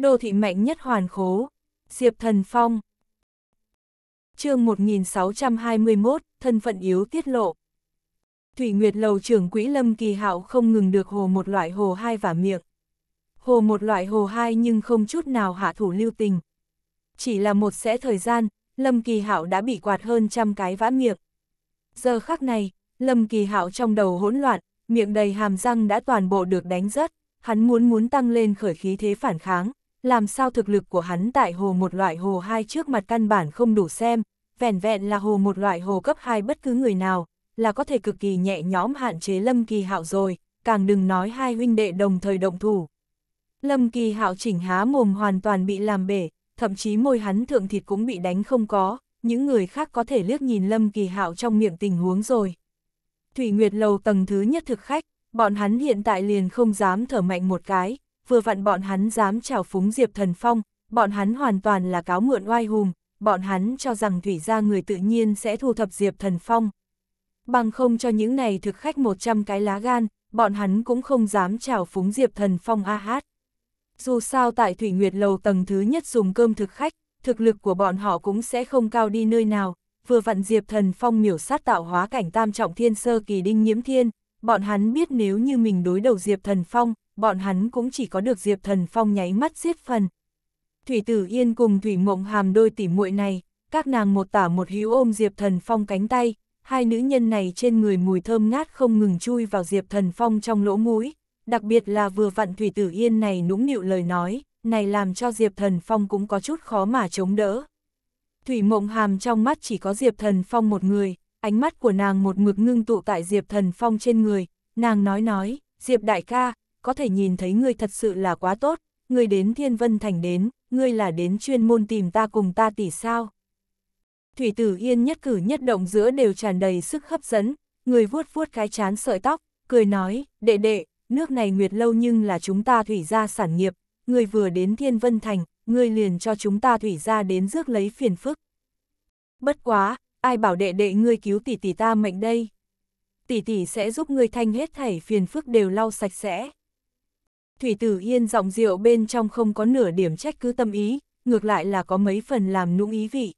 Đô thị mạnh nhất hoàn khố, Diệp Thần Phong. chương 1621, thân phận yếu tiết lộ. Thủy Nguyệt Lầu trưởng quỹ Lâm Kỳ Hạo không ngừng được hồ một loại hồ hai và miệng. Hồ một loại hồ hai nhưng không chút nào hạ thủ lưu tình. Chỉ là một sẽ thời gian, Lâm Kỳ Hạo đã bị quạt hơn trăm cái vã miệng. Giờ khắc này, Lâm Kỳ Hạo trong đầu hỗn loạn, miệng đầy hàm răng đã toàn bộ được đánh rớt, hắn muốn muốn tăng lên khởi khí thế phản kháng, làm sao thực lực của hắn tại hồ một loại hồ hai trước mặt căn bản không đủ xem, vẻn vẹn là hồ một loại hồ cấp 2 bất cứ người nào, là có thể cực kỳ nhẹ nhõm hạn chế Lâm Kỳ Hạo rồi, càng đừng nói hai huynh đệ đồng thời động thủ. Lâm Kỳ Hạo chỉnh há mồm hoàn toàn bị làm bể, thậm chí môi hắn thượng thịt cũng bị đánh không có, những người khác có thể liếc nhìn Lâm Kỳ Hạo trong miệng tình huống rồi. Thủy Nguyệt lầu tầng thứ nhất thực khách, bọn hắn hiện tại liền không dám thở mạnh một cái, vừa vặn bọn hắn dám trào phúng Diệp Thần Phong, bọn hắn hoàn toàn là cáo mượn oai hùm, bọn hắn cho rằng thủy gia người tự nhiên sẽ thu thập Diệp Thần Phong. Bằng không cho những này thực khách 100 cái lá gan, bọn hắn cũng không dám trào phúng Diệp Thần Phong a hát. Dù sao tại Thủy Nguyệt Lầu tầng thứ nhất dùng cơm thực khách, thực lực của bọn họ cũng sẽ không cao đi nơi nào, vừa vặn Diệp Thần Phong miểu sát tạo hóa cảnh tam trọng thiên sơ kỳ đinh nhiễm thiên, bọn hắn biết nếu như mình đối đầu Diệp Thần Phong, bọn hắn cũng chỉ có được Diệp Thần Phong nháy mắt giết phần. Thủy Tử Yên cùng Thủy Mộng Hàm đôi tỉ muội này, các nàng một tả một hữu ôm Diệp Thần Phong cánh tay, hai nữ nhân này trên người mùi thơm ngát không ngừng chui vào Diệp Thần Phong trong lỗ mũi, đặc biệt là vừa vặn Thủy Tử Yên này nũng nịu lời nói, này làm cho Diệp Thần Phong cũng có chút khó mà chống đỡ. Thủy Mộng Hàm trong mắt chỉ có Diệp Thần Phong một người, ánh mắt của nàng một mực ngưng tụ tại Diệp Thần Phong trên người, nàng nói nói, Diệp đại ca, có thể nhìn thấy ngươi thật sự là quá tốt, ngươi đến Thiên Vân Thành đến, ngươi là đến chuyên môn tìm ta cùng ta tỷ sao. Thủy Tử Yên nhất cử nhất động giữa đều tràn đầy sức hấp dẫn, người vuốt vuốt cái chán sợi tóc, cười nói, đệ đệ, nước này nguyệt lâu nhưng là chúng ta thủy gia sản nghiệp, người vừa đến Thiên Vân Thành, người liền cho chúng ta thủy gia đến rước lấy phiền phức. Bất quá, ai bảo đệ đệ ngươi cứu tỷ tỷ ta mệnh đây? Tỷ tỷ sẽ giúp ngươi thanh hết thảy phiền phức đều lau sạch sẽ. Thủy Tử Yên giọng rượu bên trong không có nửa điểm trách cứ tâm ý, ngược lại là có mấy phần làm nũng ý vị.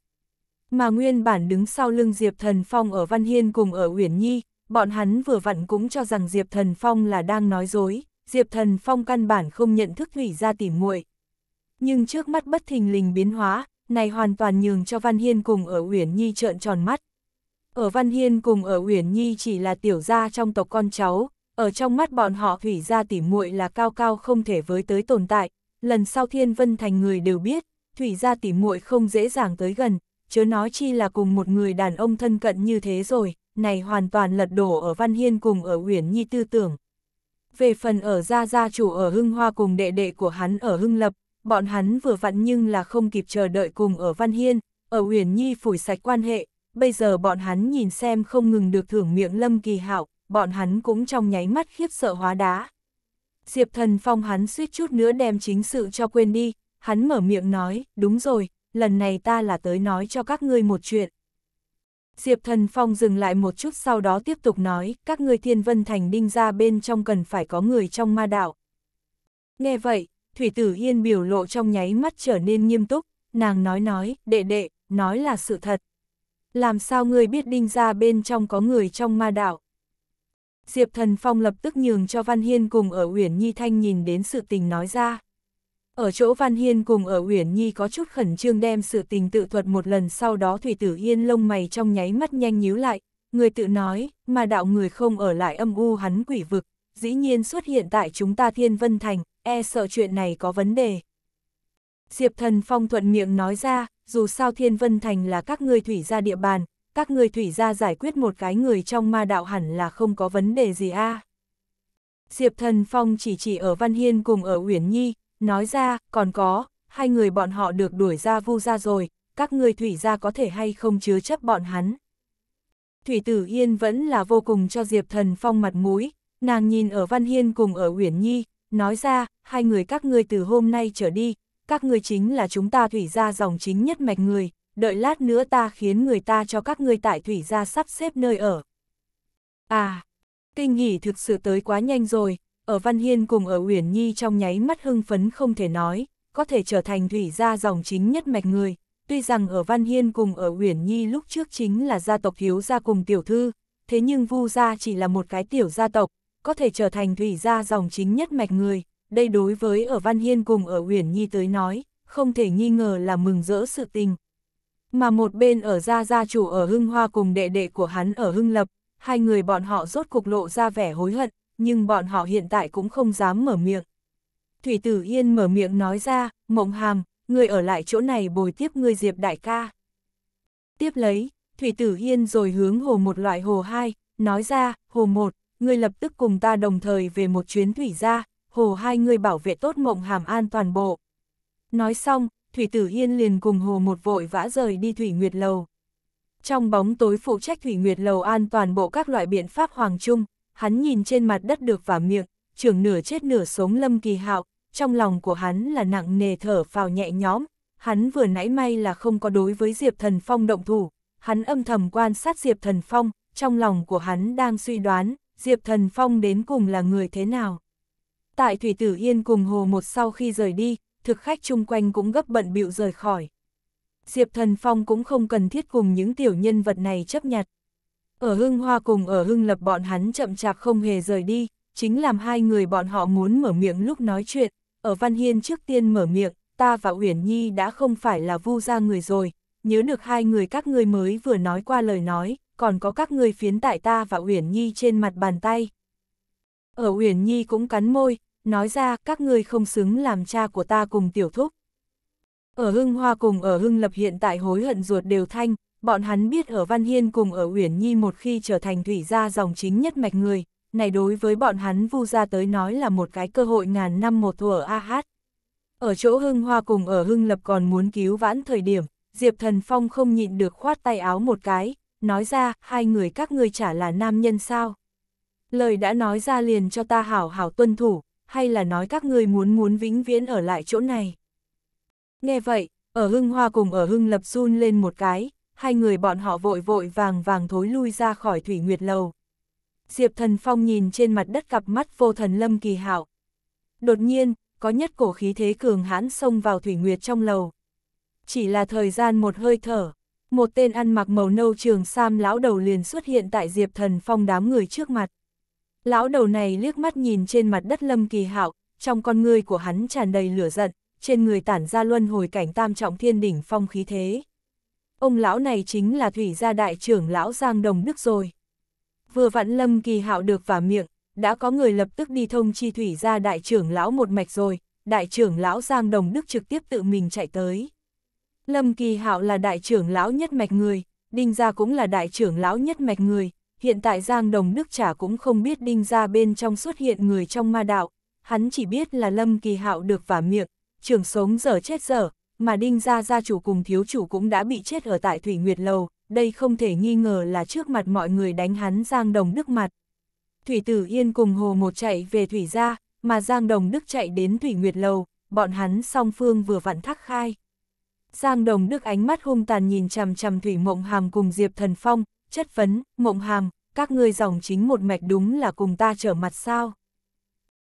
Mà nguyên bản đứng sau lưng Diệp Thần Phong ở Văn Hiên cùng ở Uyển Nhi, bọn hắn vừa vặn cũng cho rằng Diệp Thần Phong là đang nói dối, Diệp Thần Phong căn bản không nhận thức Thủy ra tỉ muội. Nhưng trước mắt bất thình lình biến hóa, này hoàn toàn nhường cho Văn Hiên cùng ở Uyển Nhi trợn tròn mắt. Ở Văn Hiên cùng ở Uyển Nhi chỉ là tiểu gia trong tộc con cháu, ở trong mắt bọn họ thủy gia tỉ muội là cao cao không thể với tới tồn tại, lần sau thiên vân thành người đều biết, thủy gia tỉ muội không dễ dàng tới gần, chớ nói chi là cùng một người đàn ông thân cận như thế rồi, này hoàn toàn lật đổ ở Văn Hiên cùng ở Uyển Nhi tư tưởng. Về phần ở gia gia chủ ở Hưng Hoa cùng đệ đệ của hắn ở Hưng Lập, bọn hắn vừa vặn nhưng là không kịp chờ đợi cùng ở Văn Hiên, ở Uyển Nhi phủi sạch quan hệ, bây giờ bọn hắn nhìn xem không ngừng được thưởng miệng Lâm Kỳ Hạo, bọn hắn cũng trong nháy mắt khiếp sợ hóa đá. Diệp Thần Phong hắn suýt chút nữa đem chính sự cho quên đi, hắn mở miệng nói, đúng rồi, lần này ta là tới nói cho các ngươi một chuyện. Diệp Thần Phong dừng lại một chút sau đó tiếp tục nói, các ngươi thiên vân thành đinh ra bên trong cần phải có người trong ma đạo. Nghe vậy, Thủy Tử Yên biểu lộ trong nháy mắt trở nên nghiêm túc, nàng nói nói, đệ đệ, nói là sự thật. Làm sao người biết đinh ra bên trong có người trong ma đạo? Diệp Thần Phong lập tức nhường cho Văn Hiên cùng ở Uyển Nhi Thanh nhìn đến sự tình nói ra. Ở chỗ Văn Hiên cùng ở Uyển Nhi có chút khẩn trương đem sự tình tự thuật một lần sau đó Thủy Tử Yên lông mày trong nháy mắt nhanh nhíu lại, người tự nói, mà đạo người không ở lại âm u hắn quỷ vực, dĩ nhiên xuất hiện tại chúng ta Thiên Vân Thành, e sợ chuyện này có vấn đề. Diệp Thần Phong thuận miệng nói ra, dù sao Thiên Vân Thành là các ngươi thủy gia địa bàn, các người thủy ra giải quyết một cái người trong ma đạo hẳn là không có vấn đề gì a à. Diệp Thần Phong chỉ chỉ ở Văn Hiên cùng ở Uyển Nhi, nói ra, còn có, hai người bọn họ được đuổi ra vu ra rồi, các người thủy ra có thể hay không chứa chấp bọn hắn. Thủy Tử Yên vẫn là vô cùng cho Diệp Thần Phong mặt mũi, nàng nhìn ở Văn Hiên cùng ở Uyển Nhi, nói ra, hai người các người từ hôm nay trở đi, các người chính là chúng ta thủy ra dòng chính nhất mạch người, đợi lát nữa ta khiến người ta cho các ngươi tại thủy ra sắp xếp nơi ở. À, kinh nghỉ thực sự tới quá nhanh rồi, ở Văn Hiên cùng ở Uyển Nhi trong nháy mắt hưng phấn không thể nói, có thể trở thành thủy gia dòng chính nhất mạch người, tuy rằng ở Văn Hiên cùng ở Uyển Nhi lúc trước chính là gia tộc thiếu gia cùng tiểu thư, thế nhưng Vu gia chỉ là một cái tiểu gia tộc, có thể trở thành thủy gia dòng chính nhất mạch người, đây đối với ở Văn Hiên cùng ở Uyển Nhi tới nói, không thể nghi ngờ là mừng rỡ sự tình, mà một bên ở gia gia chủ ở Hưng Hoa cùng đệ đệ của hắn ở Hưng Lập, hai người bọn họ rốt cục lộ ra vẻ hối hận, nhưng bọn họ hiện tại cũng không dám mở miệng. Thủy Tử Yên mở miệng nói ra, mộng hàm, người ở lại chỗ này bồi tiếp ngươi Diệp đại ca. Tiếp lấy, Thủy Tử Yên rồi hướng hồ một loại hồ hai, nói ra, hồ một, ngươi lập tức cùng ta đồng thời về một chuyến thủy ra, hồ hai ngươi bảo vệ tốt mộng hàm an toàn bộ. Nói xong, Thủy Tử Hiên liền cùng Hồ một vội vã rời đi Thủy Nguyệt Lầu. Trong bóng tối phụ trách Thủy Nguyệt Lầu an toàn bộ các loại biện pháp hoàng trung, hắn nhìn trên mặt đất được và miệng, trưởng nửa chết nửa sống lâm kỳ hạo, trong lòng của hắn là nặng nề thở phào nhẹ nhõm, hắn vừa nãy may là không có đối với Diệp Thần Phong động thủ, hắn âm thầm quan sát Diệp Thần Phong, trong lòng của hắn đang suy đoán, Diệp Thần Phong đến cùng là người thế nào. Tại Thủy Tử Yên cùng Hồ một sau khi rời đi, thực khách chung quanh cũng gấp bận bịu rời khỏi. Diệp Thần Phong cũng không cần thiết cùng những tiểu nhân vật này chấp nhặt. Ở Hưng Hoa cùng ở Hưng Lập bọn hắn chậm chạp không hề rời đi, chính làm hai người bọn họ muốn mở miệng lúc nói chuyện, ở Văn Hiên trước tiên mở miệng, ta và Uyển Nhi đã không phải là vu gia người rồi, nhớ được hai người các ngươi mới vừa nói qua lời nói, còn có các ngươi phiến tại ta và Uyển Nhi trên mặt bàn tay. Ở Uyển Nhi cũng cắn môi, nói ra các ngươi không xứng làm cha của ta cùng tiểu thúc. Ở Hưng Hoa cùng ở Hưng Lập hiện tại hối hận ruột đều thanh, bọn hắn biết ở Văn Hiên cùng ở Uyển Nhi một khi trở thành thủy gia dòng chính nhất mạch người, này đối với bọn hắn vu ra tới nói là một cái cơ hội ngàn năm một thuở a hát. Ở chỗ Hưng Hoa cùng ở Hưng Lập còn muốn cứu vãn thời điểm, Diệp Thần Phong không nhịn được khoát tay áo một cái, nói ra hai người các ngươi chả là nam nhân sao. Lời đã nói ra liền cho ta hảo hảo tuân thủ, hay là nói các người muốn muốn vĩnh viễn ở lại chỗ này. Nghe vậy, ở hưng hoa cùng ở hưng lập run lên một cái, hai người bọn họ vội vội vàng vàng thối lui ra khỏi thủy nguyệt lầu. Diệp thần phong nhìn trên mặt đất cặp mắt vô thần lâm kỳ hạo. Đột nhiên, có nhất cổ khí thế cường hãn xông vào thủy nguyệt trong lầu. Chỉ là thời gian một hơi thở, một tên ăn mặc màu nâu trường sam lão đầu liền xuất hiện tại Diệp Thần Phong đám người trước mặt. Lão đầu này liếc mắt nhìn trên mặt đất lâm kỳ hạo, trong con ngươi của hắn tràn đầy lửa giận, trên người tản ra luân hồi cảnh tam trọng thiên đỉnh phong khí thế. Ông lão này chính là thủy gia đại trưởng lão Giang Đồng Đức rồi. Vừa vặn lâm kỳ hạo được vả miệng, đã có người lập tức đi thông chi thủy gia đại trưởng lão một mạch rồi, đại trưởng lão Giang Đồng Đức trực tiếp tự mình chạy tới. Lâm kỳ hạo là đại trưởng lão nhất mạch người, Đinh gia cũng là đại trưởng lão nhất mạch người, hiện tại Giang Đồng Đức Trả cũng không biết đinh gia bên trong xuất hiện người trong ma đạo, hắn chỉ biết là Lâm Kỳ Hạo được vả miệng, trường sống dở chết dở mà đinh gia gia chủ cùng thiếu chủ cũng đã bị chết ở tại Thủy Nguyệt Lầu, đây không thể nghi ngờ là trước mặt mọi người đánh hắn Giang Đồng Đức mặt. Thủy Tử Yên cùng Hồ Một chạy về Thủy gia, mà Giang Đồng Đức chạy đến Thủy Nguyệt Lầu, bọn hắn song phương vừa vặn thắc khai. Giang Đồng Đức ánh mắt hung tàn nhìn chằm chằm Thủy Mộng Hàm cùng Diệp Thần Phong, chất vấn, mộng hàm, các ngươi dòng chính một mạch đúng là cùng ta trở mặt sao.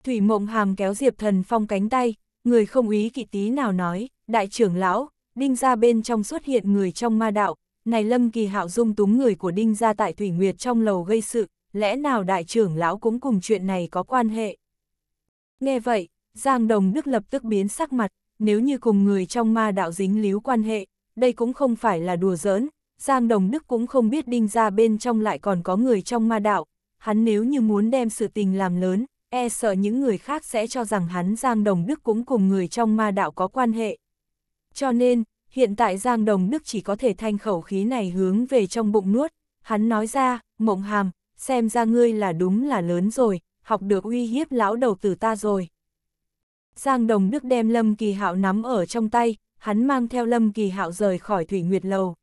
Thủy mộng hàm kéo Diệp Thần Phong cánh tay, người không ý kỵ tí nào nói, đại trưởng lão, đinh ra bên trong xuất hiện người trong ma đạo, này lâm kỳ hạo dung túng người của đinh ra tại Thủy Nguyệt trong lầu gây sự, lẽ nào đại trưởng lão cũng cùng chuyện này có quan hệ. Nghe vậy, Giang Đồng Đức lập tức biến sắc mặt, nếu như cùng người trong ma đạo dính líu quan hệ, đây cũng không phải là đùa giỡn, Giang Đồng Đức cũng không biết đinh ra bên trong lại còn có người trong ma đạo, hắn nếu như muốn đem sự tình làm lớn, e sợ những người khác sẽ cho rằng hắn Giang Đồng Đức cũng cùng người trong ma đạo có quan hệ. Cho nên, hiện tại Giang Đồng Đức chỉ có thể thanh khẩu khí này hướng về trong bụng nuốt, hắn nói ra, mộng hàm, xem ra ngươi là đúng là lớn rồi, học được uy hiếp lão đầu từ ta rồi. Giang Đồng Đức đem Lâm Kỳ Hạo nắm ở trong tay, hắn mang theo Lâm Kỳ Hạo rời khỏi Thủy Nguyệt Lầu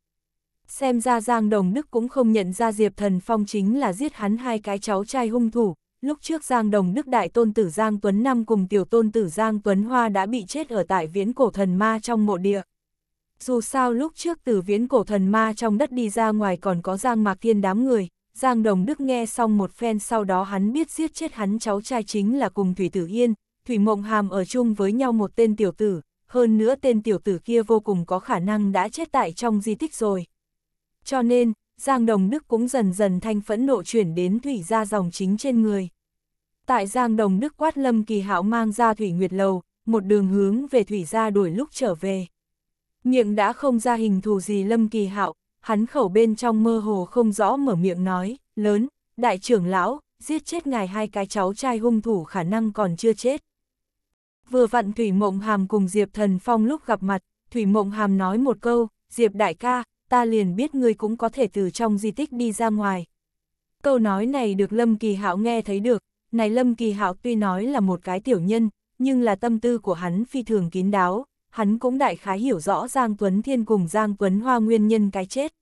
xem ra Giang Đồng Đức cũng không nhận ra Diệp Thần Phong chính là giết hắn hai cái cháu trai hung thủ. Lúc trước Giang Đồng Đức đại tôn tử Giang Tuấn Năm cùng tiểu tôn tử Giang Tuấn Hoa đã bị chết ở tại viễn cổ thần ma trong mộ địa. Dù sao lúc trước từ viễn cổ thần ma trong đất đi ra ngoài còn có Giang Mạc Thiên đám người, Giang Đồng Đức nghe xong một phen sau đó hắn biết giết chết hắn cháu trai chính là cùng Thủy Tử Yên, Thủy Mộng Hàm ở chung với nhau một tên tiểu tử, hơn nữa tên tiểu tử kia vô cùng có khả năng đã chết tại trong di tích rồi. Cho nên, Giang Đồng Đức cũng dần dần thanh phẫn nộ chuyển đến thủy ra dòng chính trên người. Tại Giang Đồng Đức quát lâm kỳ hạo mang ra thủy nguyệt lầu, một đường hướng về thủy ra đuổi lúc trở về. Miệng đã không ra hình thù gì lâm kỳ hạo, hắn khẩu bên trong mơ hồ không rõ mở miệng nói, lớn, đại trưởng lão, giết chết ngài hai cái cháu trai hung thủ khả năng còn chưa chết. Vừa vặn Thủy Mộng Hàm cùng Diệp Thần Phong lúc gặp mặt, Thủy Mộng Hàm nói một câu, Diệp đại ca, ta liền biết ngươi cũng có thể từ trong di tích đi ra ngoài. Câu nói này được Lâm Kỳ Hạo nghe thấy được, này Lâm Kỳ Hạo tuy nói là một cái tiểu nhân, nhưng là tâm tư của hắn phi thường kín đáo, hắn cũng đại khái hiểu rõ Giang Tuấn Thiên cùng Giang Tuấn Hoa nguyên nhân cái chết.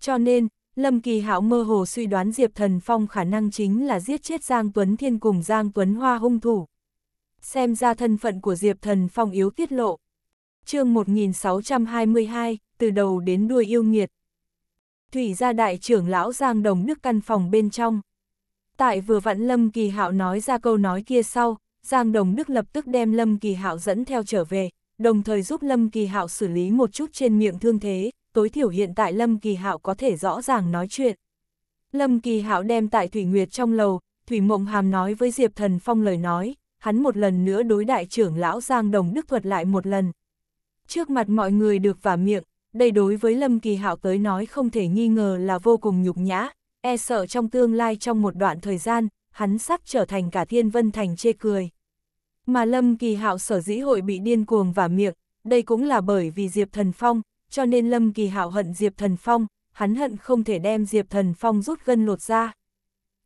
Cho nên, Lâm Kỳ Hạo mơ hồ suy đoán Diệp Thần Phong khả năng chính là giết chết Giang Tuấn Thiên cùng Giang Tuấn Hoa hung thủ. Xem ra thân phận của Diệp Thần Phong yếu tiết lộ, chương 1622, từ đầu đến đuôi yêu nghiệt. Thủy gia đại trưởng lão Giang Đồng Đức căn phòng bên trong. Tại vừa vặn Lâm Kỳ Hạo nói ra câu nói kia sau, Giang Đồng Đức lập tức đem Lâm Kỳ Hạo dẫn theo trở về, đồng thời giúp Lâm Kỳ Hạo xử lý một chút trên miệng thương thế, tối thiểu hiện tại Lâm Kỳ Hạo có thể rõ ràng nói chuyện. Lâm Kỳ Hạo đem tại Thủy Nguyệt trong lầu, Thủy Mộng Hàm nói với Diệp Thần Phong lời nói, hắn một lần nữa đối đại trưởng lão Giang Đồng Đức thuật lại một lần, trước mặt mọi người được vả miệng, đây đối với Lâm Kỳ Hạo tới nói không thể nghi ngờ là vô cùng nhục nhã, e sợ trong tương lai trong một đoạn thời gian, hắn sắp trở thành cả thiên vân thành chê cười. Mà Lâm Kỳ Hạo sở dĩ hội bị điên cuồng vả miệng, đây cũng là bởi vì Diệp Thần Phong, cho nên Lâm Kỳ Hạo hận Diệp Thần Phong, hắn hận không thể đem Diệp Thần Phong rút gân lột ra.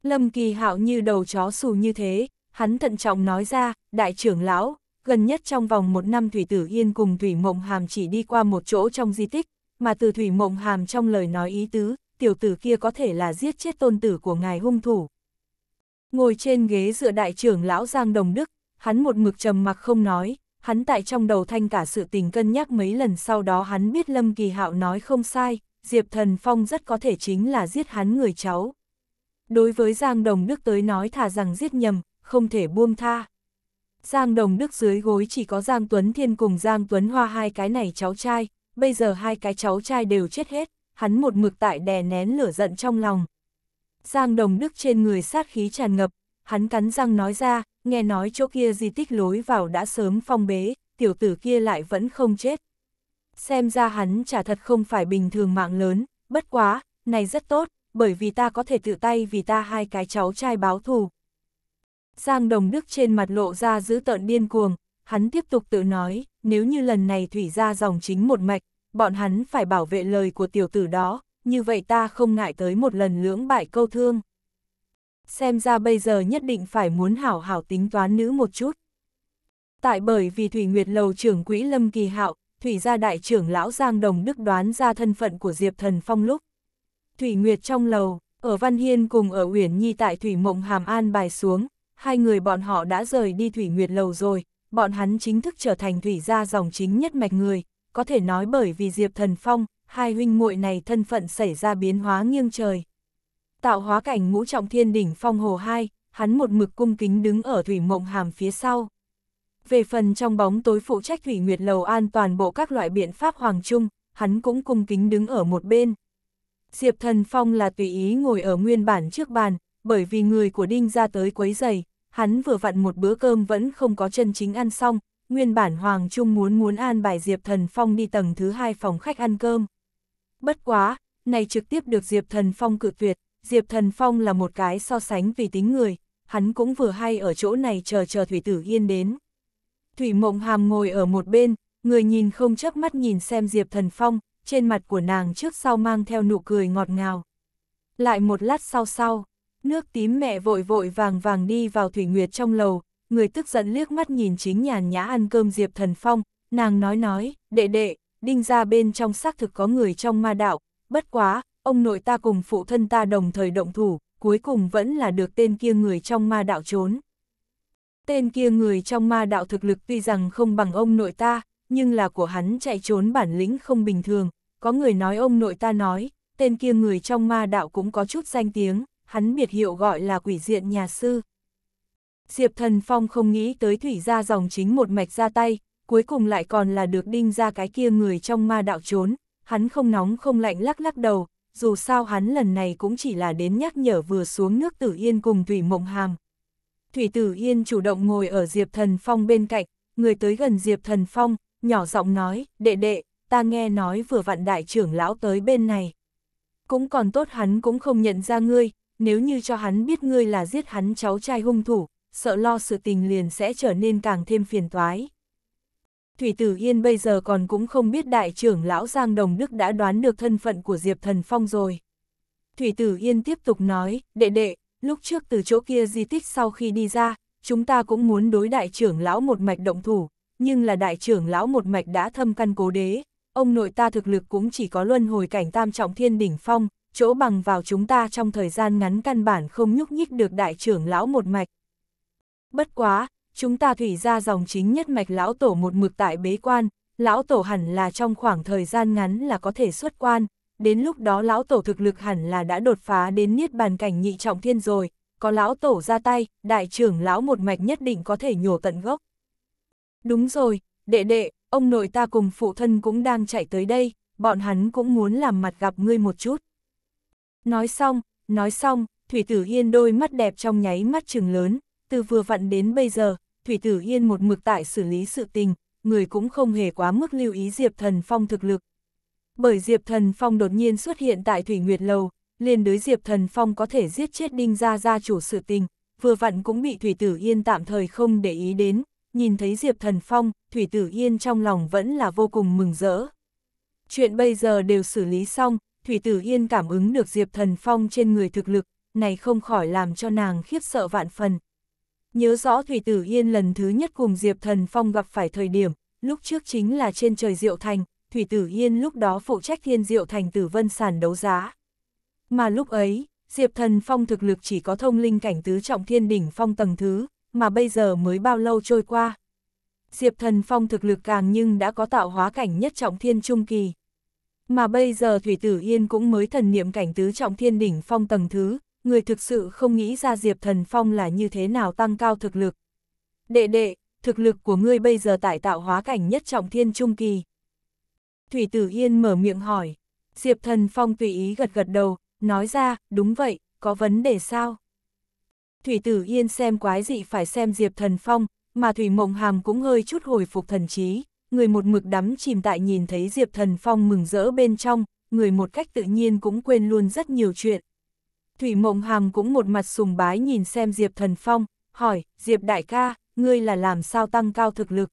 Lâm Kỳ Hạo như đầu chó xù như thế, hắn thận trọng nói ra, đại trưởng lão, Gần nhất trong vòng một năm Thủy Tử Yên cùng Thủy Mộng Hàm chỉ đi qua một chỗ trong di tích, mà từ Thủy Mộng Hàm trong lời nói ý tứ, tiểu tử kia có thể là giết chết tôn tử của ngài hung thủ. Ngồi trên ghế dựa đại trưởng lão Giang Đồng Đức, hắn một mực trầm mặc không nói, hắn tại trong đầu thanh cả sự tình cân nhắc mấy lần sau đó hắn biết Lâm Kỳ Hạo nói không sai, Diệp Thần Phong rất có thể chính là giết hắn người cháu. Đối với Giang Đồng Đức tới nói thà rằng giết nhầm, không thể buông tha. Giang Đồng Đức dưới gối chỉ có Giang Tuấn Thiên cùng Giang Tuấn Hoa hai cái này cháu trai, bây giờ hai cái cháu trai đều chết hết, hắn một mực tại đè nén lửa giận trong lòng. Giang Đồng Đức trên người sát khí tràn ngập, hắn cắn răng nói ra, nghe nói chỗ kia di tích lối vào đã sớm phong bế, tiểu tử kia lại vẫn không chết. Xem ra hắn chả thật không phải bình thường mạng lớn, bất quá, này rất tốt, bởi vì ta có thể tự tay vì ta hai cái cháu trai báo thù, Giang Đồng Đức trên mặt lộ ra giữ tợn điên cuồng, hắn tiếp tục tự nói, nếu như lần này thủy ra dòng chính một mạch, bọn hắn phải bảo vệ lời của tiểu tử đó, như vậy ta không ngại tới một lần lưỡng bại câu thương. Xem ra bây giờ nhất định phải muốn hảo hảo tính toán nữ một chút. Tại bởi vì Thủy Nguyệt Lầu trưởng quỹ Lâm Kỳ Hạo, Thủy gia đại trưởng lão Giang Đồng Đức đoán ra thân phận của Diệp Thần Phong lúc. Thủy Nguyệt trong lầu, ở Văn Hiên cùng ở Uyển Nhi tại Thủy Mộng Hàm An bài xuống, hai người bọn họ đã rời đi Thủy Nguyệt Lầu rồi, bọn hắn chính thức trở thành Thủy gia dòng chính nhất mạch người, có thể nói bởi vì Diệp Thần Phong, hai huynh muội này thân phận xảy ra biến hóa nghiêng trời. Tạo hóa cảnh ngũ trọng thiên đỉnh phong hồ hai, hắn một mực cung kính đứng ở Thủy Mộng Hàm phía sau. Về phần trong bóng tối phụ trách Thủy Nguyệt Lầu an toàn bộ các loại biện pháp Hoàng Trung, hắn cũng cung kính đứng ở một bên. Diệp Thần Phong là tùy ý ngồi ở nguyên bản trước bàn, bởi vì người của Đinh ra tới quấy giày, hắn vừa vặn một bữa cơm vẫn không có chân chính ăn xong, nguyên bản Hoàng Trung muốn muốn an bài Diệp Thần Phong đi tầng thứ hai phòng khách ăn cơm. Bất quá, này trực tiếp được Diệp Thần Phong cự tuyệt, Diệp Thần Phong là một cái so sánh vì tính người, hắn cũng vừa hay ở chỗ này chờ chờ Thủy Tử Yên đến. Thủy Mộng Hàm ngồi ở một bên, người nhìn không chớp mắt nhìn xem Diệp Thần Phong, trên mặt của nàng trước sau mang theo nụ cười ngọt ngào. Lại một lát sau sau, Nước tím mẹ vội vội vàng vàng đi vào Thủy Nguyệt trong lầu, người tức giận liếc mắt nhìn chính nhàn nhã ăn cơm Diệp Thần Phong, nàng nói nói, đệ đệ, đinh ra bên trong xác thực có người trong ma đạo, bất quá, ông nội ta cùng phụ thân ta đồng thời động thủ, cuối cùng vẫn là được tên kia người trong ma đạo trốn. Tên kia người trong ma đạo thực lực tuy rằng không bằng ông nội ta, nhưng là của hắn chạy trốn bản lĩnh không bình thường, có người nói ông nội ta nói, tên kia người trong ma đạo cũng có chút danh tiếng, hắn biệt hiệu gọi là quỷ diện nhà sư. Diệp Thần Phong không nghĩ tới thủy ra dòng chính một mạch ra tay, cuối cùng lại còn là được đinh ra cái kia người trong ma đạo trốn, hắn không nóng không lạnh lắc lắc đầu, dù sao hắn lần này cũng chỉ là đến nhắc nhở vừa xuống nước Tử Yên cùng Thủy Mộng Hàm. Thủy Tử Yên chủ động ngồi ở Diệp Thần Phong bên cạnh, người tới gần Diệp Thần Phong, nhỏ giọng nói, đệ đệ, ta nghe nói vừa vặn đại trưởng lão tới bên này. Cũng còn tốt hắn cũng không nhận ra ngươi, nếu như cho hắn biết ngươi là giết hắn cháu trai hung thủ, sợ lo sự tình liền sẽ trở nên càng thêm phiền toái. Thủy Tử Yên bây giờ còn cũng không biết đại trưởng lão Giang Đồng Đức đã đoán được thân phận của Diệp Thần Phong rồi. Thủy Tử Yên tiếp tục nói, đệ đệ, lúc trước từ chỗ kia di tích sau khi đi ra, chúng ta cũng muốn đối đại trưởng lão một mạch động thủ, nhưng là đại trưởng lão một mạch đã thâm căn cố đế, ông nội ta thực lực cũng chỉ có luân hồi cảnh tam trọng thiên đỉnh phong, chỗ bằng vào chúng ta trong thời gian ngắn căn bản không nhúc nhích được đại trưởng lão một mạch. Bất quá, chúng ta thủy ra dòng chính nhất mạch lão tổ một mực tại bế quan, lão tổ hẳn là trong khoảng thời gian ngắn là có thể xuất quan, đến lúc đó lão tổ thực lực hẳn là đã đột phá đến niết bàn cảnh nhị trọng thiên rồi, có lão tổ ra tay, đại trưởng lão một mạch nhất định có thể nhổ tận gốc. Đúng rồi, đệ đệ, ông nội ta cùng phụ thân cũng đang chạy tới đây, bọn hắn cũng muốn làm mặt gặp ngươi một chút. Nói xong, nói xong, Thủy Tử Yên đôi mắt đẹp trong nháy mắt trừng lớn, từ vừa vặn đến bây giờ, Thủy Tử Yên một mực tại xử lý sự tình, người cũng không hề quá mức lưu ý Diệp Thần Phong thực lực. Bởi Diệp Thần Phong đột nhiên xuất hiện tại Thủy Nguyệt Lầu, liền đới Diệp Thần Phong có thể giết chết Đinh Gia gia chủ sự tình, vừa vặn cũng bị Thủy Tử Yên tạm thời không để ý đến, nhìn thấy Diệp Thần Phong, Thủy Tử Yên trong lòng vẫn là vô cùng mừng rỡ. Chuyện bây giờ đều xử lý xong, Thủy Tử Yên cảm ứng được Diệp Thần Phong trên người thực lực, này không khỏi làm cho nàng khiếp sợ vạn phần. Nhớ rõ Thủy Tử Yên lần thứ nhất cùng Diệp Thần Phong gặp phải thời điểm, lúc trước chính là trên trời Diệu Thành, Thủy Tử Yên lúc đó phụ trách thiên Diệu Thành tử vân sàn đấu giá. Mà lúc ấy, Diệp Thần Phong thực lực chỉ có thông linh cảnh tứ trọng thiên đỉnh phong tầng thứ, mà bây giờ mới bao lâu trôi qua. Diệp Thần Phong thực lực càng nhưng đã có tạo hóa cảnh nhất trọng thiên trung kỳ. Mà bây giờ Thủy Tử Yên cũng mới thần niệm cảnh tứ trọng thiên đỉnh phong tầng thứ, người thực sự không nghĩ ra Diệp Thần Phong là như thế nào tăng cao thực lực. Đệ đệ, thực lực của ngươi bây giờ tại tạo hóa cảnh nhất trọng thiên trung kỳ. Thủy Tử Yên mở miệng hỏi, Diệp Thần Phong tùy ý gật gật đầu, nói ra, đúng vậy, có vấn đề sao? Thủy Tử Yên xem quái dị phải xem Diệp Thần Phong, mà Thủy Mộng Hàm cũng hơi chút hồi phục thần trí, người một mực đắm chìm tại nhìn thấy Diệp Thần Phong mừng rỡ bên trong, người một cách tự nhiên cũng quên luôn rất nhiều chuyện. Thủy Mộng Hàm cũng một mặt sùng bái nhìn xem Diệp Thần Phong, hỏi, Diệp Đại ca, ngươi là làm sao tăng cao thực lực?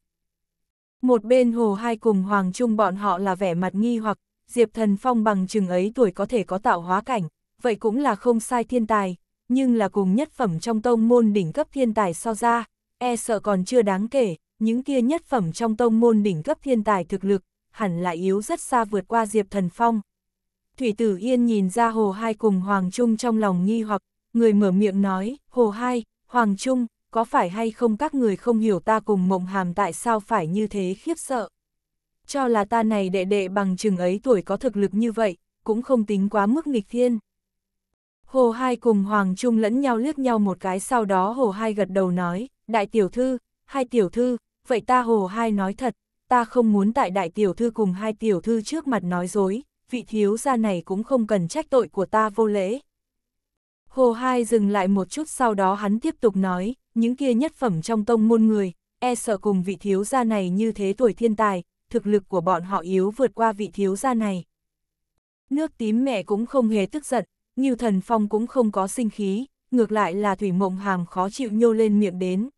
Một bên hồ hai cùng Hoàng Trung bọn họ là vẻ mặt nghi hoặc, Diệp Thần Phong bằng chừng ấy tuổi có thể có tạo hóa cảnh, vậy cũng là không sai thiên tài, nhưng là cùng nhất phẩm trong tông môn đỉnh cấp thiên tài so ra, e sợ còn chưa đáng kể, những kia nhất phẩm trong tông môn đỉnh cấp thiên tài thực lực, hẳn lại yếu rất xa vượt qua Diệp Thần Phong. Thủy Tử Yên nhìn ra Hồ Hai cùng Hoàng Trung trong lòng nghi hoặc, người mở miệng nói, Hồ Hai, Hoàng Trung, có phải hay không các người không hiểu ta cùng mộng hàm tại sao phải như thế khiếp sợ? Cho là ta này đệ đệ bằng chừng ấy tuổi có thực lực như vậy, cũng không tính quá mức nghịch thiên. Hồ Hai cùng Hoàng Trung lẫn nhau liếc nhau một cái sau đó Hồ Hai gật đầu nói, đại tiểu thư, hai tiểu thư, vậy ta hồ hai nói thật, ta không muốn tại đại tiểu thư cùng hai tiểu thư trước mặt nói dối, vị thiếu gia này cũng không cần trách tội của ta vô lễ. Hồ hai dừng lại một chút sau đó hắn tiếp tục nói, những kia nhất phẩm trong tông môn người, e sợ cùng vị thiếu gia này như thế tuổi thiên tài, thực lực của bọn họ yếu vượt qua vị thiếu gia này. Nước tím mẹ cũng không hề tức giận, như Thần Phong cũng không có sinh khí, ngược lại là Thủy Mộng Hàm khó chịu nhô lên miệng đến.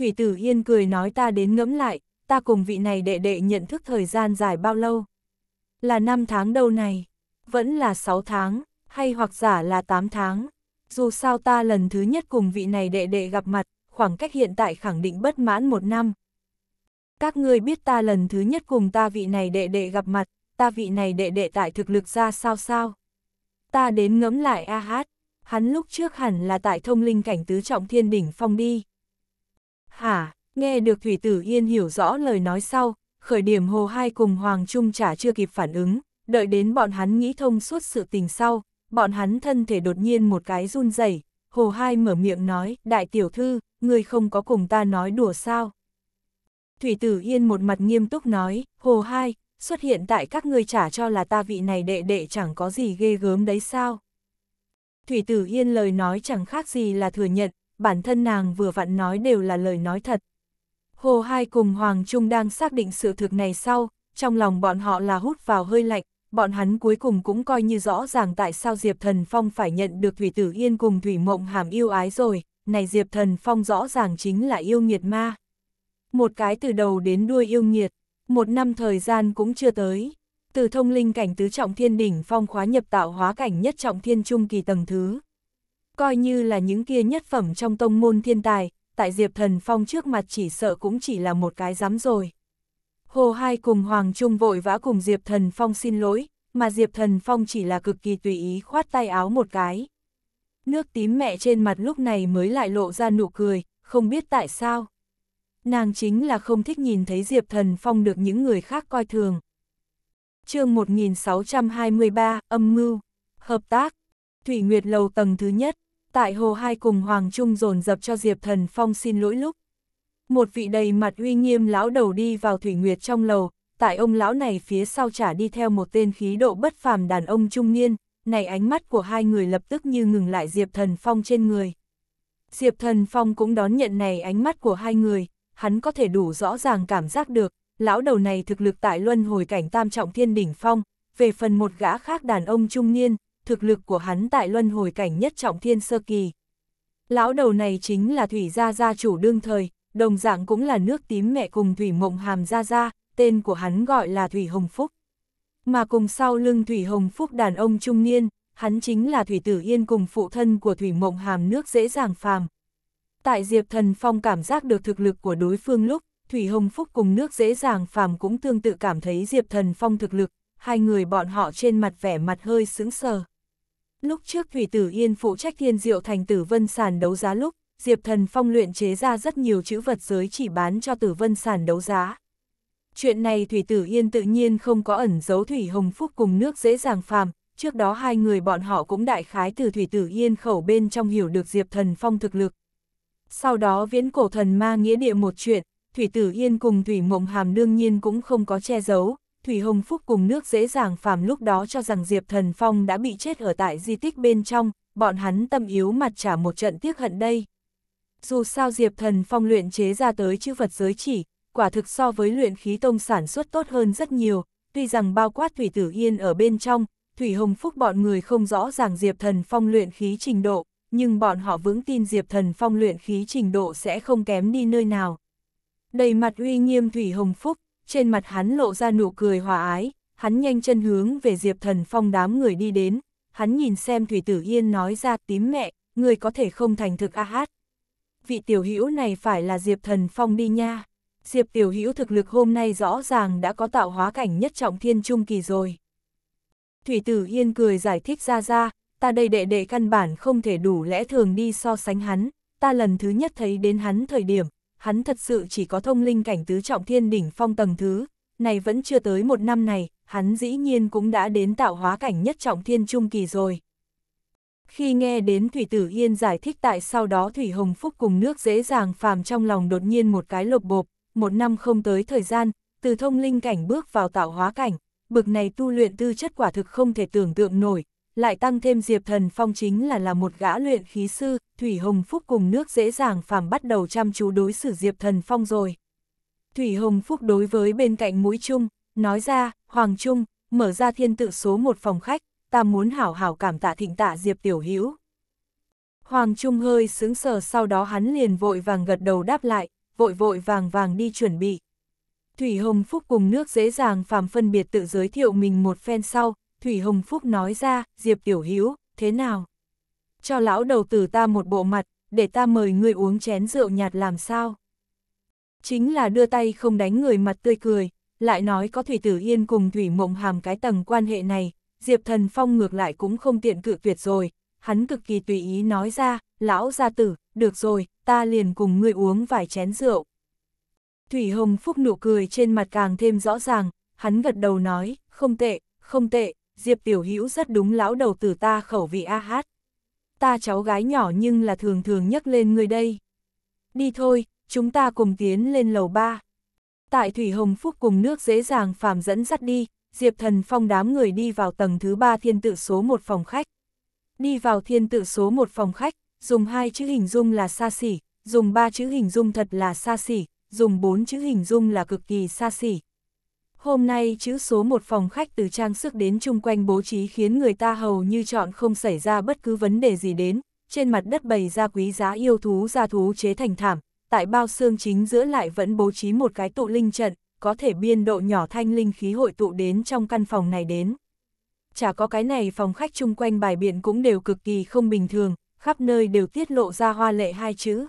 Thủy Tử Yên cười nói ta đến ngẫm lại, ta cùng vị này đệ đệ nhận thức thời gian dài bao lâu? Là 5 tháng đâu này, vẫn là 6 tháng, hay hoặc giả là 8 tháng. Dù sao ta lần thứ nhất cùng vị này đệ đệ gặp mặt, khoảng cách hiện tại khẳng định bất mãn một năm. Các ngươi biết ta lần thứ nhất cùng ta vị này đệ đệ gặp mặt, ta vị này đệ đệ tại thực lực ra sao sao? Ta đến ngẫm lại a hát, hắn lúc trước hẳn là tại thông linh cảnh tứ trọng thiên đỉnh phong đi. Hả, nghe được Thủy Tử Yên hiểu rõ lời nói sau, khởi điểm Hồ Hai cùng Hoàng Trung chả chưa kịp phản ứng, đợi đến bọn hắn nghĩ thông suốt sự tình sau, bọn hắn thân thể đột nhiên một cái run rẩy Hồ Hai mở miệng nói, đại tiểu thư, người không có cùng ta nói đùa sao. Thủy Tử Yên một mặt nghiêm túc nói, Hồ Hai, xuất hiện tại các ngươi trả cho là ta vị này đệ đệ chẳng có gì ghê gớm đấy sao. Thủy Tử Yên lời nói chẳng khác gì là thừa nhận, bản thân nàng vừa vặn nói đều là lời nói thật. Hồ Hai cùng Hoàng Trung đang xác định sự thực này sau, trong lòng bọn họ là hút vào hơi lạnh, bọn hắn cuối cùng cũng coi như rõ ràng tại sao Diệp Thần Phong phải nhận được Thủy Tử Yên cùng Thủy Mộng Hàm yêu ái rồi, này Diệp Thần Phong rõ ràng chính là yêu nghiệt ma. Một cái từ đầu đến đuôi yêu nghiệt, một năm thời gian cũng chưa tới. Từ thông linh cảnh tứ trọng thiên đỉnh phong khóa nhập tạo hóa cảnh nhất trọng thiên trung kỳ tầng thứ coi như là những kia nhất phẩm trong tông môn thiên tài, tại Diệp Thần Phong trước mặt chỉ sợ cũng chỉ là một cái dám rồi. Hồ Hai cùng Hoàng Trung vội vã cùng Diệp Thần Phong xin lỗi, mà Diệp Thần Phong chỉ là cực kỳ tùy ý khoát tay áo một cái. Nước tím mẹ trên mặt lúc này mới lại lộ ra nụ cười, không biết tại sao. Nàng chính là không thích nhìn thấy Diệp Thần Phong được những người khác coi thường. chương 1623, âm mưu, hợp tác, Thủy Nguyệt Lầu tầng thứ nhất tại Hồ Hai cùng Hoàng Trung dồn dập cho Diệp Thần Phong xin lỗi lúc. Một vị đầy mặt uy nghiêm lão đầu đi vào Thủy Nguyệt trong lầu, tại ông lão này phía sau trả đi theo một tên khí độ bất phàm đàn ông trung niên, này ánh mắt của hai người lập tức như ngừng lại Diệp Thần Phong trên người. Diệp Thần Phong cũng đón nhận này ánh mắt của hai người, hắn có thể đủ rõ ràng cảm giác được, lão đầu này thực lực tại luân hồi cảnh tam trọng thiên đỉnh phong, về phần một gã khác đàn ông trung niên, thực lực của hắn tại luân hồi cảnh nhất trọng thiên sơ kỳ. Lão đầu này chính là Thủy Gia Gia chủ đương thời, đồng dạng cũng là nước tím mẹ cùng Thủy Mộng Hàm Gia Gia, tên của hắn gọi là Thủy Hồng Phúc. Mà cùng sau lưng Thủy Hồng Phúc đàn ông trung niên, hắn chính là Thủy Tử Yên cùng phụ thân của Thủy Mộng Hàm nước dễ dàng phàm. Tại Diệp Thần Phong cảm giác được thực lực của đối phương lúc, Thủy Hồng Phúc cùng nước dễ dàng phàm cũng tương tự cảm thấy Diệp Thần Phong thực lực, hai người bọn họ trên mặt vẻ mặt hơi sững sờ. Lúc trước Thủy Tử Yên phụ trách thiên diệu thành tử vân sản đấu giá lúc, Diệp Thần Phong luyện chế ra rất nhiều chữ vật giới chỉ bán cho tử vân sản đấu giá. Chuyện này Thủy Tử Yên tự nhiên không có ẩn giấu Thủy Hồng Phúc cùng nước dễ dàng phàm, trước đó hai người bọn họ cũng đại khái từ Thủy Tử Yên khẩu bên trong hiểu được Diệp Thần Phong thực lực. Sau đó viễn cổ thần ma nghĩa địa một chuyện, Thủy Tử Yên cùng Thủy Mộng Hàm đương nhiên cũng không có che giấu, Thủy Hồng Phúc cùng nước dễ dàng phàm lúc đó cho rằng Diệp Thần Phong đã bị chết ở tại di tích bên trong, bọn hắn tâm yếu mặt trả một trận tiếc hận đây. Dù sao Diệp Thần Phong luyện chế ra tới chư vật giới chỉ, quả thực so với luyện khí tông sản xuất tốt hơn rất nhiều, tuy rằng bao quát Thủy Tử Yên ở bên trong, Thủy Hồng Phúc bọn người không rõ ràng Diệp Thần Phong luyện khí trình độ, nhưng bọn họ vững tin Diệp Thần Phong luyện khí trình độ sẽ không kém đi nơi nào. Đầy mặt uy nghiêm Thủy Hồng Phúc, trên mặt hắn lộ ra nụ cười hòa ái, hắn nhanh chân hướng về Diệp Thần Phong đám người đi đến, hắn nhìn xem Thủy Tử Yên nói ra tím mẹ, người có thể không thành thực a hát. Vị tiểu hữu này phải là Diệp Thần Phong đi nha. Diệp tiểu hữu thực lực hôm nay rõ ràng đã có tạo hóa cảnh nhất trọng thiên trung kỳ rồi. Thủy Tử Yên cười giải thích ra ra, ta đây đệ đệ căn bản không thể đủ lẽ thường đi so sánh hắn, ta lần thứ nhất thấy đến hắn thời điểm, hắn thật sự chỉ có thông linh cảnh tứ trọng thiên đỉnh phong tầng thứ, này vẫn chưa tới một năm này, hắn dĩ nhiên cũng đã đến tạo hóa cảnh nhất trọng thiên trung kỳ rồi. Khi nghe đến Thủy Tử Yên giải thích tại sau đó Thủy Hồng Phúc cùng nước dễ dàng phàm trong lòng đột nhiên một cái lột bộp, một năm không tới thời gian, từ thông linh cảnh bước vào tạo hóa cảnh, bực này tu luyện tư chất quả thực không thể tưởng tượng nổi, lại tăng thêm Diệp Thần Phong chính là là một gã luyện khí sư, Thủy Hồng Phúc cùng nước dễ dàng phàm bắt đầu chăm chú đối xử Diệp Thần Phong rồi. Thủy Hồng Phúc đối với bên cạnh mũi chung, nói ra, Hoàng Trung, mở ra thiên tự số một phòng khách, ta muốn hảo hảo cảm tạ thịnh tạ Diệp Tiểu Hữu Hoàng Trung hơi sướng sờ sau đó hắn liền vội vàng gật đầu đáp lại, vội vội vàng vàng đi chuẩn bị. Thủy Hồng Phúc cùng nước dễ dàng phàm phân biệt tự giới thiệu mình một phen sau, Thủy Hồng Phúc nói ra, Diệp Tiểu Hữu thế nào? Cho lão đầu tử ta một bộ mặt, để ta mời người uống chén rượu nhạt làm sao? Chính là đưa tay không đánh người mặt tươi cười, lại nói có Thủy Tử Yên cùng Thủy Mộng Hàm cái tầng quan hệ này, Diệp Thần Phong ngược lại cũng không tiện cự tuyệt rồi, hắn cực kỳ tùy ý nói ra, lão gia tử, được rồi, ta liền cùng ngươi uống vài chén rượu. Thủy Hồng Phúc nụ cười trên mặt càng thêm rõ ràng, hắn gật đầu nói, không tệ, không tệ, Diệp Tiểu Hữu rất đúng lão đầu tử ta khẩu vị a hát. Ta cháu gái nhỏ nhưng là thường thường nhắc lên người đây. Đi thôi, chúng ta cùng tiến lên lầu ba. Tại Thủy Hồng Phúc cùng nước dễ dàng phàm dẫn dắt đi, Diệp Thần Phong đám người đi vào tầng thứ ba thiên tự số một phòng khách. Đi vào thiên tự số một phòng khách, dùng hai chữ hình dung là xa xỉ, dùng ba chữ hình dung thật là xa xỉ, dùng bốn chữ hình dung là cực kỳ xa xỉ, Hôm nay chữ số một phòng khách từ trang sức đến chung quanh bố trí khiến người ta hầu như chọn không xảy ra bất cứ vấn đề gì đến. Trên mặt đất bày ra quý giá yêu thú gia thú chế thành thảm, tại bao xương chính giữa lại vẫn bố trí một cái tụ linh trận, có thể biên độ nhỏ thanh linh khí hội tụ đến trong căn phòng này đến. Chả có cái này phòng khách chung quanh bài biện cũng đều cực kỳ không bình thường, khắp nơi đều tiết lộ ra hoa lệ hai chữ.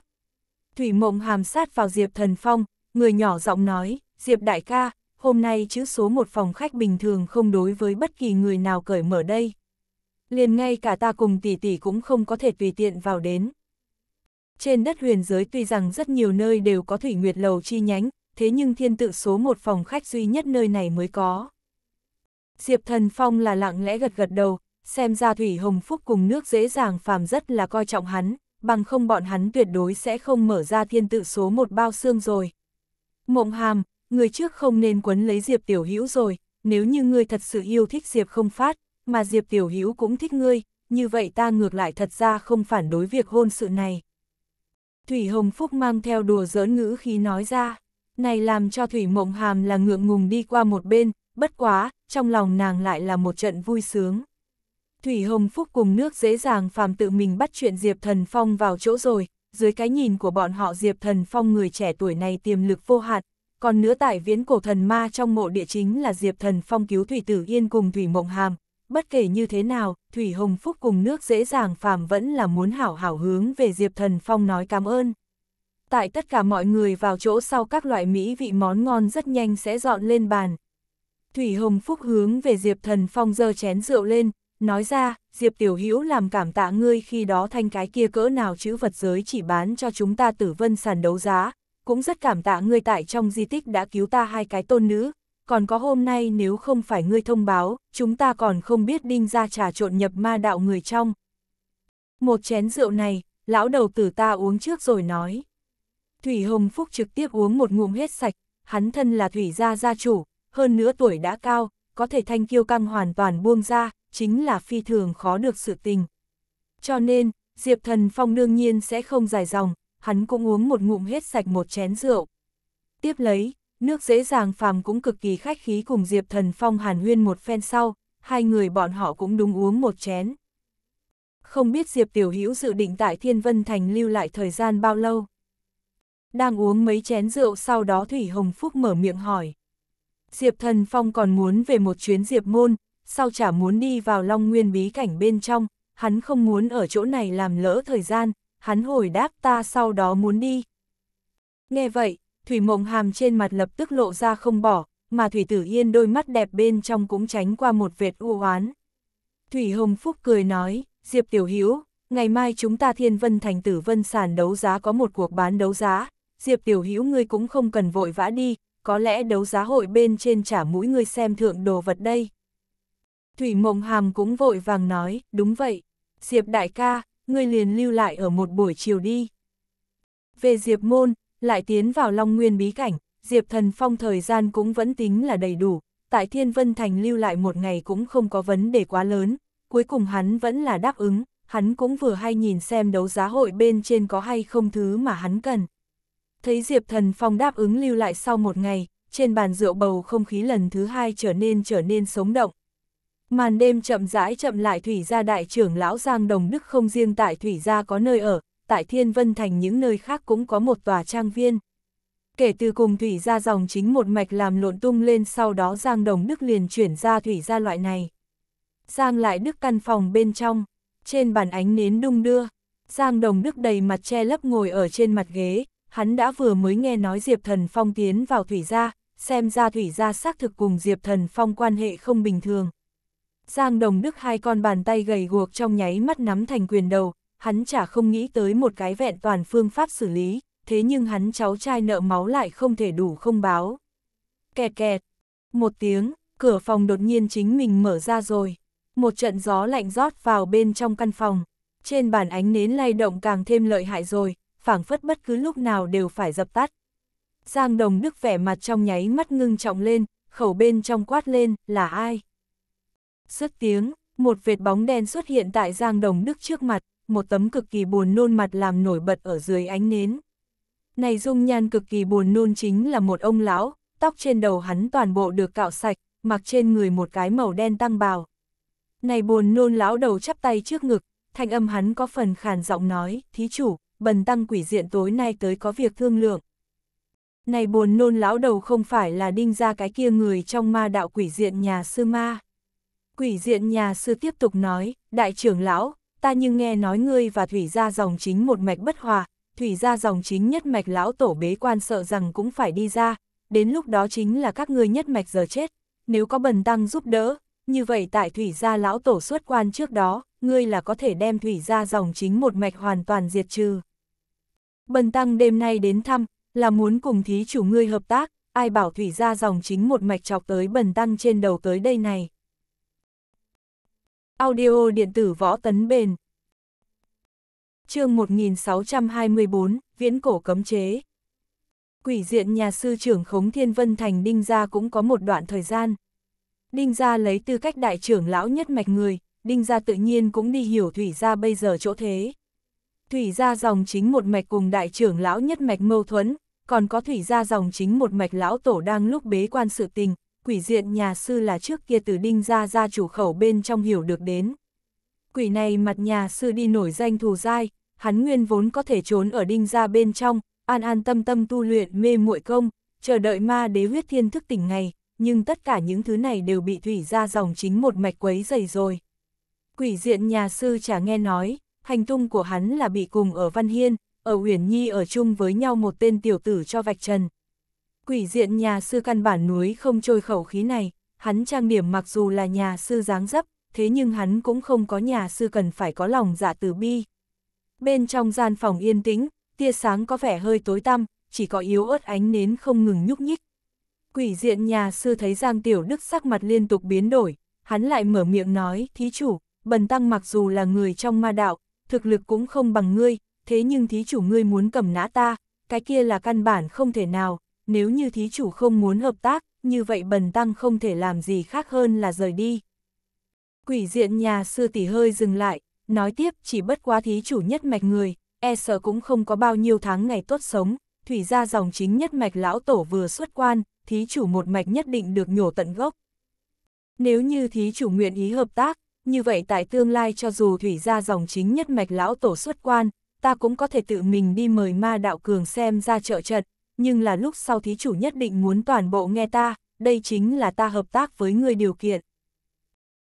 Thủy mộng hàm sát vào Diệp Thần Phong, người nhỏ giọng nói, Diệp đại ca, hôm nay chữ số một phòng khách bình thường không đối với bất kỳ người nào cởi mở đây. Liền ngay cả ta cùng tỷ tỷ cũng không có thể tùy tiện vào đến. Trên đất huyền giới tuy rằng rất nhiều nơi đều có thủy nguyệt lầu chi nhánh, thế nhưng thiên tự số một phòng khách duy nhất nơi này mới có. Diệp Thần Phong là lặng lẽ gật gật đầu, xem ra Thủy Hồng Phúc cùng nước dễ dàng phàm rất là coi trọng hắn, bằng không bọn hắn tuyệt đối sẽ không mở ra thiên tự số một bao xương rồi. Mộng Hàm, người trước không nên quấn lấy Diệp Tiểu Hữu rồi, nếu như ngươi thật sự yêu thích Diệp không phát, mà Diệp Tiểu Hữu cũng thích ngươi, như vậy ta ngược lại thật ra không phản đối việc hôn sự này. Thủy Hồng Phúc mang theo đùa giỡn ngữ khi nói ra, này làm cho Thủy Mộng Hàm là ngượng ngùng đi qua một bên, bất quá, trong lòng nàng lại là một trận vui sướng. Thủy Hồng Phúc cùng nước dễ dàng phàm tự mình bắt chuyện Diệp Thần Phong vào chỗ rồi, dưới cái nhìn của bọn họ Diệp Thần Phong người trẻ tuổi này tiềm lực vô hạn, còn nữa tại viễn cổ thần ma trong mộ địa chính là Diệp Thần Phong cứu Thủy Tử Yên cùng Thủy Mộng Hàm. Bất kể như thế nào, Thủy Hồng Phúc cùng nước dễ dàng phàm vẫn là muốn hảo hảo hướng về Diệp Thần Phong nói cảm ơn. Tại tất cả mọi người vào chỗ sau các loại mỹ vị món ngon rất nhanh sẽ dọn lên bàn. Thủy Hồng Phúc hướng về Diệp Thần Phong dơ chén rượu lên, nói ra, Diệp Tiểu Hữu làm cảm tạ ngươi khi đó thanh cái kia cỡ nào chữ vật giới chỉ bán cho chúng ta tử vân sàn đấu giá, cũng rất cảm tạ ngươi tại trong di tích đã cứu ta hai cái tôn nữ, còn có hôm nay nếu không phải ngươi thông báo, chúng ta còn không biết đinh ra trà trộn nhập ma đạo người trong. Một chén rượu này, lão đầu tử ta uống trước rồi nói. Thủy Hồng Phúc trực tiếp uống một ngụm hết sạch, hắn thân là Thủy gia gia chủ, hơn nữa tuổi đã cao, có thể thanh kiêu căng hoàn toàn buông ra, chính là phi thường khó được sự tình. Cho nên, Diệp Thần Phong đương nhiên sẽ không dài dòng, hắn cũng uống một ngụm hết sạch một chén rượu. Tiếp lấy, nước dễ dàng phàm cũng cực kỳ khách khí cùng Diệp Thần Phong hàn huyên một phen sau, hai người bọn họ cũng đúng uống một chén. Không biết Diệp Tiểu Hữu dự định tại Thiên Vân Thành lưu lại thời gian bao lâu. Đang uống mấy chén rượu sau đó Thủy Hồng Phúc mở miệng hỏi. Diệp Thần Phong còn muốn về một chuyến Diệp Môn, sau chả muốn đi vào Long Nguyên bí cảnh bên trong, hắn không muốn ở chỗ này làm lỡ thời gian, hắn hồi đáp ta sau đó muốn đi. Nghe vậy, Thủy Mộng Hàm trên mặt lập tức lộ ra không bỏ, mà Thủy Tử Yên đôi mắt đẹp bên trong cũng tránh qua một vệt u oán. Thủy Hồng Phúc cười nói, Diệp Tiểu Hữu ngày mai chúng ta Thiên Vân Thành Tử Vân sản đấu giá có một cuộc bán đấu giá, Diệp Tiểu Hữu ngươi cũng không cần vội vã đi, có lẽ đấu giá hội bên trên trả mũi ngươi xem thượng đồ vật đây. Thủy Mộng Hàm cũng vội vàng nói, đúng vậy, Diệp Đại ca, ngươi liền lưu lại ở một buổi chiều đi. Về Diệp Môn, lại tiến vào Long Nguyên bí cảnh, Diệp Thần Phong thời gian cũng vẫn tính là đầy đủ, tại Thiên Vân Thành lưu lại một ngày cũng không có vấn đề quá lớn, cuối cùng hắn vẫn là đáp ứng, hắn cũng vừa hay nhìn xem đấu giá hội bên trên có hay không thứ mà hắn cần. Thấy Diệp Thần Phong đáp ứng lưu lại sau một ngày, trên bàn rượu bầu không khí lần thứ hai trở nên trở nên sống động, Màn đêm chậm rãi chậm lại thủy gia đại trưởng lão Giang Đồng Đức không riêng tại thủy gia có nơi ở, tại Thiên Vân Thành những nơi khác cũng có một tòa trang viên. Kể từ cùng thủy gia dòng chính một mạch làm lộn tung lên sau đó Giang Đồng Đức liền chuyển ra thủy gia loại này. Giang lại Đức căn phòng bên trong, trên bàn ánh nến đung đưa, Giang Đồng Đức đầy mặt che lấp ngồi ở trên mặt ghế, hắn đã vừa mới nghe nói Diệp Thần Phong tiến vào thủy gia, xem ra thủy gia xác thực cùng Diệp Thần Phong quan hệ không bình thường. Giang Đồng Đức hai con bàn tay gầy guộc trong nháy mắt nắm thành quyền đầu, hắn chả không nghĩ tới một cái vẹn toàn phương pháp xử lý, thế nhưng hắn cháu trai nợ máu lại không thể đủ không báo. Kẹt kẹt, một tiếng, cửa phòng đột nhiên chính mình mở ra rồi, một trận gió lạnh rót vào bên trong căn phòng, trên bàn ánh nến lay động càng thêm lợi hại rồi, phảng phất bất cứ lúc nào đều phải dập tắt. Giang Đồng Đức vẻ mặt trong nháy mắt ngưng trọng lên, khẩu bên trong quát lên, là ai? Rất tiếng, một vệt bóng đen xuất hiện tại Giang Đồng Đức trước mặt, một tấm cực kỳ buồn nôn mặt làm nổi bật ở dưới ánh nến. Này dung nhan cực kỳ buồn nôn chính là một ông lão, tóc trên đầu hắn toàn bộ được cạo sạch, mặc trên người một cái màu đen tăng bào. Này buồn nôn lão đầu chắp tay trước ngực, thanh âm hắn có phần khàn giọng nói, thí chủ, bần tăng quỷ diện tối nay tới có việc thương lượng. Này buồn nôn lão đầu không phải là đinh ra cái kia người trong ma đạo quỷ diện nhà sư ma. Quỷ diện nhà sư tiếp tục nói, đại trưởng lão, ta nhưng nghe nói ngươi và thủy gia dòng chính một mạch bất hòa, thủy gia dòng chính nhất mạch lão tổ bế quan sợ rằng cũng phải đi ra, đến lúc đó chính là các ngươi nhất mạch giờ chết, nếu có bần tăng giúp đỡ, như vậy tại thủy gia lão tổ xuất quan trước đó, ngươi là có thể đem thủy gia dòng chính một mạch hoàn toàn diệt trừ. Bần tăng đêm nay đến thăm, là muốn cùng thí chủ ngươi hợp tác, ai bảo thủy gia dòng chính một mạch chọc tới bần tăng trên đầu tới đây này. Audio điện tử võ tấn bền. chương 1624, viễn cổ cấm chế. Quỷ diện nhà sư trưởng Khống Thiên Vân Thành Đinh Gia cũng có một đoạn thời gian. Đinh Gia lấy tư cách đại trưởng lão nhất mạch người, Đinh Gia tự nhiên cũng đi hiểu Thủy Gia bây giờ chỗ thế. Thủy Gia dòng chính một mạch cùng đại trưởng lão nhất mạch mâu thuẫn, còn có Thủy Gia dòng chính một mạch lão tổ đang lúc bế quan sự tình, quỷ diện nhà sư là trước kia từ đinh ra ra chủ khẩu bên trong hiểu được đến. Quỷ này mặt nhà sư đi nổi danh thù dai, hắn nguyên vốn có thể trốn ở đinh ra bên trong, an an tâm tâm tu luyện mê muội công, chờ đợi ma đế huyết thiên thức tỉnh ngày, nhưng tất cả những thứ này đều bị thủy ra dòng chính một mạch quấy dày rồi. Quỷ diện nhà sư chả nghe nói, hành tung của hắn là bị cùng ở Văn Hiên, ở Uyển Nhi ở chung với nhau một tên tiểu tử cho vạch trần, Quỷ diện nhà sư căn bản núi không trôi khẩu khí này, hắn trang điểm mặc dù là nhà sư dáng dấp, thế nhưng hắn cũng không có nhà sư cần phải có lòng dạ từ bi. Bên trong gian phòng yên tĩnh, tia sáng có vẻ hơi tối tăm, chỉ có yếu ớt ánh nến không ngừng nhúc nhích. Quỷ diện nhà sư thấy Giang Tiểu Đức sắc mặt liên tục biến đổi, hắn lại mở miệng nói, thí chủ, bần tăng mặc dù là người trong ma đạo, thực lực cũng không bằng ngươi, thế nhưng thí chủ ngươi muốn cầm nã ta, cái kia là căn bản không thể nào, nếu như thí chủ không muốn hợp tác, như vậy bần tăng không thể làm gì khác hơn là rời đi. Quỷ diện nhà sư tỷ hơi dừng lại, nói tiếp chỉ bất quá thí chủ nhất mạch người, e sợ cũng không có bao nhiêu tháng ngày tốt sống, thủy ra dòng chính nhất mạch lão tổ vừa xuất quan, thí chủ một mạch nhất định được nhổ tận gốc. Nếu như thí chủ nguyện ý hợp tác, như vậy tại tương lai cho dù thủy ra dòng chính nhất mạch lão tổ xuất quan, ta cũng có thể tự mình đi mời ma đạo cường xem ra trợ trận, nhưng là lúc sau thí chủ nhất định muốn toàn bộ nghe ta, đây chính là ta hợp tác với người điều kiện.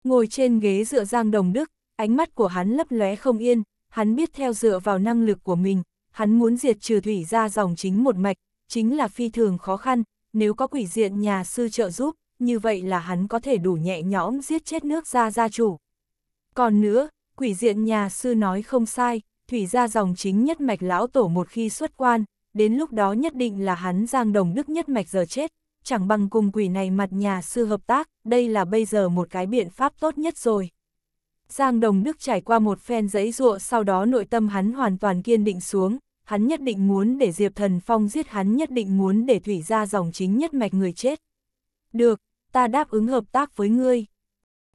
Ngồi trên ghế dựa Giang Đồng Đức, ánh mắt của hắn lấp lóe không yên, hắn biết theo dựa vào năng lực của mình, hắn muốn diệt trừ thủy ra dòng chính một mạch, chính là phi thường khó khăn, nếu có quỷ diện nhà sư trợ giúp, như vậy là hắn có thể đủ nhẹ nhõm giết chết nước ra gia chủ. Còn nữa, quỷ diện nhà sư nói không sai, thủy ra dòng chính nhất mạch lão tổ một khi xuất quan, đến lúc đó nhất định là hắn giang đồng đức nhất mạch giờ chết, chẳng bằng cùng quỷ này mặt nhà sư hợp tác, đây là bây giờ một cái biện pháp tốt nhất rồi. Giang Đồng Đức trải qua một phen giấy ruộ sau đó nội tâm hắn hoàn toàn kiên định xuống, hắn nhất định muốn để Diệp Thần Phong giết hắn nhất định muốn để thủy ra dòng chính nhất mạch người chết. Được, ta đáp ứng hợp tác với ngươi.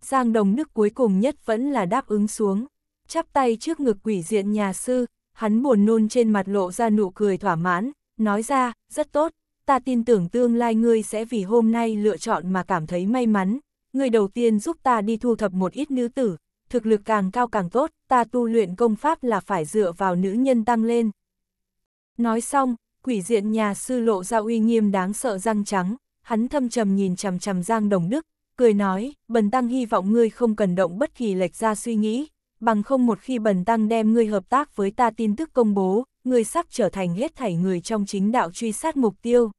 Giang Đồng Đức cuối cùng nhất vẫn là đáp ứng xuống, chắp tay trước ngực quỷ diện nhà sư, hắn buồn nôn trên mặt lộ ra nụ cười thỏa mãn, nói ra, rất tốt, ta tin tưởng tương lai ngươi sẽ vì hôm nay lựa chọn mà cảm thấy may mắn, ngươi đầu tiên giúp ta đi thu thập một ít nữ tử, thực lực càng cao càng tốt, ta tu luyện công pháp là phải dựa vào nữ nhân tăng lên. Nói xong, quỷ diện nhà sư lộ ra uy nghiêm đáng sợ răng trắng, hắn thâm trầm nhìn chằm chằm Giang Đồng Đức, cười nói, bần tăng hy vọng ngươi không cần động bất kỳ lệch ra suy nghĩ, bằng không một khi bần tăng đem ngươi hợp tác với ta tin tức công bố, ngươi sắp trở thành hết thảy người trong chính đạo truy sát mục tiêu.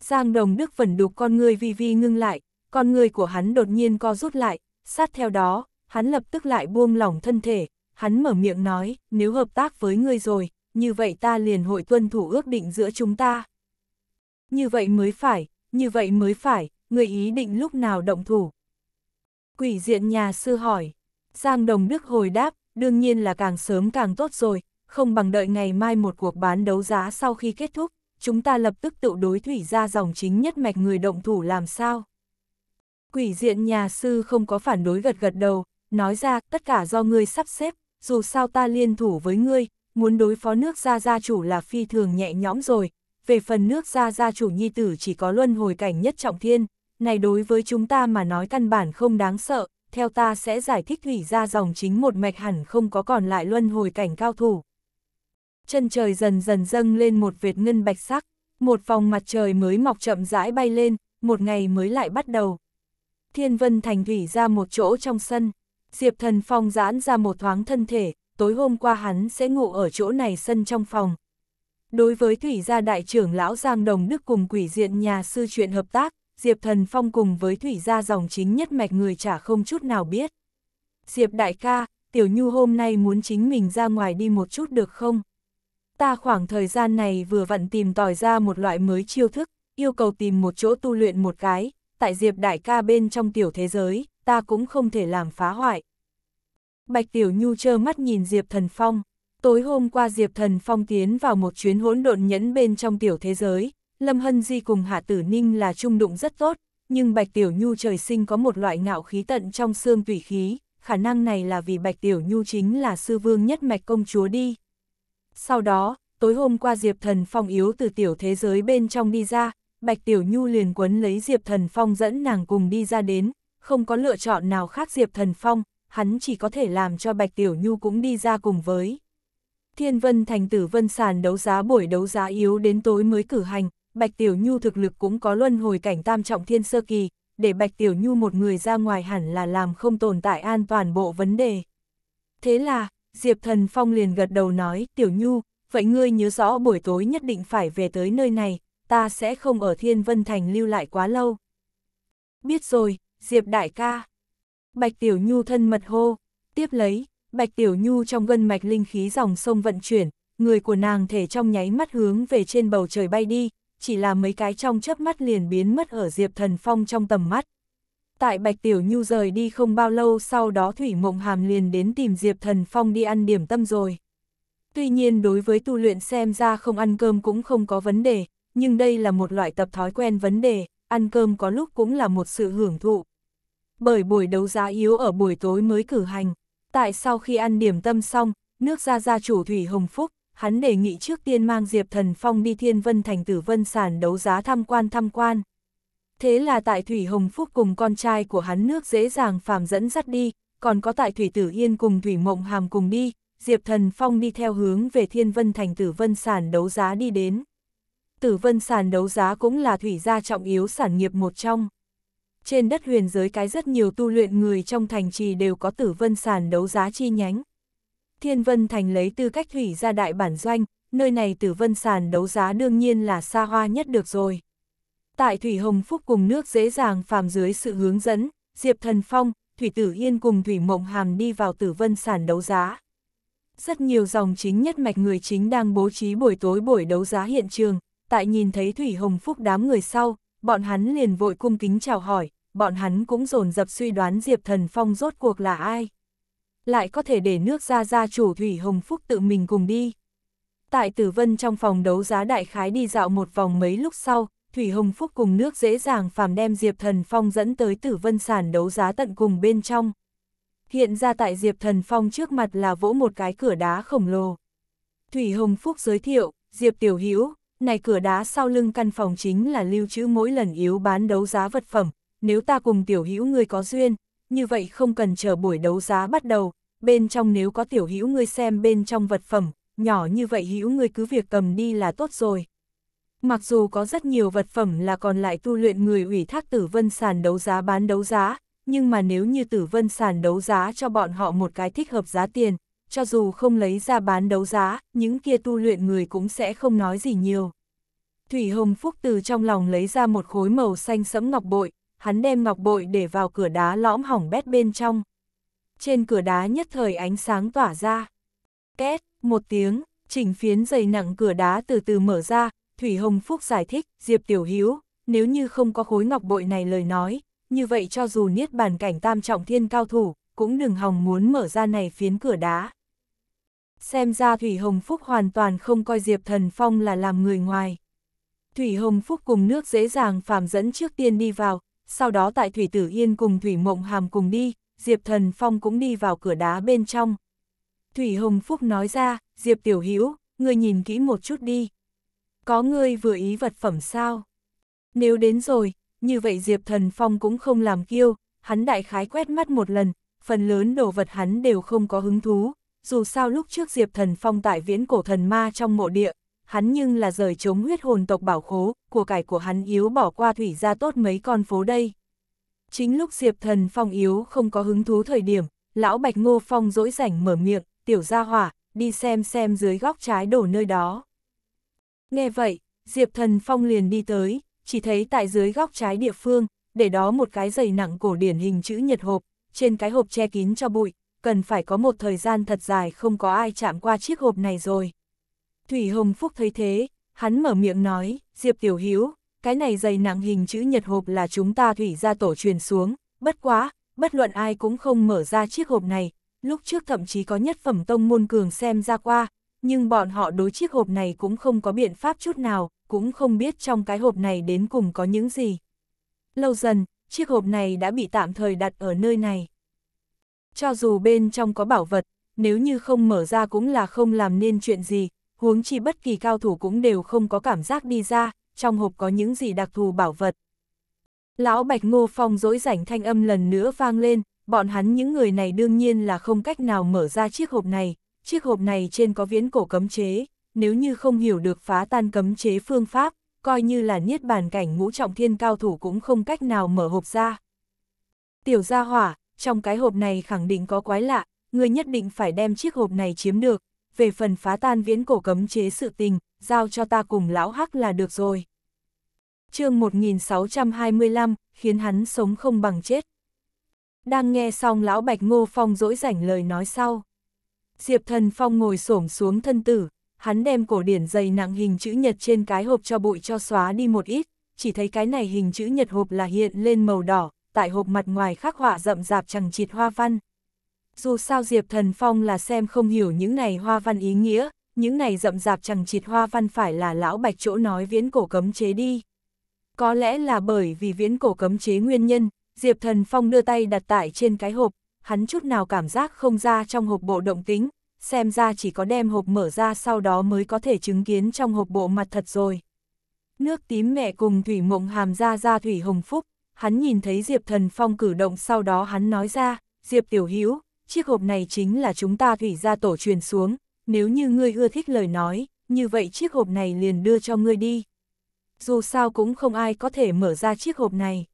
Giang Đồng Đức vẫn đục con người vi vi ngưng lại, con người của hắn đột nhiên co rút lại, sát theo đó, hắn lập tức lại buông lỏng thân thể, hắn mở miệng nói, nếu hợp tác với ngươi rồi, như vậy ta liền hội tuân thủ ước định giữa chúng ta. Như vậy mới phải, như vậy mới phải, người ý định lúc nào động thủ. Quỷ diện nhà sư hỏi. Giang Đồng Đức hồi đáp, đương nhiên là càng sớm càng tốt rồi, không bằng đợi ngày mai một cuộc bán đấu giá sau khi kết thúc, chúng ta lập tức tự đối thủy ra dòng chính nhất mạch người động thủ làm sao. Quỷ diện nhà sư không có phản đối gật gật đầu, nói ra tất cả do ngươi sắp xếp, dù sao ta liên thủ với ngươi, muốn đối phó nước gia gia chủ là phi thường nhẹ nhõm rồi, về phần nước gia gia chủ nhi tử chỉ có luân hồi cảnh nhất trọng thiên, này đối với chúng ta mà nói căn bản không đáng sợ, theo ta sẽ giải thích thủy ra dòng chính một mạch hẳn không có còn lại luân hồi cảnh cao thủ. Chân trời dần dần dâng lên một vệt ngân bạch sắc, một vòng mặt trời mới mọc chậm rãi bay lên, một ngày mới lại bắt đầu. Thiên vân thành thủy ra một chỗ trong sân, Diệp thần phong giãn ra một thoáng thân thể, tối hôm qua hắn sẽ ngủ ở chỗ này sân trong phòng. Đối với thủy gia đại trưởng lão Giang Đồng Đức cùng quỷ diện nhà sư chuyện hợp tác, Diệp Thần Phong cùng với Thủy gia dòng chính nhất mạch người chả không chút nào biết. Diệp đại ca, Tiểu Nhu hôm nay muốn chính mình ra ngoài đi một chút được không? Ta khoảng thời gian này vừa vặn tìm tòi ra một loại mới chiêu thức, yêu cầu tìm một chỗ tu luyện một cái, tại Diệp đại ca bên trong tiểu thế giới, ta cũng không thể làm phá hoại. Bạch Tiểu Nhu trơ mắt nhìn Diệp Thần Phong, tối hôm qua Diệp Thần Phong tiến vào một chuyến hỗn độn nhẫn bên trong tiểu thế giới, Lâm Hân Di cùng Hạ Tử Ninh là trung đụng rất tốt, nhưng Bạch Tiểu Nhu trời sinh có một loại ngạo khí tận trong xương tủy khí, khả năng này là vì Bạch Tiểu Nhu chính là sư vương nhất mạch công chúa đi. Sau đó, tối hôm qua Diệp Thần Phong yếu từ tiểu thế giới bên trong đi ra, Bạch Tiểu Nhu liền quấn lấy Diệp Thần Phong dẫn nàng cùng đi ra đến, không có lựa chọn nào khác Diệp Thần Phong, hắn chỉ có thể làm cho Bạch Tiểu Nhu cũng đi ra cùng với. Thiên Vân Thành Tử Vân Sàn đấu giá buổi đấu giá yếu đến tối mới cử hành, Bạch Tiểu Nhu thực lực cũng có luân hồi cảnh tam trọng thiên sơ kỳ, để Bạch Tiểu Nhu một người ra ngoài hẳn là làm không tồn tại an toàn bộ vấn đề. Thế là, Diệp Thần Phong liền gật đầu nói, Tiểu Nhu, vậy ngươi nhớ rõ buổi tối nhất định phải về tới nơi này, ta sẽ không ở Thiên Vân Thành lưu lại quá lâu. Biết rồi, Diệp Đại ca. Bạch Tiểu Nhu thân mật hô, tiếp lấy, Bạch Tiểu Nhu trong gân mạch linh khí dòng sông vận chuyển, người của nàng thể trong nháy mắt hướng về trên bầu trời bay đi, chỉ là mấy cái trong chớp mắt liền biến mất ở Diệp Thần Phong trong tầm mắt. Tại Bạch Tiểu Nhu rời đi không bao lâu sau đó Thủy Mộng Hàm liền đến tìm Diệp Thần Phong đi ăn điểm tâm rồi. Tuy nhiên đối với tu luyện xem ra không ăn cơm cũng không có vấn đề, nhưng đây là một loại tập thói quen vấn đề, ăn cơm có lúc cũng là một sự hưởng thụ. Bởi buổi đấu giá yếu ở buổi tối mới cử hành, tại sau khi ăn điểm tâm xong, nước ra gia chủ Thủy Hồng Phúc, hắn đề nghị trước tiên mang Diệp Thần Phong đi Thiên Vân Thành Tử Vân Sản đấu giá tham quan tham quan. Thế là tại Thủy Hồng Phúc cùng con trai của hắn nước dễ dàng phàm dẫn dắt đi, còn có tại Thủy Tử Yên cùng Thủy Mộng Hàm cùng đi, Diệp Thần Phong đi theo hướng về Thiên Vân Thành Tử Vân Sản đấu giá đi đến. Tử Vân Sản đấu giá cũng là thủy gia trọng yếu sản nghiệp một trong. Trên đất huyền giới cái rất nhiều tu luyện người trong thành trì đều có Tử Vân Sản đấu giá chi nhánh, Thiên Vân Thành lấy tư cách thủy ra đại bản doanh, nơi này tử vân sàn đấu giá đương nhiên là xa hoa nhất được rồi. Tại Thủy Hồng Phúc cùng nước dễ dàng phàm dưới sự hướng dẫn, Diệp Thần Phong, Thủy Tử Yên cùng Thủy Mộng Hàm đi vào tử vân sàn đấu giá. Rất nhiều dòng chính nhất mạch người chính đang bố trí buổi tối buổi đấu giá hiện trường, tại nhìn thấy Thủy Hồng Phúc đám người sau, bọn hắn liền vội cung kính chào hỏi, bọn hắn cũng dồn dập suy đoán Diệp Thần Phong rốt cuộc là ai lại có thể để nước ra gia chủ Thủy Hồng Phúc tự mình cùng đi. Tại Tử Vân trong phòng đấu giá đại khái đi dạo một vòng mấy lúc sau, Thủy Hồng Phúc cùng nước dễ dàng phàm đem Diệp Thần Phong dẫn tới Tử Vân sản đấu giá tận cùng bên trong. Hiện ra tại Diệp Thần Phong trước mặt là vỗ một cái cửa đá khổng lồ. Thủy Hồng Phúc giới thiệu, Diệp Tiểu Hữu này cửa đá sau lưng căn phòng chính là lưu trữ mỗi lần yếu bán đấu giá vật phẩm, nếu ta cùng Tiểu Hữu người có duyên, như vậy không cần chờ buổi đấu giá bắt đầu, bên trong nếu có tiểu hữu ngươi xem bên trong vật phẩm, nhỏ như vậy hữu ngươi cứ việc cầm đi là tốt rồi. Mặc dù có rất nhiều vật phẩm là còn lại tu luyện người ủy thác tử vân sàn đấu giá bán đấu giá, nhưng mà nếu như tử vân sàn đấu giá cho bọn họ một cái thích hợp giá tiền, cho dù không lấy ra bán đấu giá, những kia tu luyện người cũng sẽ không nói gì nhiều. Thủy Hồng Phúc từ trong lòng lấy ra một khối màu xanh sẫm ngọc bội, hắn đem ngọc bội để vào cửa đá lõm hỏng bét bên trong. Trên cửa đá nhất thời ánh sáng tỏa ra. Két, một tiếng, chỉnh phiến dày nặng cửa đá từ từ mở ra, Thủy Hồng Phúc giải thích, Diệp Tiểu Hiếu, nếu như không có khối ngọc bội này lời nói, như vậy cho dù niết bàn cảnh tam trọng thiên cao thủ, cũng đừng hòng muốn mở ra này phiến cửa đá. Xem ra Thủy Hồng Phúc hoàn toàn không coi Diệp Thần Phong là làm người ngoài. Thủy Hồng Phúc cùng nước dễ dàng phàm dẫn trước tiên đi vào, sau đó tại Thủy Tử Yên cùng Thủy Mộng Hàm cùng đi, Diệp Thần Phong cũng đi vào cửa đá bên trong. Thủy Hồng Phúc nói ra, Diệp Tiểu Hữu ngươi nhìn kỹ một chút đi. Có ngươi vừa ý vật phẩm sao? Nếu đến rồi, như vậy Diệp Thần Phong cũng không làm kiêu, hắn đại khái quét mắt một lần, phần lớn đồ vật hắn đều không có hứng thú, dù sao lúc trước Diệp Thần Phong tại viễn cổ thần ma trong mộ địa, hắn nhưng là rời chống huyết hồn tộc bảo khố, của cải của hắn yếu bỏ qua thủy ra tốt mấy con phố đây. Chính lúc Diệp Thần Phong yếu không có hứng thú thời điểm, lão Bạch Ngô Phong dỗi rảnh mở miệng, tiểu ra hỏa, đi xem xem dưới góc trái đổ nơi đó. Nghe vậy, Diệp Thần Phong liền đi tới, chỉ thấy tại dưới góc trái địa phương, để đó một cái giày nặng cổ điển hình chữ nhật hộp, trên cái hộp che kín cho bụi, cần phải có một thời gian thật dài không có ai chạm qua chiếc hộp này rồi. Thủy Hồng Phúc thấy thế, hắn mở miệng nói, Diệp Tiểu Hiếu, cái này dày nặng hình chữ nhật hộp là chúng ta thủy ra tổ truyền xuống, bất quá, bất luận ai cũng không mở ra chiếc hộp này, lúc trước thậm chí có nhất phẩm tông môn cường xem ra qua, nhưng bọn họ đối chiếc hộp này cũng không có biện pháp chút nào, cũng không biết trong cái hộp này đến cùng có những gì. Lâu dần, chiếc hộp này đã bị tạm thời đặt ở nơi này. Cho dù bên trong có bảo vật, nếu như không mở ra cũng là không làm nên chuyện gì, huống chi bất kỳ cao thủ cũng đều không có cảm giác đi ra, trong hộp có những gì đặc thù bảo vật. Lão Bạch Ngô Phong dỗi rảnh thanh âm lần nữa vang lên, bọn hắn những người này đương nhiên là không cách nào mở ra chiếc hộp này, chiếc hộp này trên có viễn cổ cấm chế, nếu như không hiểu được phá tan cấm chế phương pháp, coi như là niết bàn cảnh ngũ trọng thiên cao thủ cũng không cách nào mở hộp ra. Tiểu gia hỏa, trong cái hộp này khẳng định có quái lạ, ngươi nhất định phải đem chiếc hộp này chiếm được, về phần phá tan viễn cổ cấm chế sự tình, giao cho ta cùng lão hắc là được rồi. chương 1625, khiến hắn sống không bằng chết. Đang nghe xong lão Bạch Ngô Phong dỗi rảnh lời nói sau. Diệp thần Phong ngồi xổm xuống thân tử, hắn đem cổ điển dày nặng hình chữ nhật trên cái hộp cho bụi cho xóa đi một ít, chỉ thấy cái này hình chữ nhật hộp là hiện lên màu đỏ, tại hộp mặt ngoài khắc họa rậm rạp chẳng chịt hoa văn dù sao Diệp Thần Phong là xem không hiểu những này hoa văn ý nghĩa, những này rậm rạp chẳng chịt hoa văn phải là lão bạch chỗ nói viễn cổ cấm chế đi. Có lẽ là bởi vì viễn cổ cấm chế nguyên nhân, Diệp Thần Phong đưa tay đặt tại trên cái hộp, hắn chút nào cảm giác không ra trong hộp bộ động tính, xem ra chỉ có đem hộp mở ra sau đó mới có thể chứng kiến trong hộp bộ mặt thật rồi. Nước tím mẹ cùng Thủy Mộng Hàm ra ra Thủy Hồng Phúc, hắn nhìn thấy Diệp Thần Phong cử động sau đó hắn nói ra, Diệp Tiểu hiếu chiếc hộp này chính là chúng ta thủy ra tổ truyền xuống, nếu như ngươi ưa thích lời nói, như vậy chiếc hộp này liền đưa cho ngươi đi. Dù sao cũng không ai có thể mở ra chiếc hộp này.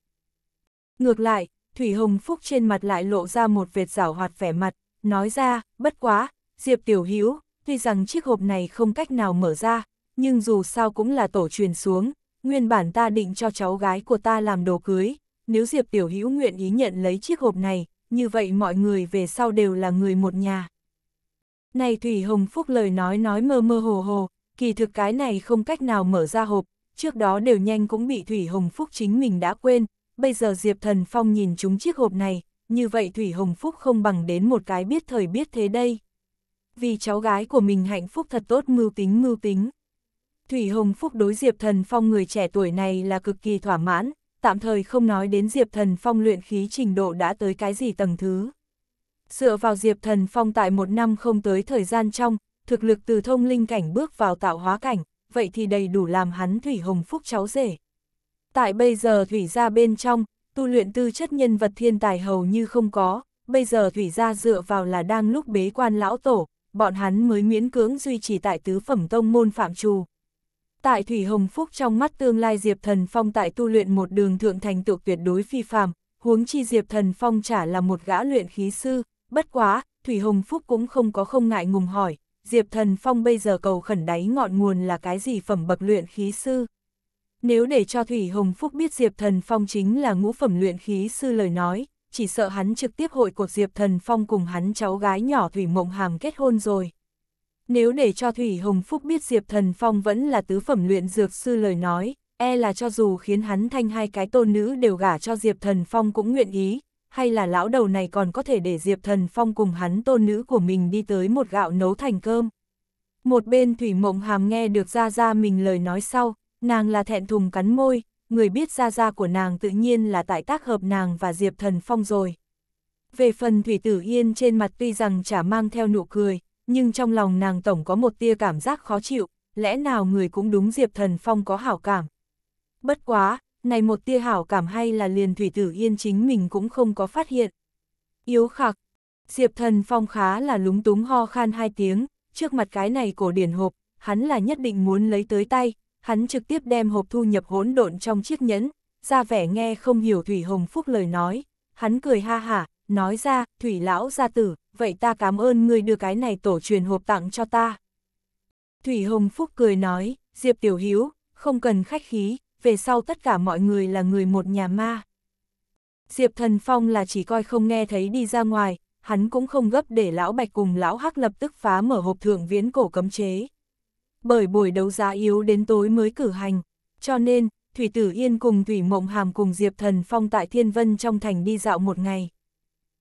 Ngược lại, Thủy Hồng Phúc trên mặt lại lộ ra một vệt rảo hoạt vẻ mặt, nói ra, bất quá, Diệp Tiểu Hữu tuy rằng chiếc hộp này không cách nào mở ra, nhưng dù sao cũng là tổ truyền xuống, nguyên bản ta định cho cháu gái của ta làm đồ cưới, nếu Diệp Tiểu Hữu nguyện ý nhận lấy chiếc hộp này, như vậy mọi người về sau đều là người một nhà. Này Thủy Hồng Phúc lời nói nói mơ mơ hồ hồ, kỳ thực cái này không cách nào mở ra hộp, trước đó đều nhanh cũng bị Thủy Hồng Phúc chính mình đã quên, bây giờ Diệp Thần Phong nhìn chúng chiếc hộp này, như vậy Thủy Hồng Phúc không bằng đến một cái biết thời biết thế đây. Vì cháu gái của mình hạnh phúc thật tốt mưu tính mưu tính. Thủy Hồng Phúc đối Diệp Thần Phong người trẻ tuổi này là cực kỳ thỏa mãn, tạm thời không nói đến Diệp Thần Phong luyện khí trình độ đã tới cái gì tầng thứ. Dựa vào Diệp Thần Phong tại một năm không tới thời gian trong, thực lực từ thông linh cảnh bước vào tạo hóa cảnh, vậy thì đầy đủ làm hắn Thủy Hồng Phúc cháu rể. Tại bây giờ Thủy ra bên trong, tu luyện tư chất nhân vật thiên tài hầu như không có, bây giờ Thủy ra dựa vào là đang lúc bế quan lão tổ, bọn hắn mới miễn cưỡng duy trì tại tứ phẩm tông môn phạm trù, tại Thủy Hồng Phúc trong mắt tương lai Diệp Thần Phong tại tu luyện một đường thượng thành tựu tuyệt đối phi phàm, huống chi Diệp Thần Phong chả là một gã luyện khí sư, bất quá, Thủy Hồng Phúc cũng không có không ngại ngùng hỏi, Diệp Thần Phong bây giờ cầu khẩn đáy ngọn nguồn là cái gì phẩm bậc luyện khí sư. Nếu để cho Thủy Hồng Phúc biết Diệp Thần Phong chính là ngũ phẩm luyện khí sư lời nói, chỉ sợ hắn trực tiếp hội cuộc Diệp Thần Phong cùng hắn cháu gái nhỏ Thủy Mộng Hàm kết hôn rồi. Nếu để cho Thủy Hồng Phúc biết Diệp Thần Phong vẫn là tứ phẩm luyện dược sư lời nói, e là cho dù khiến hắn thanh hai cái tôn nữ đều gả cho Diệp Thần Phong cũng nguyện ý, hay là lão đầu này còn có thể để Diệp Thần Phong cùng hắn tôn nữ của mình đi tới một gạo nấu thành cơm. Một bên Thủy Mộng Hàm nghe được Gia Gia mình lời nói sau, nàng là thẹn thùng cắn môi, người biết Gia Gia của nàng tự nhiên là tại tác hợp nàng và Diệp Thần Phong rồi. Về phần Thủy Tử Yên trên mặt tuy rằng chả mang theo nụ cười, nhưng trong lòng nàng tổng có một tia cảm giác khó chịu, lẽ nào người cũng đúng Diệp Thần Phong có hảo cảm. Bất quá, này một tia hảo cảm hay là liền Thủy Tử Yên chính mình cũng không có phát hiện. Yếu khạc, Diệp Thần Phong khá là lúng túng ho khan hai tiếng, trước mặt cái này cổ điển hộp, hắn là nhất định muốn lấy tới tay, hắn trực tiếp đem hộp thu nhập hỗn độn trong chiếc nhẫn, ra vẻ nghe không hiểu Thủy Hồng Phúc lời nói, hắn cười ha hả, nói ra, Thủy Lão gia tử, vậy ta cảm ơn người đưa cái này tổ truyền hộp tặng cho ta. Thủy Hồng Phúc cười nói, Diệp Tiểu Hiếu, không cần khách khí, về sau tất cả mọi người là người một nhà ma. Diệp Thần Phong là chỉ coi không nghe thấy đi ra ngoài, hắn cũng không gấp để Lão Bạch cùng Lão Hắc lập tức phá mở hộp thượng viễn cổ cấm chế. Bởi buổi đấu giá yếu đến tối mới cử hành, cho nên, Thủy Tử Yên cùng Thủy Mộng Hàm cùng Diệp Thần Phong tại Thiên Vân trong thành đi dạo một ngày.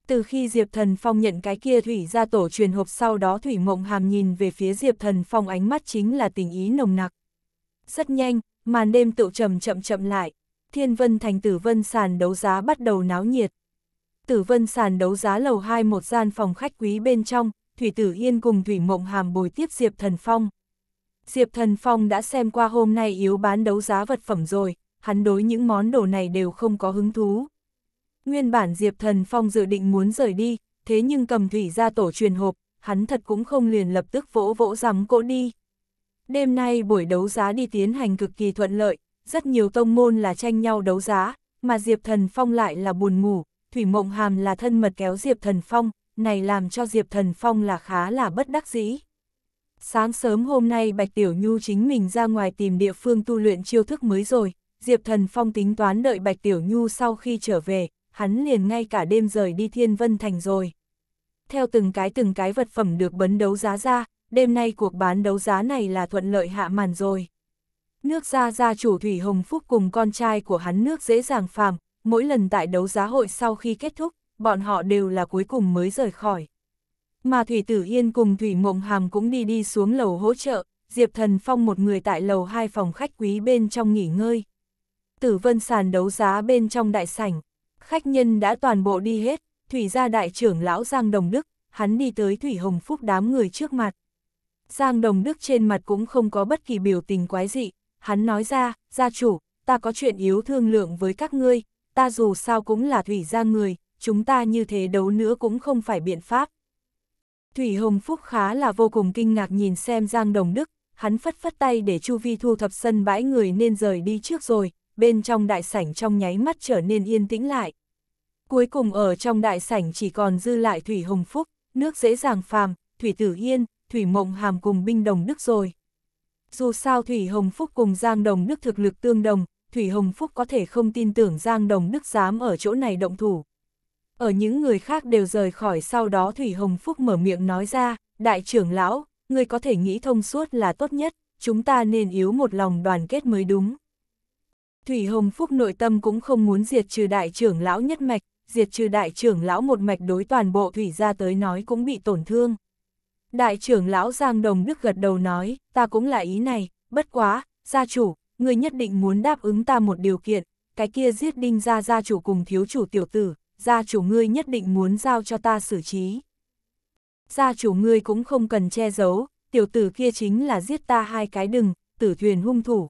Từ khi Diệp Thần Phong nhận cái kia Thủy ra tổ truyền hộp sau đó Thủy Mộng Hàm nhìn về phía Diệp Thần Phong ánh mắt chính là tình ý nồng nặc. Rất nhanh, màn đêm tựu trầm chậm chậm lại, Thiên Vân thành Tử Vân sàn đấu giá bắt đầu náo nhiệt. Tử Vân sàn đấu giá lầu 2 một gian phòng khách quý bên trong, Thủy Tử Yên cùng Thủy Mộng Hàm bồi tiếp Diệp Thần Phong. Diệp Thần Phong đã xem qua hôm nay yếu bán đấu giá vật phẩm rồi, hắn đối những món đồ này đều không có hứng thú. Nguyên bản Diệp Thần Phong dự định muốn rời đi, thế nhưng cầm thủy ra tổ truyền hộp, hắn thật cũng không liền lập tức vỗ vỗ rắm cỗ đi. Đêm nay buổi đấu giá đi tiến hành cực kỳ thuận lợi, rất nhiều tông môn là tranh nhau đấu giá, mà Diệp Thần Phong lại là buồn ngủ, Thủy Mộng Hàm là thân mật kéo Diệp Thần Phong, này làm cho Diệp Thần Phong là khá là bất đắc dĩ. Sáng sớm hôm nay Bạch Tiểu Nhu chính mình ra ngoài tìm địa phương tu luyện chiêu thức mới rồi, Diệp Thần Phong tính toán đợi Bạch Tiểu Nhu sau khi trở về, hắn liền ngay cả đêm rời đi Thiên Vân Thành rồi. Theo từng cái từng cái vật phẩm được bấn đấu giá ra, đêm nay cuộc bán đấu giá này là thuận lợi hạ màn rồi. Nước gia gia chủ Thủy Hồng Phúc cùng con trai của hắn nước dễ dàng phàm, mỗi lần tại đấu giá hội sau khi kết thúc, bọn họ đều là cuối cùng mới rời khỏi. Mà Thủy Tử Yên cùng Thủy Mộng Hàm cũng đi đi xuống lầu hỗ trợ, Diệp Thần Phong một người tại lầu hai phòng khách quý bên trong nghỉ ngơi. Tử Vân sàn đấu giá bên trong đại sảnh. Khách nhân đã toàn bộ đi hết, Thủy gia đại trưởng lão Giang Đồng Đức, hắn đi tới Thủy Hồng Phúc đám người trước mặt. Giang Đồng Đức trên mặt cũng không có bất kỳ biểu tình quái dị, hắn nói ra, gia chủ, ta có chuyện yếu thương lượng với các ngươi, ta dù sao cũng là Thủy gia người, chúng ta như thế đấu nữa cũng không phải biện pháp. Thủy Hồng Phúc khá là vô cùng kinh ngạc nhìn xem Giang Đồng Đức, hắn phất phất tay để Chu Vi thu thập sân bãi người nên rời đi trước rồi, bên trong đại sảnh trong nháy mắt trở nên yên tĩnh lại. Cuối cùng ở trong đại sảnh chỉ còn dư lại Thủy Hồng Phúc, nước dễ dàng phàm, Thủy Tử Yên, Thủy Mộng Hàm cùng binh đồng đức rồi. Dù sao Thủy Hồng Phúc cùng Giang Đồng Đức thực lực tương đồng, Thủy Hồng Phúc có thể không tin tưởng Giang Đồng Đức dám ở chỗ này động thủ. Ở những người khác đều rời khỏi sau đó Thủy Hồng Phúc mở miệng nói ra, Đại trưởng lão, người có thể nghĩ thông suốt là tốt nhất, chúng ta nên yếu một lòng đoàn kết mới đúng. Thủy Hồng Phúc nội tâm cũng không muốn diệt trừ đại trưởng lão nhất mạch, diệt trừ đại trưởng lão một mạch đối toàn bộ thủy gia tới nói cũng bị tổn thương. Đại trưởng lão Giang Đồng Đức gật đầu nói, ta cũng là ý này, bất quá, gia chủ, người nhất định muốn đáp ứng ta một điều kiện, cái kia giết đinh gia gia chủ cùng thiếu chủ tiểu tử, gia chủ ngươi nhất định muốn giao cho ta xử trí. Gia chủ ngươi cũng không cần che giấu, tiểu tử kia chính là giết ta hai cái đừng, tử thuyền hung thủ.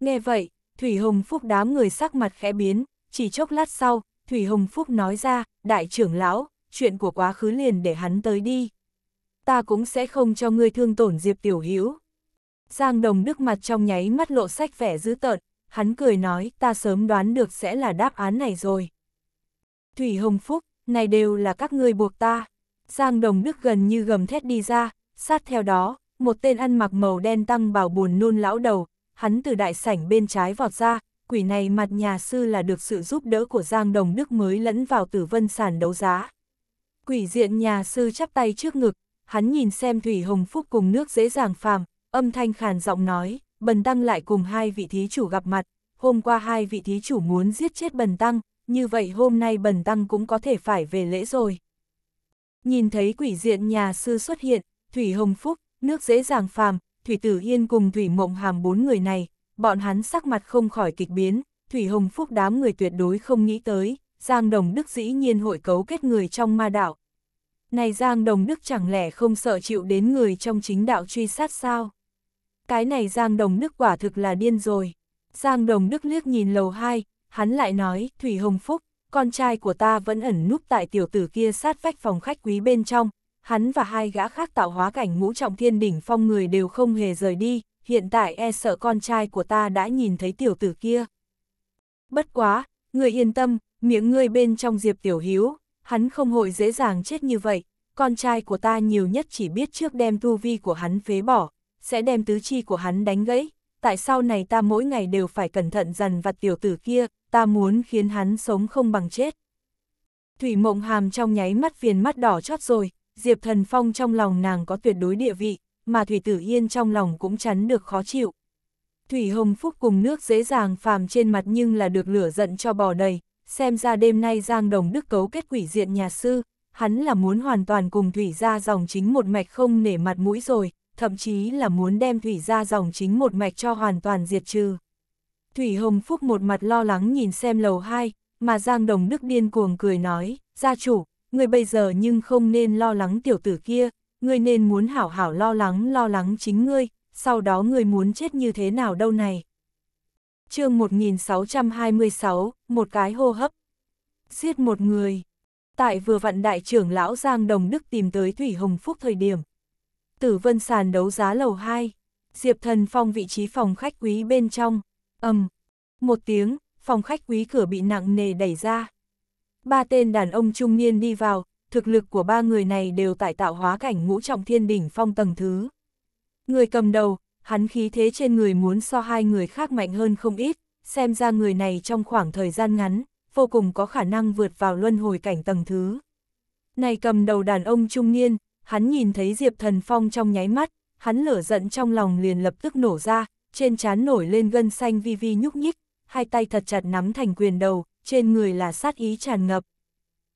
Nghe vậy, Thủy Hồng Phúc đám người sắc mặt khẽ biến, chỉ chốc lát sau, Thủy Hồng Phúc nói ra, đại trưởng lão, chuyện của quá khứ liền để hắn tới đi. Ta cũng sẽ không cho ngươi thương tổn Diệp Tiểu Hữu Giang Đồng Đức mặt trong nháy mắt lộ sách vẻ dữ tợn, hắn cười nói ta sớm đoán được sẽ là đáp án này rồi. Thủy Hồng Phúc, này đều là các ngươi buộc ta. Giang Đồng Đức gần như gầm thét đi ra, sát theo đó, một tên ăn mặc màu đen tăng bảo buồn nôn lão đầu, hắn từ đại sảnh bên trái vọt ra, quỷ này mặt nhà sư là được sự giúp đỡ của Giang Đồng Đức mới lẫn vào tử vân sản đấu giá. Quỷ diện nhà sư chắp tay trước ngực, hắn nhìn xem Thủy Hồng Phúc cùng nước dễ dàng phàm, âm thanh khàn giọng nói, Bần Tăng lại cùng hai vị thí chủ gặp mặt, hôm qua hai vị thí chủ muốn giết chết Bần Tăng, như vậy hôm nay Bần Tăng cũng có thể phải về lễ rồi. Nhìn thấy quỷ diện nhà sư xuất hiện, Thủy Hồng Phúc, nước dễ dàng phàm, Thủy Tử Yên cùng Thủy Mộng Hàm bốn người này, bọn hắn sắc mặt không khỏi kịch biến, Thủy Hồng Phúc đám người tuyệt đối không nghĩ tới, Giang Đồng Đức dĩ nhiên hội cấu kết người trong ma đạo. Này Giang Đồng Đức chẳng lẽ không sợ chịu đến người trong chính đạo truy sát sao? Cái này Giang Đồng Đức quả thực là điên rồi. Giang Đồng Đức liếc nhìn lầu 2, hắn lại nói, Thủy Hồng Phúc, con trai của ta vẫn ẩn núp tại tiểu tử kia sát vách phòng khách quý bên trong, hắn và hai gã khác tạo hóa cảnh ngũ trọng thiên đỉnh phong người đều không hề rời đi, hiện tại e sợ con trai của ta đã nhìn thấy tiểu tử kia. Bất quá, người yên tâm, miệng ngươi bên trong Diệp Tiểu Hiếu, hắn không hội dễ dàng chết như vậy, con trai của ta nhiều nhất chỉ biết trước đem tu vi của hắn phế bỏ, sẽ đem tứ chi của hắn đánh gãy, tại sau này ta mỗi ngày đều phải cẩn thận dần vặt tiểu tử kia, ta muốn khiến hắn sống không bằng chết. Thủy mộng hàm trong nháy mắt viền mắt đỏ chót rồi, Diệp Thần Phong trong lòng nàng có tuyệt đối địa vị, mà Thủy Tử Yên trong lòng cũng chắn được khó chịu. Thủy Hồng Phúc cùng nước dễ dàng phàm trên mặt nhưng là được lửa giận cho bò đầy, xem ra đêm nay Giang Đồng Đức cấu kết quỷ diện nhà sư, hắn là muốn hoàn toàn cùng Thủy ra dòng chính một mạch không nể mặt mũi rồi, thậm chí là muốn đem Thủy ra dòng chính một mạch cho hoàn toàn diệt trừ. Thủy Hồng Phúc một mặt lo lắng nhìn xem lầu hai, mà Giang Đồng Đức điên cuồng cười nói, gia chủ, người bây giờ nhưng không nên lo lắng tiểu tử kia, ngươi nên muốn hảo hảo lo lắng lo lắng chính ngươi, sau đó ngươi muốn chết như thế nào đâu này. chương 1626, một cái hô hấp. Giết một người. Tại vừa vặn đại trưởng lão Giang Đồng Đức tìm tới Thủy Hồng Phúc thời điểm. Tử vân sàn đấu giá lầu 2. Diệp thần phong vị trí phòng khách quý bên trong. ầm Một tiếng, phòng khách quý cửa bị nặng nề đẩy ra. Ba tên đàn ông trung niên đi vào, thực lực của ba người này đều tại tạo hóa cảnh ngũ trọng thiên đỉnh phong tầng thứ. Người cầm đầu, hắn khí thế trên người muốn so hai người khác mạnh hơn không ít, xem ra người này trong khoảng thời gian ngắn, vô cùng có khả năng vượt vào luân hồi cảnh tầng thứ. Này cầm đầu đàn ông trung niên, hắn nhìn thấy Diệp Thần Phong trong nháy mắt, hắn lửa giận trong lòng liền lập tức nổ ra, trên trán nổi lên gân xanh vi vi nhúc nhích, hai tay thật chặt nắm thành quyền đầu, trên người là sát ý tràn ngập,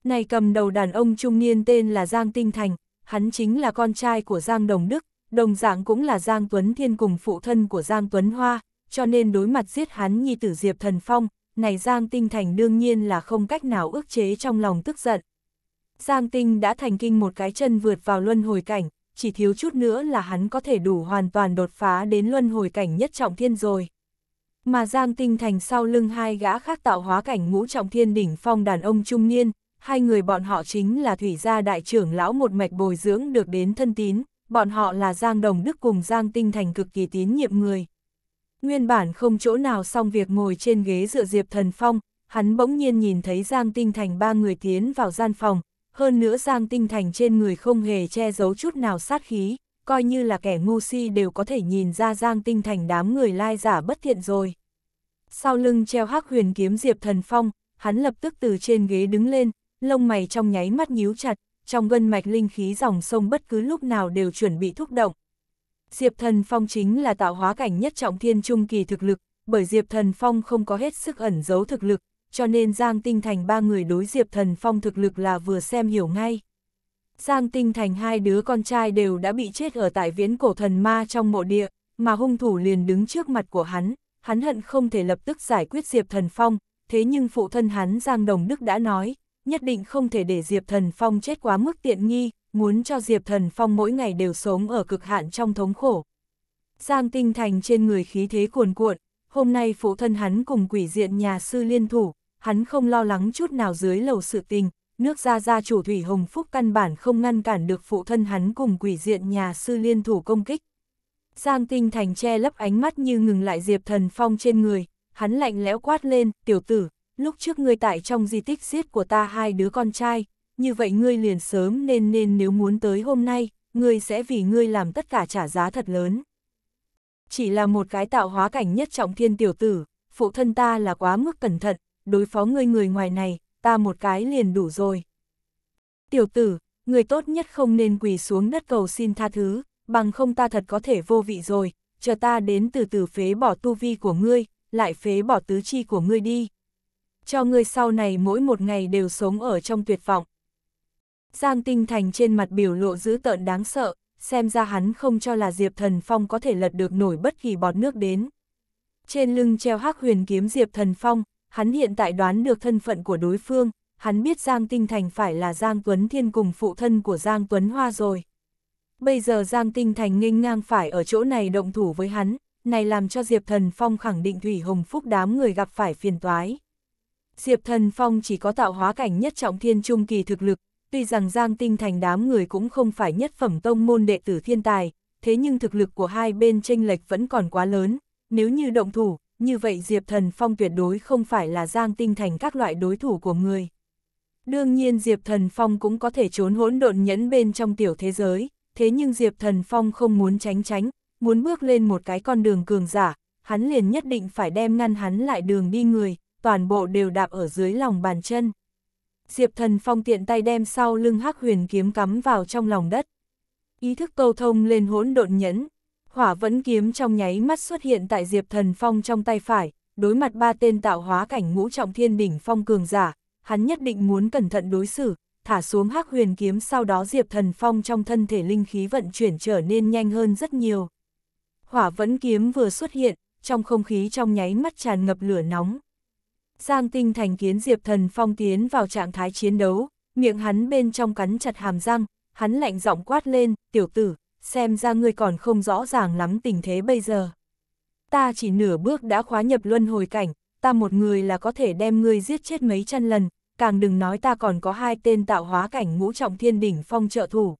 này cầm đầu đàn ông trung niên tên là Giang Tinh Thành, hắn chính là con trai của Giang Đồng Đức, đồng dạng cũng là Giang Tuấn Thiên cùng phụ thân của Giang Tuấn Hoa, cho nên đối mặt giết hắn nhi tử Diệp Thần Phong, này Giang Tinh Thành đương nhiên là không cách nào ước chế trong lòng tức giận. Giang Tinh đã thành kinh một cái chân vượt vào luân hồi cảnh, chỉ thiếu chút nữa là hắn có thể đủ hoàn toàn đột phá đến luân hồi cảnh nhất trọng thiên rồi. Mà Giang Tinh Thành sau lưng hai gã khác tạo hóa cảnh ngũ trọng thiên đỉnh phong đàn ông trung niên, hai người bọn họ chính là thủy gia đại trưởng lão một mạch bồi dưỡng được đến thân tín, bọn họ là Giang Đồng Đức cùng Giang Tinh Thành cực kỳ tín nhiệm người. Nguyên bản không chỗ nào xong việc ngồi trên ghế dựa Diệp Thần Phong, hắn bỗng nhiên nhìn thấy Giang Tinh Thành ba người tiến vào gian phòng, hơn nữa Giang Tinh Thành trên người không hề che giấu chút nào sát khí, coi như là kẻ ngu si đều có thể nhìn ra Giang Tinh Thành đám người lai giả bất thiện rồi. Sau lưng treo hắc huyền kiếm Diệp Thần Phong, hắn lập tức từ trên ghế đứng lên, lông mày trong nháy mắt nhíu chặt, trong gân mạch linh khí dòng sông bất cứ lúc nào đều chuẩn bị thúc động. Diệp Thần Phong chính là tạo hóa cảnh nhất trọng thiên trung kỳ thực lực, bởi Diệp Thần Phong không có hết sức ẩn giấu thực lực, cho nên Giang Tinh Thành ba người đối Diệp Thần Phong thực lực là vừa xem hiểu ngay. Giang Tinh Thành hai đứa con trai đều đã bị chết ở tại viễn cổ thần ma trong mộ địa, mà hung thủ liền đứng trước mặt của hắn, hắn hận không thể lập tức giải quyết Diệp Thần Phong, thế nhưng phụ thân hắn Giang Đồng Đức đã nói, nhất định không thể để Diệp Thần Phong chết quá mức tiện nghi, muốn cho Diệp Thần Phong mỗi ngày đều sống ở cực hạn trong thống khổ. Giang Tinh Thành trên người khí thế cuồn cuộn, hôm nay phụ thân hắn cùng quỷ diện nhà sư liên thủ, hắn không lo lắng chút nào dưới lầu sự tình, nước ra ra chủ thủy hồng phúc căn bản không ngăn cản được phụ thân hắn cùng quỷ diện nhà sư liên thủ công kích. Giang Tinh Thành che lấp ánh mắt như ngừng lại Diệp Thần Phong trên người, hắn lạnh lẽo quát lên, tiểu tử, lúc trước ngươi tại trong di tích giết của ta hai đứa con trai, như vậy ngươi liền sớm nên nên nếu muốn tới hôm nay, ngươi sẽ vì ngươi làm tất cả trả giá thật lớn. Chỉ là một cái tạo hóa cảnh nhất trọng thiên tiểu tử, phụ thân ta là quá mức cẩn thận, đối phó ngươi người ngoài này, ta một cái liền đủ rồi. Tiểu tử, người tốt nhất không nên quỳ xuống đất cầu xin tha thứ, bằng không ta thật có thể vô vị rồi, chờ ta đến từ từ phế bỏ tu vi của ngươi, lại phế bỏ tứ chi của ngươi đi cho ngươi sau này mỗi một ngày đều sống ở trong tuyệt vọng. Giang Tinh Thành trên mặt biểu lộ dữ tợn đáng sợ, xem ra hắn không cho là Diệp Thần Phong có thể lật được nổi bất kỳ bọt nước đến. Trên lưng treo hắc huyền kiếm Diệp Thần Phong, hắn hiện tại đoán được thân phận của đối phương, hắn biết Giang Tinh Thành phải là Giang Tuấn Thiên cùng phụ thân của Giang Tuấn Hoa rồi. Bây giờ Giang Tinh Thành nghênh ngang phải ở chỗ này động thủ với hắn, này làm cho Diệp Thần Phong khẳng định Thủy Hồng Phúc đám người gặp phải phiền toái. Diệp Thần Phong chỉ có tạo hóa cảnh nhất trọng thiên trung kỳ thực lực, tuy rằng Giang Tinh Thành đám người cũng không phải nhất phẩm tông môn đệ tử thiên tài, thế nhưng thực lực của hai bên tranh lệch vẫn còn quá lớn, nếu như động thủ, như vậy Diệp Thần Phong tuyệt đối không phải là Giang Tinh Thành các loại đối thủ của người. Đương nhiên Diệp Thần Phong cũng có thể trốn hỗn độn nhẫn bên trong tiểu thế giới, thế nhưng Diệp Thần Phong không muốn tránh tránh, muốn bước lên một cái con đường cường giả, hắn liền nhất định phải đem ngăn hắn lại đường đi người, toàn bộ đều đạp ở dưới lòng bàn chân. Diệp Thần Phong tiện tay đem sau lưng hắc huyền kiếm cắm vào trong lòng đất. Ý thức câu thông lên hỗn độn nhẫn, hỏa vẫn kiếm trong nháy mắt xuất hiện tại Diệp Thần Phong trong tay phải, đối mặt ba tên tạo hóa cảnh ngũ trọng thiên đỉnh phong cường giả, hắn nhất định muốn cẩn thận đối xử, thả xuống hắc huyền kiếm sau đó Diệp Thần Phong trong thân thể linh khí vận chuyển trở nên nhanh hơn rất nhiều. Hỏa vẫn kiếm vừa xuất hiện, trong không khí trong nháy mắt tràn ngập lửa nóng. Giang Tinh Thành kiến Diệp Thần Phong tiến vào trạng thái chiến đấu, miệng hắn bên trong cắn chặt hàm răng, hắn lạnh giọng quát lên, tiểu tử, xem ra ngươi còn không rõ ràng lắm tình thế bây giờ. Ta chỉ nửa bước đã khóa nhập luân hồi cảnh, ta một người là có thể đem ngươi giết chết mấy trăm lần, càng đừng nói ta còn có hai tên tạo hóa cảnh ngũ trọng thiên đỉnh phong trợ thủ.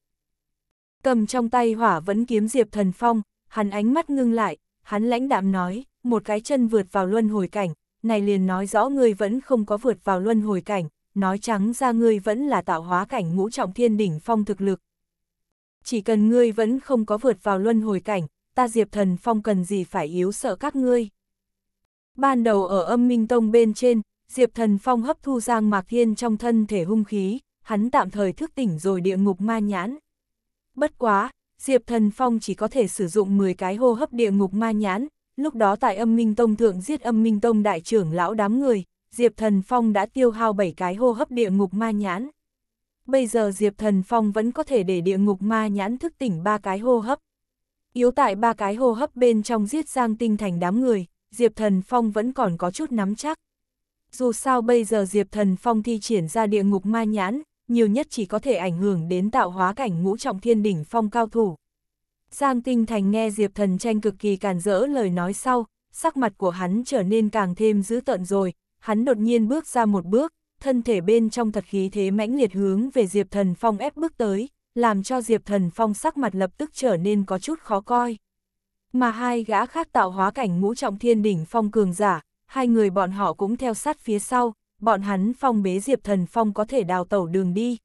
Cầm trong tay hỏa vẫn kiếm Diệp Thần Phong, hắn ánh mắt ngưng lại, hắn lãnh đạm nói, một cái chân vượt vào luân hồi cảnh, này liền nói rõ ngươi vẫn không có vượt vào luân hồi cảnh, nói trắng ra ngươi vẫn là tạo hóa cảnh ngũ trọng thiên đỉnh phong thực lực. Chỉ cần ngươi vẫn không có vượt vào luân hồi cảnh, ta diệp thần phong cần gì phải yếu sợ các ngươi. Ban đầu ở âm minh tông bên trên, diệp thần phong hấp thu giang mạc thiên trong thân thể hung khí, hắn tạm thời thức tỉnh rồi địa ngục ma nhãn. Bất quá, diệp thần phong chỉ có thể sử dụng 10 cái hô hấp địa ngục ma nhãn, lúc đó tại âm minh tông thượng giết âm minh tông đại trưởng lão đám người, Diệp Thần Phong đã tiêu hao 7 cái hô hấp địa ngục ma nhãn. Bây giờ Diệp Thần Phong vẫn có thể để địa ngục ma nhãn thức tỉnh ba cái hô hấp. Yếu tại ba cái hô hấp bên trong giết Giang Tinh thành đám người, Diệp Thần Phong vẫn còn có chút nắm chắc. Dù sao bây giờ Diệp Thần Phong thi triển ra địa ngục ma nhãn, nhiều nhất chỉ có thể ảnh hưởng đến tạo hóa cảnh ngũ trọng thiên đỉnh phong cao thủ. Giang Tinh Thành nghe Diệp Thần Tranh cực kỳ cản rỡ lời nói sau, sắc mặt của hắn trở nên càng thêm dữ tợn rồi, hắn đột nhiên bước ra một bước, thân thể bên trong thật khí thế mãnh liệt hướng về Diệp Thần Phong ép bước tới, làm cho Diệp Thần Phong sắc mặt lập tức trở nên có chút khó coi. Mà hai gã khác tạo hóa cảnh ngũ trọng thiên đỉnh phong cường giả, hai người bọn họ cũng theo sát phía sau, bọn hắn phong bế Diệp Thần Phong có thể đào tẩu đường đi.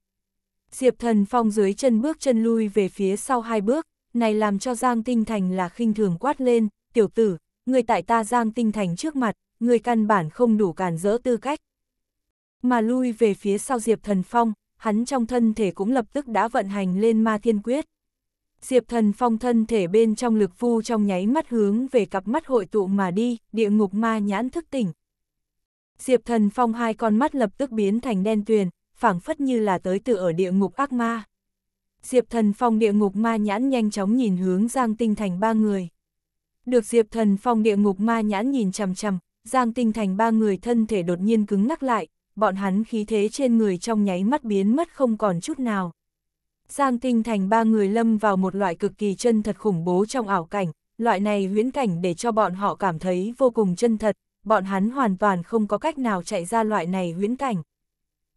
Diệp Thần Phong dưới chân bước chân lui về phía sau hai bước, này làm cho Giang Tinh Thành là khinh thường quát lên, tiểu tử, người tại ta Giang Tinh Thành trước mặt, người căn bản không đủ cản rỡ tư cách. Mà lui về phía sau Diệp Thần Phong, hắn trong thân thể cũng lập tức đã vận hành lên ma thiên quyết. Diệp Thần Phong thân thể bên trong lực phu trong nháy mắt hướng về cặp mắt hội tụ mà đi, địa ngục ma nhãn thức tỉnh. Diệp Thần Phong hai con mắt lập tức biến thành đen tuyền, phảng phất như là tới từ ở địa ngục ác ma. Diệp Thần Phong địa ngục ma nhãn nhanh chóng nhìn hướng Giang Tinh Thành ba người. Được Diệp Thần Phong địa ngục ma nhãn nhìn chằm chằm, Giang Tinh Thành ba người thân thể đột nhiên cứng ngắc lại, bọn hắn khí thế trên người trong nháy mắt biến mất không còn chút nào. Giang Tinh Thành ba người lâm vào một loại cực kỳ chân thật khủng bố trong ảo cảnh, loại này huyễn cảnh để cho bọn họ cảm thấy vô cùng chân thật, bọn hắn hoàn toàn không có cách nào chạy ra loại này huyễn cảnh.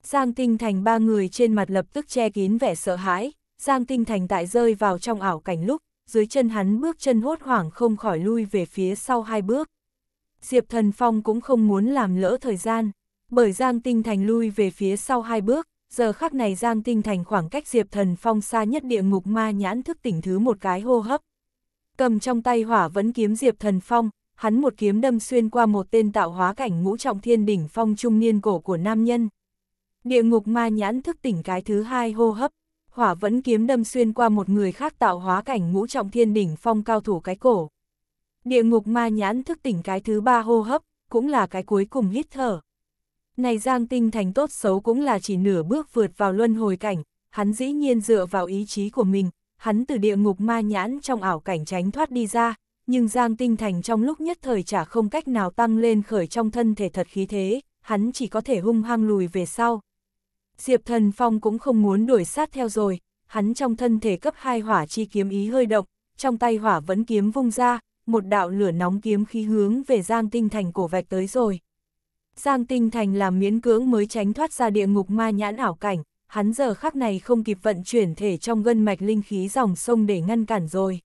Giang Tinh Thành ba người trên mặt lập tức che kín vẻ sợ hãi, Giang Tinh Thành tại rơi vào trong ảo cảnh lúc, dưới chân hắn bước chân hốt hoảng không khỏi lui về phía sau hai bước. Diệp Thần Phong cũng không muốn làm lỡ thời gian, bởi Giang Tinh Thành lui về phía sau hai bước, giờ khắc này Giang Tinh Thành khoảng cách Diệp Thần Phong xa nhất địa ngục ma nhãn thức tỉnh thứ một cái hô hấp. Cầm trong tay hỏa vẫn kiếm Diệp Thần Phong, hắn một kiếm đâm xuyên qua một tên tạo hóa cảnh ngũ trọng thiên đỉnh phong trung niên cổ của nam nhân. Địa ngục ma nhãn thức tỉnh cái thứ hai hô hấp hỏa vẫn kiếm đâm xuyên qua một người khác tạo hóa cảnh ngũ trọng thiên đỉnh phong cao thủ cái cổ. Địa ngục ma nhãn thức tỉnh cái thứ ba hô hấp, cũng là cái cuối cùng hít thở. Này Giang Tinh Thành tốt xấu cũng là chỉ nửa bước vượt vào luân hồi cảnh, hắn dĩ nhiên dựa vào ý chí của mình, hắn từ địa ngục ma nhãn trong ảo cảnh tránh thoát đi ra, nhưng Giang Tinh Thành trong lúc nhất thời chả không cách nào tăng lên khởi trong thân thể thật khí thế, hắn chỉ có thể hung hăng lùi về sau. Diệp Thần Phong cũng không muốn đuổi sát theo rồi, hắn trong thân thể cấp hai hỏa chi kiếm ý hơi động, trong tay hỏa vẫn kiếm vung ra, một đạo lửa nóng kiếm khí hướng về Giang Tinh Thành cổ vạch tới rồi. Giang Tinh Thành làm miễn cưỡng mới tránh thoát ra địa ngục ma nhãn ảo cảnh, hắn giờ khắc này không kịp vận chuyển thể trong gân mạch linh khí dòng sông để ngăn cản rồi.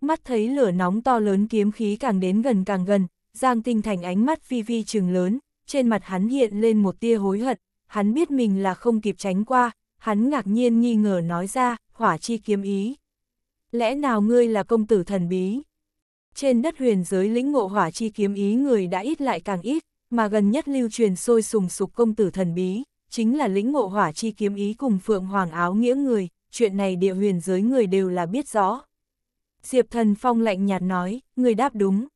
Mắt thấy lửa nóng to lớn kiếm khí càng đến gần càng gần, Giang Tinh Thành ánh mắt vi vi trừng lớn, trên mặt hắn hiện lên một tia hối hận, hắn biết mình là không kịp tránh qua, hắn ngạc nhiên nghi ngờ nói ra, hỏa chi kiếm ý. Lẽ nào ngươi là công tử thần bí? Trên đất huyền giới lĩnh ngộ hỏa chi kiếm ý người đã ít lại càng ít, mà gần nhất lưu truyền sôi sùng sục công tử thần bí, chính là lĩnh ngộ hỏa chi kiếm ý cùng phượng hoàng áo nghĩa người, chuyện này địa huyền giới người đều là biết rõ. Diệp thần phong lạnh nhạt nói, người đáp đúng.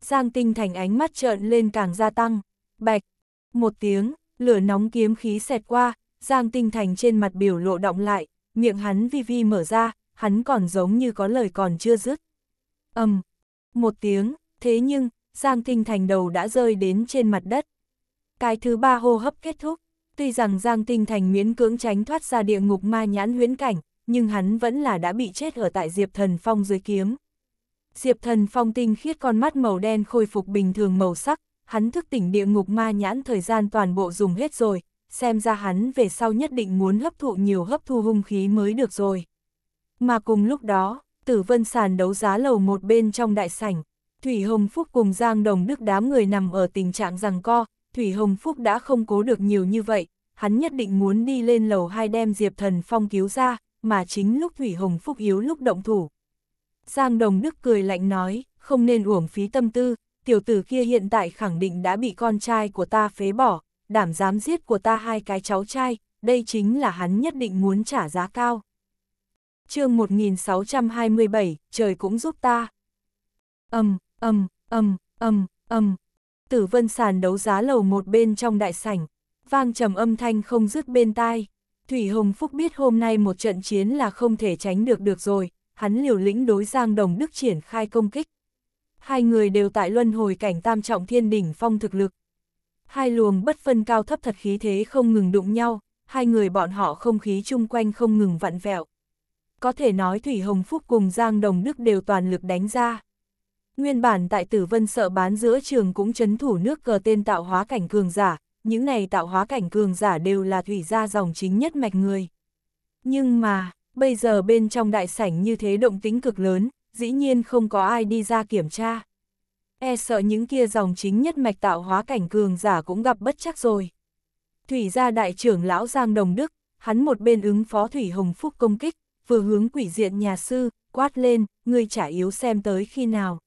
Giang tinh thành ánh mắt trợn lên càng gia tăng, bạch, một tiếng, lửa nóng kiếm khí xẹt qua, Giang Tinh Thành trên mặt biểu lộ động lại, miệng hắn vi vi mở ra, hắn còn giống như có lời còn chưa dứt. ầm, um, một tiếng, thế nhưng, Giang Tinh Thành đầu đã rơi đến trên mặt đất. Cái thứ ba hô hấp kết thúc, tuy rằng Giang Tinh Thành miễn cưỡng tránh thoát ra địa ngục ma nhãn huyễn cảnh, nhưng hắn vẫn là đã bị chết ở tại Diệp Thần Phong dưới kiếm. Diệp Thần Phong tinh khiết con mắt màu đen khôi phục bình thường màu sắc, hắn thức tỉnh địa ngục ma nhãn thời gian toàn bộ dùng hết rồi, xem ra hắn về sau nhất định muốn hấp thụ nhiều hấp thu hung khí mới được rồi. Mà cùng lúc đó, tử vân sàn đấu giá lầu một bên trong đại sảnh, Thủy Hồng Phúc cùng Giang Đồng Đức đám người nằm ở tình trạng rằng co, Thủy Hồng Phúc đã không cố được nhiều như vậy, hắn nhất định muốn đi lên lầu hai đem Diệp Thần Phong cứu ra, mà chính lúc Thủy Hồng Phúc yếu lúc động thủ. Giang Đồng Đức cười lạnh nói, không nên uổng phí tâm tư, tiểu tử kia hiện tại khẳng định đã bị con trai của ta phế bỏ, đảm dám giết của ta hai cái cháu trai, đây chính là hắn nhất định muốn trả giá cao. chương 1627, trời cũng giúp ta. Âm, âm, âm, âm, âm. Tử vân sàn đấu giá lầu một bên trong đại sảnh, vang trầm âm thanh không dứt bên tai. Thủy Hồng Phúc biết hôm nay một trận chiến là không thể tránh được được rồi, hắn liều lĩnh đối Giang Đồng Đức triển khai công kích hai người đều tại luân hồi cảnh tam trọng thiên đỉnh phong thực lực. Hai luồng bất phân cao thấp thật khí thế không ngừng đụng nhau, hai người bọn họ không khí chung quanh không ngừng vặn vẹo. Có thể nói Thủy Hồng Phúc cùng Giang Đồng Đức đều toàn lực đánh ra. Nguyên bản tại tử vân sợ bán giữa trường cũng chấn thủ nước cờ tên tạo hóa cảnh cường giả, những này tạo hóa cảnh cường giả đều là thủy gia dòng chính nhất mạch người. Nhưng mà, bây giờ bên trong đại sảnh như thế động tính cực lớn, dĩ nhiên không có ai đi ra kiểm tra. E sợ những kia dòng chính nhất mạch tạo hóa cảnh cường giả cũng gặp bất chắc rồi. Thủy gia đại trưởng lão Giang Đồng Đức, hắn một bên ứng phó Thủy Hồng Phúc công kích, vừa hướng quỷ diện nhà sư, quát lên, ngươi trả yếu xem tới khi nào.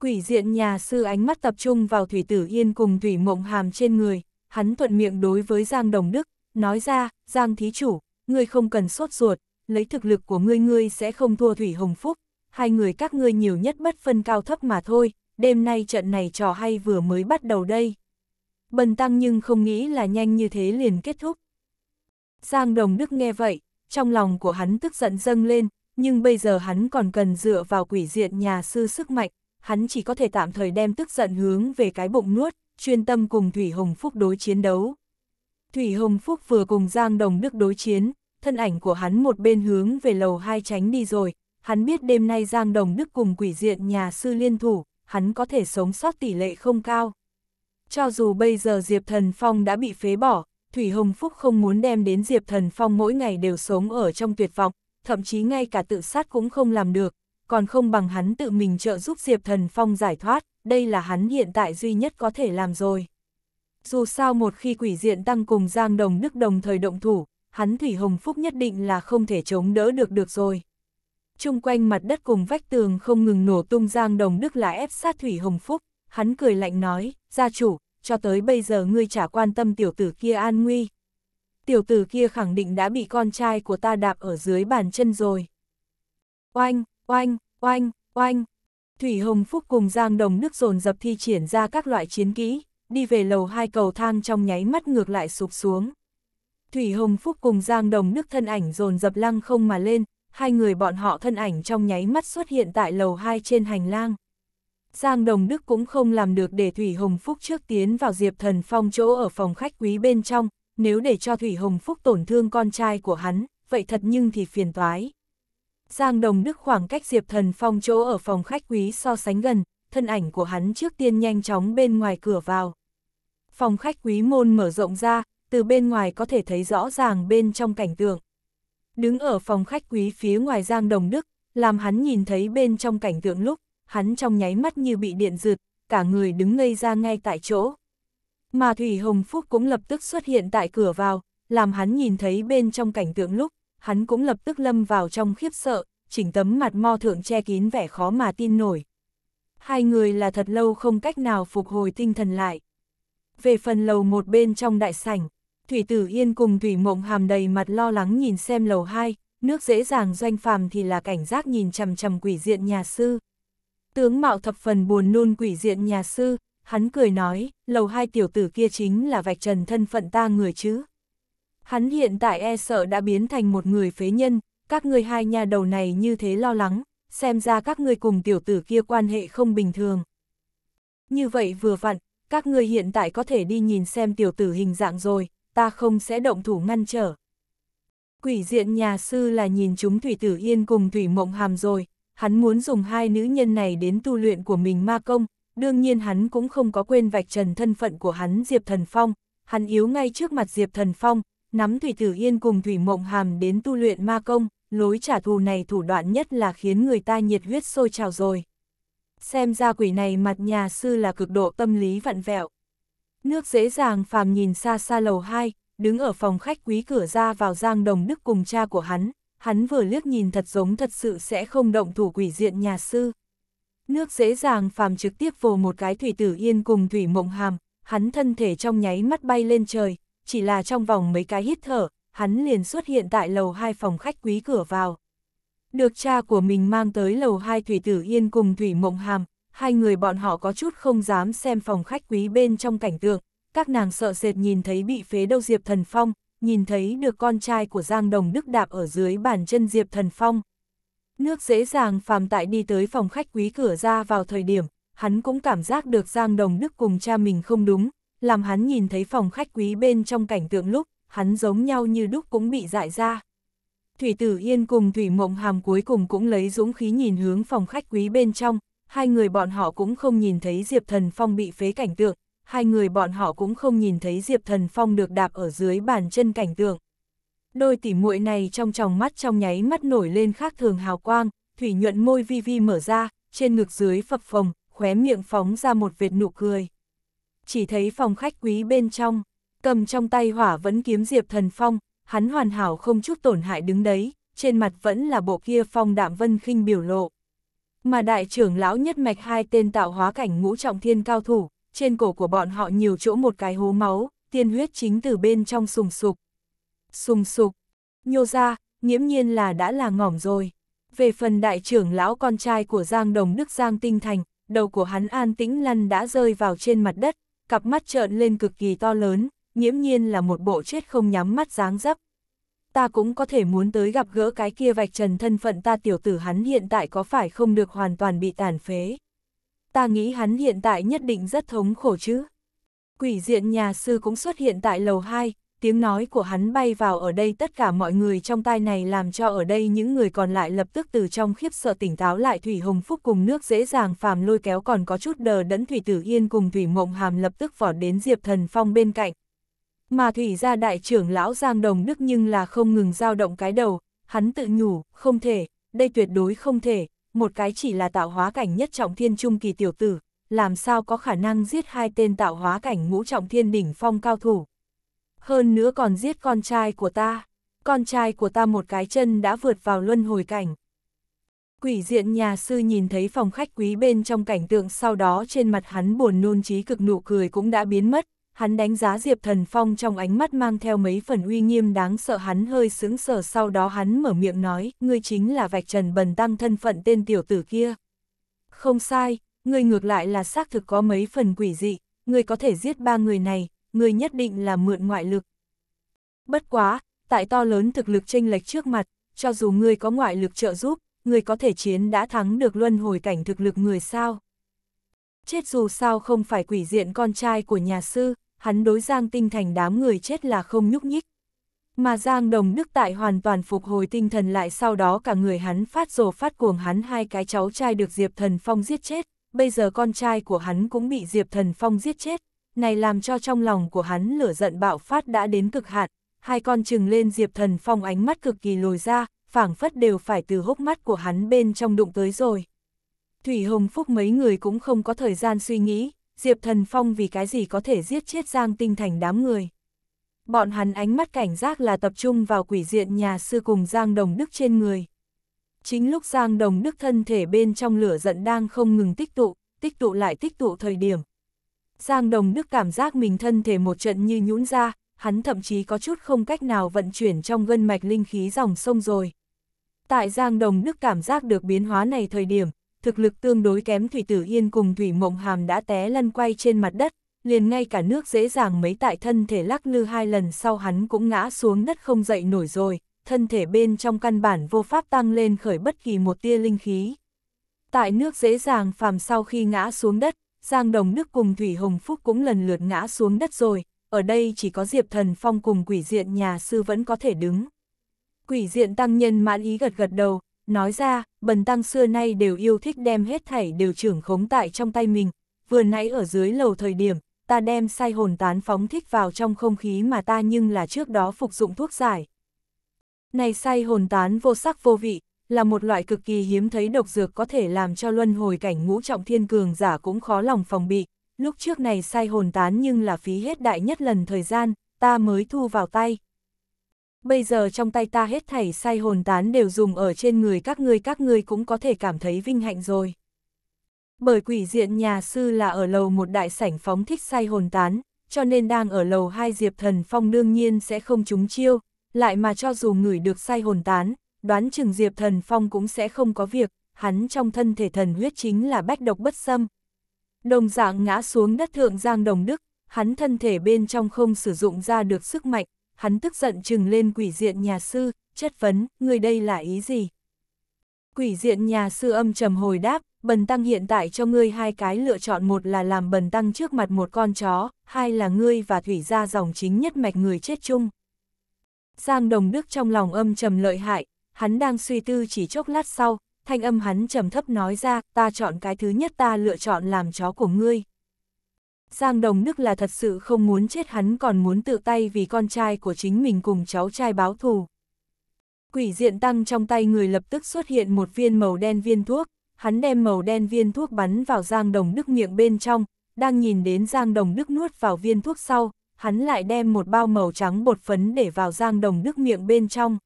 Quỷ diện nhà sư ánh mắt tập trung vào Thủy Tử Yên cùng Thủy Mộng Hàm trên người, hắn thuận miệng đối với Giang Đồng Đức, nói ra, Giang Thí Chủ, ngươi không cần sốt ruột, lấy thực lực của ngươi ngươi sẽ không thua Thủy Hồng Phúc, hai người các ngươi nhiều nhất bất phân cao thấp mà thôi, đêm nay trận này trò hay vừa mới bắt đầu đây. Bần tăng nhưng không nghĩ là nhanh như thế liền kết thúc. Giang Đồng Đức nghe vậy, trong lòng của hắn tức giận dâng lên, nhưng bây giờ hắn còn cần dựa vào quỷ diện nhà sư sức mạnh, hắn chỉ có thể tạm thời đem tức giận hướng về cái bụng nuốt, chuyên tâm cùng Thủy Hồng Phúc đối chiến đấu. Thủy Hồng Phúc vừa cùng Giang Đồng Đức đối chiến, thân ảnh của hắn một bên hướng về lầu hai tránh đi rồi, hắn biết đêm nay Giang Đồng Đức cùng quỷ diện nhà sư liên thủ, hắn có thể sống sót tỷ lệ không cao. Cho dù bây giờ Diệp Thần Phong đã bị phế bỏ, Thủy Hồng Phúc không muốn đem đến Diệp Thần Phong mỗi ngày đều sống ở trong tuyệt vọng, thậm chí ngay cả tự sát cũng không làm được, còn không bằng hắn tự mình trợ giúp Diệp Thần Phong giải thoát, đây là hắn hiện tại duy nhất có thể làm rồi. Dù sao một khi quỷ diện tăng cùng Giang Đồng Đức đồng thời động thủ, hắn Thủy Hồng Phúc nhất định là không thể chống đỡ được được rồi chung quanh mặt đất cùng vách tường không ngừng nổ tung Giang Đồng Đức là ép sát Thủy Hồng Phúc, hắn cười lạnh nói, gia chủ, cho tới bây giờ ngươi chả quan tâm tiểu tử kia an nguy. Tiểu tử kia khẳng định đã bị con trai của ta đạp ở dưới bàn chân rồi. Oanh, oanh, oanh, oanh. Thủy Hồng Phúc cùng Giang Đồng Đức dồn dập thi triển ra các loại chiến kỹ, đi về lầu hai cầu thang trong nháy mắt ngược lại sụp xuống. Thủy Hồng Phúc cùng Giang Đồng Đức thân ảnh dồn dập lăng không mà lên, hai người bọn họ thân ảnh trong nháy mắt xuất hiện tại lầu 2 trên hành lang. Giang Đồng Đức cũng không làm được để Thủy Hồng Phúc trước tiến vào Diệp Thần Phong chỗ ở phòng khách quý bên trong, nếu để cho Thủy Hồng Phúc tổn thương con trai của hắn, vậy thật nhưng thì phiền toái. Giang Đồng Đức khoảng cách Diệp Thần Phong chỗ ở phòng khách quý so sánh gần, thân ảnh của hắn trước tiên nhanh chóng bên ngoài cửa vào. Phòng khách quý môn mở rộng ra, từ bên ngoài có thể thấy rõ ràng bên trong cảnh tượng. Đứng ở phòng khách quý phía ngoài Giang Đồng Đức, làm hắn nhìn thấy bên trong cảnh tượng lúc, hắn trong nháy mắt như bị điện giựt, cả người đứng ngây ra ngay tại chỗ. Mà Thủy Hồng Phúc cũng lập tức xuất hiện tại cửa vào, làm hắn nhìn thấy bên trong cảnh tượng lúc, hắn cũng lập tức lâm vào trong khiếp sợ, chỉnh tấm mặt mo thượng che kín vẻ khó mà tin nổi. Hai người là thật lâu không cách nào phục hồi tinh thần lại. Về phần lầu một bên trong đại sảnh, Thủy Tử Yên cùng Thủy Mộng Hàm đầy mặt lo lắng nhìn xem lầu 2, nước dễ dàng doanh phàm thì là cảnh giác nhìn chằm chằm quỷ diện nhà sư. Tướng mạo thập phần buồn nôn quỷ diện nhà sư, hắn cười nói, lầu hai tiểu tử kia chính là vạch trần thân phận ta người chứ. Hắn hiện tại e sợ đã biến thành một người phế nhân, các ngươi hai nhà đầu này như thế lo lắng, xem ra các ngươi cùng tiểu tử kia quan hệ không bình thường. Như vậy vừa vặn, các ngươi hiện tại có thể đi nhìn xem tiểu tử hình dạng rồi, ta không sẽ động thủ ngăn trở. Quỷ diện nhà sư là nhìn chúng Thủy Tử Yên cùng Thủy Mộng Hàm rồi, hắn muốn dùng hai nữ nhân này đến tu luyện của mình ma công, đương nhiên hắn cũng không có quên vạch trần thân phận của hắn Diệp Thần Phong, hắn yếu ngay trước mặt Diệp Thần Phong, nắm Thủy Tử Yên cùng Thủy Mộng Hàm đến tu luyện ma công, lối trả thù này thủ đoạn nhất là khiến người ta nhiệt huyết sôi trào rồi. Xem ra quỷ này mặt nhà sư là cực độ tâm lý vặn vẹo. Nước dễ dàng phàm nhìn xa xa lầu 2, đứng ở phòng khách quý cửa ra vào Giang Đồng Đức cùng cha của hắn, hắn vừa liếc nhìn thật giống thật sự sẽ không động thủ quỷ diện nhà sư. Nước dễ dàng phàm trực tiếp vồ một cái thủy tử yên cùng thủy mộng hàm, hắn thân thể trong nháy mắt bay lên trời, chỉ là trong vòng mấy cái hít thở, hắn liền xuất hiện tại lầu hai phòng khách quý cửa vào. Được cha của mình mang tới lầu hai thủy tử yên cùng thủy mộng hàm, hai người bọn họ có chút không dám xem phòng khách quý bên trong cảnh tượng, các nàng sợ sệt nhìn thấy bị phế đâu Diệp Thần Phong, nhìn thấy được con trai của Giang Đồng Đức đạp ở dưới bàn chân Diệp Thần Phong. Nước dễ dàng phàm tại đi tới phòng khách quý cửa ra vào thời điểm, hắn cũng cảm giác được Giang Đồng Đức cùng cha mình không đúng, làm hắn nhìn thấy phòng khách quý bên trong cảnh tượng lúc, hắn giống nhau như đúc cũng bị dại ra. Thủy Tử Yên cùng Thủy Mộng Hàm cuối cùng cũng lấy dũng khí nhìn hướng phòng khách quý bên trong, hai người bọn họ cũng không nhìn thấy Diệp Thần Phong bị phế cảnh tượng, hai người bọn họ cũng không nhìn thấy Diệp Thần Phong được đạp ở dưới bàn chân cảnh tượng. Đôi tỉ muội này trong tròng mắt trong nháy mắt nổi lên khác thường hào quang, thủy nhuận môi vi vi mở ra, trên ngực dưới phập phồng, khóe miệng phóng ra một vệt nụ cười. Chỉ thấy phòng khách quý bên trong, cầm trong tay hỏa vẫn kiếm Diệp Thần Phong, hắn hoàn hảo không chút tổn hại đứng đấy, trên mặt vẫn là bộ kia phong đạm vân khinh biểu lộ. Mà đại trưởng lão nhất mạch hai tên tạo hóa cảnh ngũ trọng thiên cao thủ, trên cổ của bọn họ nhiều chỗ một cái hố máu, tiên huyết chính từ bên trong sùng sục. Sùng sục, nhô ra, nghiễm nhiên là đã là ngỏm rồi. Về phần đại trưởng lão con trai của Giang Đồng Đức Giang Tinh Thành, đầu của hắn an tĩnh lăn đã rơi vào trên mặt đất, cặp mắt trợn lên cực kỳ to lớn, nghiễm nhiên là một bộ chết không nhắm mắt dáng dấp, ta cũng có thể muốn tới gặp gỡ cái kia vạch trần thân phận ta tiểu tử hắn hiện tại có phải không được hoàn toàn bị tàn phế. Ta nghĩ hắn hiện tại nhất định rất thống khổ chứ. Quỷ diện nhà sư cũng xuất hiện tại lầu 2, tiếng nói của hắn bay vào ở đây tất cả mọi người trong tai này làm cho ở đây những người còn lại lập tức từ trong khiếp sợ tỉnh táo lại Thủy Hồng Phúc cùng nước dễ dàng phàm lôi kéo còn có chút đờ đẫn Thủy Tử Yên cùng Thủy Mộng Hàm lập tức vỏ đến Diệp Thần Phong bên cạnh, mà thủy gia đại trưởng lão Giang Đồng Đức nhưng là không ngừng dao động cái đầu, hắn tự nhủ, không thể, đây tuyệt đối không thể, một cái chỉ là tạo hóa cảnh nhất trọng thiên trung kỳ tiểu tử, làm sao có khả năng giết hai tên tạo hóa cảnh ngũ trọng thiên đỉnh phong cao thủ. Hơn nữa còn giết con trai của ta, con trai của ta một cái chân đã vượt vào luân hồi cảnh. Quỷ diện nhà sư nhìn thấy phòng khách quý bên trong cảnh tượng sau đó trên mặt hắn buồn nôn trí cực nụ cười cũng đã biến mất, hắn đánh giá Diệp Thần Phong trong ánh mắt mang theo mấy phần uy nghiêm đáng sợ hắn hơi sững sờ sau đó hắn mở miệng nói, ngươi chính là vạch trần bần tăng thân phận tên tiểu tử kia. Không sai, ngươi ngược lại là xác thực có mấy phần quỷ dị, ngươi có thể giết ba người này, ngươi nhất định là mượn ngoại lực. Bất quá, tại to lớn thực lực chênh lệch trước mặt, cho dù ngươi có ngoại lực trợ giúp, ngươi có thể chiến đã thắng được luân hồi cảnh thực lực người sao. Chết dù sao không phải quỷ diện con trai của nhà sư, hắn đối Giang Tinh Thành đám người chết là không nhúc nhích. Mà Giang Đồng Đức tại hoàn toàn phục hồi tinh thần lại sau đó cả người hắn phát rồ phát cuồng hắn hai cái cháu trai được Diệp Thần Phong giết chết, bây giờ con trai của hắn cũng bị Diệp Thần Phong giết chết, này làm cho trong lòng của hắn lửa giận bạo phát đã đến cực hạn, hai con chừng lên Diệp Thần Phong ánh mắt cực kỳ lồi ra, phảng phất đều phải từ hốc mắt của hắn bên trong đụng tới rồi. Thủy Hồng Phúc mấy người cũng không có thời gian suy nghĩ, Diệp Thần Phong vì cái gì có thể giết chết Giang Tinh Thành đám người. Bọn hắn ánh mắt cảnh giác là tập trung vào quỷ diện nhà sư cùng Giang Đồng Đức trên người. Chính lúc Giang Đồng Đức thân thể bên trong lửa giận đang không ngừng tích tụ, tích tụ lại tích tụ thời điểm. Giang Đồng Đức cảm giác mình thân thể một trận như nhũn ra, hắn thậm chí có chút không cách nào vận chuyển trong gân mạch linh khí dòng sông rồi. Tại Giang Đồng Đức cảm giác được biến hóa này thời điểm, thực lực tương đối kém Thủy Tử Yên cùng Thủy Mộng Hàm đã té lăn quay trên mặt đất, liền ngay cả nước dễ dàng mấy tại thân thể lắc lư hai lần sau hắn cũng ngã xuống đất không dậy nổi rồi, thân thể bên trong căn bản vô pháp tăng lên khởi bất kỳ một tia linh khí. Tại nước dễ dàng phàm sau khi ngã xuống đất, Giang Đồng Đức cùng Thủy Hồng Phúc cũng lần lượt ngã xuống đất rồi, ở đây chỉ có Diệp Thần Phong cùng quỷ diện nhà sư vẫn có thể đứng. Quỷ diện tăng nhân mãn ý gật gật đầu, Nói ra, bần tăng xưa nay đều yêu thích đem hết thảy đều trưởng khống tại trong tay mình, vừa nãy ở dưới lầu thời điểm, ta đem sai hồn tán phóng thích vào trong không khí mà ta nhưng là trước đó phục dụng thuốc giải. Này sai hồn tán vô sắc vô vị, là một loại cực kỳ hiếm thấy độc dược có thể làm cho luân hồi cảnh ngũ trọng thiên cường giả cũng khó lòng phòng bị. Lúc trước này sai hồn tán nhưng là phí hết đại nhất lần thời gian, ta mới thu vào tay bây giờ trong tay ta hết thảy sai hồn tán đều dùng ở trên người các ngươi các ngươi cũng có thể cảm thấy vinh hạnh rồi. Bởi quỷ diện nhà sư là ở lầu một đại sảnh phóng thích sai hồn tán, cho nên đang ở lầu hai diệp thần phong đương nhiên sẽ không trúng chiêu, lại mà cho dù ngửi được sai hồn tán, đoán chừng diệp thần phong cũng sẽ không có việc, hắn trong thân thể thần huyết chính là bách độc bất xâm. Đồng dạng ngã xuống đất thượng giang đồng đức, hắn thân thể bên trong không sử dụng ra được sức mạnh, hắn tức giận trừng lên quỷ diện nhà sư, chất vấn, người đây là ý gì? Quỷ diện nhà sư âm trầm hồi đáp, bần tăng hiện tại cho ngươi hai cái lựa chọn một là làm bần tăng trước mặt một con chó, hai là ngươi và thủy ra dòng chính nhất mạch người chết chung. Giang Đồng Đức trong lòng âm trầm lợi hại, hắn đang suy tư chỉ chốc lát sau, thanh âm hắn trầm thấp nói ra, ta chọn cái thứ nhất ta lựa chọn làm chó của ngươi. Giang Đồng Đức là thật sự không muốn chết hắn còn muốn tự tay vì con trai của chính mình cùng cháu trai báo thù. Quỷ diện tăng trong tay người lập tức xuất hiện một viên màu đen viên thuốc, hắn đem màu đen viên thuốc bắn vào Giang Đồng Đức miệng bên trong, đang nhìn đến Giang Đồng Đức nuốt vào viên thuốc sau, hắn lại đem một bao màu trắng bột phấn để vào Giang Đồng Đức miệng bên trong.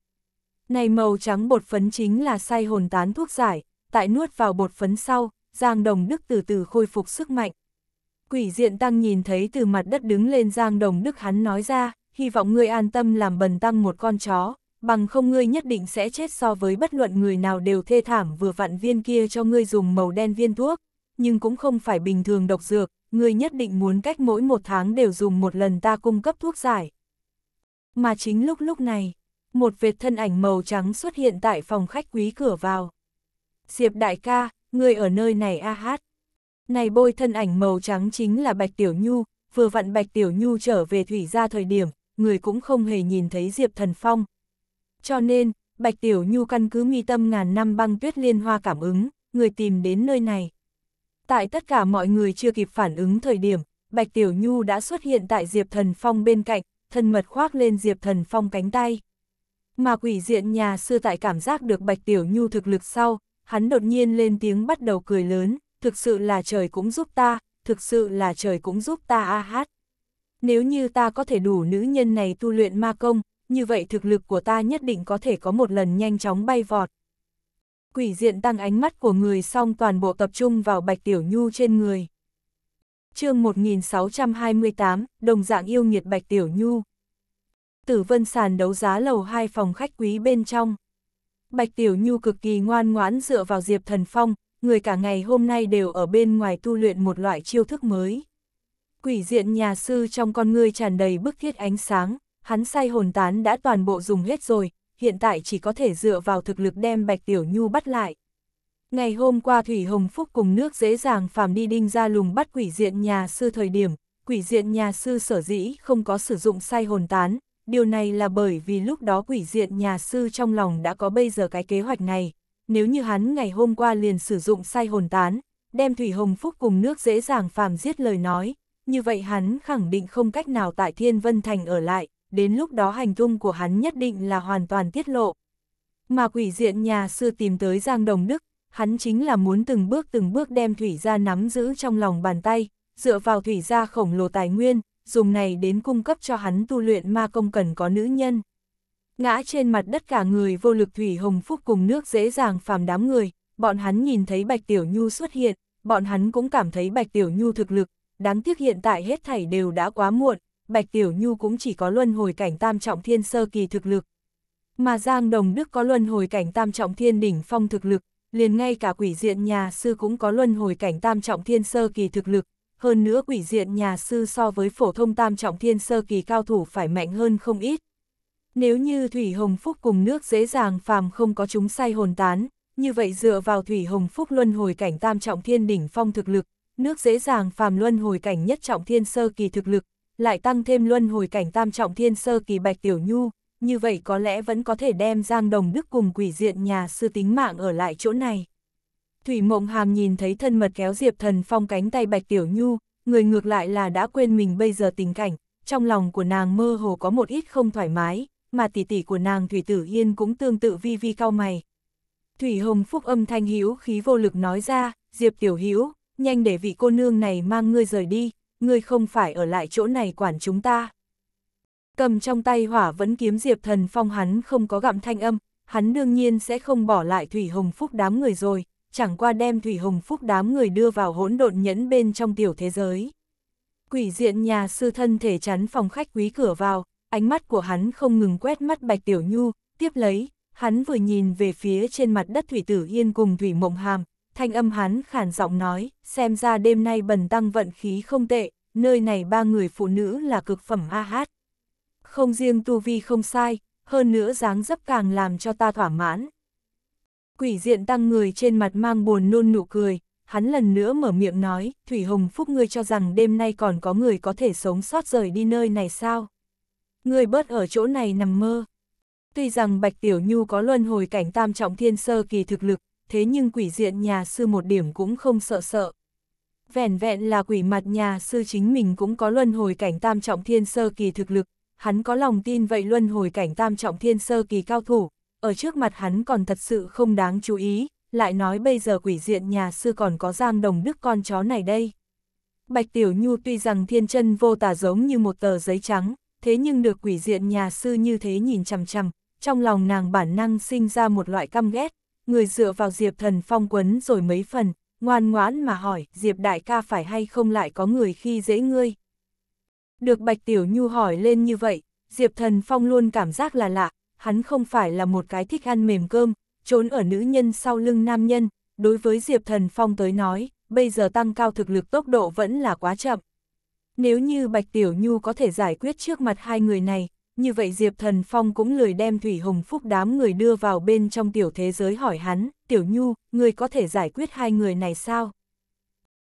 Này màu trắng bột phấn chính là say hồn tán thuốc giải, tại nuốt vào bột phấn sau, Giang Đồng Đức từ từ khôi phục sức mạnh. Quỷ diện tăng nhìn thấy từ mặt đất đứng lên Giang Đồng Đức hắn nói ra, hy vọng ngươi an tâm làm bần tăng một con chó, bằng không ngươi nhất định sẽ chết so với bất luận người nào đều thê thảm vừa vặn viên kia cho ngươi dùng màu đen viên thuốc, nhưng cũng không phải bình thường độc dược, ngươi nhất định muốn cách mỗi một tháng đều dùng một lần ta cung cấp thuốc giải. Mà chính lúc lúc này, một vệt thân ảnh màu trắng xuất hiện tại phòng khách quý cửa vào. Diệp đại ca, ngươi ở nơi này a hát. Này bôi thân ảnh màu trắng chính là Bạch Tiểu Nhu, vừa vặn Bạch Tiểu Nhu trở về thủy ra thời điểm, người cũng không hề nhìn thấy Diệp Thần Phong. Cho nên, Bạch Tiểu Nhu căn cứ nghi tâm ngàn năm băng tuyết liên hoa cảm ứng, người tìm đến nơi này. Tại tất cả mọi người chưa kịp phản ứng thời điểm, Bạch Tiểu Nhu đã xuất hiện tại Diệp Thần Phong bên cạnh, thân mật khoác lên Diệp Thần Phong cánh tay. Mà quỷ diện nhà xưa tại cảm giác được Bạch Tiểu Nhu thực lực sau, hắn đột nhiên lên tiếng bắt đầu cười lớn thực sự là trời cũng giúp ta, thực sự là trời cũng giúp ta a hát. Nếu như ta có thể đủ nữ nhân này tu luyện ma công, như vậy thực lực của ta nhất định có thể có một lần nhanh chóng bay vọt. Quỷ diện tăng ánh mắt của người xong toàn bộ tập trung vào bạch tiểu nhu trên người. chương 1628, đồng dạng yêu nghiệt bạch tiểu nhu. Tử vân sàn đấu giá lầu hai phòng khách quý bên trong. Bạch Tiểu Nhu cực kỳ ngoan ngoãn dựa vào Diệp Thần Phong, người cả ngày hôm nay đều ở bên ngoài tu luyện một loại chiêu thức mới. Quỷ diện nhà sư trong con ngươi tràn đầy bức thiết ánh sáng, hắn say hồn tán đã toàn bộ dùng hết rồi, hiện tại chỉ có thể dựa vào thực lực đem Bạch Tiểu Nhu bắt lại. Ngày hôm qua Thủy Hồng Phúc cùng nước dễ dàng phàm đi đinh ra lùng bắt quỷ diện nhà sư thời điểm, quỷ diện nhà sư sở dĩ không có sử dụng say hồn tán, điều này là bởi vì lúc đó quỷ diện nhà sư trong lòng đã có bây giờ cái kế hoạch này, nếu như hắn ngày hôm qua liền sử dụng sai hồn tán, đem Thủy Hồng Phúc cùng nước dễ dàng phàm giết lời nói, như vậy hắn khẳng định không cách nào tại Thiên Vân Thành ở lại, đến lúc đó hành tung của hắn nhất định là hoàn toàn tiết lộ. Mà quỷ diện nhà sư tìm tới Giang Đồng Đức, hắn chính là muốn từng bước từng bước đem Thủy ra nắm giữ trong lòng bàn tay, dựa vào Thủy ra khổng lồ tài nguyên, dùng này đến cung cấp cho hắn tu luyện ma công cần có nữ nhân. Ngã trên mặt đất cả người vô lực Thủy Hồng Phúc cùng nước dễ dàng phàm đám người, bọn hắn nhìn thấy Bạch Tiểu Nhu xuất hiện, bọn hắn cũng cảm thấy Bạch Tiểu Nhu thực lực, đáng tiếc hiện tại hết thảy đều đã quá muộn, Bạch Tiểu Nhu cũng chỉ có luân hồi cảnh tam trọng thiên sơ kỳ thực lực. Mà Giang Đồng Đức có luân hồi cảnh tam trọng thiên đỉnh phong thực lực, liền ngay cả quỷ diện nhà sư cũng có luân hồi cảnh tam trọng thiên sơ kỳ thực lực, hơn nữa quỷ diện nhà sư so với phổ thông tam trọng thiên sơ kỳ cao thủ phải mạnh hơn không ít. Nếu như Thủy Hồng Phúc cùng nước dễ dàng phàm không có chúng say hồn tán, như vậy dựa vào Thủy Hồng Phúc luân hồi cảnh tam trọng thiên đỉnh phong thực lực, nước dễ dàng phàm luân hồi cảnh nhất trọng thiên sơ kỳ thực lực, lại tăng thêm luân hồi cảnh tam trọng thiên sơ kỳ bạch tiểu nhu, như vậy có lẽ vẫn có thể đem Giang Đồng Đức cùng quỷ diện nhà sư tính mạng ở lại chỗ này. Thủy Mộng Hàm nhìn thấy thân mật kéo Diệp Thần Phong cánh tay Bạch Tiểu Nhu, người ngược lại là đã quên mình bây giờ tình cảnh, trong lòng của nàng mơ hồ có một ít không thoải mái, mà tỷ tỷ của nàng Thủy Tử Yên cũng tương tự vi vi cao mày. Thủy Hồng Phúc âm thanh hữu khí vô lực nói ra, Diệp Tiểu Hữu nhanh để vị cô nương này mang ngươi rời đi, ngươi không phải ở lại chỗ này quản chúng ta. Cầm trong tay hỏa vẫn kiếm Diệp Thần Phong hắn không có gặm thanh âm, hắn đương nhiên sẽ không bỏ lại Thủy Hồng Phúc đám người rồi, chẳng qua đem Thủy Hồng Phúc đám người đưa vào hỗn độn nhẫn bên trong tiểu thế giới. Quỷ diện nhà sư thân thể chắn phòng khách quý cửa vào, ánh mắt của hắn không ngừng quét mắt Bạch Tiểu Nhu, tiếp lấy, hắn vừa nhìn về phía trên mặt đất Thủy Tử Yên cùng Thủy Mộng Hàm, thanh âm hắn khản giọng nói, xem ra đêm nay bần tăng vận khí không tệ, nơi này ba người phụ nữ là cực phẩm a hát. Không riêng tu vi không sai, hơn nữa dáng dấp càng làm cho ta thỏa mãn. Quỷ diện tăng người trên mặt mang buồn nôn nụ cười, hắn lần nữa mở miệng nói, Thủy Hồng Phúc ngươi cho rằng đêm nay còn có người có thể sống sót rời đi nơi này sao? người bớt ở chỗ này nằm mơ. Tuy rằng Bạch Tiểu Nhu có luân hồi cảnh tam trọng thiên sơ kỳ thực lực, thế nhưng quỷ diện nhà sư một điểm cũng không sợ sợ. Vẻn vẹn là quỷ mặt nhà sư chính mình cũng có luân hồi cảnh tam trọng thiên sơ kỳ thực lực, hắn có lòng tin vậy luân hồi cảnh tam trọng thiên sơ kỳ cao thủ, ở trước mặt hắn còn thật sự không đáng chú ý, lại nói bây giờ quỷ diện nhà sư còn có giang đồng đức con chó này đây. Bạch Tiểu Nhu tuy rằng thiên chân vô tả giống như một tờ giấy trắng, thế nhưng được quỷ diện nhà sư như thế nhìn chằm chằm, trong lòng nàng bản năng sinh ra một loại căm ghét, người dựa vào Diệp Thần Phong quấn rồi mấy phần, ngoan ngoãn mà hỏi Diệp Đại ca phải hay không lại có người khi dễ ngươi. Được Bạch Tiểu Nhu hỏi lên như vậy, Diệp Thần Phong luôn cảm giác là lạ, hắn không phải là một cái thích ăn mềm cơm, trốn ở nữ nhân sau lưng nam nhân, đối với Diệp Thần Phong tới nói, bây giờ tăng cao thực lực tốc độ vẫn là quá chậm. Nếu như Bạch Tiểu Nhu có thể giải quyết trước mặt hai người này, như vậy Diệp Thần Phong cũng lười đem Thủy Hồng Phúc đám người đưa vào bên trong tiểu thế giới hỏi hắn, Tiểu Nhu, người có thể giải quyết hai người này sao?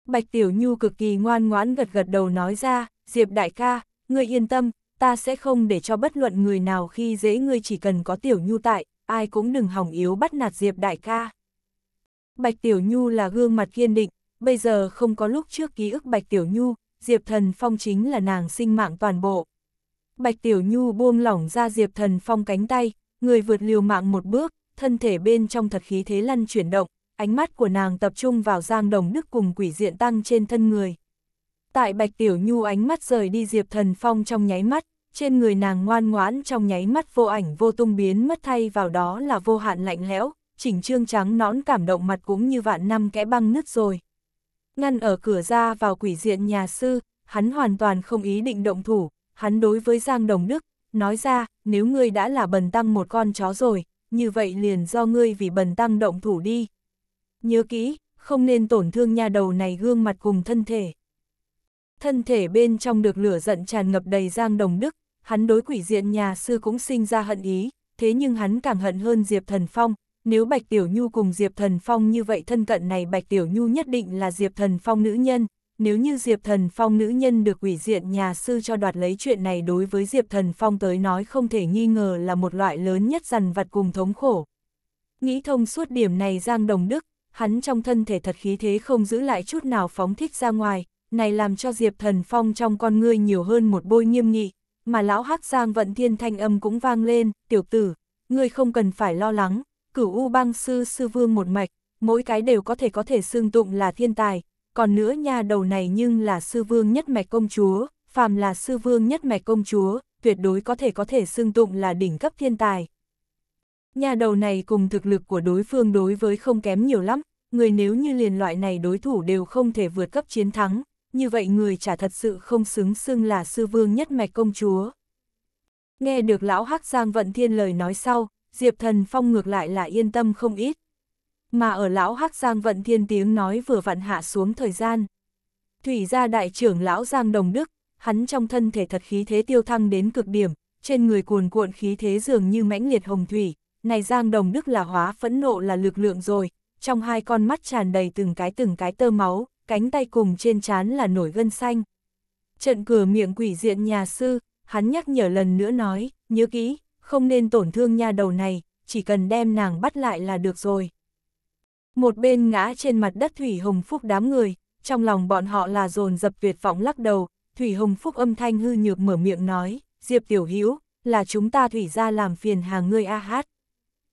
Bạch Tiểu Nhu cực kỳ ngoan ngoãn gật gật đầu nói ra, Diệp Đại ca, người yên tâm, ta sẽ không để cho bất luận người nào khi dễ ngươi chỉ cần có Tiểu Nhu tại, ai cũng đừng hỏng yếu bắt nạt Diệp Đại ca. Bạch Tiểu Nhu là gương mặt kiên định, bây giờ không có lúc trước ký ức Bạch Tiểu Nhu, Diệp Thần Phong chính là nàng sinh mạng toàn bộ. Bạch Tiểu Nhu buông lỏng ra Diệp Thần Phong cánh tay, người vượt liều mạng một bước, thân thể bên trong thật khí thế lăn chuyển động, ánh mắt của nàng tập trung vào Giang Đồng Đức cùng quỷ diện tăng trên thân người. Tại Bạch Tiểu Nhu ánh mắt rời đi Diệp Thần Phong trong nháy mắt, trên người nàng ngoan ngoãn trong nháy mắt vô ảnh vô tung biến mất thay vào đó là vô hạn lạnh lẽo, chỉnh trương trắng nõn cảm động mặt cũng như vạn năm kẽ băng nứt rồi ngăn ở cửa ra vào quỷ diện nhà sư, hắn hoàn toàn không ý định động thủ, hắn đối với Giang Đồng Đức, nói ra, nếu ngươi đã là bần tăng một con chó rồi, như vậy liền do ngươi vì bần tăng động thủ đi. Nhớ kỹ, không nên tổn thương nha đầu này gương mặt cùng thân thể. Thân thể bên trong được lửa giận tràn ngập đầy Giang Đồng Đức, hắn đối quỷ diện nhà sư cũng sinh ra hận ý, thế nhưng hắn càng hận hơn Diệp Thần Phong, nếu Bạch Tiểu Nhu cùng Diệp Thần Phong như vậy thân cận này Bạch Tiểu Nhu nhất định là Diệp Thần Phong nữ nhân, nếu như Diệp Thần Phong nữ nhân được ủy diện nhà sư cho đoạt lấy chuyện này đối với Diệp Thần Phong tới nói không thể nghi ngờ là một loại lớn nhất dằn vặt cùng thống khổ. Nghĩ thông suốt điểm này Giang Đồng Đức, hắn trong thân thể thật khí thế không giữ lại chút nào phóng thích ra ngoài, này làm cho Diệp Thần Phong trong con ngươi nhiều hơn một bôi nghiêm nghị, mà lão hắc Giang Vận Thiên Thanh âm cũng vang lên, tiểu tử, ngươi không cần phải lo lắng, cửu U băng sư sư vương một mạch, mỗi cái đều có thể có thể xương tụng là thiên tài, còn nữa nha đầu này nhưng là sư vương nhất mạch công chúa, phàm là sư vương nhất mạch công chúa, tuyệt đối có thể có thể xương tụng là đỉnh cấp thiên tài. Nhà đầu này cùng thực lực của đối phương đối với không kém nhiều lắm, người nếu như liền loại này đối thủ đều không thể vượt cấp chiến thắng, như vậy người chả thật sự không xứng xưng là sư vương nhất mạch công chúa. Nghe được lão Hắc Giang Vận Thiên lời nói sau, Diệp Thần Phong ngược lại là yên tâm không ít. Mà ở lão Hắc Giang Vận Thiên tiếng nói vừa vặn hạ xuống thời gian. Thủy gia đại trưởng lão Giang Đồng Đức, hắn trong thân thể thật khí thế tiêu thăng đến cực điểm, trên người cuồn cuộn khí thế dường như mãnh liệt hồng thủy, này Giang Đồng Đức là hóa phẫn nộ là lực lượng rồi, trong hai con mắt tràn đầy từng cái từng cái tơ máu, cánh tay cùng trên trán là nổi gân xanh. Trận cửa miệng quỷ diện nhà sư, hắn nhắc nhở lần nữa nói, nhớ kỹ, không nên tổn thương nha đầu này, chỉ cần đem nàng bắt lại là được rồi. Một bên ngã trên mặt đất Thủy Hồng Phúc đám người, trong lòng bọn họ là dồn dập tuyệt vọng lắc đầu, Thủy Hồng Phúc âm thanh hư nhược mở miệng nói, Diệp Tiểu Hữu là chúng ta Thủy ra làm phiền hàng ngươi a hát.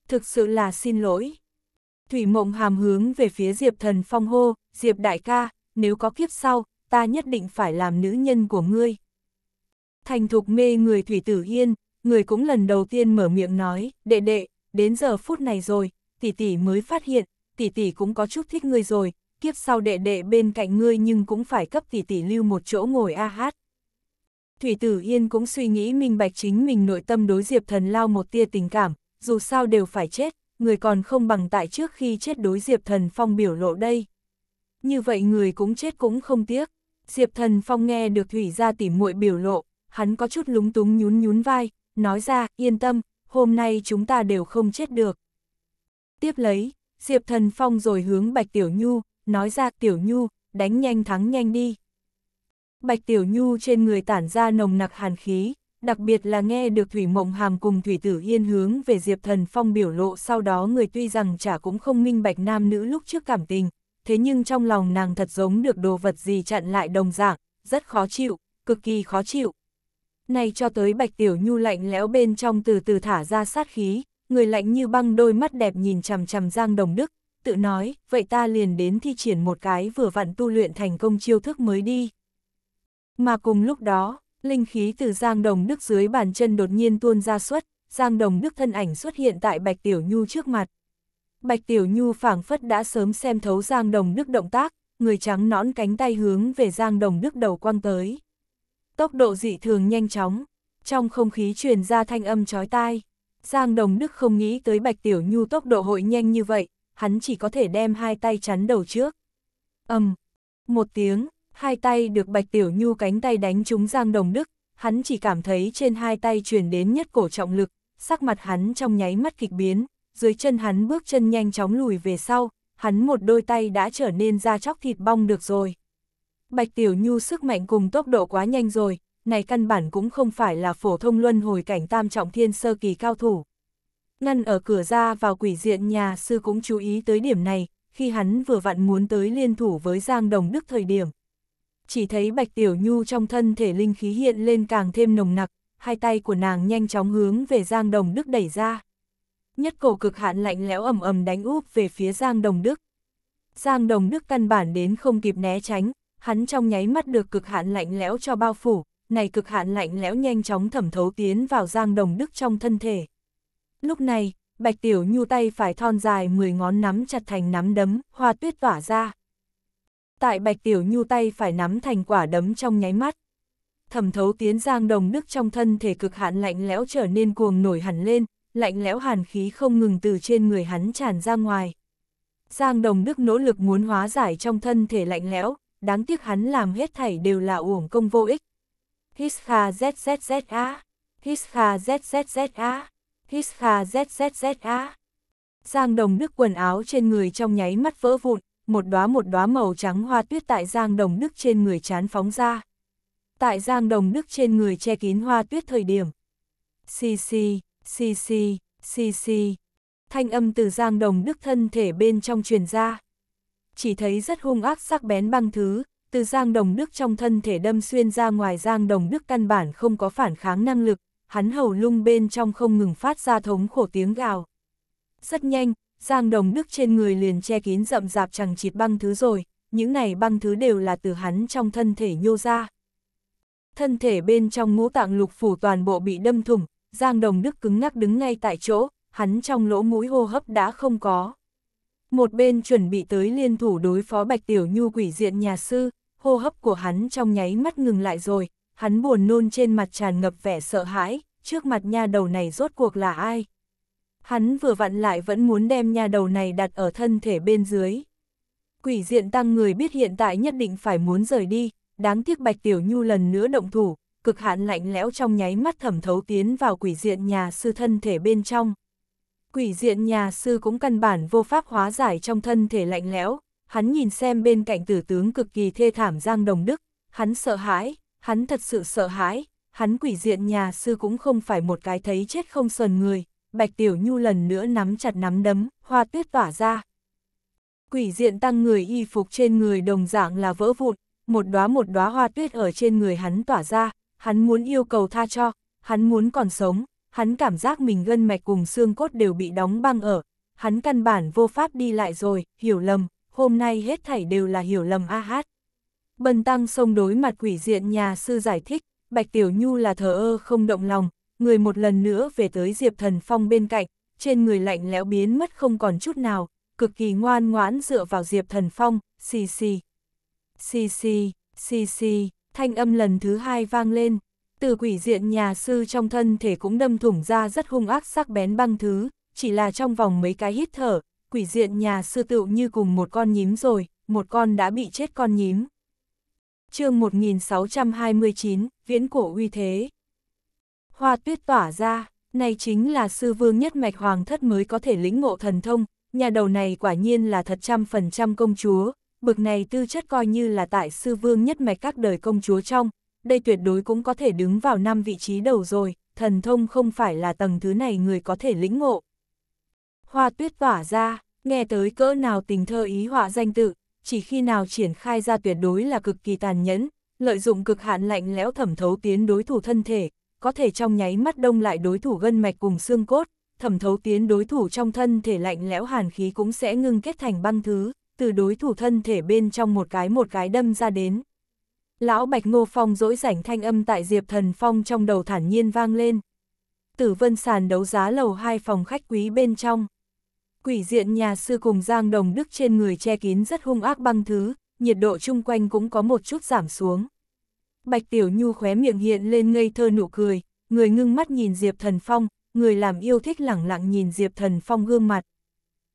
Thực sự là xin lỗi. Thủy Mộng hàm hướng về phía Diệp Thần Phong hô, Diệp Đại ca, nếu có kiếp sau, ta nhất định phải làm nữ nhân của ngươi. Thành thục mê người Thủy Tử Yên, người cũng lần đầu tiên mở miệng nói, đệ đệ, đến giờ phút này rồi, tỷ tỷ mới phát hiện, tỷ tỷ cũng có chút thích ngươi rồi, kiếp sau đệ đệ bên cạnh ngươi nhưng cũng phải cấp tỷ tỷ lưu một chỗ ngồi a hát. Thủy Tử Yên cũng suy nghĩ minh bạch chính mình nội tâm đối Diệp Thần Lao một tia tình cảm, dù sao đều phải chết, người còn không bằng tại trước khi chết đối Diệp Thần Phong biểu lộ đây. Như vậy người cũng chết cũng không tiếc. Diệp Thần Phong nghe được Thủy ra tỉ muội biểu lộ, hắn có chút lúng túng nhún nhún vai, nói ra, yên tâm, hôm nay chúng ta đều không chết được. Tiếp lấy, Diệp Thần Phong rồi hướng Bạch Tiểu Nhu, nói ra Tiểu Nhu, đánh nhanh thắng nhanh đi. Bạch Tiểu Nhu trên người tản ra nồng nặc hàn khí, đặc biệt là nghe được Thủy Mộng Hàm cùng Thủy Tử Yên hướng về Diệp Thần Phong biểu lộ sau đó người tuy rằng chả cũng không minh bạch nam nữ lúc trước cảm tình, thế nhưng trong lòng nàng thật giống được đồ vật gì chặn lại đồng dạng, rất khó chịu, cực kỳ khó chịu, nay cho tới Bạch Tiểu Nhu lạnh lẽo bên trong từ từ thả ra sát khí, người lạnh như băng đôi mắt đẹp nhìn chằm chằm Giang Đồng Đức, tự nói, vậy ta liền đến thi triển một cái vừa vặn tu luyện thành công chiêu thức mới đi. Mà cùng lúc đó, linh khí từ Giang Đồng Đức dưới bàn chân đột nhiên tuôn ra xuất, Giang Đồng Đức thân ảnh xuất hiện tại Bạch Tiểu Nhu trước mặt. Bạch Tiểu Nhu phảng phất đã sớm xem thấu Giang Đồng Đức động tác, người trắng nõn cánh tay hướng về Giang Đồng Đức đầu quăng tới tốc độ dị thường nhanh chóng, trong không khí truyền ra thanh âm chói tai. Giang Đồng Đức không nghĩ tới Bạch Tiểu Nhu tốc độ hội nhanh như vậy, hắn chỉ có thể đem hai tay chắn đầu trước. ầm, um, một tiếng, hai tay được Bạch Tiểu Nhu cánh tay đánh trúng Giang Đồng Đức, hắn chỉ cảm thấy trên hai tay truyền đến nhất cổ trọng lực, sắc mặt hắn trong nháy mắt kịch biến, dưới chân hắn bước chân nhanh chóng lùi về sau, hắn một đôi tay đã trở nên da chóc thịt bong được rồi. Bạch Tiểu Nhu sức mạnh cùng tốc độ quá nhanh rồi, này căn bản cũng không phải là phổ thông luân hồi cảnh tam trọng thiên sơ kỳ cao thủ. Ngăn ở cửa ra vào quỷ diện nhà sư cũng chú ý tới điểm này, khi hắn vừa vặn muốn tới liên thủ với Giang Đồng Đức thời điểm. Chỉ thấy Bạch Tiểu Nhu trong thân thể linh khí hiện lên càng thêm nồng nặc, hai tay của nàng nhanh chóng hướng về Giang Đồng Đức đẩy ra. Nhất cổ cực hạn lạnh lẽo ầm ầm đánh úp về phía Giang Đồng Đức. Giang Đồng Đức căn bản đến không kịp né tránh, hắn trong nháy mắt được cực hạn lạnh lẽo cho bao phủ, này cực hạn lạnh lẽo nhanh chóng thẩm thấu tiến vào Giang Đồng Đức trong thân thể. Lúc này, Bạch Tiểu Nhu tay phải thon dài 10 ngón nắm chặt thành nắm đấm, hoa tuyết tỏa ra. Tại Bạch Tiểu Nhu tay phải nắm thành quả đấm trong nháy mắt. Thẩm thấu tiến Giang Đồng Đức trong thân thể cực hạn lạnh lẽo trở nên cuồng nổi hẳn lên, lạnh lẽo hàn khí không ngừng từ trên người hắn tràn ra ngoài. Giang Đồng Đức nỗ lực muốn hóa giải trong thân thể lạnh lẽo, đáng tiếc hắn làm hết thảy đều là uổng công vô ích. Hiskha zzza, Hiskha zzza, Hiskha zzza. Giang Đồng Đức quần áo trên người trong nháy mắt vỡ vụn, một đóa một đóa màu trắng hoa tuyết tại Giang Đồng Đức trên người chán phóng ra. Tại Giang Đồng Đức trên người che kín hoa tuyết thời điểm. Xì xì, xì xì, xì xì. Thanh âm từ Giang Đồng Đức thân thể bên trong truyền ra chỉ thấy rất hung ác sắc bén băng thứ, từ Giang Đồng Đức trong thân thể đâm xuyên ra ngoài Giang Đồng Đức căn bản không có phản kháng năng lực, hắn hầu lung bên trong không ngừng phát ra thống khổ tiếng gào. Rất nhanh, Giang Đồng Đức trên người liền che kín rậm rạp chẳng chịt băng thứ rồi, những này băng thứ đều là từ hắn trong thân thể nhô ra. Thân thể bên trong ngũ tạng lục phủ toàn bộ bị đâm thủng, Giang Đồng Đức cứng ngắc đứng ngay tại chỗ, hắn trong lỗ mũi hô hấp đã không có một bên chuẩn bị tới liên thủ đối phó Bạch Tiểu Nhu quỷ diện nhà sư, hô hấp của hắn trong nháy mắt ngừng lại rồi, hắn buồn nôn trên mặt tràn ngập vẻ sợ hãi, trước mặt nha đầu này rốt cuộc là ai. Hắn vừa vặn lại vẫn muốn đem nha đầu này đặt ở thân thể bên dưới. Quỷ diện tăng người biết hiện tại nhất định phải muốn rời đi, đáng tiếc Bạch Tiểu Nhu lần nữa động thủ, cực hạn lạnh lẽo trong nháy mắt thẩm thấu tiến vào quỷ diện nhà sư thân thể bên trong. Quỷ diện nhà sư cũng căn bản vô pháp hóa giải trong thân thể lạnh lẽo, hắn nhìn xem bên cạnh tử tướng cực kỳ thê thảm Giang Đồng Đức, hắn sợ hãi, hắn thật sự sợ hãi, hắn quỷ diện nhà sư cũng không phải một cái thấy chết không sờn người, Bạch Tiểu Nhu lần nữa nắm chặt nắm đấm, hoa tuyết tỏa ra. Quỷ diện tăng người y phục trên người đồng dạng là vỡ vụn, một đóa một đóa hoa tuyết ở trên người hắn tỏa ra, hắn muốn yêu cầu tha cho, hắn muốn còn sống, hắn cảm giác mình gân mạch cùng xương cốt đều bị đóng băng ở, hắn căn bản vô pháp đi lại rồi, hiểu lầm, hôm nay hết thảy đều là hiểu lầm a hát. Bần tăng sông đối mặt quỷ diện nhà sư giải thích, Bạch Tiểu Nhu là thờ ơ không động lòng, người một lần nữa về tới Diệp Thần Phong bên cạnh, trên người lạnh lẽo biến mất không còn chút nào, cực kỳ ngoan ngoãn dựa vào Diệp Thần Phong, xì xì. Xì xì, xì xì, thanh âm lần thứ hai vang lên, từ quỷ diện nhà sư trong thân thể cũng đâm thủng ra rất hung ác sắc bén băng thứ, chỉ là trong vòng mấy cái hít thở, quỷ diện nhà sư tựu như cùng một con nhím rồi, một con đã bị chết con nhím. chương 1629, Viễn Cổ Uy Thế Hoa tuyết tỏa ra, này chính là sư vương nhất mạch hoàng thất mới có thể lĩnh ngộ thần thông, nhà đầu này quả nhiên là thật trăm phần trăm công chúa, bực này tư chất coi như là tại sư vương nhất mạch các đời công chúa trong, đây tuyệt đối cũng có thể đứng vào năm vị trí đầu rồi, thần thông không phải là tầng thứ này người có thể lĩnh ngộ. Hoa tuyết tỏa ra, nghe tới cỡ nào tình thơ ý họa danh tự, chỉ khi nào triển khai ra tuyệt đối là cực kỳ tàn nhẫn, lợi dụng cực hạn lạnh lẽo thẩm thấu tiến đối thủ thân thể, có thể trong nháy mắt đông lại đối thủ gân mạch cùng xương cốt, thẩm thấu tiến đối thủ trong thân thể lạnh lẽo hàn khí cũng sẽ ngưng kết thành băng thứ, từ đối thủ thân thể bên trong một cái một cái đâm ra đến. Lão Bạch Ngô Phong dỗi rảnh thanh âm tại Diệp Thần Phong trong đầu thản nhiên vang lên. Tử vân sàn đấu giá lầu hai phòng khách quý bên trong. Quỷ diện nhà sư cùng Giang Đồng Đức trên người che kín rất hung ác băng thứ, nhiệt độ chung quanh cũng có một chút giảm xuống. Bạch Tiểu Nhu khóe miệng hiện lên ngây thơ nụ cười, người ngưng mắt nhìn Diệp Thần Phong, người làm yêu thích lẳng lặng nhìn Diệp Thần Phong gương mặt.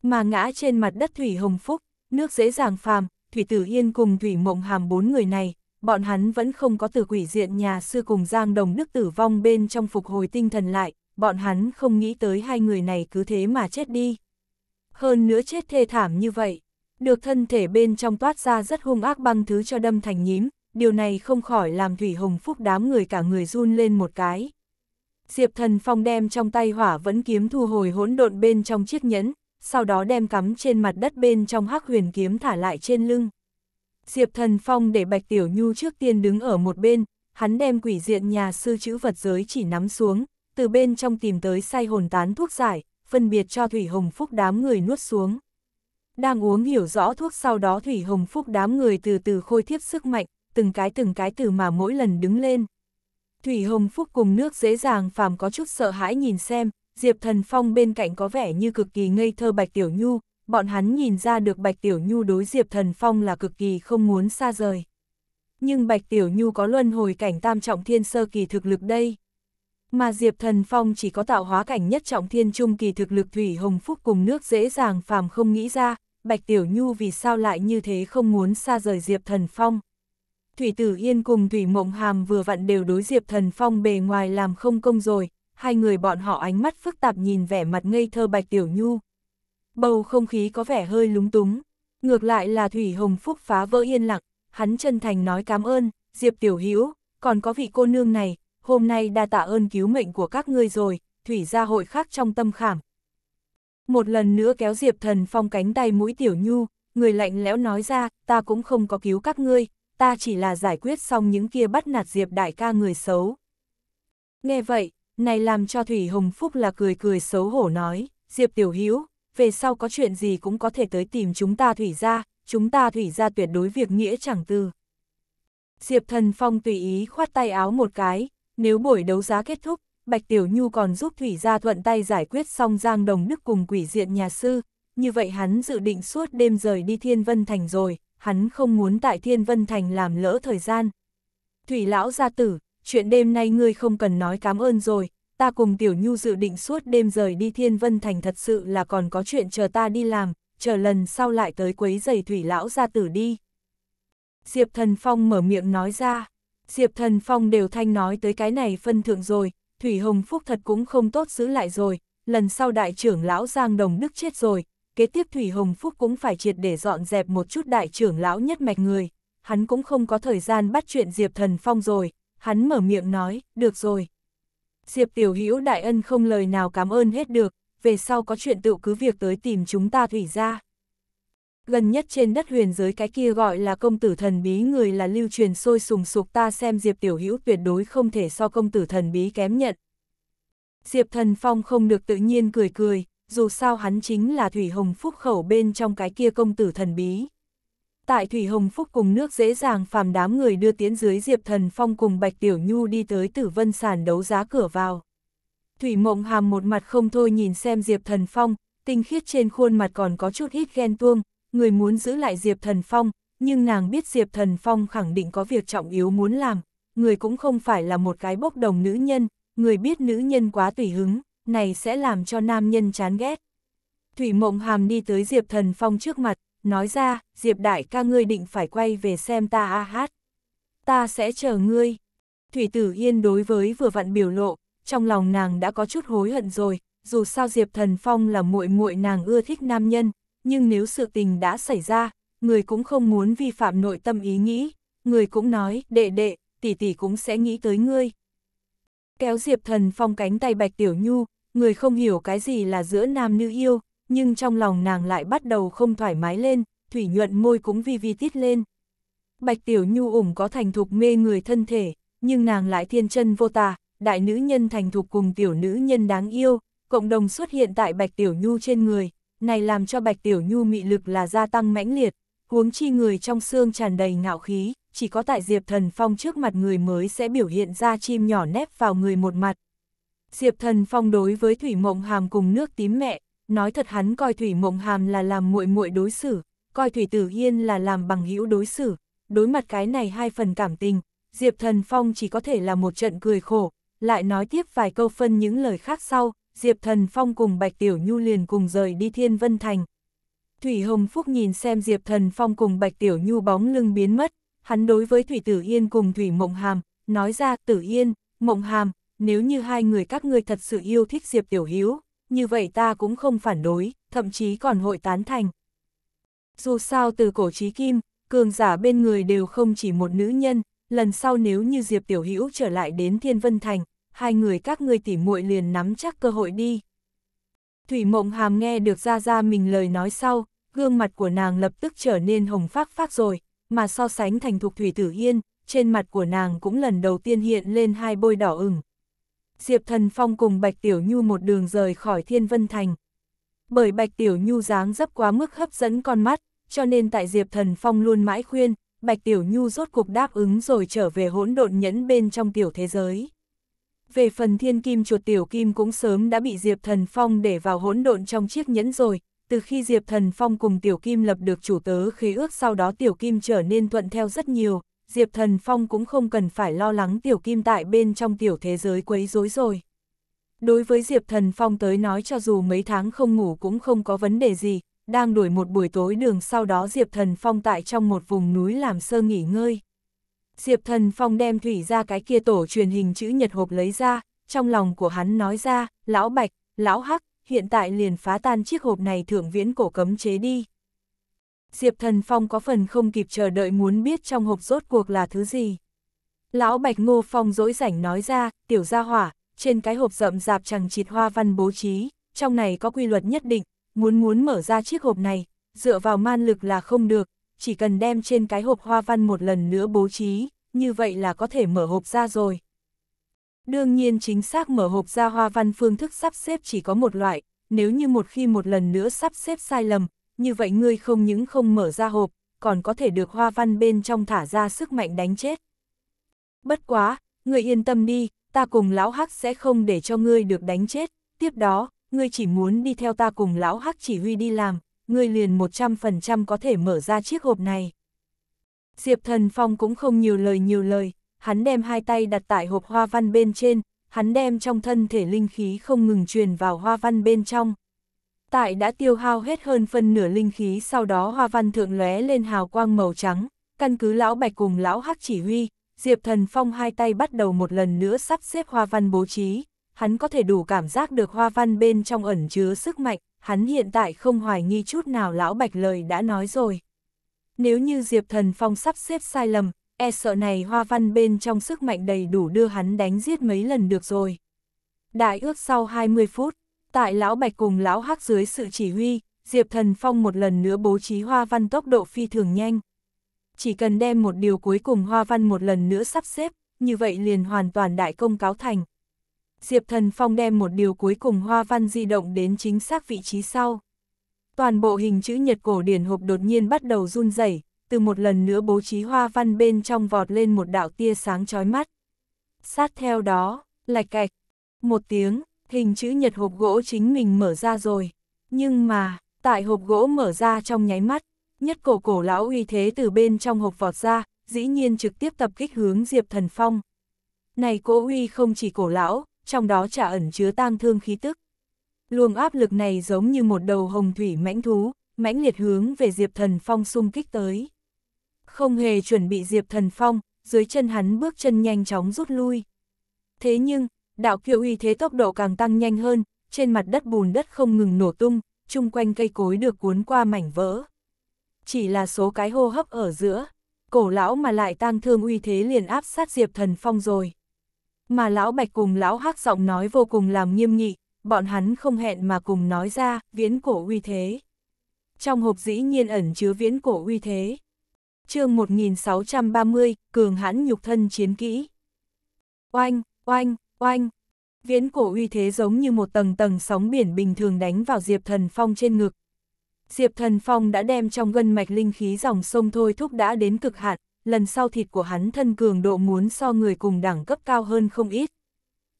Mà ngã trên mặt đất Thủy Hồng Phúc, nước dễ dàng phàm, Thủy Tử Yên cùng Thủy Mộng Hàm bốn người này, bọn hắn vẫn không có từ quỷ diện nhà sư cùng Giang Đồng Đức tử vong bên trong phục hồi tinh thần lại, bọn hắn không nghĩ tới hai người này cứ thế mà chết đi. Hơn nữa chết thê thảm như vậy, được thân thể bên trong toát ra rất hung ác băng thứ cho đâm thành nhím, điều này không khỏi làm Thủy Hồng Phúc đám người cả người run lên một cái. Diệp Thần Phong đem trong tay hỏa vẫn kiếm thu hồi hỗn độn bên trong chiếc nhẫn, sau đó đem cắm trên mặt đất bên trong hắc huyền kiếm thả lại trên lưng. Diệp Thần Phong để Bạch Tiểu Nhu trước tiên đứng ở một bên, hắn đem quỷ diện nhà sư chữ vật giới chỉ nắm xuống, từ bên trong tìm tới say hồn tán thuốc giải, phân biệt cho Thủy Hồng Phúc đám người nuốt xuống. Đang uống hiểu rõ thuốc sau đó Thủy Hồng Phúc đám người từ từ khôi thiếp sức mạnh, từng cái từng cái từ mà mỗi lần đứng lên. Thủy Hồng Phúc cùng nước dễ dàng phàm có chút sợ hãi nhìn xem, Diệp Thần Phong bên cạnh có vẻ như cực kỳ ngây thơ Bạch Tiểu Nhu, bọn hắn nhìn ra được Bạch Tiểu Nhu đối Diệp Thần Phong là cực kỳ không muốn xa rời. Nhưng Bạch Tiểu Nhu có luân hồi cảnh tam trọng thiên sơ kỳ thực lực đây. Mà Diệp Thần Phong chỉ có tạo hóa cảnh nhất trọng thiên trung kỳ thực lực Thủy Hồng Phúc cùng nước dễ dàng phàm không nghĩ ra, Bạch Tiểu Nhu vì sao lại như thế không muốn xa rời Diệp Thần Phong. Thủy Tử Yên cùng Thủy Mộng Hàm vừa vặn đều đối Diệp Thần Phong bề ngoài làm không công rồi, hai người bọn họ ánh mắt phức tạp nhìn vẻ mặt ngây thơ Bạch Tiểu Nhu, bầu không khí có vẻ hơi lúng túng. Ngược lại là Thủy Hồng Phúc phá vỡ yên lặng, hắn chân thành nói cảm ơn, Diệp Tiểu Hữu còn có vị cô nương này, hôm nay đa tạ ơn cứu mệnh của các ngươi rồi, Thủy gia hội khác trong tâm khảm. Một lần nữa kéo Diệp Thần Phong cánh tay mũi Tiểu Nhu, người lạnh lẽo nói ra, ta cũng không có cứu các ngươi, ta chỉ là giải quyết xong những kia bắt nạt Diệp đại ca người xấu. Nghe vậy, này làm cho Thủy Hồng Phúc là cười cười xấu hổ nói, Diệp Tiểu Hữu về sau có chuyện gì cũng có thể tới tìm chúng ta thủy ra, chúng ta thủy ra tuyệt đối việc nghĩa chẳng từ. Diệp Thần Phong tùy ý khoát tay áo một cái, nếu buổi đấu giá kết thúc, Bạch Tiểu Nhu còn giúp Thủy Gia thuận tay giải quyết xong Giang Đồng Đức cùng quỷ diện nhà sư, như vậy hắn dự định suốt đêm rời đi Thiên Vân Thành rồi, hắn không muốn tại Thiên Vân Thành làm lỡ thời gian. Thủy Lão gia tử, chuyện đêm nay ngươi không cần nói cảm ơn rồi, ta cùng Tiểu Nhu dự định suốt đêm rời đi Thiên Vân Thành thật sự là còn có chuyện chờ ta đi làm, chờ lần sau lại tới quấy giày thủy lão ra tử đi. Diệp Thần Phong mở miệng nói ra, Diệp Thần Phong đều thanh nói tới cái này phân thượng rồi, Thủy Hồng Phúc thật cũng không tốt giữ lại rồi, lần sau đại trưởng lão Giang Đồng Đức chết rồi, kế tiếp Thủy Hồng Phúc cũng phải triệt để dọn dẹp một chút đại trưởng lão nhất mạch người, hắn cũng không có thời gian bắt chuyện Diệp Thần Phong rồi, hắn mở miệng nói, được rồi, Diệp Tiểu Hữu đại ân không lời nào cảm ơn hết được, về sau có chuyện tự cứ việc tới tìm chúng ta thủy ra. Gần nhất trên đất huyền giới cái kia gọi là công tử thần bí người là lưu truyền sôi sùng sục ta xem Diệp Tiểu Hữu tuyệt đối không thể so công tử thần bí kém nhận. Diệp Thần Phong không được tự nhiên cười cười, dù sao hắn chính là Thủy Hồng Phúc khẩu bên trong cái kia công tử thần bí tại Thủy Hồng Phúc cùng nước dễ dàng phàm đám người đưa tiến dưới Diệp Thần Phong cùng Bạch Tiểu Nhu đi tới tử vân sàn đấu giá cửa vào. Thủy Mộng Hàm một mặt không thôi nhìn xem Diệp Thần Phong, tinh khiết trên khuôn mặt còn có chút ít ghen tuông, người muốn giữ lại Diệp Thần Phong, nhưng nàng biết Diệp Thần Phong khẳng định có việc trọng yếu muốn làm, người cũng không phải là một cái bốc đồng nữ nhân, người biết nữ nhân quá tùy hứng, này sẽ làm cho nam nhân chán ghét. Thủy Mộng Hàm đi tới Diệp Thần Phong trước mặt, nói ra, Diệp đại ca ngươi định phải quay về xem ta a hát. Ta sẽ chờ ngươi. Thủy tử yên đối với vừa vặn biểu lộ, trong lòng nàng đã có chút hối hận rồi, dù sao Diệp Thần Phong là muội muội nàng ưa thích nam nhân, nhưng nếu sự tình đã xảy ra, người cũng không muốn vi phạm nội tâm ý nghĩ, người cũng nói, đệ đệ, tỷ tỷ cũng sẽ nghĩ tới ngươi. Kéo Diệp Thần Phong cánh tay Bạch Tiểu Nhu, người không hiểu cái gì là giữa nam nữ yêu, nhưng trong lòng nàng lại bắt đầu không thoải mái lên, thủy nhuận môi cũng vi vi tít lên. Bạch Tiểu Nhu ủng có thành thục mê người thân thể, nhưng nàng lại thiên chân vô tà, đại nữ nhân thành thục cùng tiểu nữ nhân đáng yêu, cộng đồng xuất hiện tại Bạch Tiểu Nhu trên người, này làm cho Bạch Tiểu Nhu mị lực là gia tăng mãnh liệt, huống chi người trong xương tràn đầy ngạo khí, chỉ có tại Diệp Thần Phong trước mặt người mới sẽ biểu hiện ra chim nhỏ nép vào người một mặt. Diệp Thần Phong đối với Thủy Mộng Hàm cùng nước tím mẹ, nói thật hắn coi Thủy Mộng Hàm là làm muội muội đối xử, coi Thủy Tử yên là làm bằng hữu đối xử, đối mặt cái này hai phần cảm tình, Diệp Thần Phong chỉ có thể là một trận cười khổ, lại nói tiếp vài câu phân những lời khác sau, Diệp Thần Phong cùng Bạch Tiểu Nhu liền cùng rời đi Thiên Vân Thành. Thủy Hồng Phúc nhìn xem Diệp Thần Phong cùng Bạch Tiểu Nhu bóng lưng biến mất, hắn đối với Thủy Tử Yên cùng Thủy Mộng Hàm, nói ra Tử Yên, Mộng Hàm, nếu như hai người các ngươi thật sự yêu thích Diệp Tiểu Hiếu, như vậy ta cũng không phản đối, thậm chí còn hội tán thành. Dù sao từ cổ trí kim, cường giả bên người đều không chỉ một nữ nhân, lần sau nếu như Diệp Tiểu Hữu trở lại đến Thiên Vân Thành, hai người các ngươi tỉ muội liền nắm chắc cơ hội đi. Thủy Mộng Hàm nghe được ra ra mình lời nói sau, gương mặt của nàng lập tức trở nên hồng phác phác rồi, mà so sánh thành thục Thủy Tử Yên, trên mặt của nàng cũng lần đầu tiên hiện lên hai bôi đỏ ửng. Diệp Thần Phong cùng Bạch Tiểu Nhu một đường rời khỏi Thiên Vân Thành. Bởi Bạch Tiểu Nhu dáng dấp quá mức hấp dẫn con mắt, cho nên tại Diệp Thần Phong luôn mãi khuyên, Bạch Tiểu Nhu rốt cuộc đáp ứng rồi trở về hỗn độn nhẫn bên trong tiểu thế giới. Về phần thiên kim chuột tiểu kim cũng sớm đã bị Diệp Thần Phong để vào hỗn độn trong chiếc nhẫn rồi, từ khi Diệp Thần Phong cùng tiểu kim lập được chủ tớ khí ước sau đó tiểu kim trở nên thuận theo rất nhiều, Diệp Thần Phong cũng không cần phải lo lắng tiểu kim tại bên trong tiểu thế giới quấy rối rồi. Đối với Diệp Thần Phong tới nói cho dù mấy tháng không ngủ cũng không có vấn đề gì, đang đuổi một buổi tối đường sau đó Diệp Thần Phong tại trong một vùng núi làm sơ nghỉ ngơi. Diệp Thần Phong đem thủy ra cái kia tổ truyền hình chữ nhật hộp lấy ra, trong lòng của hắn nói ra, lão bạch, lão hắc, hiện tại liền phá tan chiếc hộp này thượng viễn cổ cấm chế đi. Diệp Thần Phong có phần không kịp chờ đợi muốn biết trong hộp rốt cuộc là thứ gì. Lão Bạch Ngô Phong dỗi rảnh nói ra, tiểu gia hỏa, trên cái hộp rậm rạp chẳng chịt hoa văn bố trí, trong này có quy luật nhất định, muốn muốn mở ra chiếc hộp này, dựa vào man lực là không được, chỉ cần đem trên cái hộp hoa văn một lần nữa bố trí, như vậy là có thể mở hộp ra rồi. Đương nhiên chính xác mở hộp ra hoa văn phương thức sắp xếp chỉ có một loại, nếu như một khi một lần nữa sắp xếp sai lầm, như vậy ngươi không những không mở ra hộp, còn có thể được hoa văn bên trong thả ra sức mạnh đánh chết. Bất quá, ngươi yên tâm đi, ta cùng lão hắc sẽ không để cho ngươi được đánh chết, tiếp đó, ngươi chỉ muốn đi theo ta cùng lão hắc chỉ huy đi làm, ngươi liền 100% có thể mở ra chiếc hộp này. Diệp Thần Phong cũng không nhiều lời nhiều lời, hắn đem hai tay đặt tại hộp hoa văn bên trên, hắn đem trong thân thể linh khí không ngừng truyền vào hoa văn bên trong, tại đã tiêu hao hết hơn phân nửa linh khí sau đó hoa văn thượng lóe lên hào quang màu trắng, căn cứ lão bạch cùng lão hắc chỉ huy, Diệp Thần Phong hai tay bắt đầu một lần nữa sắp xếp hoa văn bố trí, hắn có thể đủ cảm giác được hoa văn bên trong ẩn chứa sức mạnh, hắn hiện tại không hoài nghi chút nào lão bạch lời đã nói rồi. Nếu như Diệp Thần Phong sắp xếp sai lầm, e sợ này hoa văn bên trong sức mạnh đầy đủ đưa hắn đánh giết mấy lần được rồi. Đại ước sau 20 phút, Tại Lão Bạch cùng Lão Hắc dưới sự chỉ huy, Diệp Thần Phong một lần nữa bố trí hoa văn tốc độ phi thường nhanh. Chỉ cần đem một điều cuối cùng hoa văn một lần nữa sắp xếp, như vậy liền hoàn toàn đại công cáo thành. Diệp Thần Phong đem một điều cuối cùng hoa văn di động đến chính xác vị trí sau. Toàn bộ hình chữ nhật cổ điển hộp đột nhiên bắt đầu run rẩy, từ một lần nữa bố trí hoa văn bên trong vọt lên một đạo tia sáng chói mắt. Sát theo đó, lạch cạch, một tiếng, hình chữ nhật hộp gỗ chính mình mở ra rồi. Nhưng mà, tại hộp gỗ mở ra trong nháy mắt, nhất cổ cổ lão uy thế từ bên trong hộp vọt ra, dĩ nhiên trực tiếp tập kích hướng Diệp Thần Phong. Này cỗ uy không chỉ cổ lão, trong đó trả ẩn chứa tang thương khí tức. Luồng áp lực này giống như một đầu hồng thủy mãnh thú, mãnh liệt hướng về Diệp Thần Phong xung kích tới. Không hề chuẩn bị Diệp Thần Phong, dưới chân hắn bước chân nhanh chóng rút lui. Thế nhưng, đạo kiêu uy thế tốc độ càng tăng nhanh hơn, trên mặt đất bùn đất không ngừng nổ tung, chung quanh cây cối được cuốn qua mảnh vỡ. Chỉ là số cái hô hấp ở giữa, cổ lão mà lại tăng thương uy thế liền áp sát Diệp Thần Phong rồi. Mà lão Bạch cùng lão Hắc giọng nói vô cùng làm nghiêm nghị, bọn hắn không hẹn mà cùng nói ra, viễn cổ uy thế. Trong hộp dĩ nhiên ẩn chứa viễn cổ uy thế. chương 1630, cường hãn nhục thân chiến kỹ. Oanh, oanh, Oanh! Viễn cổ uy thế giống như một tầng tầng sóng biển bình thường đánh vào Diệp Thần Phong trên ngực. Diệp Thần Phong đã đem trong gân mạch linh khí dòng sông thôi thúc đã đến cực hạn, lần sau thịt của hắn thân cường độ muốn so người cùng đẳng cấp cao hơn không ít.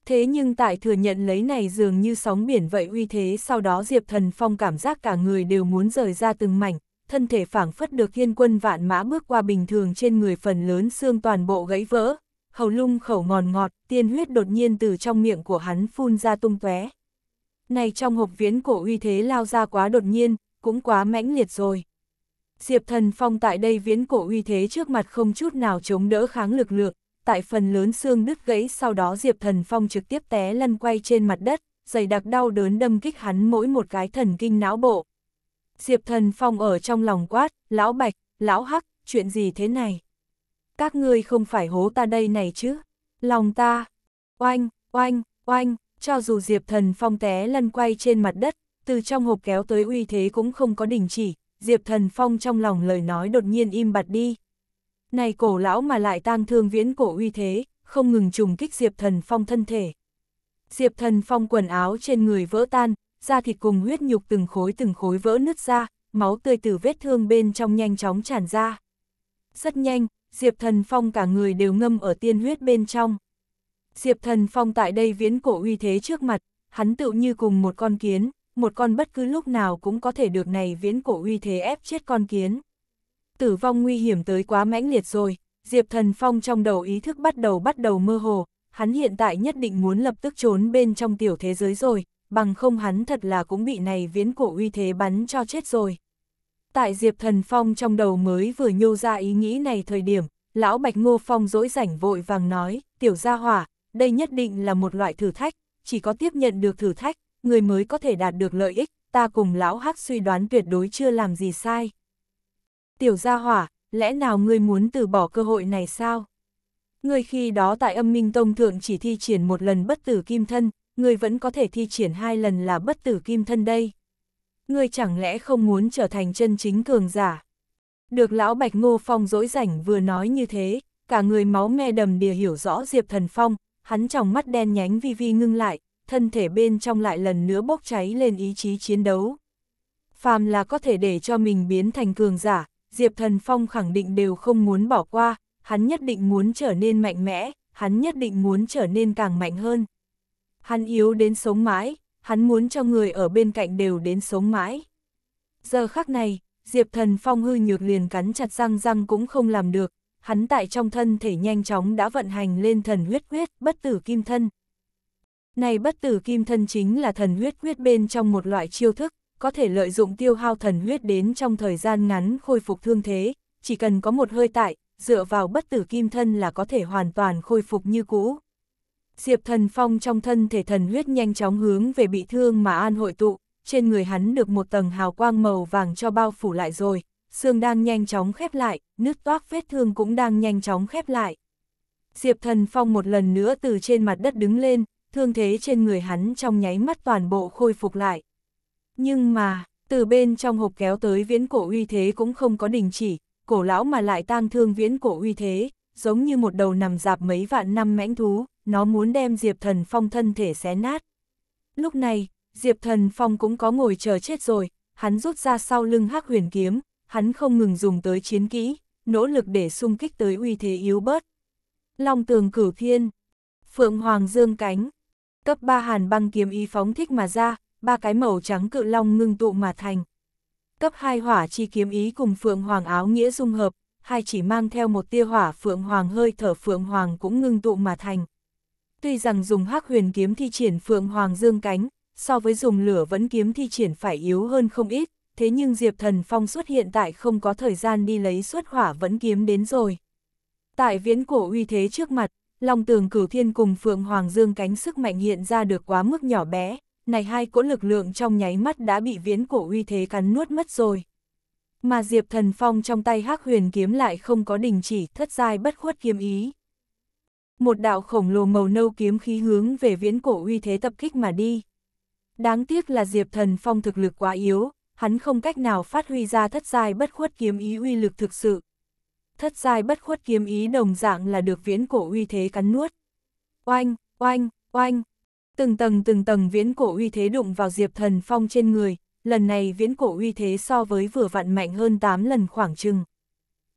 Thế nhưng tại thừa nhận lấy này dường như sóng biển vậy uy thế sau đó Diệp Thần Phong cảm giác cả người đều muốn rời ra từng mảnh, thân thể phảng phất được thiên quân vạn mã bước qua bình thường trên người phần lớn xương toàn bộ gãy vỡ, hầu lung khẩu ngòn ngọt, tiên huyết đột nhiên từ trong miệng của hắn phun ra tung tóe. Này trong hộp viễn cổ uy thế lao ra quá đột nhiên, cũng quá mãnh liệt rồi. Diệp thần phong tại đây viễn cổ uy thế trước mặt không chút nào chống đỡ kháng lực lượng, tại phần lớn xương đứt gãy sau đó diệp thần phong trực tiếp té lăn quay trên mặt đất, dày đặc đau đớn đâm kích hắn mỗi một cái thần kinh não bộ. Diệp thần phong ở trong lòng quát, lão bạch, lão hắc, chuyện gì thế này? các ngươi không phải hố ta đây này chứ, lòng ta, oanh, oanh, oanh, cho dù Diệp Thần Phong té lăn quay trên mặt đất, từ trong hộp kéo tới uy thế cũng không có đình chỉ, Diệp Thần Phong trong lòng lời nói đột nhiên im bặt đi. Này cổ lão mà lại tang thương viễn cổ uy thế, không ngừng trùng kích Diệp Thần Phong thân thể. Diệp Thần Phong quần áo trên người vỡ tan, da thịt cùng huyết nhục từng khối từng khối vỡ nứt ra, máu tươi từ vết thương bên trong nhanh chóng tràn ra. Rất nhanh, Diệp Thần Phong cả người đều ngâm ở tiên huyết bên trong. Diệp Thần Phong tại đây viễn cổ uy thế trước mặt, hắn tự như cùng một con kiến, một con bất cứ lúc nào cũng có thể được này viễn cổ uy thế ép chết con kiến. Tử vong nguy hiểm tới quá mãnh liệt rồi, Diệp Thần Phong trong đầu ý thức bắt đầu bắt đầu mơ hồ, hắn hiện tại nhất định muốn lập tức trốn bên trong tiểu thế giới rồi, bằng không hắn thật là cũng bị này viễn cổ uy thế bắn cho chết rồi. Tại Diệp Thần Phong trong đầu mới vừa nhô ra ý nghĩ này thời điểm, lão Bạch Ngô Phong dỗi rảnh vội vàng nói, tiểu gia hỏa, đây nhất định là một loại thử thách, chỉ có tiếp nhận được thử thách, người mới có thể đạt được lợi ích, ta cùng lão hắc suy đoán tuyệt đối chưa làm gì sai. Tiểu gia hỏa, lẽ nào ngươi muốn từ bỏ cơ hội này sao? Ngươi khi đó tại âm minh tông thượng chỉ thi triển một lần bất tử kim thân, ngươi vẫn có thể thi triển hai lần là bất tử kim thân đây ngươi chẳng lẽ không muốn trở thành chân chính cường giả? Được lão Bạch Ngô Phong dỗi rảnh vừa nói như thế, cả người máu me đầm đìa hiểu rõ Diệp Thần Phong, hắn trong mắt đen nhánh vi vi ngưng lại, thân thể bên trong lại lần nữa bốc cháy lên ý chí chiến đấu. Phàm là có thể để cho mình biến thành cường giả, Diệp Thần Phong khẳng định đều không muốn bỏ qua, hắn nhất định muốn trở nên mạnh mẽ, hắn nhất định muốn trở nên càng mạnh hơn. Hắn yếu đến sống mãi, hắn muốn cho người ở bên cạnh đều đến sống mãi. Giờ khắc này, Diệp Thần Phong hư nhược liền cắn chặt răng răng cũng không làm được, hắn tại trong thân thể nhanh chóng đã vận hành lên thần huyết huyết bất tử kim thân. Này bất tử kim thân chính là thần huyết huyết bên trong một loại chiêu thức, có thể lợi dụng tiêu hao thần huyết đến trong thời gian ngắn khôi phục thương thế, chỉ cần có một hơi tại, dựa vào bất tử kim thân là có thể hoàn toàn khôi phục như cũ. Diệp Thần Phong trong thân thể thần huyết nhanh chóng hướng về bị thương mà an hội tụ, trên người hắn được một tầng hào quang màu vàng cho bao phủ lại rồi, xương đang nhanh chóng khép lại, nước toác vết thương cũng đang nhanh chóng khép lại. Diệp Thần Phong một lần nữa từ trên mặt đất đứng lên, thương thế trên người hắn trong nháy mắt toàn bộ khôi phục lại. Nhưng mà, từ bên trong hộp kéo tới viễn cổ uy thế cũng không có đình chỉ, cổ lão mà lại tang thương viễn cổ uy thế, giống như một đầu nằm dạp mấy vạn năm mãnh thú, nó muốn đem Diệp Thần Phong thân thể xé nát. Lúc này, Diệp Thần Phong cũng có ngồi chờ chết rồi, hắn rút ra sau lưng hắc huyền kiếm, hắn không ngừng dùng tới chiến kỹ, nỗ lực để xung kích tới uy thế yếu bớt. Long tường cửu thiên, phượng hoàng dương cánh, cấp ba hàn băng kiếm ý phóng thích mà ra, ba cái màu trắng cự long ngưng tụ mà thành. Cấp hai hỏa chi kiếm ý cùng phượng hoàng áo nghĩa dung hợp, hai chỉ mang theo một tia hỏa phượng hoàng hơi thở phượng hoàng cũng ngưng tụ mà thành. Tuy rằng dùng hắc huyền kiếm thi triển phượng hoàng dương cánh, so với dùng lửa vẫn kiếm thi triển phải yếu hơn không ít, thế nhưng Diệp Thần Phong xuất hiện tại không có thời gian đi lấy xuất hỏa vẫn kiếm đến rồi. Tại viễn cổ uy thế trước mặt, Long tường cửu thiên cùng Phượng Hoàng Dương cánh sức mạnh hiện ra được quá mức nhỏ bé, này hai cỗ lực lượng trong nháy mắt đã bị viễn cổ uy thế cắn nuốt mất rồi. Mà Diệp Thần Phong trong tay hắc huyền kiếm lại không có đình chỉ thất giai bất khuất kiếm ý. Một đạo khổng lồ màu nâu kiếm khí hướng về viễn cổ uy thế tập kích mà đi. Đáng tiếc là Diệp Thần Phong thực lực quá yếu, hắn không cách nào phát huy ra thất giai bất khuất kiếm ý uy lực thực sự. Thất giai bất khuất kiếm ý đồng dạng là được viễn cổ uy thế cắn nuốt. Oanh, oanh, oanh. Từng tầng từng tầng viễn cổ uy thế đụng vào Diệp Thần Phong trên người, lần này viễn cổ uy thế so với vừa vặn mạnh hơn 8 lần khoảng chừng.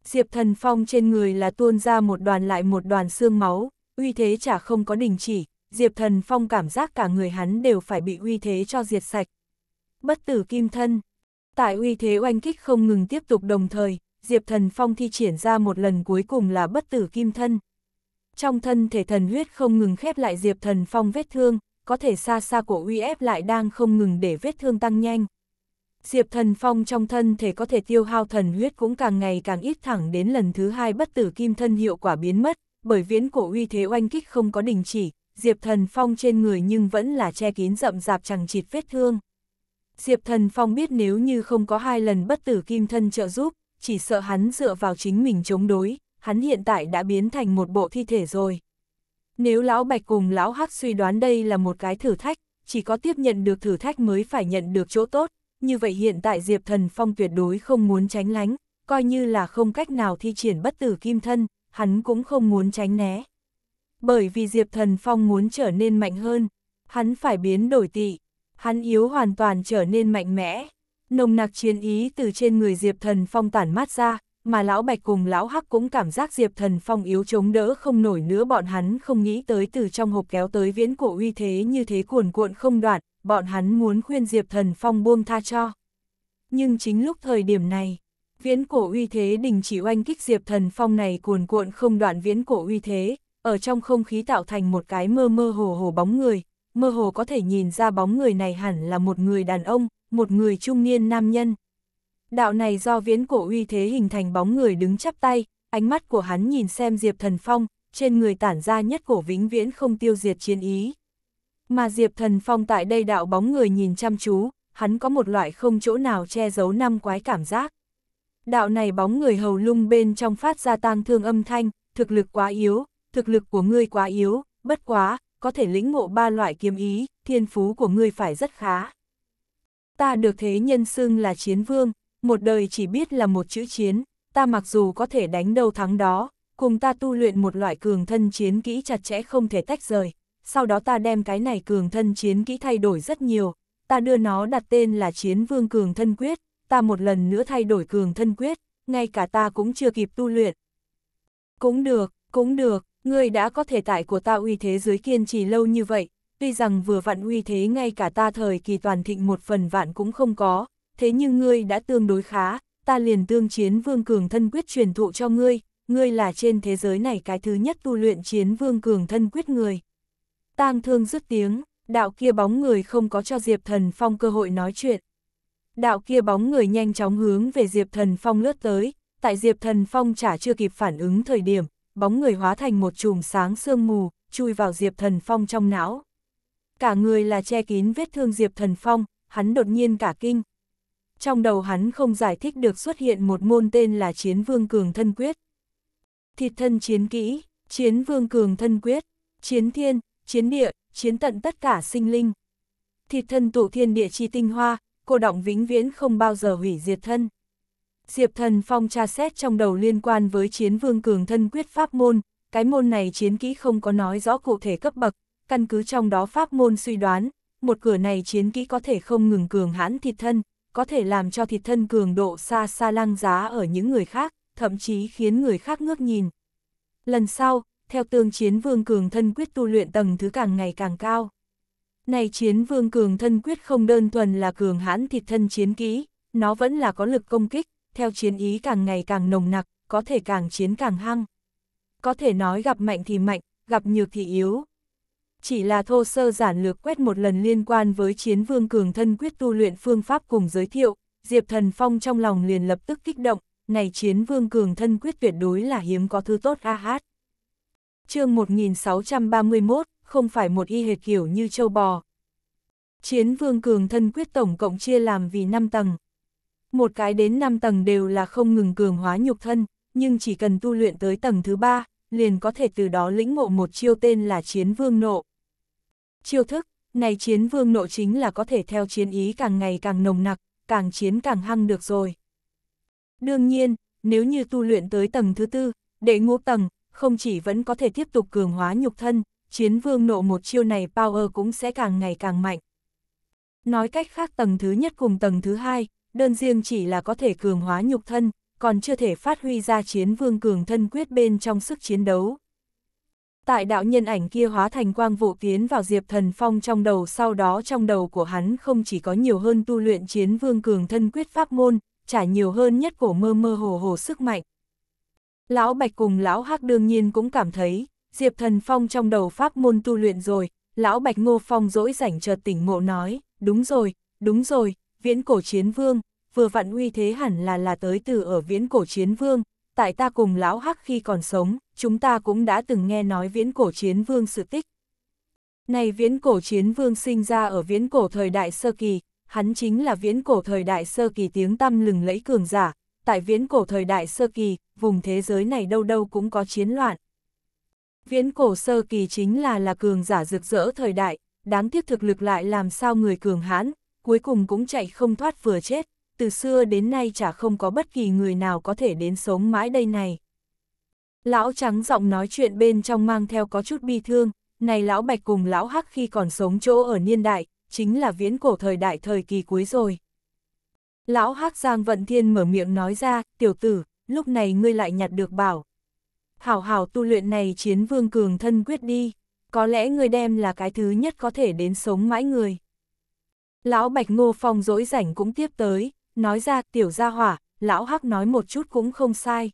Diệp Thần Phong trên người là tuôn ra một đoàn lại một đoàn xương máu, uy thế chả không có đình chỉ, Diệp Thần Phong cảm giác cả người hắn đều phải bị uy thế cho diệt sạch. Bất tử kim thân, tại uy thế oanh kích không ngừng tiếp tục đồng thời, Diệp Thần Phong thi triển ra một lần cuối cùng là bất tử kim thân. Trong thân thể thần huyết không ngừng khép lại Diệp Thần Phong vết thương, có thể xa xa của uy ép lại đang không ngừng để vết thương tăng nhanh. Diệp Thần Phong trong thân thể có thể tiêu hao thần huyết cũng càng ngày càng ít thẳng đến lần thứ hai bất tử kim thân hiệu quả biến mất, bởi viễn cổ uy thế oanh kích không có đình chỉ, Diệp Thần Phong trên người nhưng vẫn là che kín rậm rạp chẳng chịt vết thương. Diệp Thần Phong biết nếu như không có hai lần bất tử kim thân trợ giúp, chỉ sợ hắn dựa vào chính mình chống đối, hắn hiện tại đã biến thành một bộ thi thể rồi. Nếu Lão Bạch cùng Lão Hắc suy đoán đây là một cái thử thách, chỉ có tiếp nhận được thử thách mới phải nhận được chỗ tốt, như vậy hiện tại Diệp Thần Phong tuyệt đối không muốn tránh lánh, coi như là không cách nào thi triển bất tử kim thân, hắn cũng không muốn tránh né. Bởi vì Diệp Thần Phong muốn trở nên mạnh hơn, hắn phải biến đổi tị, hắn yếu hoàn toàn trở nên mạnh mẽ. Nồng nặc chiến ý từ trên người Diệp Thần Phong tản mát ra, mà Lão Bạch cùng Lão Hắc cũng cảm giác Diệp Thần Phong yếu chống đỡ không nổi nữa bọn hắn không nghĩ tới từ trong hộp kéo tới viễn cổ uy thế như thế cuồn cuộn không đoạn, bọn hắn muốn khuyên Diệp Thần Phong buông tha cho. Nhưng chính lúc thời điểm này, viễn cổ uy thế đình chỉ oanh kích Diệp Thần Phong này cuồn cuộn không đoạn viễn cổ uy thế, ở trong không khí tạo thành một cái mơ mơ hồ hồ bóng người, mơ hồ có thể nhìn ra bóng người này hẳn là một người đàn ông, một người trung niên nam nhân. Đạo này do viễn cổ uy thế hình thành bóng người đứng chắp tay, ánh mắt của hắn nhìn xem Diệp Thần Phong, trên người tản ra nhất cổ vĩnh viễn không tiêu diệt chiến ý. Mà Diệp Thần Phong tại đây đạo bóng người nhìn chăm chú, hắn có một loại không chỗ nào che giấu năm quái cảm giác. Đạo này bóng người hầu lung bên trong phát ra tang thương âm thanh, thực lực quá yếu, thực lực của ngươi quá yếu, bất quá, có thể lĩnh ngộ ba loại kiếm ý, thiên phú của ngươi phải rất khá. Ta được thế nhân xưng là chiến vương, một đời chỉ biết là một chữ chiến, ta mặc dù có thể đánh đâu thắng đó, cùng ta tu luyện một loại cường thân chiến kỹ chặt chẽ không thể tách rời, sau đó ta đem cái này cường thân chiến kỹ thay đổi rất nhiều, ta đưa nó đặt tên là chiến vương cường thân quyết, ta một lần nữa thay đổi cường thân quyết, ngay cả ta cũng chưa kịp tu luyện. Cũng được, cũng được, ngươi đã có thể tại của ta uy thế dưới kiên trì lâu như vậy, tuy rằng vừa vặn uy thế ngay cả ta thời kỳ toàn thịnh một phần vạn cũng không có, thế nhưng ngươi đã tương đối khá, ta liền tương chiến vương cường thân quyết truyền thụ cho ngươi, ngươi là trên thế giới này cái thứ nhất tu luyện chiến vương cường thân quyết người tang thương dứt tiếng, đạo kia bóng người không có cho Diệp Thần Phong cơ hội nói chuyện. Đạo kia bóng người nhanh chóng hướng về Diệp Thần Phong lướt tới, tại Diệp Thần Phong chả chưa kịp phản ứng thời điểm, bóng người hóa thành một chùm sáng sương mù, chui vào Diệp Thần Phong trong não. Cả người là che kín vết thương Diệp Thần Phong, hắn đột nhiên cả kinh. Trong đầu hắn không giải thích được xuất hiện một môn tên là Chiến Vương Cường Thân Quyết. Thịt thân chiến kỹ, Chiến Vương Cường Thân Quyết, Chiến Thiên, chiến địa, chiến tận tất cả sinh linh. Thịt thân tụ thiên địa chi tinh hoa, cô động vĩnh viễn không bao giờ hủy diệt thân. Diệp thần phong tra xét trong đầu liên quan với chiến vương cường thân quyết pháp môn, cái môn này chiến kỹ không có nói rõ cụ thể cấp bậc, căn cứ trong đó pháp môn suy đoán, một cửa này chiến kỹ có thể không ngừng cường hãn thịt thân, có thể làm cho thịt thân cường độ xa xa lăng giá ở những người khác, thậm chí khiến người khác ngước nhìn. Lần sau, theo tương chiến vương cường thân quyết tu luyện tầng thứ càng ngày càng cao. Này chiến vương cường thân quyết không đơn thuần là cường hãn thịt thân chiến kỹ, nó vẫn là có lực công kích, theo chiến ý càng ngày càng nồng nặc, có thể càng chiến càng hăng. Có thể nói gặp mạnh thì mạnh, gặp nhược thì yếu. Chỉ là thô sơ giản lược quét một lần liên quan với chiến vương cường thân quyết tu luyện phương pháp cùng giới thiệu, Diệp Thần Phong trong lòng liền lập tức kích động, này chiến vương cường thân quyết tuyệt đối là hiếm có thứ tốt a hát chương 1631, không phải một y hệt kiểu như châu bò. Chiến vương cường thân quyết tổng cộng chia làm vì 5 tầng. Một cái đến 5 tầng đều là không ngừng cường hóa nhục thân, nhưng chỉ cần tu luyện tới tầng thứ 3, liền có thể từ đó lĩnh ngộ một chiêu tên là chiến vương nộ. Chiêu thức, này chiến vương nộ chính là có thể theo chiến ý càng ngày càng nồng nặc, càng chiến càng hăng được rồi. Đương nhiên, nếu như tu luyện tới tầng thứ tư, đệ ngũ tầng, không chỉ vẫn có thể tiếp tục cường hóa nhục thân, chiến vương nộ một chiêu này power cũng sẽ càng ngày càng mạnh. Nói cách khác tầng thứ nhất cùng tầng thứ hai, đơn riêng chỉ là có thể cường hóa nhục thân, còn chưa thể phát huy ra chiến vương cường thân quyết bên trong sức chiến đấu. Tại đạo nhân ảnh kia hóa thành quang vụ tiến vào Diệp Thần Phong trong đầu sau đó trong đầu của hắn không chỉ có nhiều hơn tu luyện chiến vương cường thân quyết pháp môn, trả nhiều hơn nhất cổ mơ mơ hồ hồ sức mạnh, Lão Bạch cùng Lão Hắc đương nhiên cũng cảm thấy, Diệp Thần Phong trong đầu pháp môn tu luyện rồi, Lão Bạch Ngô Phong dỗi rảnh chợt tỉnh ngộ nói, đúng rồi, đúng rồi, viễn cổ chiến vương, vừa vặn uy thế hẳn là là tới từ ở viễn cổ chiến vương, tại ta cùng Lão Hắc khi còn sống, chúng ta cũng đã từng nghe nói viễn cổ chiến vương sự tích. Này viễn cổ chiến vương sinh ra ở viễn cổ thời đại sơ kỳ, hắn chính là viễn cổ thời đại sơ kỳ tiếng tăm lừng lẫy cường giả, tại viễn cổ thời đại sơ kỳ, vùng thế giới này đâu đâu cũng có chiến loạn. Viễn cổ sơ kỳ chính là là cường giả rực rỡ thời đại, đáng tiếc thực lực lại làm sao người cường hãn, cuối cùng cũng chạy không thoát vừa chết, từ xưa đến nay chả không có bất kỳ người nào có thể đến sống mãi đây này. Lão trắng giọng nói chuyện bên trong mang theo có chút bi thương, này lão bạch cùng lão hắc khi còn sống chỗ ở niên đại, chính là viễn cổ thời đại thời kỳ cuối rồi. Lão hắc giang vận thiên mở miệng nói ra, tiểu tử, lúc này ngươi lại nhặt được bảo. Hảo hảo tu luyện này chiến vương cường thân quyết đi, có lẽ ngươi đem là cái thứ nhất có thể đến sống mãi người. Lão Bạch Ngô Phong dỗi rảnh cũng tiếp tới, nói ra tiểu gia hỏa, lão Hắc nói một chút cũng không sai.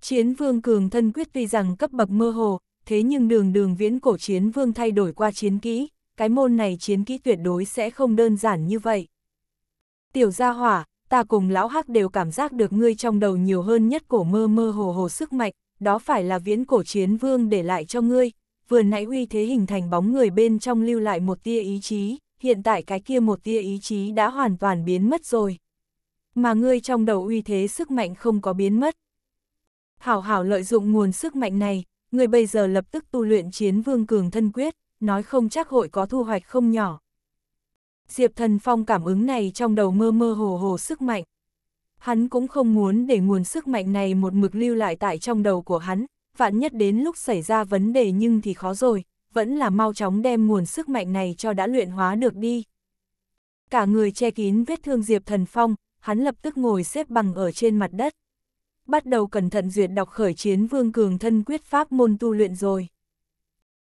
Chiến vương cường thân quyết tuy rằng cấp bậc mơ hồ, thế nhưng đường đường viễn cổ chiến vương thay đổi qua chiến kỹ, cái môn này chiến kỹ tuyệt đối sẽ không đơn giản như vậy. Tiểu gia hỏa, ta cùng lão hắc đều cảm giác được ngươi trong đầu nhiều hơn nhất cổ mơ mơ hồ hồ sức mạnh, đó phải là viễn cổ chiến vương để lại cho ngươi, vừa nãy uy thế hình thành bóng người bên trong lưu lại một tia ý chí, hiện tại cái kia một tia ý chí đã hoàn toàn biến mất rồi. Mà ngươi trong đầu uy thế sức mạnh không có biến mất. Hảo hảo lợi dụng nguồn sức mạnh này, ngươi bây giờ lập tức tu luyện chiến vương cường thân quyết, nói không chắc hội có thu hoạch không nhỏ, Diệp Thần Phong cảm ứng này trong đầu mơ mơ hồ hồ sức mạnh. Hắn cũng không muốn để nguồn sức mạnh này một mực lưu lại tại trong đầu của hắn, vạn nhất đến lúc xảy ra vấn đề nhưng thì khó rồi, vẫn là mau chóng đem nguồn sức mạnh này cho đã luyện hóa được đi. Cả người che kín vết thương Diệp Thần Phong, hắn lập tức ngồi xếp bằng ở trên mặt đất. Bắt đầu cẩn thận duyệt đọc khởi chiến vương cường thân quyết pháp môn tu luyện rồi.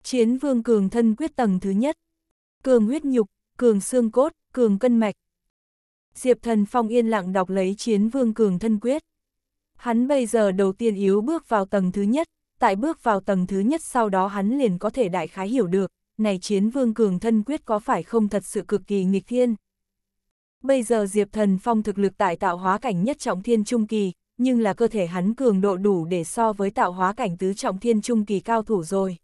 Chiến vương cường thân quyết tầng thứ nhất. Cường huyết nhục, cường xương cốt, cường cân mạch. Diệp Thần Phong yên lặng đọc lấy chiến vương cường thân quyết. Hắn bây giờ đầu tiên yếu bước vào tầng thứ nhất, tại bước vào tầng thứ nhất sau đó hắn liền có thể đại khái hiểu được, này chiến vương cường thân quyết có phải không thật sự cực kỳ nghịch thiên. Bây giờ Diệp Thần Phong thực lực tại tạo hóa cảnh nhất trọng thiên trung kỳ, nhưng là cơ thể hắn cường độ đủ để so với tạo hóa cảnh tứ trọng thiên trung kỳ cao thủ rồi.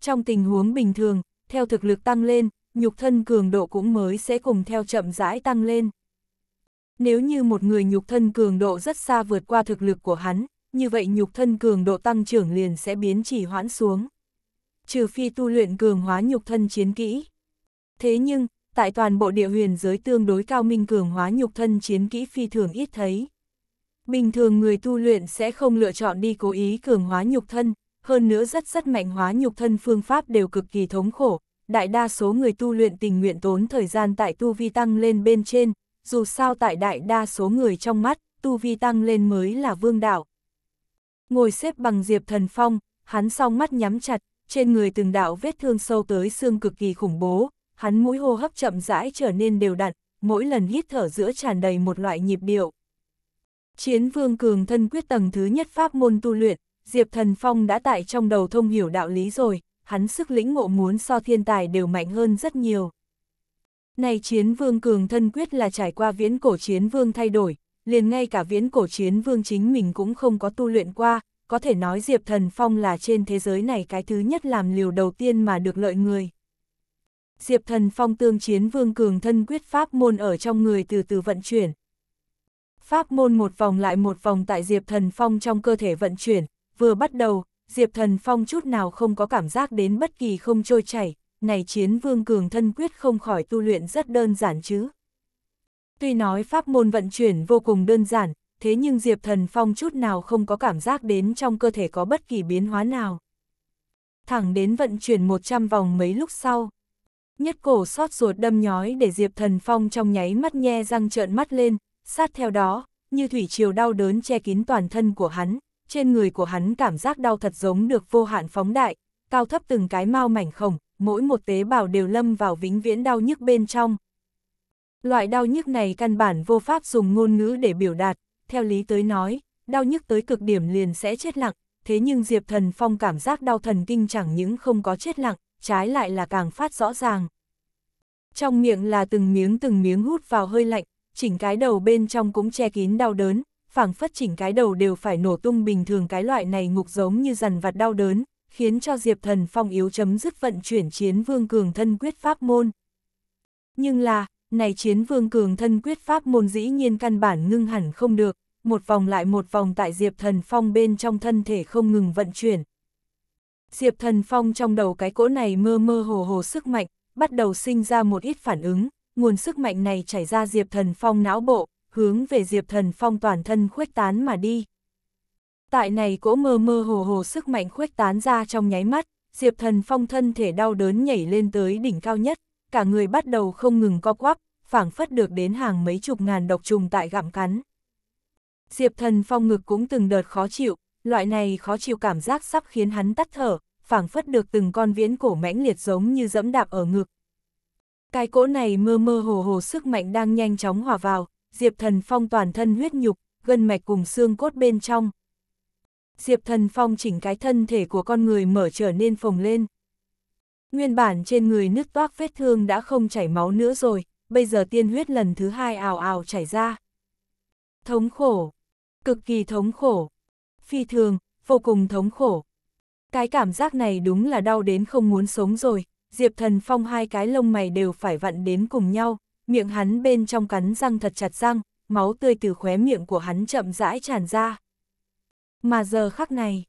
Trong tình huống bình thường, theo thực lực tăng lên, nhục thân cường độ cũng mới sẽ cùng theo chậm rãi tăng lên. Nếu như một người nhục thân cường độ rất xa vượt qua thực lực của hắn, như vậy nhục thân cường độ tăng trưởng liền sẽ biến chỉ hoãn xuống. Trừ phi tu luyện cường hóa nhục thân chiến kỹ. Thế nhưng, tại toàn bộ địa huyền giới tương đối cao minh cường hóa nhục thân chiến kỹ phi thường ít thấy. Bình thường người tu luyện sẽ không lựa chọn đi cố ý cường hóa nhục thân, hơn nữa rất rất mạnh hóa nhục thân phương pháp đều cực kỳ thống khổ, đại đa số người tu luyện tình nguyện tốn thời gian tại tu vi tăng lên bên trên, dù sao tại đại đa số người trong mắt, tu vi tăng lên mới là vương đạo. Ngồi xếp bằng Diệp Thần Phong, hắn song mắt nhắm chặt, trên người từng đạo vết thương sâu tới xương cực kỳ khủng bố, hắn mũi hô hấp chậm rãi trở nên đều đặn, mỗi lần hít thở giữa tràn đầy một loại nhịp điệu. Chiến vương cường thân quyết tầng thứ nhất pháp môn tu luyện, Diệp Thần Phong đã tại trong đầu thông hiểu đạo lý rồi, hắn sức lĩnh ngộ muốn so thiên tài đều mạnh hơn rất nhiều. Này chiến vương cường thân quyết là trải qua viễn cổ chiến vương thay đổi, liền ngay cả viễn cổ chiến vương chính mình cũng không có tu luyện qua, có thể nói Diệp Thần Phong là trên thế giới này cái thứ nhất làm liều đầu tiên mà được lợi người. Diệp Thần Phong tương chiến vương cường thân quyết pháp môn ở trong người từ từ vận chuyển. Pháp môn một vòng lại một vòng tại Diệp Thần Phong trong cơ thể vận chuyển, vừa bắt đầu, Diệp Thần Phong chút nào không có cảm giác đến bất kỳ không trôi chảy, này chiến vương cường thân quyết không khỏi tu luyện rất đơn giản chứ. Tuy nói pháp môn vận chuyển vô cùng đơn giản, thế nhưng Diệp Thần Phong chút nào không có cảm giác đến trong cơ thể có bất kỳ biến hóa nào. Thẳng đến vận chuyển 100 vòng mấy lúc sau. Nhất cổ sót ruột đâm nhói để Diệp Thần Phong trong nháy mắt nhe răng trợn mắt lên, sát theo đó, như thủy triều đau đớn che kín toàn thân của hắn, trên người của hắn cảm giác đau thật giống được vô hạn phóng đại, cao thấp từng cái mau mảnh khổng, mỗi một tế bào đều lâm vào vĩnh viễn đau nhức bên trong. Loại đau nhức này căn bản vô pháp dùng ngôn ngữ để biểu đạt, theo lý tới nói, đau nhức tới cực điểm liền sẽ chết lặng, thế nhưng Diệp Thần Phong cảm giác đau thần kinh chẳng những không có chết lặng, trái lại là càng phát rõ ràng. Trong miệng là từng miếng từng miếng hút vào hơi lạnh, chỉnh cái đầu bên trong cũng che kín đau đớn, phảng phất chỉnh cái đầu đều phải nổ tung bình thường cái loại này ngục giống như dằn vặt đau đớn, khiến cho Diệp Thần Phong yếu chấm dứt vận chuyển chiến vương cường thân quyết pháp môn. Nhưng là, này chiến vương cường thân quyết pháp môn dĩ nhiên căn bản ngưng hẳn không được, một vòng lại một vòng tại Diệp Thần Phong bên trong thân thể không ngừng vận chuyển. Diệp Thần Phong trong đầu cái cỗ này mơ mơ hồ hồ sức mạnh, bắt đầu sinh ra một ít phản ứng, nguồn sức mạnh này chảy ra Diệp Thần Phong não bộ, hướng về Diệp Thần Phong toàn thân khuếch tán mà đi. Tại này cỗ mơ mơ hồ hồ sức mạnh khuếch tán ra trong nháy mắt, Diệp Thần Phong thân thể đau đớn nhảy lên tới đỉnh cao nhất, cả người bắt đầu không ngừng co quắp, phảng phất được đến hàng mấy chục ngàn độc trùng tại gặm cắn. Diệp Thần Phong ngực cũng từng đợt khó chịu, loại này khó chịu cảm giác sắp khiến hắn tắt thở, phảng phất được từng con viễn cổ mãnh liệt giống như dẫm đạp ở ngực. Cái cỗ này mơ mơ hồ hồ sức mạnh đang nhanh chóng hòa vào, Diệp Thần Phong toàn thân huyết nhục, gân mạch cùng xương cốt bên trong. Diệp Thần Phong chỉnh cái thân thể của con người mở trở nên phồng lên. Nguyên bản trên người nước toác vết thương đã không chảy máu nữa rồi, bây giờ tiên huyết lần thứ hai ào ào chảy ra. Thống khổ, cực kỳ thống khổ, phi thường, vô cùng thống khổ. Cái cảm giác này đúng là đau đến không muốn sống rồi, Diệp Thần Phong hai cái lông mày đều phải vặn đến cùng nhau miệng hắn bên trong cắn răng thật chặt răng, máu tươi từ khóe miệng của hắn chậm rãi tràn ra. Mà giờ khắc này,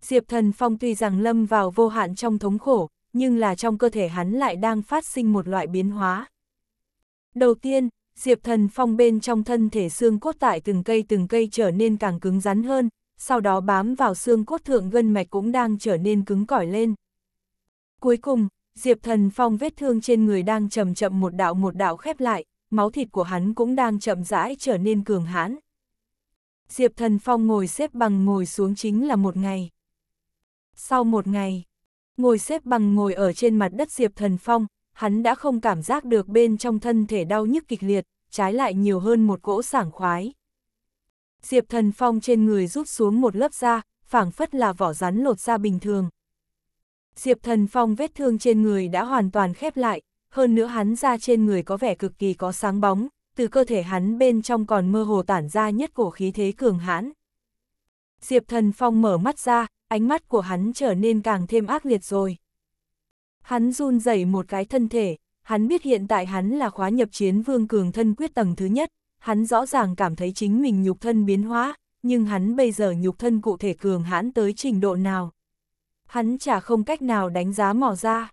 Diệp Thần Phong tuy rằng lâm vào vô hạn trong thống khổ, nhưng là trong cơ thể hắn lại đang phát sinh một loại biến hóa. Đầu tiên, Diệp Thần Phong bên trong thân thể xương cốt tại từng cây từng cây trở nên càng cứng rắn hơn, sau đó bám vào xương cốt thượng gân mạch cũng đang trở nên cứng cỏi lên. Cuối cùng, Diệp Thần Phong vết thương trên người đang chậm chậm một đạo một đạo khép lại, máu thịt của hắn cũng đang chậm rãi trở nên cường hãn. Diệp Thần Phong ngồi xếp bằng ngồi xuống chính là một ngày. Sau một ngày, ngồi xếp bằng ngồi ở trên mặt đất Diệp Thần Phong, hắn đã không cảm giác được bên trong thân thể đau nhức kịch liệt, trái lại nhiều hơn một cỗ sảng khoái. Diệp Thần Phong trên người rút xuống một lớp da, phảng phất là vỏ rắn lột da bình thường, Diệp Thần Phong vết thương trên người đã hoàn toàn khép lại, hơn nữa hắn da trên người có vẻ cực kỳ có sáng bóng, từ cơ thể hắn bên trong còn mơ hồ tản ra nhất cổ khí thế cường hãn. Diệp Thần Phong mở mắt ra, ánh mắt của hắn trở nên càng thêm ác liệt rồi. Hắn run rẩy một cái thân thể, hắn biết hiện tại hắn là khóa nhập chiến vương cường thân quyết tầng thứ nhất, hắn rõ ràng cảm thấy chính mình nhục thân biến hóa, nhưng hắn bây giờ nhục thân cụ thể cường hãn tới trình độ nào hắn chả không cách nào đánh giá mỏ ra.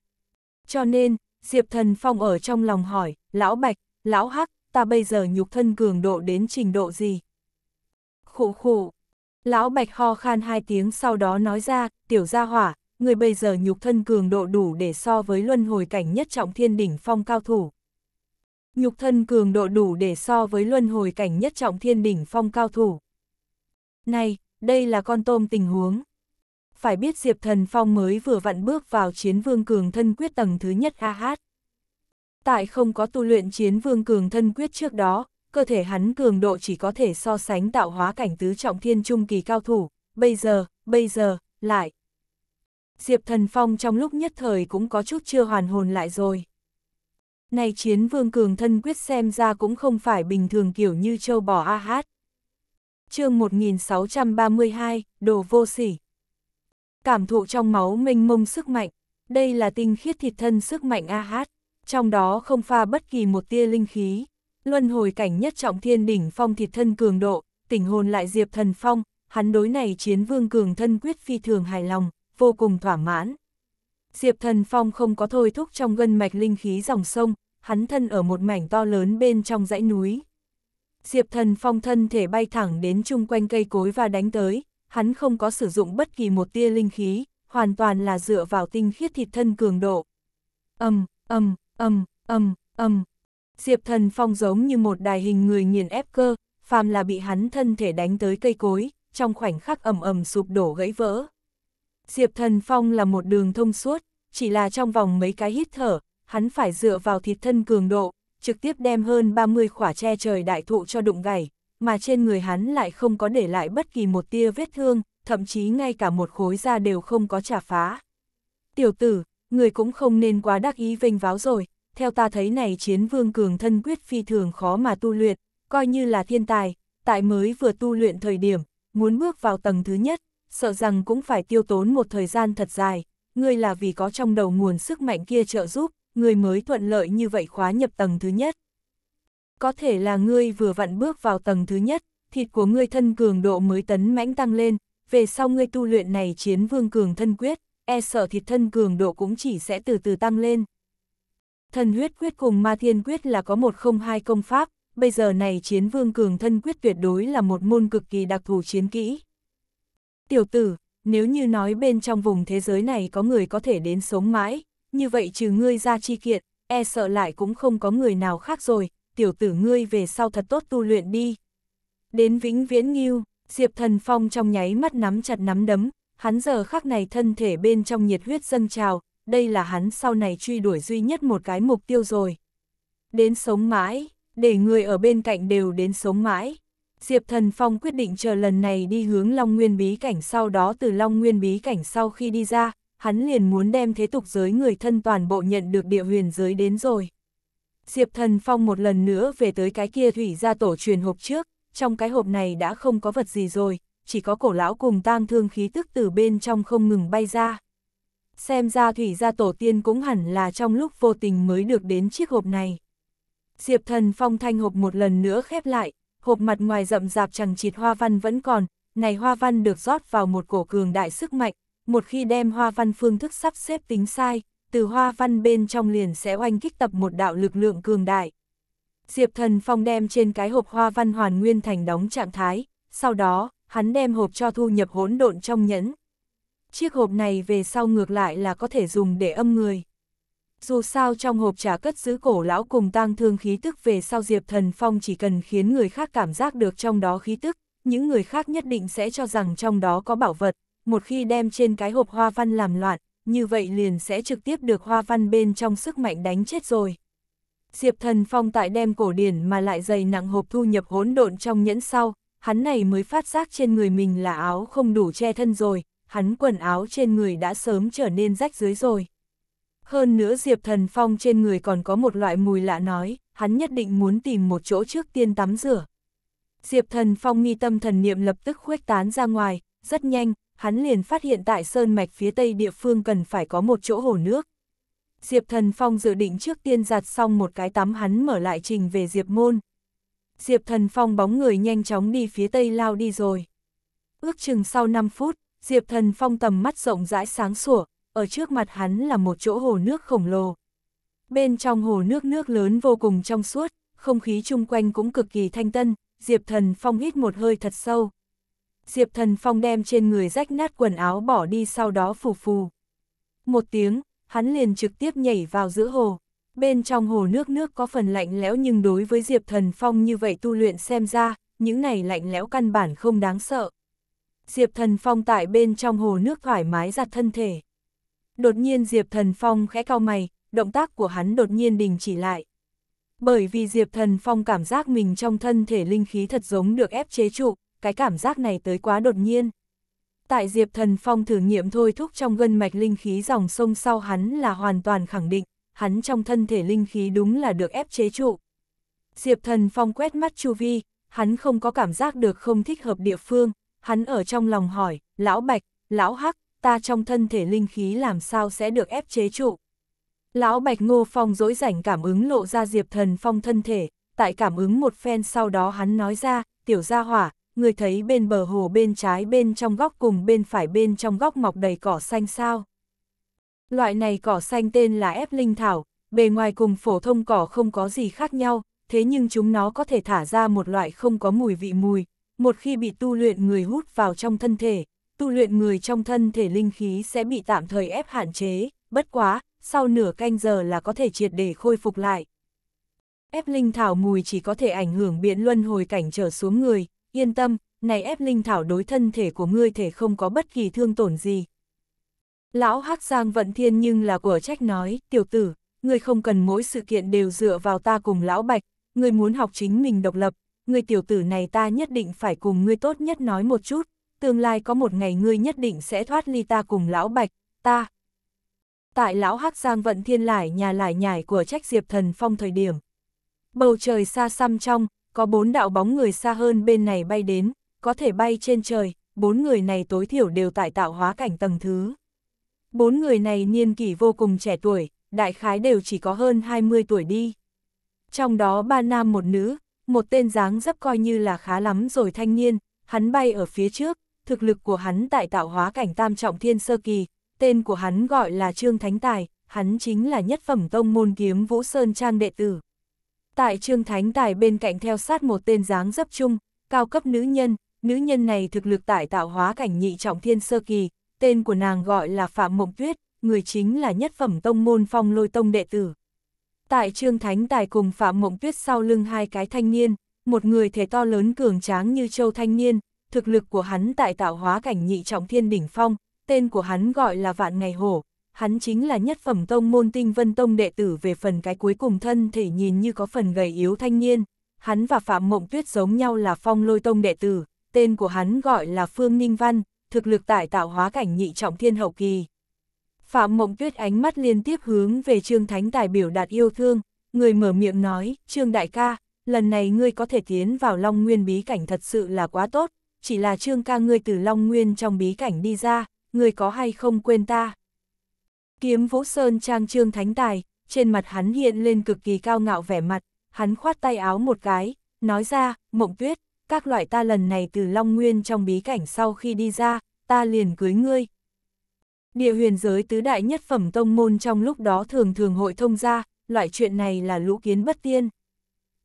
Cho nên, Diệp Thần Phong ở trong lòng hỏi, lão bạch, lão hắc, ta bây giờ nhục thân cường độ đến trình độ gì? khổ khổ, lão bạch ho khan hai tiếng sau đó nói ra, tiểu gia hỏa, người bây giờ nhục thân cường độ đủ để so với luân hồi cảnh nhất trọng thiên đỉnh phong cao thủ. Nhục thân cường độ đủ để so với luân hồi cảnh nhất trọng thiên đỉnh phong cao thủ. Này, đây là con tôm tình huống phải biết Diệp Thần Phong mới vừa vặn bước vào chiến vương cường thân quyết tầng thứ nhất a hát. Tại không có tu luyện chiến vương cường thân quyết trước đó, cơ thể hắn cường độ chỉ có thể so sánh tạo hóa cảnh tứ trọng thiên trung kỳ cao thủ, bây giờ, bây giờ, lại. Diệp Thần Phong trong lúc nhất thời cũng có chút chưa hoàn hồn lại rồi. Này chiến vương cường thân quyết xem ra cũng không phải bình thường kiểu như châu bò a hát. chương 1632, đồ vô sỉ cảm thụ trong máu mênh mông sức mạnh, đây là tinh khiết thịt thân sức mạnh AH, trong đó không pha bất kỳ một tia linh khí. Luân hồi cảnh nhất trọng thiên đỉnh phong thịt thân cường độ, tỉnh hồn lại diệp thần phong, hắn đối này chiến vương cường thân quyết phi thường hài lòng, vô cùng thỏa mãn. Diệp thần phong không có thôi thúc trong gân mạch linh khí dòng sông, hắn thân ở một mảnh to lớn bên trong dãy núi. Diệp thần phong thân thể bay thẳng đến chung quanh cây cối và đánh tới, hắn không có sử dụng bất kỳ một tia linh khí, hoàn toàn là dựa vào tinh khiết thịt thân cường độ. Âm, âm, âm, âm, âm. Diệp thần phong giống như một đài hình người nghiền ép cơ, phàm là bị hắn thân thể đánh tới cây cối, trong khoảnh khắc ầm ầm sụp đổ gãy vỡ. Diệp thần phong là một đường thông suốt, chỉ là trong vòng mấy cái hít thở, hắn phải dựa vào thịt thân cường độ, trực tiếp đem hơn 30 khỏa tre trời đại thụ cho đụng gãy, mà trên người hắn lại không có để lại bất kỳ một tia vết thương, thậm chí ngay cả một khối da đều không có trả phá. Tiểu tử, người cũng không nên quá đắc ý vênh váo rồi, theo ta thấy này chiến vương cường thân quyết phi thường khó mà tu luyện, coi như là thiên tài, tại mới vừa tu luyện thời điểm, muốn bước vào tầng thứ nhất, sợ rằng cũng phải tiêu tốn một thời gian thật dài, ngươi là vì có trong đầu nguồn sức mạnh kia trợ giúp, người mới thuận lợi như vậy khóa nhập tầng thứ nhất. Có thể là ngươi vừa vặn bước vào tầng thứ nhất, thịt của ngươi thân cường độ mới tấn mãnh tăng lên, về sau ngươi tu luyện này chiến vương cường thân quyết, e sợ thịt thân cường độ cũng chỉ sẽ từ từ tăng lên. Thần huyết quyết cùng ma thiên quyết là có một không hai công pháp, bây giờ này chiến vương cường thân quyết tuyệt đối là một môn cực kỳ đặc thù chiến kỹ. Tiểu tử, nếu như nói bên trong vùng thế giới này có người có thể đến sống mãi, như vậy trừ ngươi ra chi kiện, e sợ lại cũng không có người nào khác rồi, tiểu tử ngươi về sau thật tốt tu luyện đi. Đến vĩnh viễn nghiêu, Diệp Thần Phong trong nháy mắt nắm chặt nắm đấm, hắn giờ khắc này thân thể bên trong nhiệt huyết dâng trào, đây là hắn sau này truy đuổi duy nhất một cái mục tiêu rồi. Đến sống mãi, để người ở bên cạnh đều đến sống mãi. Diệp Thần Phong quyết định chờ lần này đi hướng Long Nguyên Bí Cảnh sau đó từ Long Nguyên Bí Cảnh sau khi đi ra, hắn liền muốn đem thế tục giới người thân toàn bộ nhận được địa huyền giới đến rồi. Diệp Thần Phong một lần nữa về tới cái kia thủy gia tổ truyền hộp trước, trong cái hộp này đã không có vật gì rồi, chỉ có cổ lão cùng tang thương khí tức từ bên trong không ngừng bay ra. Xem ra thủy gia tổ tiên cũng hẳn là trong lúc vô tình mới được đến chiếc hộp này. Diệp thần phong thanh hộp một lần nữa khép lại, hộp mặt ngoài rậm rạp chẳng chịt hoa văn vẫn còn, này hoa văn được rót vào một cổ cường đại sức mạnh, một khi đem hoa văn phương thức sắp xếp tính sai, từ hoa văn bên trong liền sẽ oanh kích tập một đạo lực lượng cường đại. Diệp Thần Phong đem trên cái hộp hoa văn hoàn nguyên thành đóng trạng thái, sau đó, hắn đem hộp cho thu nhập hỗn độn trong nhẫn. Chiếc hộp này về sau ngược lại là có thể dùng để âm người. Dù sao trong hộp trà cất giữ cổ lão cùng tang thương khí tức về sau Diệp Thần Phong chỉ cần khiến người khác cảm giác được trong đó khí tức, những người khác nhất định sẽ cho rằng trong đó có bảo vật, một khi đem trên cái hộp hoa văn làm loạn, như vậy liền sẽ trực tiếp được hoa văn bên trong sức mạnh đánh chết rồi. Diệp Thần Phong tại đem cổ điển mà lại dày nặng hộp thu nhập hỗn độn trong nhẫn sau, hắn này mới phát giác trên người mình là áo không đủ che thân rồi, hắn quần áo trên người đã sớm trở nên rách dưới rồi. Hơn nữa Diệp Thần Phong trên người còn có một loại mùi lạ nói, hắn nhất định muốn tìm một chỗ trước tiên tắm rửa. Diệp Thần Phong nghi tâm thần niệm lập tức khuếch tán ra ngoài, rất nhanh, hắn liền phát hiện tại sơn mạch phía tây địa phương cần phải có một chỗ hồ nước. Diệp Thần Phong dự định trước tiên giặt xong một cái tắm hắn mở lại trình về Diệp Môn. Diệp Thần Phong bóng người nhanh chóng đi phía tây lao đi rồi. Ước chừng sau 5 phút, Diệp Thần Phong tầm mắt rộng rãi sáng sủa, ở trước mặt hắn là một chỗ hồ nước khổng lồ. Bên trong hồ nước nước lớn vô cùng trong suốt, không khí chung quanh cũng cực kỳ thanh tân, Diệp Thần Phong hít một hơi thật sâu. Diệp Thần Phong đem trên người rách nát quần áo bỏ đi sau đó phù phù. Một tiếng, hắn liền trực tiếp nhảy vào giữa hồ. Bên trong hồ nước nước có phần lạnh lẽo nhưng đối với Diệp Thần Phong như vậy tu luyện xem ra, những này lạnh lẽo căn bản không đáng sợ. Diệp Thần Phong tại bên trong hồ nước thoải mái giặt thân thể. Đột nhiên Diệp Thần Phong khẽ cao mày, động tác của hắn đột nhiên đình chỉ lại. Bởi vì Diệp Thần Phong cảm giác mình trong thân thể linh khí thật giống được ép chế trụ, cái cảm giác này tới quá đột nhiên. Tại Diệp Thần Phong thử nghiệm thôi thúc trong gân mạch linh khí dòng sông sau hắn là hoàn toàn khẳng định, hắn trong thân thể linh khí đúng là được ép chế trụ. Diệp Thần Phong quét mắt chu vi, hắn không có cảm giác được không thích hợp địa phương, hắn ở trong lòng hỏi, lão bạch, lão hắc, ta trong thân thể linh khí làm sao sẽ được ép chế trụ. Lão Bạch Ngô Phong dối rảnh cảm ứng lộ ra Diệp Thần Phong thân thể, tại cảm ứng một phen sau đó hắn nói ra, tiểu gia hỏa, người thấy bên bờ hồ bên trái bên trong góc cùng bên phải bên trong góc mọc đầy cỏ xanh sao. Loại này cỏ xanh tên là ép linh thảo, bề ngoài cùng phổ thông cỏ không có gì khác nhau, thế nhưng chúng nó có thể thả ra một loại không có mùi vị mùi, một khi bị tu luyện người hút vào trong thân thể, tu luyện người trong thân thể linh khí sẽ bị tạm thời ép hạn chế, bất quá, sau nửa canh giờ là có thể triệt để khôi phục lại. Ép linh thảo mùi chỉ có thể ảnh hưởng biện luân hồi cảnh trở xuống người, yên tâm, này ép linh thảo đối thân thể của ngươi thể không có bất kỳ thương tổn gì. Lão Hắc Giang Vận Thiên nhưng là của trách nói, tiểu tử, ngươi không cần mỗi sự kiện đều dựa vào ta cùng Lão Bạch, ngươi muốn học chính mình độc lập, ngươi tiểu tử này ta nhất định phải cùng ngươi tốt nhất nói một chút, tương lai có một ngày ngươi nhất định sẽ thoát ly ta cùng Lão Bạch, ta. Tại Lão Hắc Giang Vận Thiên lải nhà lải nhải của trách Diệp Thần Phong thời điểm, bầu trời xa xăm trong, có bốn đạo bóng người xa hơn bên này bay đến, có thể bay trên trời, bốn người này tối thiểu đều tại tạo hóa cảnh tầng thứ. Bốn người này niên kỷ vô cùng trẻ tuổi, đại khái đều chỉ có hơn 20 tuổi đi. Trong đó ba nam một nữ, một tên dáng dấp coi như là khá lắm rồi thanh niên, hắn bay ở phía trước, thực lực của hắn tại tạo hóa cảnh tam trọng thiên sơ kỳ, tên của hắn gọi là Trương Thánh Tài, hắn chính là nhất phẩm tông môn kiếm Vũ Sơn Trang đệ tử. Tại Trương Thánh Tài bên cạnh theo sát một tên dáng dấp chung, cao cấp nữ nhân, nữ nhân này thực lực tại tạo hóa cảnh nhị trọng thiên sơ kỳ, tên của nàng gọi là Phạm Mộng Tuyết, người chính là nhất phẩm tông môn phong lôi tông đệ tử. Tại Trương Thánh Tài cùng Phạm Mộng Tuyết sau lưng hai cái thanh niên, một người thể to lớn cường tráng như châu thanh niên, thực lực của hắn tại tạo hóa cảnh nhị trọng thiên đỉnh phong, tên của hắn gọi là Vạn Ngày Hổ, hắn chính là nhất phẩm tông môn tinh vân tông đệ tử về phần cái cuối cùng thân thể nhìn như có phần gầy yếu thanh niên. Hắn và Phạm Mộng Tuyết giống nhau là phong lôi tông đệ tử, tên của hắn gọi là Phương Ninh Văn, thực lực tại tạo hóa cảnh nhị trọng thiên hậu kỳ. Phạm Mộng Tuyết ánh mắt liên tiếp hướng về Trương Thánh Tài biểu đạt yêu thương, người mở miệng nói, Trương Đại ca, lần này ngươi có thể tiến vào Long Nguyên bí cảnh thật sự là quá tốt, chỉ là Trương ca ngươi từ Long Nguyên trong bí cảnh đi ra, ngươi có hay không quên ta. Kiếm Vũ Sơn trang trương thánh tài, trên mặt hắn hiện lên cực kỳ cao ngạo vẻ mặt, hắn khoát tay áo một cái, nói ra, mộng tuyết, các loại ta lần này từ Long Nguyên trong bí cảnh sau khi đi ra, ta liền cưới ngươi. Địa huyền giới tứ đại nhất phẩm tông môn trong lúc đó thường thường hội thông ra, loại chuyện này là lũ kiến bất tiên.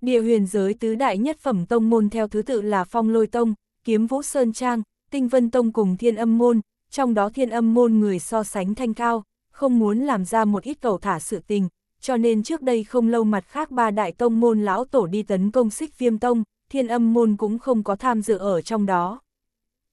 Địa huyền giới tứ đại nhất phẩm tông môn theo thứ tự là Phong Lôi Tông, Kiếm Vũ Sơn Trang, Tinh Vân Tông cùng Thiên Âm Môn, trong đó Thiên Âm Môn người so sánh thanh cao, không muốn làm ra một ít cầu thả sự tình, cho nên trước đây không lâu mặt khác ba đại tông môn lão tổ đi tấn công xích viêm tông, thiên âm môn cũng không có tham dự ở trong đó.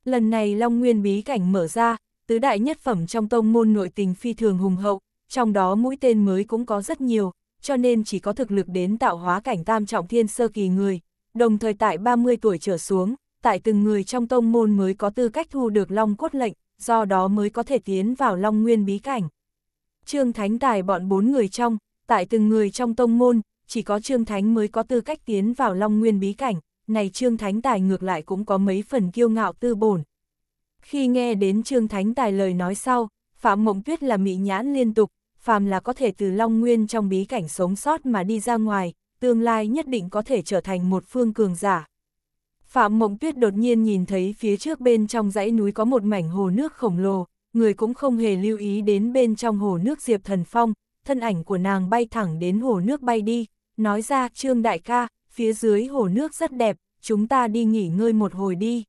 Lần này Long Nguyên bí cảnh mở ra, tứ đại nhất phẩm trong tông môn nội tình phi thường hùng hậu, trong đó mũi tên mới cũng có rất nhiều, cho nên chỉ có thực lực đến tạo hóa cảnh tam trọng thiên sơ kỳ người, đồng thời tại 30 tuổi trở xuống, tại từng người trong tông môn mới có tư cách thu được long cốt lệnh, do đó mới có thể tiến vào long nguyên bí cảnh. Trương Thánh Tài bọn bốn người trong, tại từng người trong tông môn, chỉ có Trương Thánh mới có tư cách tiến vào Long Nguyên bí cảnh, này Trương Thánh Tài ngược lại cũng có mấy phần kiêu ngạo tư bổn. Khi nghe đến Trương Thánh Tài lời nói sau, Phạm Mộng Tuyết là mị nhãn liên tục, Phạm là có thể từ Long Nguyên trong bí cảnh sống sót mà đi ra ngoài, tương lai nhất định có thể trở thành một phương cường giả. Phạm Mộng Tuyết đột nhiên nhìn thấy phía trước bên trong dãy núi có một mảnh hồ nước khổng lồ, người cũng không hề lưu ý đến bên trong hồ nước Diệp Thần Phong, thân ảnh của nàng bay thẳng đến hồ nước bay đi, nói ra Trương Đại ca, phía dưới hồ nước rất đẹp, chúng ta đi nghỉ ngơi một hồi đi.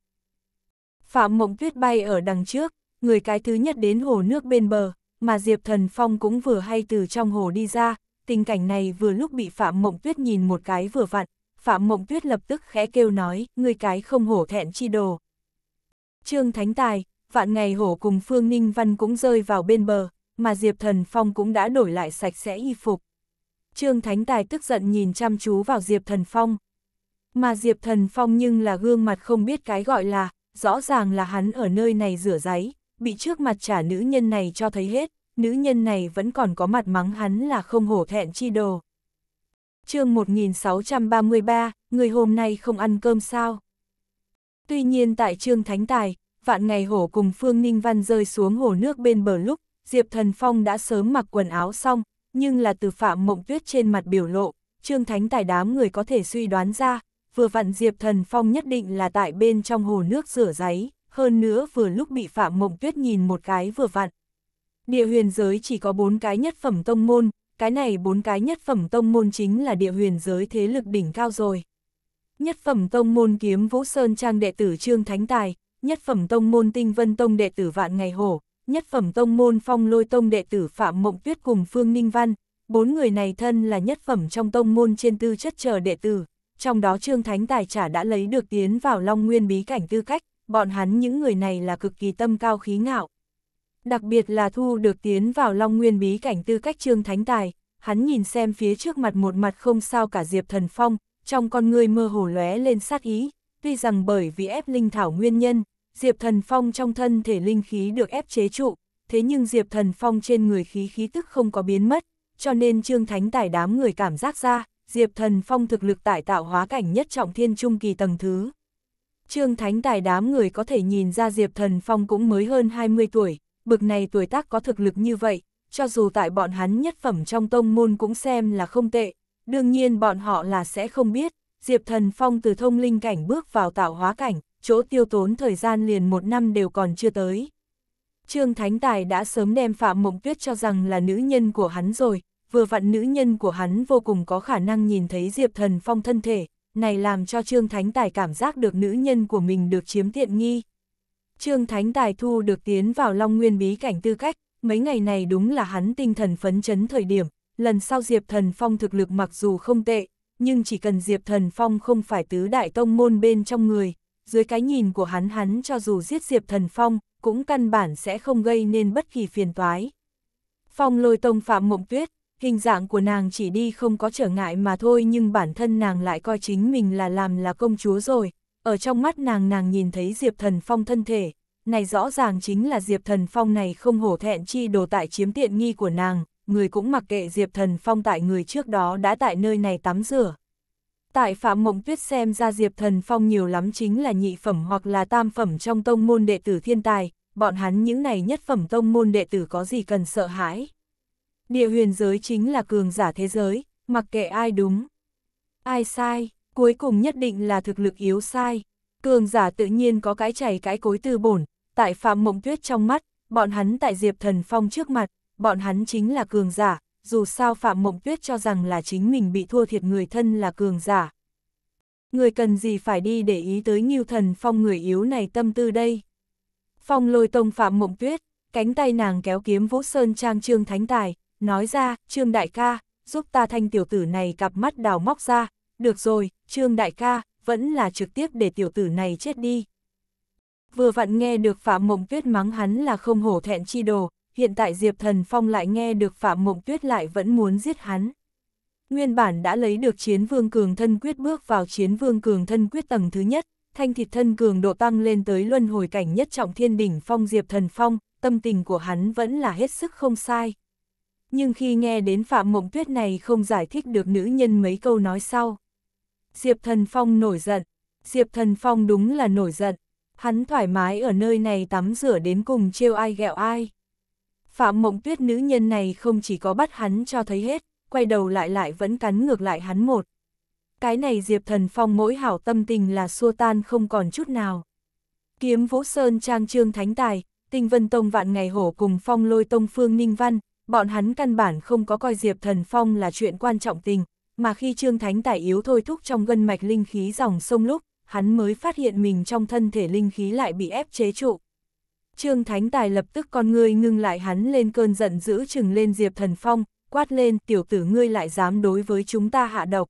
Phạm Mộng Tuyết bay ở đằng trước, người cái thứ nhất đến hồ nước bên bờ, mà Diệp Thần Phong cũng vừa hay từ trong hồ đi ra, tình cảnh này vừa lúc bị Phạm Mộng Tuyết nhìn một cái vừa vặn, Phạm Mộng Tuyết lập tức khẽ kêu nói, người cái không hổ thẹn chi đồ. Trương Thánh Tài, vạn ngày hổ cùng Phương Ninh Văn cũng rơi vào bên bờ, mà Diệp Thần Phong cũng đã đổi lại sạch sẽ y phục. Trương Thánh Tài tức giận nhìn chăm chú vào Diệp Thần Phong. Mà Diệp Thần Phong nhưng là gương mặt không biết cái gọi là, rõ ràng là hắn ở nơi này rửa giấy, bị trước mặt trả nữ nhân này cho thấy hết, nữ nhân này vẫn còn có mặt mắng hắn là không hổ thẹn chi đồ. chương 1633, người hôm nay không ăn cơm sao? Tuy nhiên tại Trương Thánh Tài, vạn ngày hổ cùng Phương Ninh Văn rơi xuống hồ nước bên bờ lúc, Diệp Thần Phong đã sớm mặc quần áo xong, nhưng là từ phạm mộng tuyết trên mặt biểu lộ, Trương Thánh Tài đám người có thể suy đoán ra, vừa vặn Diệp Thần Phong nhất định là tại bên trong hồ nước rửa giấy, hơn nữa vừa lúc bị phạm mộng tuyết nhìn một cái vừa vặn. Địa huyền giới chỉ có bốn cái nhất phẩm tông môn, cái này bốn cái nhất phẩm tông môn chính là địa huyền giới thế lực đỉnh cao rồi. Nhất phẩm tông môn kiếm Vũ Sơn Trang đệ tử Trương Thánh Tài, nhất phẩm tông môn tinh vân tông đệ tử vạn ngày hổ, nhất phẩm tông môn phong lôi tông đệ tử Phạm Mộng Tuyết cùng Phương Ninh Văn, bốn người này thân là nhất phẩm trong tông môn trên tư chất chờ đệ tử, trong đó Trương Thánh Tài trả đã lấy được tiến vào Long Nguyên bí cảnh tư cách, bọn hắn những người này là cực kỳ tâm cao khí ngạo. Đặc biệt là thu được tiến vào Long Nguyên bí cảnh tư cách Trương Thánh Tài, hắn nhìn xem phía trước mặt một mặt không sao cả Diệp Thần Phong, trong con người mơ hồ lóe lên sát ý, tuy rằng bởi vì ép linh thảo nguyên nhân, Diệp Thần Phong trong thân thể linh khí được ép chế trụ, thế nhưng Diệp Thần Phong trên người khí khí tức không có biến mất, cho nên Trương Thánh Tài đám người cảm giác ra, Diệp Thần Phong thực lực tại tạo hóa cảnh nhất trọng thiên trung kỳ tầng thứ. Trương Thánh Tài đám người có thể nhìn ra Diệp Thần Phong cũng mới hơn 20 tuổi, bực này tuổi tác có thực lực như vậy, cho dù tại bọn hắn nhất phẩm trong tông môn cũng xem là không tệ, đương nhiên bọn họ là sẽ không biết, Diệp Thần Phong từ thông linh cảnh bước vào tạo hóa cảnh, chỗ tiêu tốn thời gian liền một năm đều còn chưa tới. Trương Thánh Tài đã sớm đem Phạm Mộng Tuyết cho rằng là nữ nhân của hắn rồi, vừa vặn nữ nhân của hắn vô cùng có khả năng nhìn thấy Diệp Thần Phong thân thể, này làm cho Trương Thánh Tài cảm giác được nữ nhân của mình được chiếm tiện nghi. Trương Thánh Tài thu được tiến vào Long Nguyên bí cảnh tư cách, mấy ngày này đúng là hắn tinh thần phấn chấn thời điểm, lần sau Diệp Thần Phong thực lực mặc dù không tệ, nhưng chỉ cần Diệp Thần Phong không phải tứ đại tông môn bên trong người, dưới cái nhìn của hắn hắn cho dù giết Diệp Thần Phong, cũng căn bản sẽ không gây nên bất kỳ phiền toái. Phong lôi tông Phạm Mộng Tuyết, hình dạng của nàng chỉ đi không có trở ngại mà thôi nhưng bản thân nàng lại coi chính mình là làm là công chúa rồi. Ở trong mắt nàng nàng nhìn thấy Diệp Thần Phong thân thể, này rõ ràng chính là Diệp Thần Phong này không hổ thẹn chi đồ tại chiếm tiện nghi của nàng, người cũng mặc kệ Diệp Thần Phong tại người trước đó đã tại nơi này tắm rửa. Tại Phạm Mộng Tuyết xem ra Diệp Thần Phong nhiều lắm chính là nhị phẩm hoặc là tam phẩm trong tông môn đệ tử thiên tài, bọn hắn những này nhất phẩm tông môn đệ tử có gì cần sợ hãi. Địa huyền giới chính là cường giả thế giới, mặc kệ ai đúng, ai sai, cuối cùng nhất định là thực lực yếu sai. Cường giả tự nhiên có cái chảy cái cối tư bổn, tại Phạm Mộng Tuyết trong mắt, bọn hắn tại Diệp Thần Phong trước mặt, bọn hắn chính là cường giả, dù sao Phạm Mộng Tuyết cho rằng là chính mình bị thua thiệt người thân là cường giả. Người cần gì phải đi để ý tới nghiêu thần phong người yếu này tâm tư đây. Phong lôi tông Phạm Mộng Tuyết, cánh tay nàng kéo kiếm Vũ Sơn Trang Trương Thánh Tài, nói ra, Trương Đại ca, giúp ta thanh tiểu tử này cặp mắt đào móc ra, được rồi, Trương Đại ca, vẫn là trực tiếp để tiểu tử này chết đi. Vừa vặn nghe được Phạm Mộng Tuyết mắng hắn là không hổ thẹn chi đồ, hiện tại Diệp Thần Phong lại nghe được Phạm Mộng Tuyết lại vẫn muốn giết hắn. Nguyên bản đã lấy được chiến vương cường thân quyết bước vào chiến vương cường thân quyết tầng thứ nhất, thanh thịt thân cường độ tăng lên tới luân hồi cảnh nhất trọng thiên đỉnh phong Diệp Thần Phong, tâm tình của hắn vẫn là hết sức không sai. Nhưng khi nghe đến Phạm Mộng Tuyết này không giải thích được nữ nhân mấy câu nói sau. Diệp Thần Phong nổi giận, Diệp Thần Phong đúng là nổi giận, hắn thoải mái ở nơi này tắm rửa đến cùng trêu ai ghẹo ai. Phạm mộng tuyết nữ nhân này không chỉ có bắt hắn cho thấy hết, quay đầu lại lại vẫn cắn ngược lại hắn một. Cái này Diệp Thần Phong mỗi hảo tâm tình là xua tan không còn chút nào. Kiếm Vũ Sơn Trang Trương Thánh Tài, Tinh Vân Tông Vạn Ngày Hổ cùng Phong Lôi Tông Phương Ninh Văn, bọn hắn căn bản không có coi Diệp Thần Phong là chuyện quan trọng tình, mà khi Trương Thánh Tài yếu thôi thúc trong gân mạch linh khí dòng sông lúc, hắn mới phát hiện mình trong thân thể linh khí lại bị ép chế trụ. Trương Thánh Tài lập tức con ngươi ngưng lại hắn lên cơn giận dữ chừng lên Diệp Thần Phong, quát lên tiểu tử ngươi lại dám đối với chúng ta hạ độc.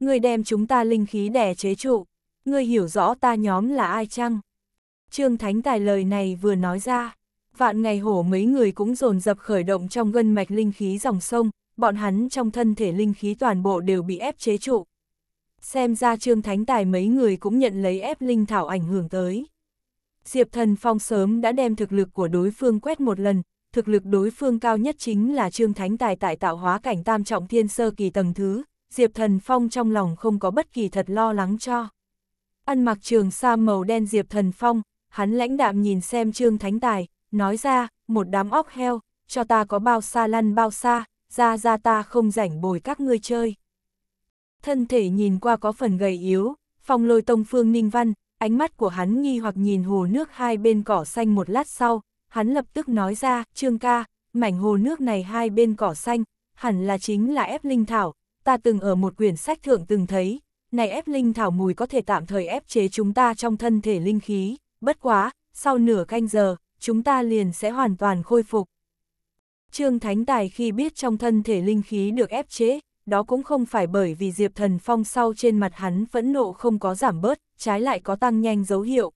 Ngươi đem chúng ta linh khí đè chế trụ, ngươi hiểu rõ ta nhóm là ai chăng? Trương Thánh Tài lời này vừa nói ra, vạn ngày hổ mấy người cũng dồn dập khởi động trong gân mạch linh khí dòng sông, bọn hắn trong thân thể linh khí toàn bộ đều bị ép chế trụ. Xem ra Trương Thánh Tài mấy người cũng nhận lấy ép linh thảo ảnh hưởng tới. Diệp Thần Phong sớm đã đem thực lực của đối phương quét một lần, thực lực đối phương cao nhất chính là Trương Thánh Tài tại tạo hóa cảnh tam trọng thiên sơ kỳ tầng thứ, Diệp Thần Phong trong lòng không có bất kỳ thật lo lắng cho. Ăn mặc trường sa màu đen Diệp Thần Phong, hắn lãnh đạm nhìn xem Trương Thánh Tài, nói ra, một đám óc heo, cho ta có bao xa lăn bao xa, ra ra ta không rảnh bồi các ngươi chơi. Thân thể nhìn qua có phần gầy yếu, phong lôi tông phương Ninh Văn, ánh mắt của hắn nghi hoặc nhìn hồ nước hai bên cỏ xanh một lát sau, hắn lập tức nói ra, Trương ca, mảnh hồ nước này hai bên cỏ xanh, hẳn là chính là ép linh thảo, ta từng ở một quyển sách thượng từng thấy, này ép linh thảo mùi có thể tạm thời ép chế chúng ta trong thân thể linh khí, bất quá, sau nửa canh giờ, chúng ta liền sẽ hoàn toàn khôi phục. Trương Thánh Tài khi biết trong thân thể linh khí được ép chế, đó cũng không phải bởi vì Diệp Thần Phong sau trên mặt hắn phẫn nộ không có giảm bớt, trái lại có tăng nhanh dấu hiệu.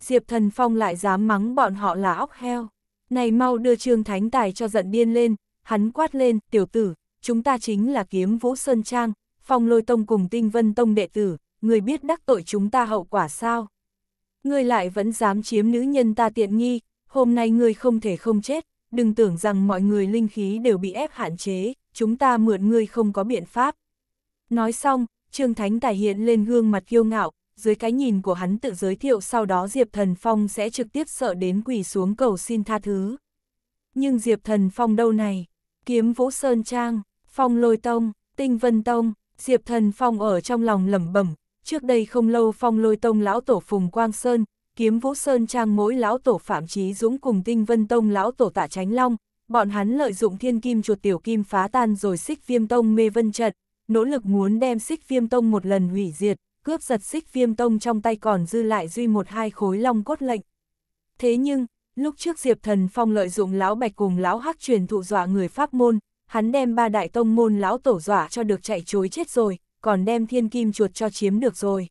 Diệp Thần Phong lại dám mắng bọn họ là óc heo. Này mau đưa Trương Thánh Tài cho giận điên lên, hắn quát lên, tiểu tử, chúng ta chính là kiếm vũ Sơn Trang, phong lôi tông cùng tinh vân tông đệ tử, người biết đắc tội chúng ta hậu quả sao? Người lại vẫn dám chiếm nữ nhân ta tiện nghi, hôm nay người không thể không chết, đừng tưởng rằng mọi người linh khí đều bị ép hạn chế, chúng ta mượn ngươi không có biện pháp. Nói xong, Trương Thánh Tài hiện lên gương mặt kiêu ngạo, dưới cái nhìn của hắn tự giới thiệu sau đó Diệp Thần Phong sẽ trực tiếp sợ đến quỳ xuống cầu xin tha thứ. Nhưng Diệp Thần Phong đâu này? Kiếm Vũ Sơn Trang, Phong Lôi Tông, Tinh Vân Tông, Diệp Thần Phong ở trong lòng lẩm bẩm, trước đây không lâu Phong Lôi Tông lão tổ Phùng Quang Sơn, kiếm vũ sơn trang mỗi lão tổ phạm trí dũng cùng tinh vân tông lão tổ tạ tránh long, bọn hắn lợi dụng thiên kim chuột tiểu kim phá tan rồi xích viêm tông mê vân trận, nỗ lực muốn đem xích viêm tông một lần hủy diệt, cướp giật xích viêm tông trong tay còn dư lại duy một hai khối long cốt lệnh. Thế nhưng, lúc trước Diệp Thần Phong lợi dụng lão bạch cùng lão hắc truyền thụ dọa người pháp môn, hắn đem ba đại tông môn lão tổ dọa cho được chạy chối chết rồi, còn đem thiên kim chuột cho chiếm được rồi.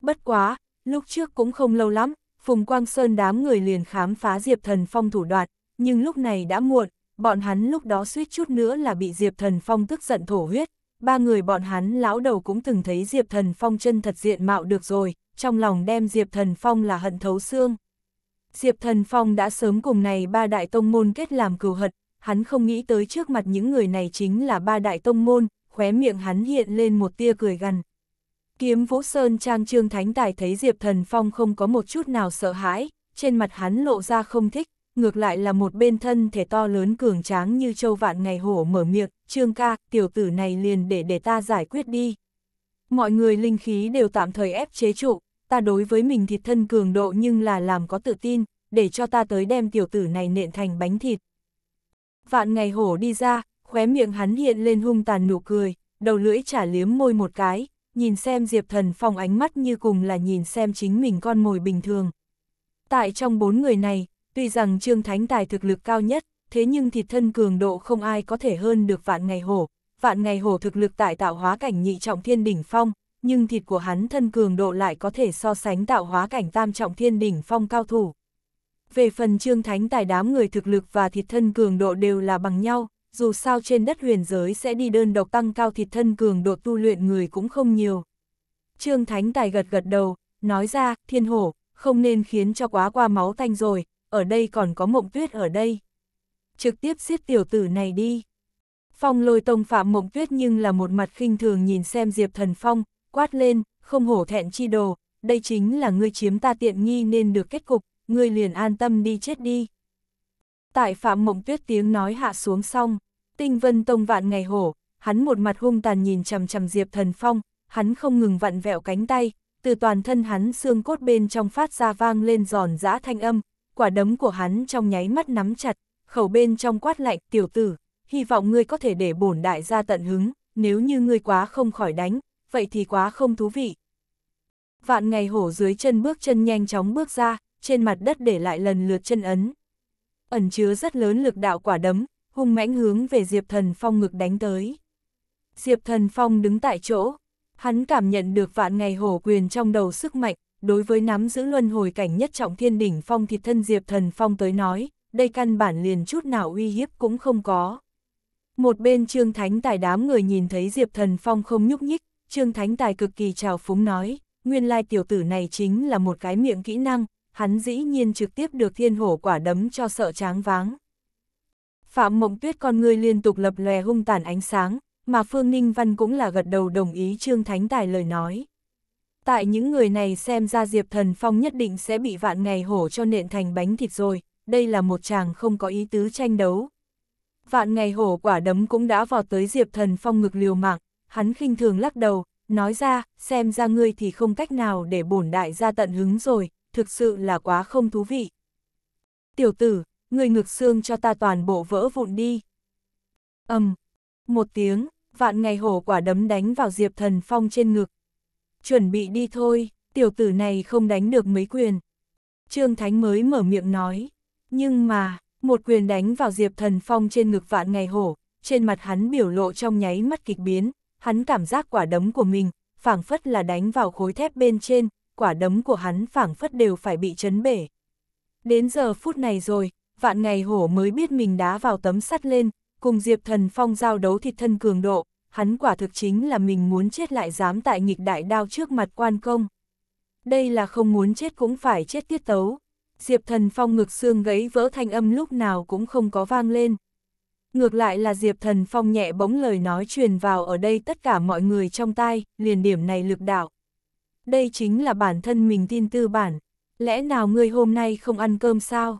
Bất quá, Lúc trước cũng không lâu lắm, Phùng Quang Sơn đám người liền khám phá Diệp Thần Phong thủ đoạt, nhưng lúc này đã muộn, bọn hắn lúc đó suýt chút nữa là bị Diệp Thần Phong tức giận thổ huyết. Ba người bọn hắn lão đầu cũng từng thấy Diệp Thần Phong chân thật diện mạo được rồi, trong lòng đem Diệp Thần Phong là hận thấu xương. Diệp Thần Phong đã sớm cùng này ba đại tông môn kết làm cừu hận, hắn không nghĩ tới trước mặt những người này chính là ba đại tông môn, khóe miệng hắn hiện lên một tia cười gằn. Kiếm Vũ Sơn Trang Trương Thánh Tài thấy Diệp Thần Phong không có một chút nào sợ hãi, trên mặt hắn lộ ra không thích, ngược lại là một bên thân thể to lớn cường tráng như châu vạn ngày hổ mở miệng, Trương ca, tiểu tử này liền để để ta giải quyết đi. Mọi người linh khí đều tạm thời ép chế trụ, ta đối với mình thịt thân cường độ nhưng là làm có tự tin, để cho ta tới đem tiểu tử này nện thành bánh thịt. Vạn ngày hổ đi ra, khóe miệng hắn hiện lên hung tàn nụ cười, đầu lưỡi trả liếm môi một cái, nhìn xem Diệp Thần Phong ánh mắt như cùng là nhìn xem chính mình con mồi bình thường. Tại trong bốn người này, tuy rằng Trương Thánh Tài thực lực cao nhất, thế nhưng thịt thân cường độ không ai có thể hơn được vạn ngày hổ. Vạn ngày hổ thực lực tại tạo hóa cảnh nhị trọng thiên đỉnh phong, nhưng thịt của hắn thân cường độ lại có thể so sánh tạo hóa cảnh tam trọng thiên đỉnh phong cao thủ. Về phần Trương Thánh Tài đám người thực lực và thịt thân cường độ đều là bằng nhau, dù sao trên đất huyền giới sẽ đi đơn độc tăng cao thịt thân cường độ tu luyện người cũng không nhiều. Trương Thánh Tài gật gật đầu, nói ra, thiên hổ, không nên khiến cho quá qua máu tanh rồi, ở đây còn có mộng tuyết ở đây. Trực tiếp giết tiểu tử này đi. Phong lôi tông phạm mộng tuyết nhưng là một mặt khinh thường nhìn xem Diệp Thần Phong, quát lên, không hổ thẹn chi đồ, đây chính là ngươi chiếm ta tiện nghi nên được kết cục, ngươi liền an tâm đi chết đi. Tại Phạm Mộng Tuyết tiếng nói hạ xuống xong, tinh vân tông vạn ngày hổ, hắn một mặt hung tàn nhìn chằm chằm Diệp Thần Phong, hắn không ngừng vặn vẹo cánh tay, từ toàn thân hắn xương cốt bên trong phát ra vang lên giòn giã thanh âm, quả đấm của hắn trong nháy mắt nắm chặt, khẩu bên trong quát lạnh tiểu tử, hy vọng ngươi có thể để bổn đại gia tận hứng, nếu như ngươi quá không khỏi đánh, vậy thì quá không thú vị. Vạn ngày hổ dưới chân bước chân nhanh chóng bước ra, trên mặt đất để lại lần lượt chân ấn ẩn chứa rất lớn lực đạo quả đấm, hung mãnh hướng về Diệp Thần Phong ngực đánh tới. Diệp Thần Phong đứng tại chỗ, hắn cảm nhận được vạn ngày hổ quyền trong đầu sức mạnh, đối với nắm giữ luân hồi cảnh nhất trọng thiên đỉnh phong thịt thân Diệp Thần Phong tới nói, đây căn bản liền chút nào uy hiếp cũng không có. Một bên Trương Thánh Tài đám người nhìn thấy Diệp Thần Phong không nhúc nhích, Trương Thánh Tài cực kỳ trào phúng nói, nguyên lai tiểu tử này chính là một cái miệng kỹ năng, hắn dĩ nhiên trực tiếp được thiên hổ quả đấm cho sợ tráng váng. Phạm Mộng Tuyết con người liên tục lập lòe hung tàn ánh sáng, mà Phương Ninh Văn cũng là gật đầu đồng ý Trương Thánh Tài lời nói. Tại những người này xem ra Diệp Thần Phong nhất định sẽ bị vạn ngày hổ cho nện thành bánh thịt rồi, đây là một chàng không có ý tứ tranh đấu. Vạn ngày hổ quả đấm cũng đã vào tới Diệp Thần Phong ngực liều mạng, hắn khinh thường lắc đầu, nói ra, xem ra ngươi thì không cách nào để bổn đại ra tận hứng rồi, thực sự là quá không thú vị. Tiểu tử, người ngực xương cho ta toàn bộ vỡ vụn đi. ầm, um, một tiếng, vạn ngày hổ quả đấm đánh vào Diệp Thần Phong trên ngực. Chuẩn bị đi thôi, tiểu tử này không đánh được mấy quyền. Trương Thánh mới mở miệng nói, nhưng mà, một quyền đánh vào Diệp Thần Phong trên ngực vạn ngày hổ, trên mặt hắn biểu lộ trong nháy mắt kịch biến, hắn cảm giác quả đấm của mình, phảng phất là đánh vào khối thép bên trên, quả đấm của hắn phảng phất đều phải bị chấn bể. Đến giờ phút này rồi, vạn ngày hổ mới biết mình đá vào tấm sắt lên, cùng Diệp Thần Phong giao đấu thịt thân cường độ, hắn quả thực chính là mình muốn chết lại dám tại nghịch đại đao trước mặt quan công. Đây là không muốn chết cũng phải chết tiết tấu. Diệp Thần Phong ngực xương gãy vỡ thanh âm lúc nào cũng không có vang lên. Ngược lại là Diệp Thần Phong nhẹ bóng lời nói truyền vào ở đây tất cả mọi người trong tai, liền điểm này lực đạo đây chính là bản thân mình tin tư bản. Lẽ nào ngươi hôm nay không ăn cơm sao?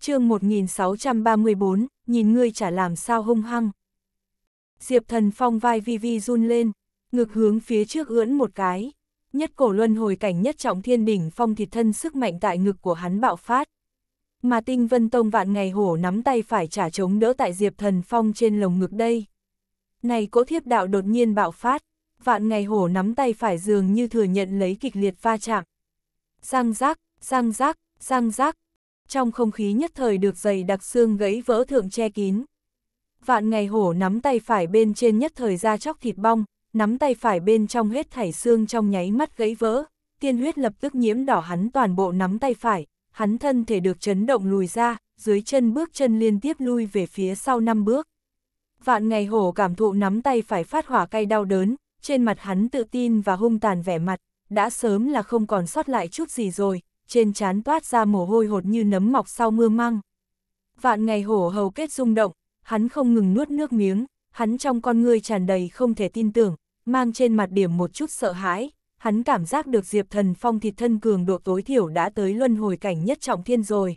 chương 1634, nhìn ngươi chả làm sao hung hăng. Diệp thần phong vai vi vi run lên, ngực hướng phía trước ưỡn một cái. Nhất cổ luân hồi cảnh nhất trọng thiên đỉnh phong thịt thân sức mạnh tại ngực của hắn bạo phát. Mà tinh vân tông vạn ngày hổ nắm tay phải trả chống đỡ tại diệp thần phong trên lồng ngực đây. Này cỗ thiếp đạo đột nhiên bạo phát, vạn ngày hổ nắm tay phải dường như thừa nhận lấy kịch liệt va chạm. Răng rác, răng rác, răng rác. Trong không khí nhất thời được dày đặc xương gãy vỡ thượng che kín. Vạn ngày hổ nắm tay phải bên trên nhất thời ra chóc thịt bong, nắm tay phải bên trong hết thảy xương trong nháy mắt gãy vỡ, tiên huyết lập tức nhiễm đỏ hắn toàn bộ nắm tay phải, hắn thân thể được chấn động lùi ra, dưới chân bước chân liên tiếp lui về phía sau năm bước. Vạn ngày hổ cảm thụ nắm tay phải phát hỏa cay đau đớn, trên mặt hắn tự tin và hung tàn vẻ mặt, đã sớm là không còn sót lại chút gì rồi, trên trán toát ra mồ hôi hột như nấm mọc sau mưa măng. Vạn ngày hổ hầu kết rung động, hắn không ngừng nuốt nước miếng, hắn trong con ngươi tràn đầy không thể tin tưởng, mang trên mặt điểm một chút sợ hãi, hắn cảm giác được Diệp Thần Phong thịt thân cường độ tối thiểu đã tới luân hồi cảnh nhất trọng thiên rồi.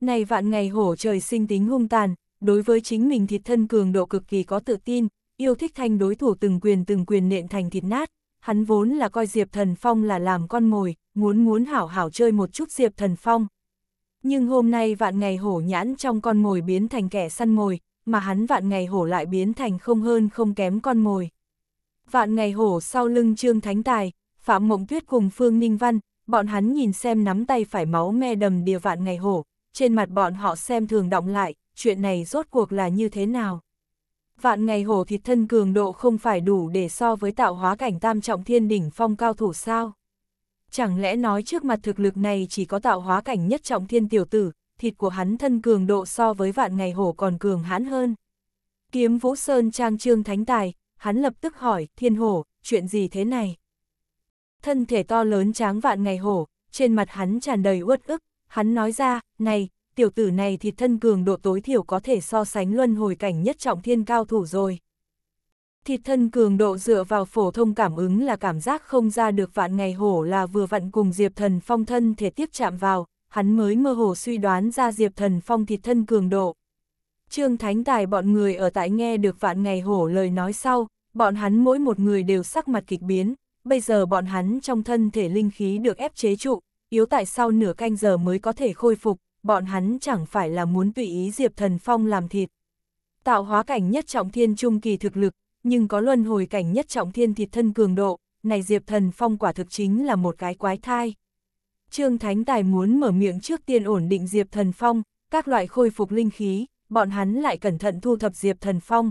Này vạn ngày hổ trời sinh tính hung tàn, đối với chính mình thịt thân cường độ cực kỳ có tự tin, yêu thích thanh đối thủ từng quyền từng quyền nện thành thịt nát, hắn vốn là coi Diệp Thần Phong là làm con mồi, muốn muốn hảo hảo chơi một chút Diệp Thần Phong. Nhưng hôm nay vạn ngày hổ nhãn trong con mồi biến thành kẻ săn mồi, mà hắn vạn ngày hổ lại biến thành không hơn không kém con mồi. Vạn ngày hổ sau lưng Trương Thánh Tài, Phạm Mộng Tuyết cùng Phương Ninh Văn, bọn hắn nhìn xem nắm tay phải máu me đầm đìa vạn ngày hổ, trên mặt bọn họ xem thường động lại, chuyện này rốt cuộc là như thế nào vạn ngày hổ thịt thân cường độ không phải đủ để so với tạo hóa cảnh tam trọng thiên đỉnh phong cao thủ sao. Chẳng lẽ nói trước mặt thực lực này chỉ có tạo hóa cảnh nhất trọng thiên tiểu tử, thịt của hắn thân cường độ so với vạn ngày hổ còn cường hãn hơn. Kiếm Vũ Sơn trang trương thánh tài, hắn lập tức hỏi, thiên hổ, chuyện gì thế này? Thân thể to lớn tráng vạn ngày hổ, trên mặt hắn tràn đầy uất ức, hắn nói ra, này, tiểu tử này thì thân cường độ tối thiểu có thể so sánh luân hồi cảnh nhất trọng thiên cao thủ rồi. Thịt thân cường độ dựa vào phổ thông cảm ứng là cảm giác không ra được vạn ngày hổ là vừa vặn cùng Diệp Thần Phong thân thể tiếp chạm vào, hắn mới mơ hồ suy đoán ra Diệp Thần Phong thịt thân cường độ. Trương Thánh Tài bọn người ở tại nghe được vạn ngày hổ lời nói sau, bọn hắn mỗi một người đều sắc mặt kịch biến, bây giờ bọn hắn trong thân thể linh khí được ép chế trụ, yếu tại sau nửa canh giờ mới có thể khôi phục, bọn hắn chẳng phải là muốn tùy ý Diệp Thần Phong làm thịt. Tạo hóa cảnh nhất trọng thiên trung kỳ thực lực, nhưng có luân hồi cảnh nhất trọng thiên thịt thân cường độ, này Diệp Thần Phong quả thực chính là một cái quái thai. Trương Thánh Tài muốn mở miệng trước tiên ổn định Diệp Thần Phong, các loại khôi phục linh khí, bọn hắn lại cẩn thận thu thập Diệp Thần Phong.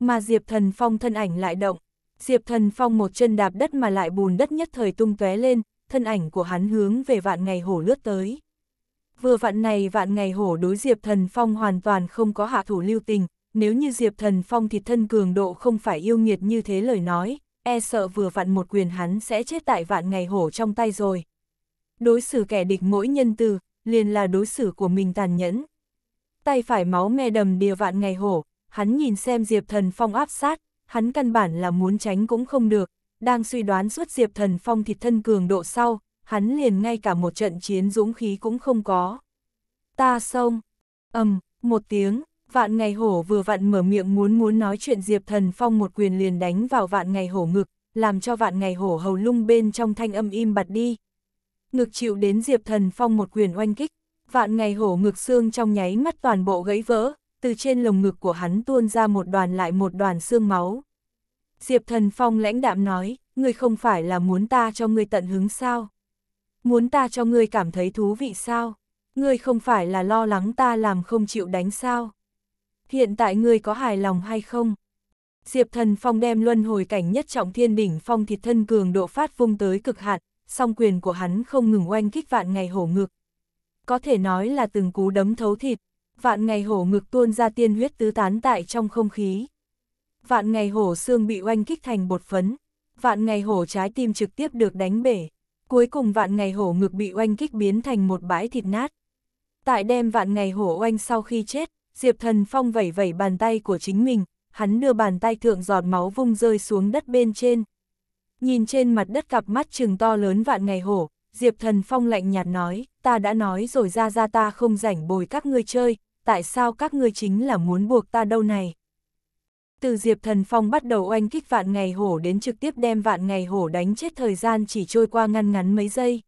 Mà Diệp Thần Phong thân ảnh lại động, Diệp Thần Phong một chân đạp đất mà lại bùn đất nhất thời tung tóe lên, thân ảnh của hắn hướng về vạn ngày hổ lướt tới. Vừa vạn này vạn ngày hổ đối Diệp Thần Phong hoàn toàn không có hạ thủ lưu tình, nếu như Diệp Thần Phong thịt thân cường độ không phải yêu nghiệt như thế lời nói, e sợ vừa vạn một quyền hắn sẽ chết tại vạn ngày hổ trong tay rồi. Đối xử kẻ địch mỗi nhân từ, liền là đối xử của mình tàn nhẫn. Tay phải máu me đầm đìa vạn ngày hổ, hắn nhìn xem Diệp Thần Phong áp sát, hắn căn bản là muốn tránh cũng không được, đang suy đoán suốt Diệp Thần Phong thịt thân cường độ sau, hắn liền ngay cả một trận chiến dũng khí cũng không có. Ta xong, ầm, một tiếng, vạn ngày hổ vừa vặn mở miệng muốn muốn nói chuyện Diệp Thần Phong một quyền liền đánh vào vạn ngày hổ ngực, làm cho vạn ngày hổ hầu lung bên trong thanh âm im bặt đi. Ngực chịu đến Diệp Thần Phong một quyền oanh kích, vạn ngày hổ ngực xương trong nháy mắt toàn bộ gãy vỡ, từ trên lồng ngực của hắn tuôn ra một đoàn lại một đoàn xương máu. Diệp Thần Phong lãnh đạm nói, ngươi không phải là muốn ta cho ngươi tận hứng sao? Muốn ta cho ngươi cảm thấy thú vị sao? Ngươi không phải là lo lắng ta làm không chịu đánh sao? Hiện tại ngươi có hài lòng hay không? Diệp thần phong đem luân hồi cảnh nhất trọng thiên đỉnh phong thịt thân cường độ phát vung tới cực hạn, song quyền của hắn không ngừng oanh kích vạn ngày hổ ngực. Có thể nói là từng cú đấm thấu thịt, vạn ngày hổ ngực tuôn ra tiên huyết tứ tán tại trong không khí. Vạn ngày hổ xương bị oanh kích thành bột phấn, vạn ngày hổ trái tim trực tiếp được đánh bể. Cuối cùng vạn ngày hổ ngực bị oanh kích biến thành một bãi thịt nát. Tại đem vạn ngày hổ oanh sau khi chết, Diệp Thần Phong vẩy vẩy bàn tay của chính mình, hắn đưa bàn tay thượng giọt máu vung rơi xuống đất bên trên. Nhìn trên mặt đất cặp mắt trừng to lớn vạn ngày hổ, Diệp Thần Phong lạnh nhạt nói, ta đã nói rồi ra ra ta không rảnh bồi các ngươi chơi, tại sao các ngươi chính là muốn buộc ta đâu này. Từ Diệp Thần Phong bắt đầu oanh kích vạn ngày hổ đến trực tiếp đem vạn ngày hổ đánh chết thời gian chỉ trôi qua ngăn ngắn mấy giây.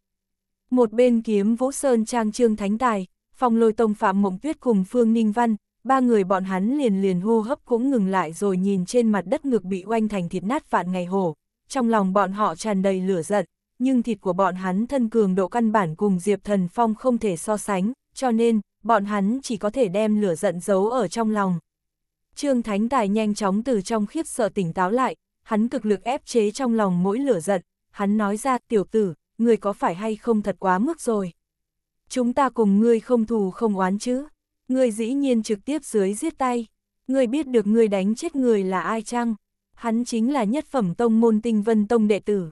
Một bên kiếm Vũ Sơn Trang Trương Thánh Tài, Phong Lôi Tông Phạm Mộng Tuyết cùng Phương Ninh Văn, ba người bọn hắn liền liền hô hấp cũng ngừng lại rồi nhìn trên mặt đất ngược bị oanh thành thịt nát vạn ngày hổ. Trong lòng bọn họ tràn đầy lửa giận, nhưng thịt của bọn hắn thân cường độ căn bản cùng Diệp Thần Phong không thể so sánh, cho nên bọn hắn chỉ có thể đem lửa giận giấu ở trong lòng. Trương Thánh Tài nhanh chóng từ trong khiếp sợ tỉnh táo lại, hắn cực lực ép chế trong lòng mỗi lửa giận, hắn nói ra tiểu tử, người có phải hay không thật quá mức rồi. Chúng ta cùng ngươi không thù không oán chứ, ngươi dĩ nhiên trực tiếp dưới giết tay, ngươi biết được ngươi đánh chết người là ai chăng, hắn chính là nhất phẩm tông môn tinh vân tông đệ tử.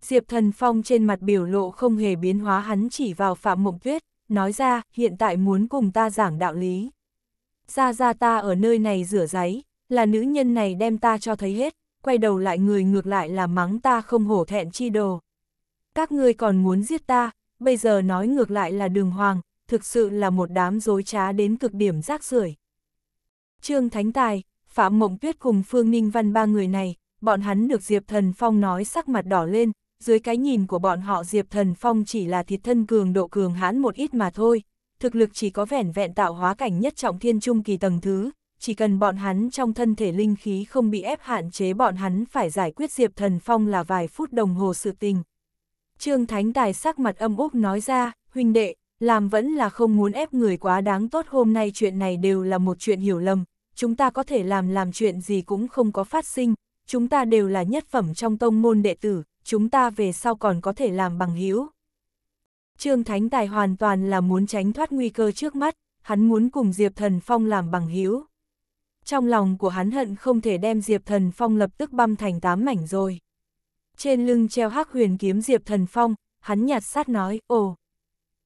Diệp Thần Phong trên mặt biểu lộ không hề biến hóa hắn chỉ vào Phạm Mộng Tuyết, nói ra hiện tại muốn cùng ta giảng đạo lý ra ra ta ở nơi này rửa giấy, là nữ nhân này đem ta cho thấy hết, quay đầu lại người ngược lại là mắng ta không hổ thẹn chi đồ. Các ngươi còn muốn giết ta, bây giờ nói ngược lại là đường hoàng, thực sự là một đám dối trá đến cực điểm rác rưởi. Trương Thánh Tài, Phạm Mộng Tuyết cùng Phương Ninh Văn ba người này, bọn hắn được Diệp Thần Phong nói sắc mặt đỏ lên, dưới cái nhìn của bọn họ Diệp Thần Phong chỉ là thịt thân cường độ cường hãn một ít mà thôi, thực lực chỉ có vẻn vẹn tạo hóa cảnh nhất trọng thiên trung kỳ tầng thứ, chỉ cần bọn hắn trong thân thể linh khí không bị ép hạn chế bọn hắn phải giải quyết Diệp Thần Phong là vài phút đồng hồ sự tình. Trương Thánh Tài sắc mặt âm úc nói ra, huynh đệ, làm vẫn là không muốn ép người quá đáng tốt hôm nay chuyện này đều là một chuyện hiểu lầm, chúng ta có thể làm làm chuyện gì cũng không có phát sinh, chúng ta đều là nhất phẩm trong tông môn đệ tử, chúng ta về sau còn có thể làm bằng hữu Trương Thánh Tài hoàn toàn là muốn tránh thoát nguy cơ trước mắt, hắn muốn cùng Diệp Thần Phong làm bằng hữu. Trong lòng của hắn hận không thể đem Diệp Thần Phong lập tức băm thành tám mảnh rồi. Trên lưng treo hắc huyền kiếm Diệp Thần Phong, hắn nhạt sát nói, ồ,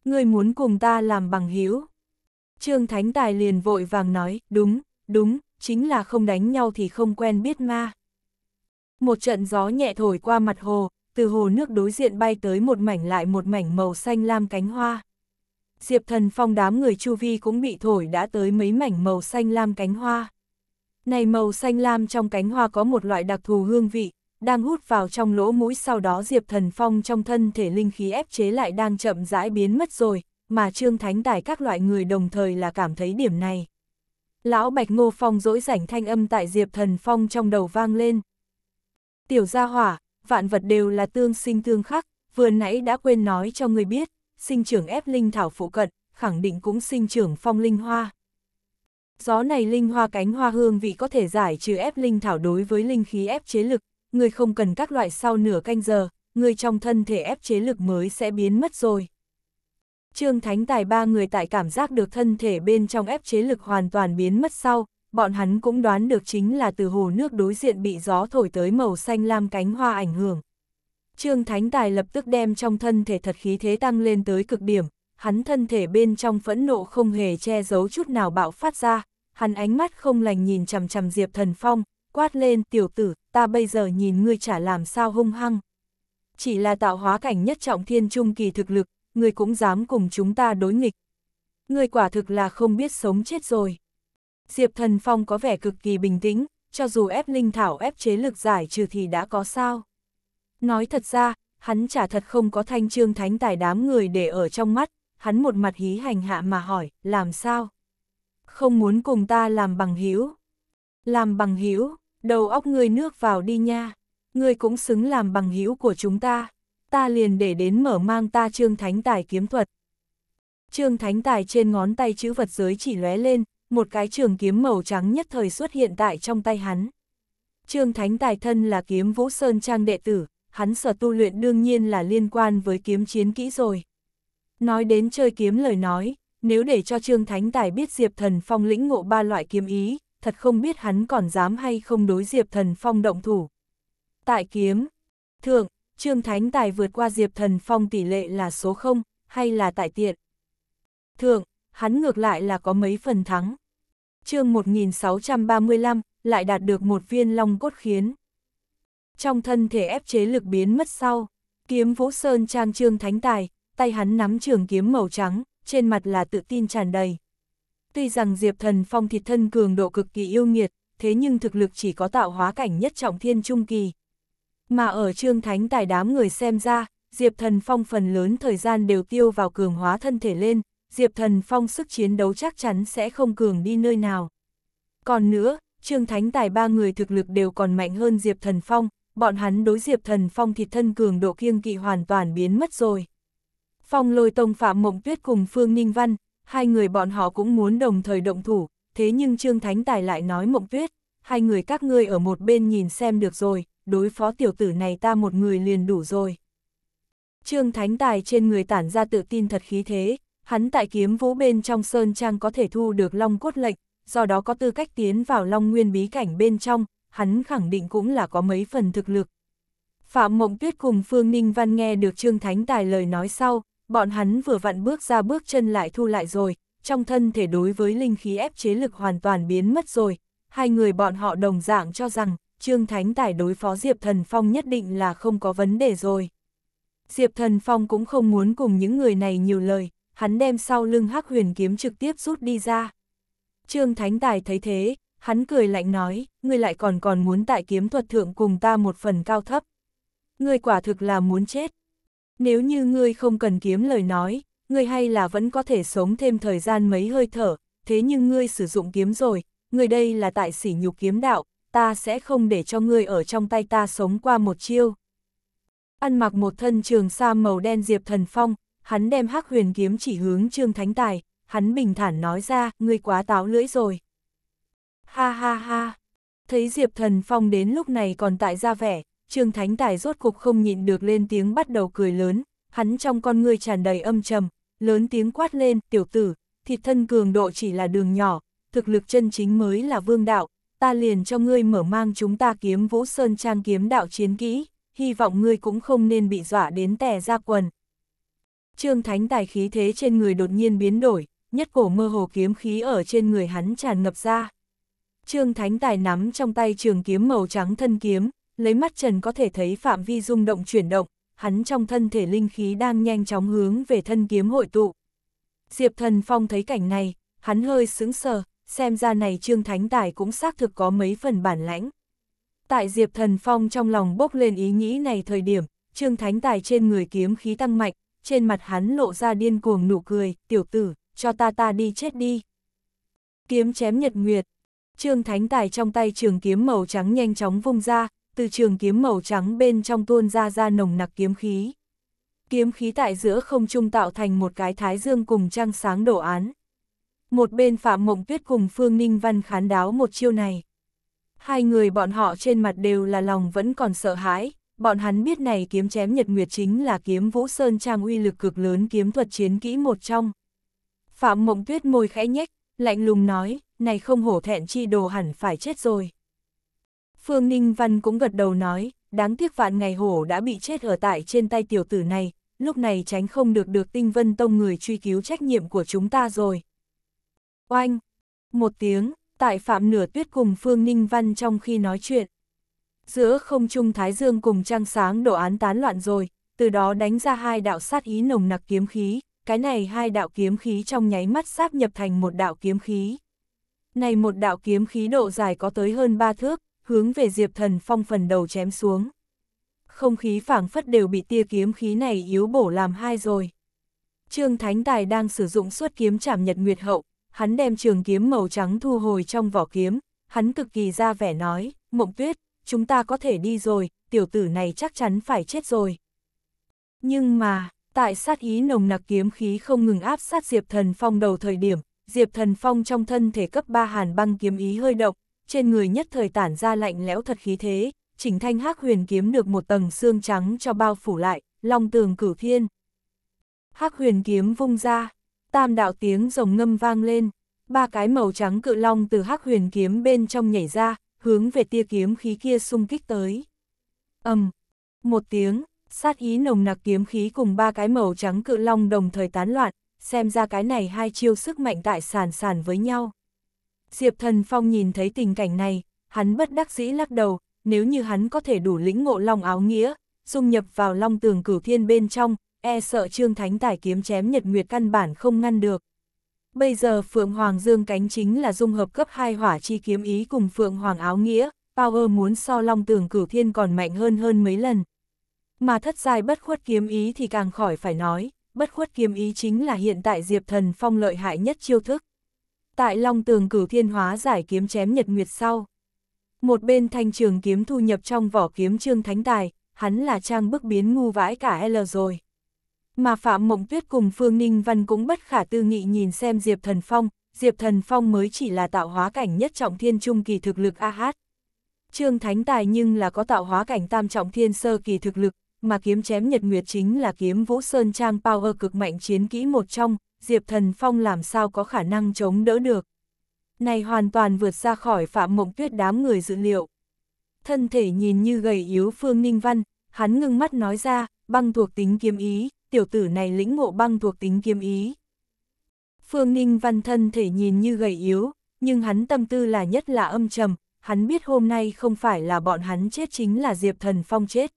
ngươi muốn cùng ta làm bằng hữu. Trương Thánh Tài liền vội vàng nói, đúng, đúng, chính là không đánh nhau thì không quen biết ma. Một trận gió nhẹ thổi qua mặt hồ, từ hồ nước đối diện bay tới một mảnh lại một mảnh màu xanh lam cánh hoa. Diệp thần phong đám người chu vi cũng bị thổi đã tới mấy mảnh màu xanh lam cánh hoa. Này màu xanh lam trong cánh hoa có một loại đặc thù hương vị, đang hút vào trong lỗ mũi sau đó Diệp Thần Phong trong thân thể linh khí ép chế lại đang chậm rãi biến mất rồi, mà Trương Thánh tài các loại người đồng thời là cảm thấy điểm này. Lão Bạch Ngô Phong dỗi rảnh thanh âm tại Diệp Thần Phong trong đầu vang lên. Tiểu gia hỏa, vạn vật đều là tương sinh tương khắc, vừa nãy đã quên nói cho người biết, sinh trưởng ép linh thảo phụ cận, khẳng định cũng sinh trưởng phong linh hoa. Gió này linh hoa cánh hoa hương vị có thể giải trừ ép linh thảo đối với linh khí ép chế lực, người không cần các loại sau nửa canh giờ, người trong thân thể ép chế lực mới sẽ biến mất rồi. Trương Thánh Tài ba người tại cảm giác được thân thể bên trong ép chế lực hoàn toàn biến mất sau, bọn hắn cũng đoán được chính là từ hồ nước đối diện bị gió thổi tới màu xanh lam cánh hoa ảnh hưởng. Trương Thánh Tài lập tức đem trong thân thể thật khí thế tăng lên tới cực điểm, hắn thân thể bên trong phẫn nộ không hề che giấu chút nào bạo phát ra, hắn ánh mắt không lành nhìn chằm chằm Diệp Thần Phong, quát lên tiểu tử, ta bây giờ nhìn ngươi chả làm sao hung hăng. Chỉ là tạo hóa cảnh nhất trọng thiên trung kỳ thực lực, ngươi cũng dám cùng chúng ta đối nghịch. Ngươi quả thực là không biết sống chết rồi. Diệp Thần Phong có vẻ cực kỳ bình tĩnh, cho dù ép linh thảo ép chế lực giải trừ thì đã có sao. Nói thật ra, hắn chả thật không có thanh trương thánh tài đám người để ở trong mắt, hắn một mặt hí hành hạ mà hỏi, làm sao? Không muốn cùng ta làm bằng hữu Làm bằng hữu đầu óc ngươi nước vào đi nha, ngươi cũng xứng làm bằng hữu của chúng ta, ta liền để đến mở mang ta trương thánh tài kiếm thuật. Trương thánh tài trên ngón tay chữ vật giới chỉ lóe lên, một cái trường kiếm màu trắng nhất thời xuất hiện tại trong tay hắn. Trương Thánh Tài thân là kiếm Vũ Sơn Trang đệ tử, hắn sở tu luyện đương nhiên là liên quan với kiếm chiến kỹ rồi. Nói đến chơi kiếm lời nói, nếu để cho Trương Thánh Tài biết Diệp Thần Phong lĩnh ngộ ba loại kiếm ý, thật không biết hắn còn dám hay không đối Diệp Thần Phong động thủ. Tại kiếm, thượng, Trương Thánh Tài vượt qua Diệp Thần Phong tỷ lệ là số 0, hay là tại tiện. Thượng, hắn ngược lại là có mấy phần thắng. chương 1635, lại đạt được một viên long cốt khiến. Trong thân thể ép chế lực biến mất sau, kiếm vũ sơn trang trương thánh tài, tay hắn nắm trường kiếm màu trắng, trên mặt là tự tin tràn đầy. Tuy rằng Diệp Thần Phong thịt thân cường độ cực kỳ yêu nghiệt, thế nhưng thực lực chỉ có tạo hóa cảnh nhất trọng thiên trung kỳ. Mà ở trương thánh tài đám người xem ra, Diệp Thần Phong phần lớn thời gian đều tiêu vào cường hóa thân thể lên, Diệp Thần Phong sức chiến đấu chắc chắn sẽ không cường đi nơi nào. Còn nữa, Trương Thánh Tài ba người thực lực đều còn mạnh hơn Diệp Thần Phong, bọn hắn đối Diệp Thần Phong thịt thân cường độ kiêng kỵ hoàn toàn biến mất rồi. Phong lôi tông Phạm Mộng Tuyết cùng Phương Ninh Văn, hai người bọn họ cũng muốn đồng thời động thủ, thế nhưng Trương Thánh Tài lại nói Mộng Tuyết, hai người các ngươi ở một bên nhìn xem được rồi, đối phó tiểu tử này ta một người liền đủ rồi. Trương Thánh Tài trên người tản ra tự tin thật khí thế, hắn tại kiếm vũ bên trong Sơn Trang có thể thu được long cốt lệnh, do đó có tư cách tiến vào long nguyên bí cảnh bên trong, hắn khẳng định cũng là có mấy phần thực lực. Phạm Mộng Tuyết cùng Phương Ninh Văn nghe được Trương Thánh Tài lời nói sau, bọn hắn vừa vặn bước ra bước chân lại thu lại rồi, trong thân thể đối với linh khí ép chế lực hoàn toàn biến mất rồi, hai người bọn họ đồng dạng cho rằng Trương Thánh Tài đối phó Diệp Thần Phong nhất định là không có vấn đề rồi. Diệp Thần Phong cũng không muốn cùng những người này nhiều lời, hắn đem sau lưng hắc huyền kiếm trực tiếp rút đi ra. Trương Thánh Tài thấy thế, hắn cười lạnh nói, ngươi lại còn còn muốn tại kiếm thuật thượng cùng ta một phần cao thấp. Ngươi quả thực là muốn chết. Nếu như ngươi không cần kiếm lời nói, ngươi hay là vẫn có thể sống thêm thời gian mấy hơi thở, thế nhưng ngươi sử dụng kiếm rồi, ngươi đây là tại sỉ nhục kiếm đạo, ta sẽ không để cho ngươi ở trong tay ta sống qua một chiêu. Ăn mặc một thân trường sa màu đen Diệp Thần Phong, hắn đem hắc huyền kiếm chỉ hướng Trương Thánh Tài, hắn bình thản nói ra, ngươi quá táo lưỡi rồi. Ha ha ha, thấy Diệp Thần Phong đến lúc này còn tại ra vẻ, Trương Thánh Tài rốt cục không nhịn được lên tiếng bắt đầu cười lớn, hắn trong con ngươi tràn đầy âm trầm, lớn tiếng quát lên, tiểu tử, thịt thân cường độ chỉ là đường nhỏ, thực lực chân chính mới là vương đạo, ta liền cho ngươi mở mang chúng ta kiếm vũ sơn trang kiếm đạo chiến kỹ, hy vọng ngươi cũng không nên bị dọa đến tè ra quần, Trương Thánh Tài khí thế trên người đột nhiên biến đổi, nhất cổ mơ hồ kiếm khí ở trên người hắn tràn ngập ra. Trương Thánh Tài nắm trong tay trường kiếm màu trắng thân kiếm, lấy mắt trần có thể thấy phạm vi rung động chuyển động, hắn trong thân thể linh khí đang nhanh chóng hướng về thân kiếm hội tụ. Diệp Thần Phong thấy cảnh này, hắn hơi sững sờ, xem ra này Trương Thánh Tài cũng xác thực có mấy phần bản lãnh. Tại Diệp Thần Phong trong lòng bốc lên ý nghĩ này thời điểm, Trương Thánh Tài trên người kiếm khí tăng mạnh, trên mặt hắn lộ ra điên cuồng nụ cười, tiểu tử, cho ta ta đi chết đi. Kiếm chém nhật nguyệt, Trương Thánh Tài trong tay trường kiếm màu trắng nhanh chóng vung ra, từ trường kiếm màu trắng bên trong tuôn ra ra nồng nặc kiếm khí. Kiếm khí tại giữa không trung tạo thành một cái thái dương cùng trăng sáng đổ án. Một bên Phạm Mộng Tuyết cùng Phương Ninh Văn khán đáo một chiêu này. Hai người bọn họ trên mặt đều là lòng vẫn còn sợ hãi, bọn hắn biết này kiếm chém nhật nguyệt chính là kiếm Vũ Sơn Trang uy lực cực lớn kiếm thuật chiến kỹ một trong. Phạm Mộng Tuyết môi khẽ nhếch, lạnh lùng nói, này không hổ thẹn chi đồ hẳn phải chết rồi. Phương Ninh Văn cũng gật đầu nói, đáng tiếc vạn ngày hổ đã bị chết ở tại trên tay tiểu tử này, lúc này tránh không được được tinh vân tông người truy cứu trách nhiệm của chúng ta rồi. Oanh! Một tiếng, tại Phạm Nửa Tuyết cùng Phương Ninh Văn trong khi nói chuyện, giữa không trung thái dương cùng trăng sáng đồ án tán loạn rồi, từ đó đánh ra hai đạo sát ý nồng nặc kiếm khí, cái này hai đạo kiếm khí trong nháy mắt sáp nhập thành một đạo kiếm khí. Này một đạo kiếm khí độ dài có tới hơn ba thước, hướng về Diệp Thần Phong phần đầu chém xuống. Không khí phảng phất đều bị tia kiếm khí này yếu bổ làm hai rồi. Trương Thánh Tài đang sử dụng suốt kiếm chạm nhật nguyệt hậu, hắn đem trường kiếm màu trắng thu hồi trong vỏ kiếm, hắn cực kỳ ra vẻ nói, mộng tuyết, chúng ta có thể đi rồi, tiểu tử này chắc chắn phải chết rồi. Nhưng mà, tại sát ý nồng nặc kiếm khí không ngừng áp sát Diệp Thần Phong đầu thời điểm, Diệp Thần Phong trong thân thể cấp 3 hàn băng kiếm ý hơi động, trên người nhất thời tản ra lạnh lẽo thật khí thế, chỉnh thanh hắc huyền kiếm được một tầng xương trắng cho bao phủ lại, long tường cửu thiên. Hắc huyền kiếm vung ra, tam đạo tiếng rồng ngâm vang lên, ba cái màu trắng cự long từ hắc huyền kiếm bên trong nhảy ra, hướng về tia kiếm khí kia xung kích tới. ầm um, một tiếng, sát ý nồng nặc kiếm khí cùng ba cái màu trắng cự long đồng thời tán loạn, xem ra cái này hai chiêu sức mạnh tại sản sản với nhau. Diệp Thần Phong nhìn thấy tình cảnh này, hắn bất đắc dĩ lắc đầu, nếu như hắn có thể đủ lĩnh ngộ long áo nghĩa, dung nhập vào long tường cửu thiên bên trong, e sợ Trương Thánh Tài kiếm chém nhật nguyệt căn bản không ngăn được. Bây giờ Phượng Hoàng Dương cánh chính là dung hợp cấp 2 hỏa chi kiếm ý cùng Phượng Hoàng áo nghĩa, power muốn so long tường cửu thiên còn mạnh hơn hơn mấy lần. Mà thất giai bất khuất kiếm ý thì càng khỏi phải nói, bất khuất kiếm ý chính là hiện tại Diệp Thần Phong lợi hại nhất chiêu thức. Tại long tường cửu thiên hóa giải kiếm chém nhật nguyệt sau. Một bên thanh trường kiếm thu nhập trong vỏ kiếm trương thánh tài, hắn là trang bức biến ngu vãi cả L rồi mà Phạm Mộng Tuyết cùng Phương Ninh Văn cũng bất khả tư nghị nhìn xem Diệp Thần Phong, Diệp Thần Phong mới chỉ là tạo hóa cảnh nhất trọng thiên trung kỳ thực lực a hát. Trương Thánh Tài nhưng là có tạo hóa cảnh tam trọng thiên sơ kỳ thực lực, mà kiếm chém nhật nguyệt chính là kiếm Vũ Sơn Trang power cực mạnh chiến kỹ một trong, Diệp Thần Phong làm sao có khả năng chống đỡ được. Này hoàn toàn vượt ra khỏi Phạm Mộng Tuyết đám người dự liệu. Thân thể nhìn như gầy yếu Phương Ninh Văn, hắn ngưng mắt nói ra, băng thuộc tính kiếm ý, tiểu tử này lĩnh ngộ băng thuộc tính kiếm ý. Phương Ninh Văn thân thể nhìn như gầy yếu, nhưng hắn tâm tư là nhất là âm trầm, hắn biết hôm nay không phải là bọn hắn chết chính là Diệp Thần Phong chết.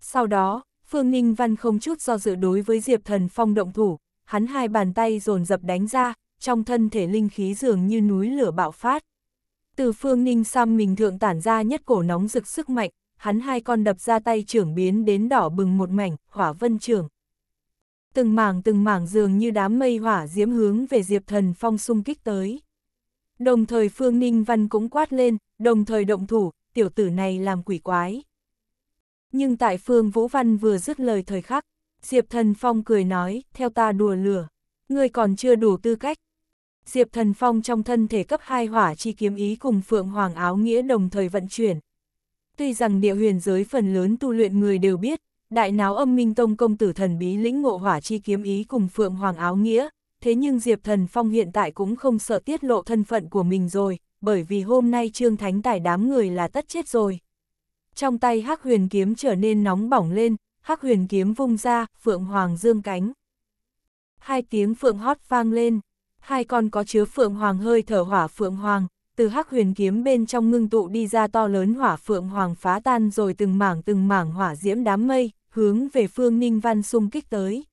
Sau đó, Phương Ninh Văn không chút do dự đối với Diệp Thần Phong động thủ, hắn hai bàn tay dồn dập đánh ra, trong thân thể linh khí dường như núi lửa bạo phát. Từ Phương Ninh xăm mình thượng tản ra nhất cổ nóng rực sức mạnh, hắn hai con đập ra tay trưởng biến đến đỏ bừng một mảnh, hỏa vân trưởng. Từng mảng từng mảng dường như đám mây hỏa diễm hướng về Diệp Thần Phong xung kích tới. Đồng thời Phương Ninh Văn cũng quát lên, đồng thời động thủ, tiểu tử này làm quỷ quái. Nhưng tại Phương Vũ Văn vừa dứt lời thời khắc, Diệp Thần Phong cười nói, theo ta đùa lửa, ngươi còn chưa đủ tư cách. Diệp Thần Phong trong thân thể cấp hai hỏa chi kiếm ý cùng Phượng Hoàng Áo Nghĩa đồng thời vận chuyển. Tuy rằng địa huyền giới phần lớn tu luyện người đều biết, Đại náo âm minh tông công tử thần bí lĩnh ngộ hỏa chi kiếm ý cùng Phượng Hoàng áo nghĩa, thế nhưng Diệp Thần Phong hiện tại cũng không sợ tiết lộ thân phận của mình rồi, bởi vì hôm nay Trương Thánh Tài đám người là tất chết rồi. Trong tay hắc huyền kiếm trở nên nóng bỏng lên, hắc huyền kiếm vung ra, Phượng Hoàng dương cánh. Hai tiếng Phượng hót vang lên, hai con có chứa Phượng Hoàng hơi thở hỏa Phượng Hoàng, từ hắc huyền kiếm bên trong ngưng tụ đi ra to lớn hỏa Phượng Hoàng phá tan rồi từng mảng từng mảng hỏa diễm đám mây, hướng về Phương Ninh Văn xung kích tới.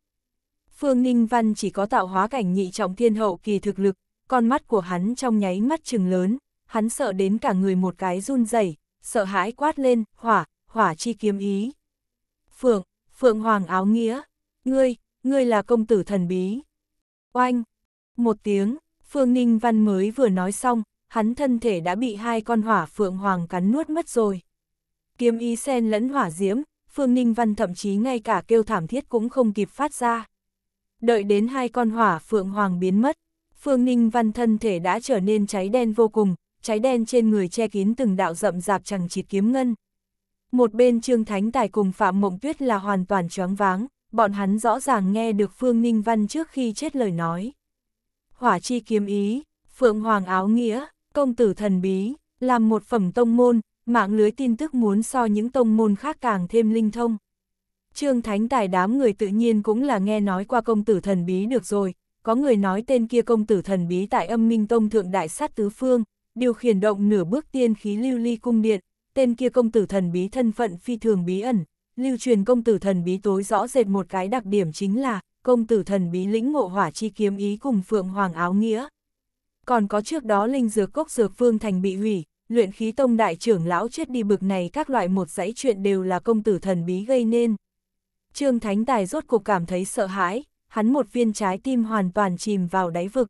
Phương Ninh Văn chỉ có tạo hóa cảnh nhị trọng thiên hậu kỳ thực lực, con mắt của hắn trong nháy mắt chừng lớn, hắn sợ đến cả người một cái run rẩy, sợ hãi quát lên, hỏa, hỏa chi kiếm ý. Phượng, Phượng Hoàng áo nghĩa, ngươi, ngươi là công tử thần bí. Oanh, một tiếng, Phương Ninh Văn mới vừa nói xong, hắn thân thể đã bị hai con hỏa Phượng Hoàng cắn nuốt mất rồi. Kiếm ý sen lẫn hỏa diễm, Phương Ninh Văn thậm chí ngay cả kêu thảm thiết cũng không kịp phát ra. Đợi đến hai con hỏa phượng hoàng biến mất, Phương Ninh Văn thân thể đã trở nên cháy đen vô cùng, cháy đen trên người che kín từng đạo rậm rạp chẳng chịt kiếm ngân. Một bên Trương Thánh Tài cùng Phạm Mộng Tuyết là hoàn toàn choáng váng, bọn hắn rõ ràng nghe được Phương Ninh Văn trước khi chết lời nói. Hỏa chi kiếm ý, Phượng Hoàng áo nghĩa, công tử thần bí, làm một phẩm tông môn, mạng lưới tin tức muốn so những tông môn khác càng thêm linh thông. Trương Thánh Tài đám người tự nhiên cũng là nghe nói qua công tử thần bí được rồi, có người nói tên kia công tử thần bí tại âm minh tông thượng đại sát tứ phương, điều khiển động nửa bước tiên khí lưu ly cung điện, tên kia công tử thần bí thân phận phi thường bí ẩn, lưu truyền công tử thần bí tối rõ rệt một cái đặc điểm chính là công tử thần bí lĩnh ngộ hỏa chi kiếm ý cùng phượng hoàng áo nghĩa. Còn có trước đó linh dược cốc dược phương thành bị hủy, luyện khí tông đại trưởng lão chết đi bực này các loại một dãy chuyện đều là công tử thần bí gây nên. Trương Thánh Tài rốt cuộc cảm thấy sợ hãi, hắn một viên trái tim hoàn toàn chìm vào đáy vực.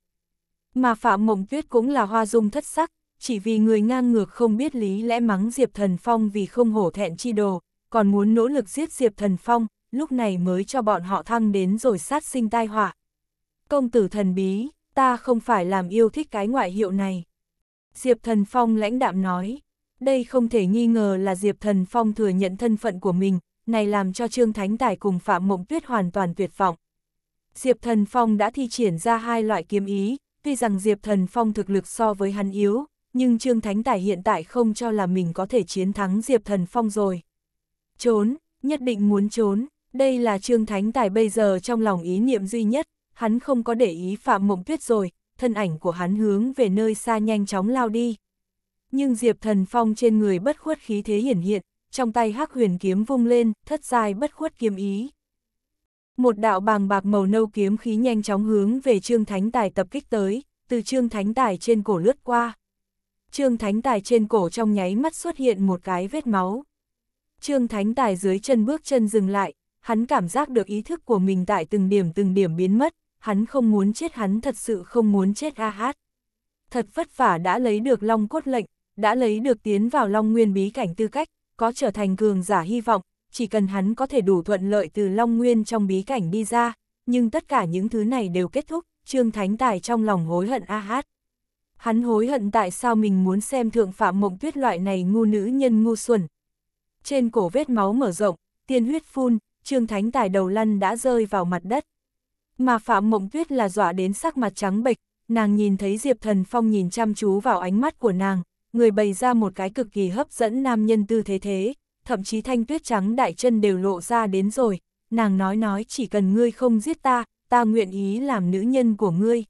Mà Phạm Mộng Tuyết cũng là hoa dung thất sắc, chỉ vì người ngang ngược không biết lý lẽ mắng Diệp Thần Phong vì không hổ thẹn chi đồ, còn muốn nỗ lực giết Diệp Thần Phong, lúc này mới cho bọn họ thăng đến rồi sát sinh tai họa. Công tử thần bí, ta không phải làm yêu thích cái ngoại hiệu này. Diệp Thần Phong lãnh đạm nói, đây không thể nghi ngờ là Diệp Thần Phong thừa nhận thân phận của mình, này làm cho Trương Thánh Tài cùng Phạm Mộng Tuyết hoàn toàn tuyệt vọng. Diệp Thần Phong đã thi triển ra hai loại kiếm ý, tuy rằng Diệp Thần Phong thực lực so với hắn yếu, nhưng Trương Thánh Tài hiện tại không cho là mình có thể chiến thắng Diệp Thần Phong rồi. Trốn, nhất định muốn trốn, đây là Trương Thánh Tài bây giờ trong lòng ý niệm duy nhất, hắn không có để ý Phạm Mộng Tuyết rồi, thân ảnh của hắn hướng về nơi xa nhanh chóng lao đi. Nhưng Diệp Thần Phong trên người bất khuất khí thế hiển hiện, trong tay hắc huyền kiếm vung lên, thất dài bất khuất kiếm ý. Một đạo bàng bạc màu nâu kiếm khí nhanh chóng hướng về Trương Thánh Tài tập kích tới, từ Trương Thánh Tài trên cổ lướt qua. Trương Thánh Tài trên cổ trong nháy mắt xuất hiện một cái vết máu. Trương Thánh Tài dưới chân bước chân dừng lại, hắn cảm giác được ý thức của mình tại từng điểm từng điểm biến mất, hắn không muốn chết hắn thật sự không muốn chết a hát. Thật vất vả đã lấy được long cốt lệnh, đã lấy được tiến vào long nguyên bí cảnh tư cách, có trở thành cường giả hy vọng, chỉ cần hắn có thể đủ thuận lợi từ long nguyên trong bí cảnh đi ra, nhưng tất cả những thứ này đều kết thúc, Trương Thánh Tài trong lòng hối hận a hát. Hắn hối hận tại sao mình muốn xem thượng phạm mộng tuyết loại này ngu nữ nhân ngu xuẩn. Trên cổ vết máu mở rộng, tiên huyết phun, Trương Thánh Tài đầu lăn đã rơi vào mặt đất. Mà Phạm Mộng Tuyết là dọa đến sắc mặt trắng bệch, nàng nhìn thấy Diệp Thần Phong nhìn chăm chú vào ánh mắt của nàng, người bày ra một cái cực kỳ hấp dẫn nam nhân tư thế thế, thậm chí thanh tuyết trắng đại chân đều lộ ra đến rồi, nàng nói nói chỉ cần ngươi không giết ta, ta nguyện ý làm nữ nhân của ngươi.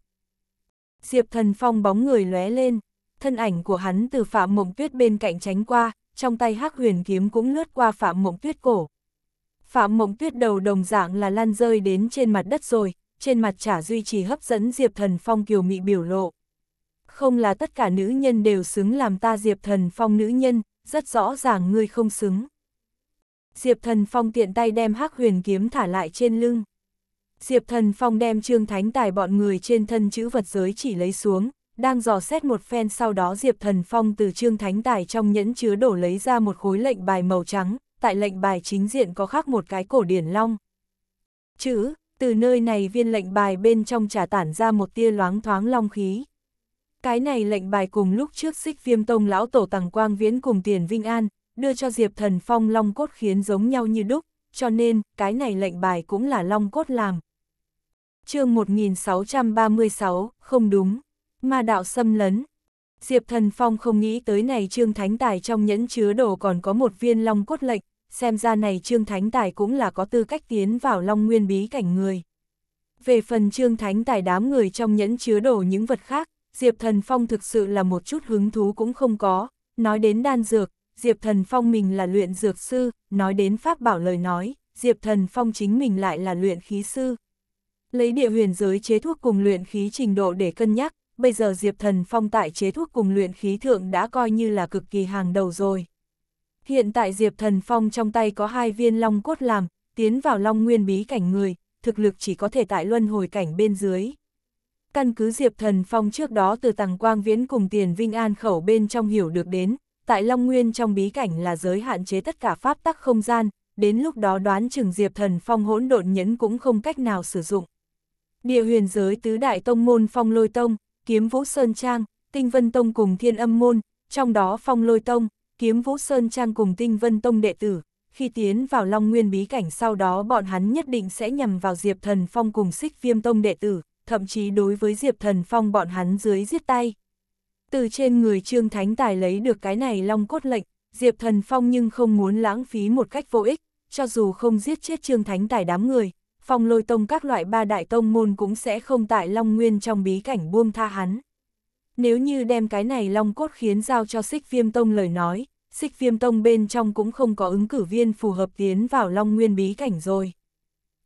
Diệp Thần Phong bóng người lóe lên, thân ảnh của hắn từ Phạm Mộng Tuyết bên cạnh tránh qua, trong tay hắc huyền kiếm cũng lướt qua Phạm Mộng Tuyết cổ. Phạm Mộng Tuyết đầu đồng dạng là lan rơi đến trên mặt đất rồi, trên mặt chả duy trì hấp dẫn Diệp Thần Phong kiều mị biểu lộ. Không là tất cả nữ nhân đều xứng làm ta Diệp Thần Phong nữ nhân, rất rõ ràng ngươi không xứng. Diệp Thần Phong tiện tay đem hắc huyền kiếm thả lại trên lưng. Diệp Thần Phong đem Trương Thánh Tài bọn người trên thân chữ vật giới chỉ lấy xuống, đang dò xét một phen sau đó Diệp Thần Phong từ Trương Thánh Tài trong nhẫn chứa đổ lấy ra một khối lệnh bài màu trắng, tại lệnh bài chính diện có khắc một cái cổ điển long. Chữ, từ nơi này viên lệnh bài bên trong trả tản ra một tia loáng thoáng long khí. Cái này lệnh bài cùng lúc trước xích viêm tông lão tổ tàng quang viễn cùng tiền vinh an, đưa cho Diệp Thần Phong long cốt khiến giống nhau như đúc, cho nên cái này lệnh bài cũng là long cốt làm. chương 1636, không đúng, ma đạo xâm lấn, Diệp Thần Phong không nghĩ tới này Trương Thánh Tài trong nhẫn chứa đồ còn có một viên long cốt lệnh, xem ra này Trương Thánh Tài cũng là có tư cách tiến vào long nguyên bí cảnh người. Về phần Trương Thánh Tài đám người trong nhẫn chứa đồ những vật khác, Diệp Thần Phong thực sự là một chút hứng thú cũng không có, nói đến đan dược, Diệp Thần Phong mình là luyện dược sư, nói đến pháp bảo lời nói, Diệp Thần Phong chính mình lại là luyện khí sư. Lấy địa huyền giới chế thuốc cùng luyện khí trình độ để cân nhắc, bây giờ Diệp Thần Phong tại chế thuốc cùng luyện khí thượng đã coi như là cực kỳ hàng đầu rồi. Hiện tại Diệp Thần Phong trong tay có hai viên long cốt làm, tiến vào long nguyên bí cảnh người, thực lực chỉ có thể tại luân hồi cảnh bên dưới. Căn cứ Diệp Thần Phong trước đó từ Tàng Quang Viễn cùng Tiền Vinh An khẩu bên trong hiểu được đến, tại Long Nguyên trong bí cảnh là giới hạn chế tất cả pháp tắc không gian, đến lúc đó đoán chừng Diệp Thần Phong hỗn độn nhẫn cũng không cách nào sử dụng. Địa huyền giới tứ đại tông môn phong lôi tông, kiếm vũ sơn trang, tinh vân tông cùng thiên âm môn, trong đó phong lôi tông, kiếm vũ sơn trang cùng tinh vân tông đệ tử. Khi tiến vào Long Nguyên bí cảnh sau đó bọn hắn nhất định sẽ nhằm vào Diệp Thần Phong cùng xích viêm tông đệ tử, thậm chí đối với Diệp Thần Phong bọn hắn dưới giết tay. Từ trên người Trương Thánh Tài lấy được cái này long cốt lệnh, Diệp Thần Phong nhưng không muốn lãng phí một cách vô ích, cho dù không giết chết Trương Thánh Tài đám người, phong lôi tông các loại ba đại tông môn cũng sẽ không tại Long Nguyên trong bí cảnh buông tha hắn. Nếu như đem cái này Long Cốt khiến giao cho Sích viêm tông lời nói, Sích viêm tông bên trong cũng không có ứng cử viên phù hợp tiến vào Long Nguyên bí cảnh rồi.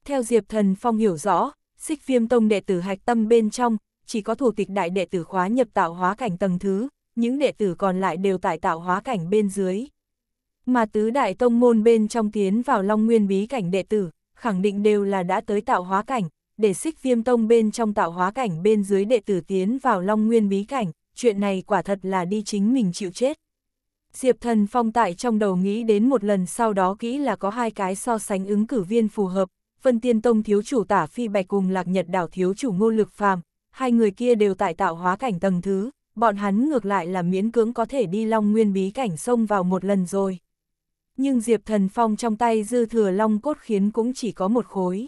Theo Diệp Thần Phong hiểu rõ, Sích viêm tông đệ tử hạch tâm bên trong, chỉ có thủ tịch đại đệ tử khóa nhập tạo hóa cảnh tầng thứ, những đệ tử còn lại đều tại tạo hóa cảnh bên dưới. Mà tứ đại tông môn bên trong tiến vào Long Nguyên bí cảnh đệ tử, khẳng định đều là đã tới tạo hóa cảnh, để xích viêm tông bên trong tạo hóa cảnh bên dưới đệ tử tiến vào long nguyên bí cảnh, chuyện này quả thật là đi chính mình chịu chết. Diệp thần phong tại trong đầu nghĩ đến một lần sau đó kỹ là có hai cái so sánh ứng cử viên phù hợp, phân tiên tông thiếu chủ tả phi bạch cùng lạc nhật đảo thiếu chủ ngô lực phàm, hai người kia đều tại tạo hóa cảnh tầng thứ, bọn hắn ngược lại là miễn cưỡng có thể đi long nguyên bí cảnh xông vào một lần rồi nhưng Diệp Thần Phong trong tay dư thừa long cốt khiến cũng chỉ có một khối.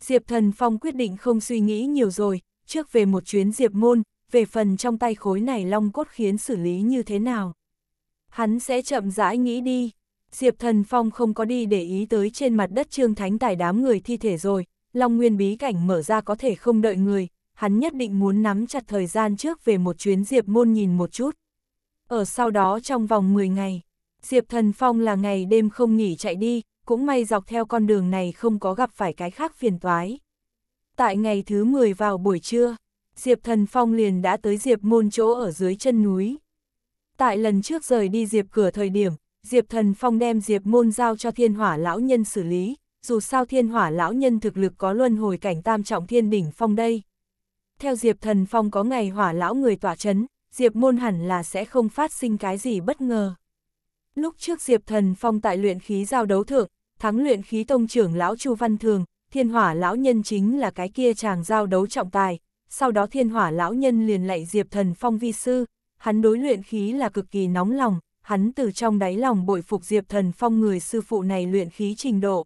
Diệp Thần Phong quyết định không suy nghĩ nhiều rồi, trước về một chuyến Diệp Môn, về phần trong tay khối này long cốt khiến xử lý như thế nào. Hắn sẽ chậm rãi nghĩ đi. Diệp Thần Phong không có đi để ý tới trên mặt đất Trương Thánh Tài đám người thi thể rồi, Long Nguyên bí cảnh mở ra có thể không đợi người, hắn nhất định muốn nắm chặt thời gian trước về một chuyến Diệp Môn nhìn một chút. Ở sau đó trong vòng 10 ngày, Diệp Thần Phong là ngày đêm không nghỉ chạy đi, cũng may dọc theo con đường này không có gặp phải cái khác phiền toái. Tại ngày thứ 10 vào buổi trưa, Diệp Thần Phong liền đã tới Diệp Môn chỗ ở dưới chân núi. Tại lần trước rời đi Diệp cửa thời điểm, Diệp Thần Phong đem Diệp Môn giao cho thiên hỏa lão nhân xử lý, dù sao thiên hỏa lão nhân thực lực có luân hồi cảnh tam trọng thiên đỉnh phong đây. Theo Diệp Thần Phong có ngày hỏa lão người tỏa chấn, Diệp Môn hẳn là sẽ không phát sinh cái gì bất ngờ. Lúc trước Diệp Thần Phong tại luyện khí giao đấu thượng, thắng luyện khí tông trưởng lão Chu Văn Thường, thiên hỏa lão nhân chính là cái kia chàng giao đấu trọng tài, sau đó thiên hỏa lão nhân liền lạy Diệp Thần Phong vi sư, hắn đối luyện khí là cực kỳ nóng lòng, hắn từ trong đáy lòng bội phục Diệp Thần Phong người sư phụ này luyện khí trình độ.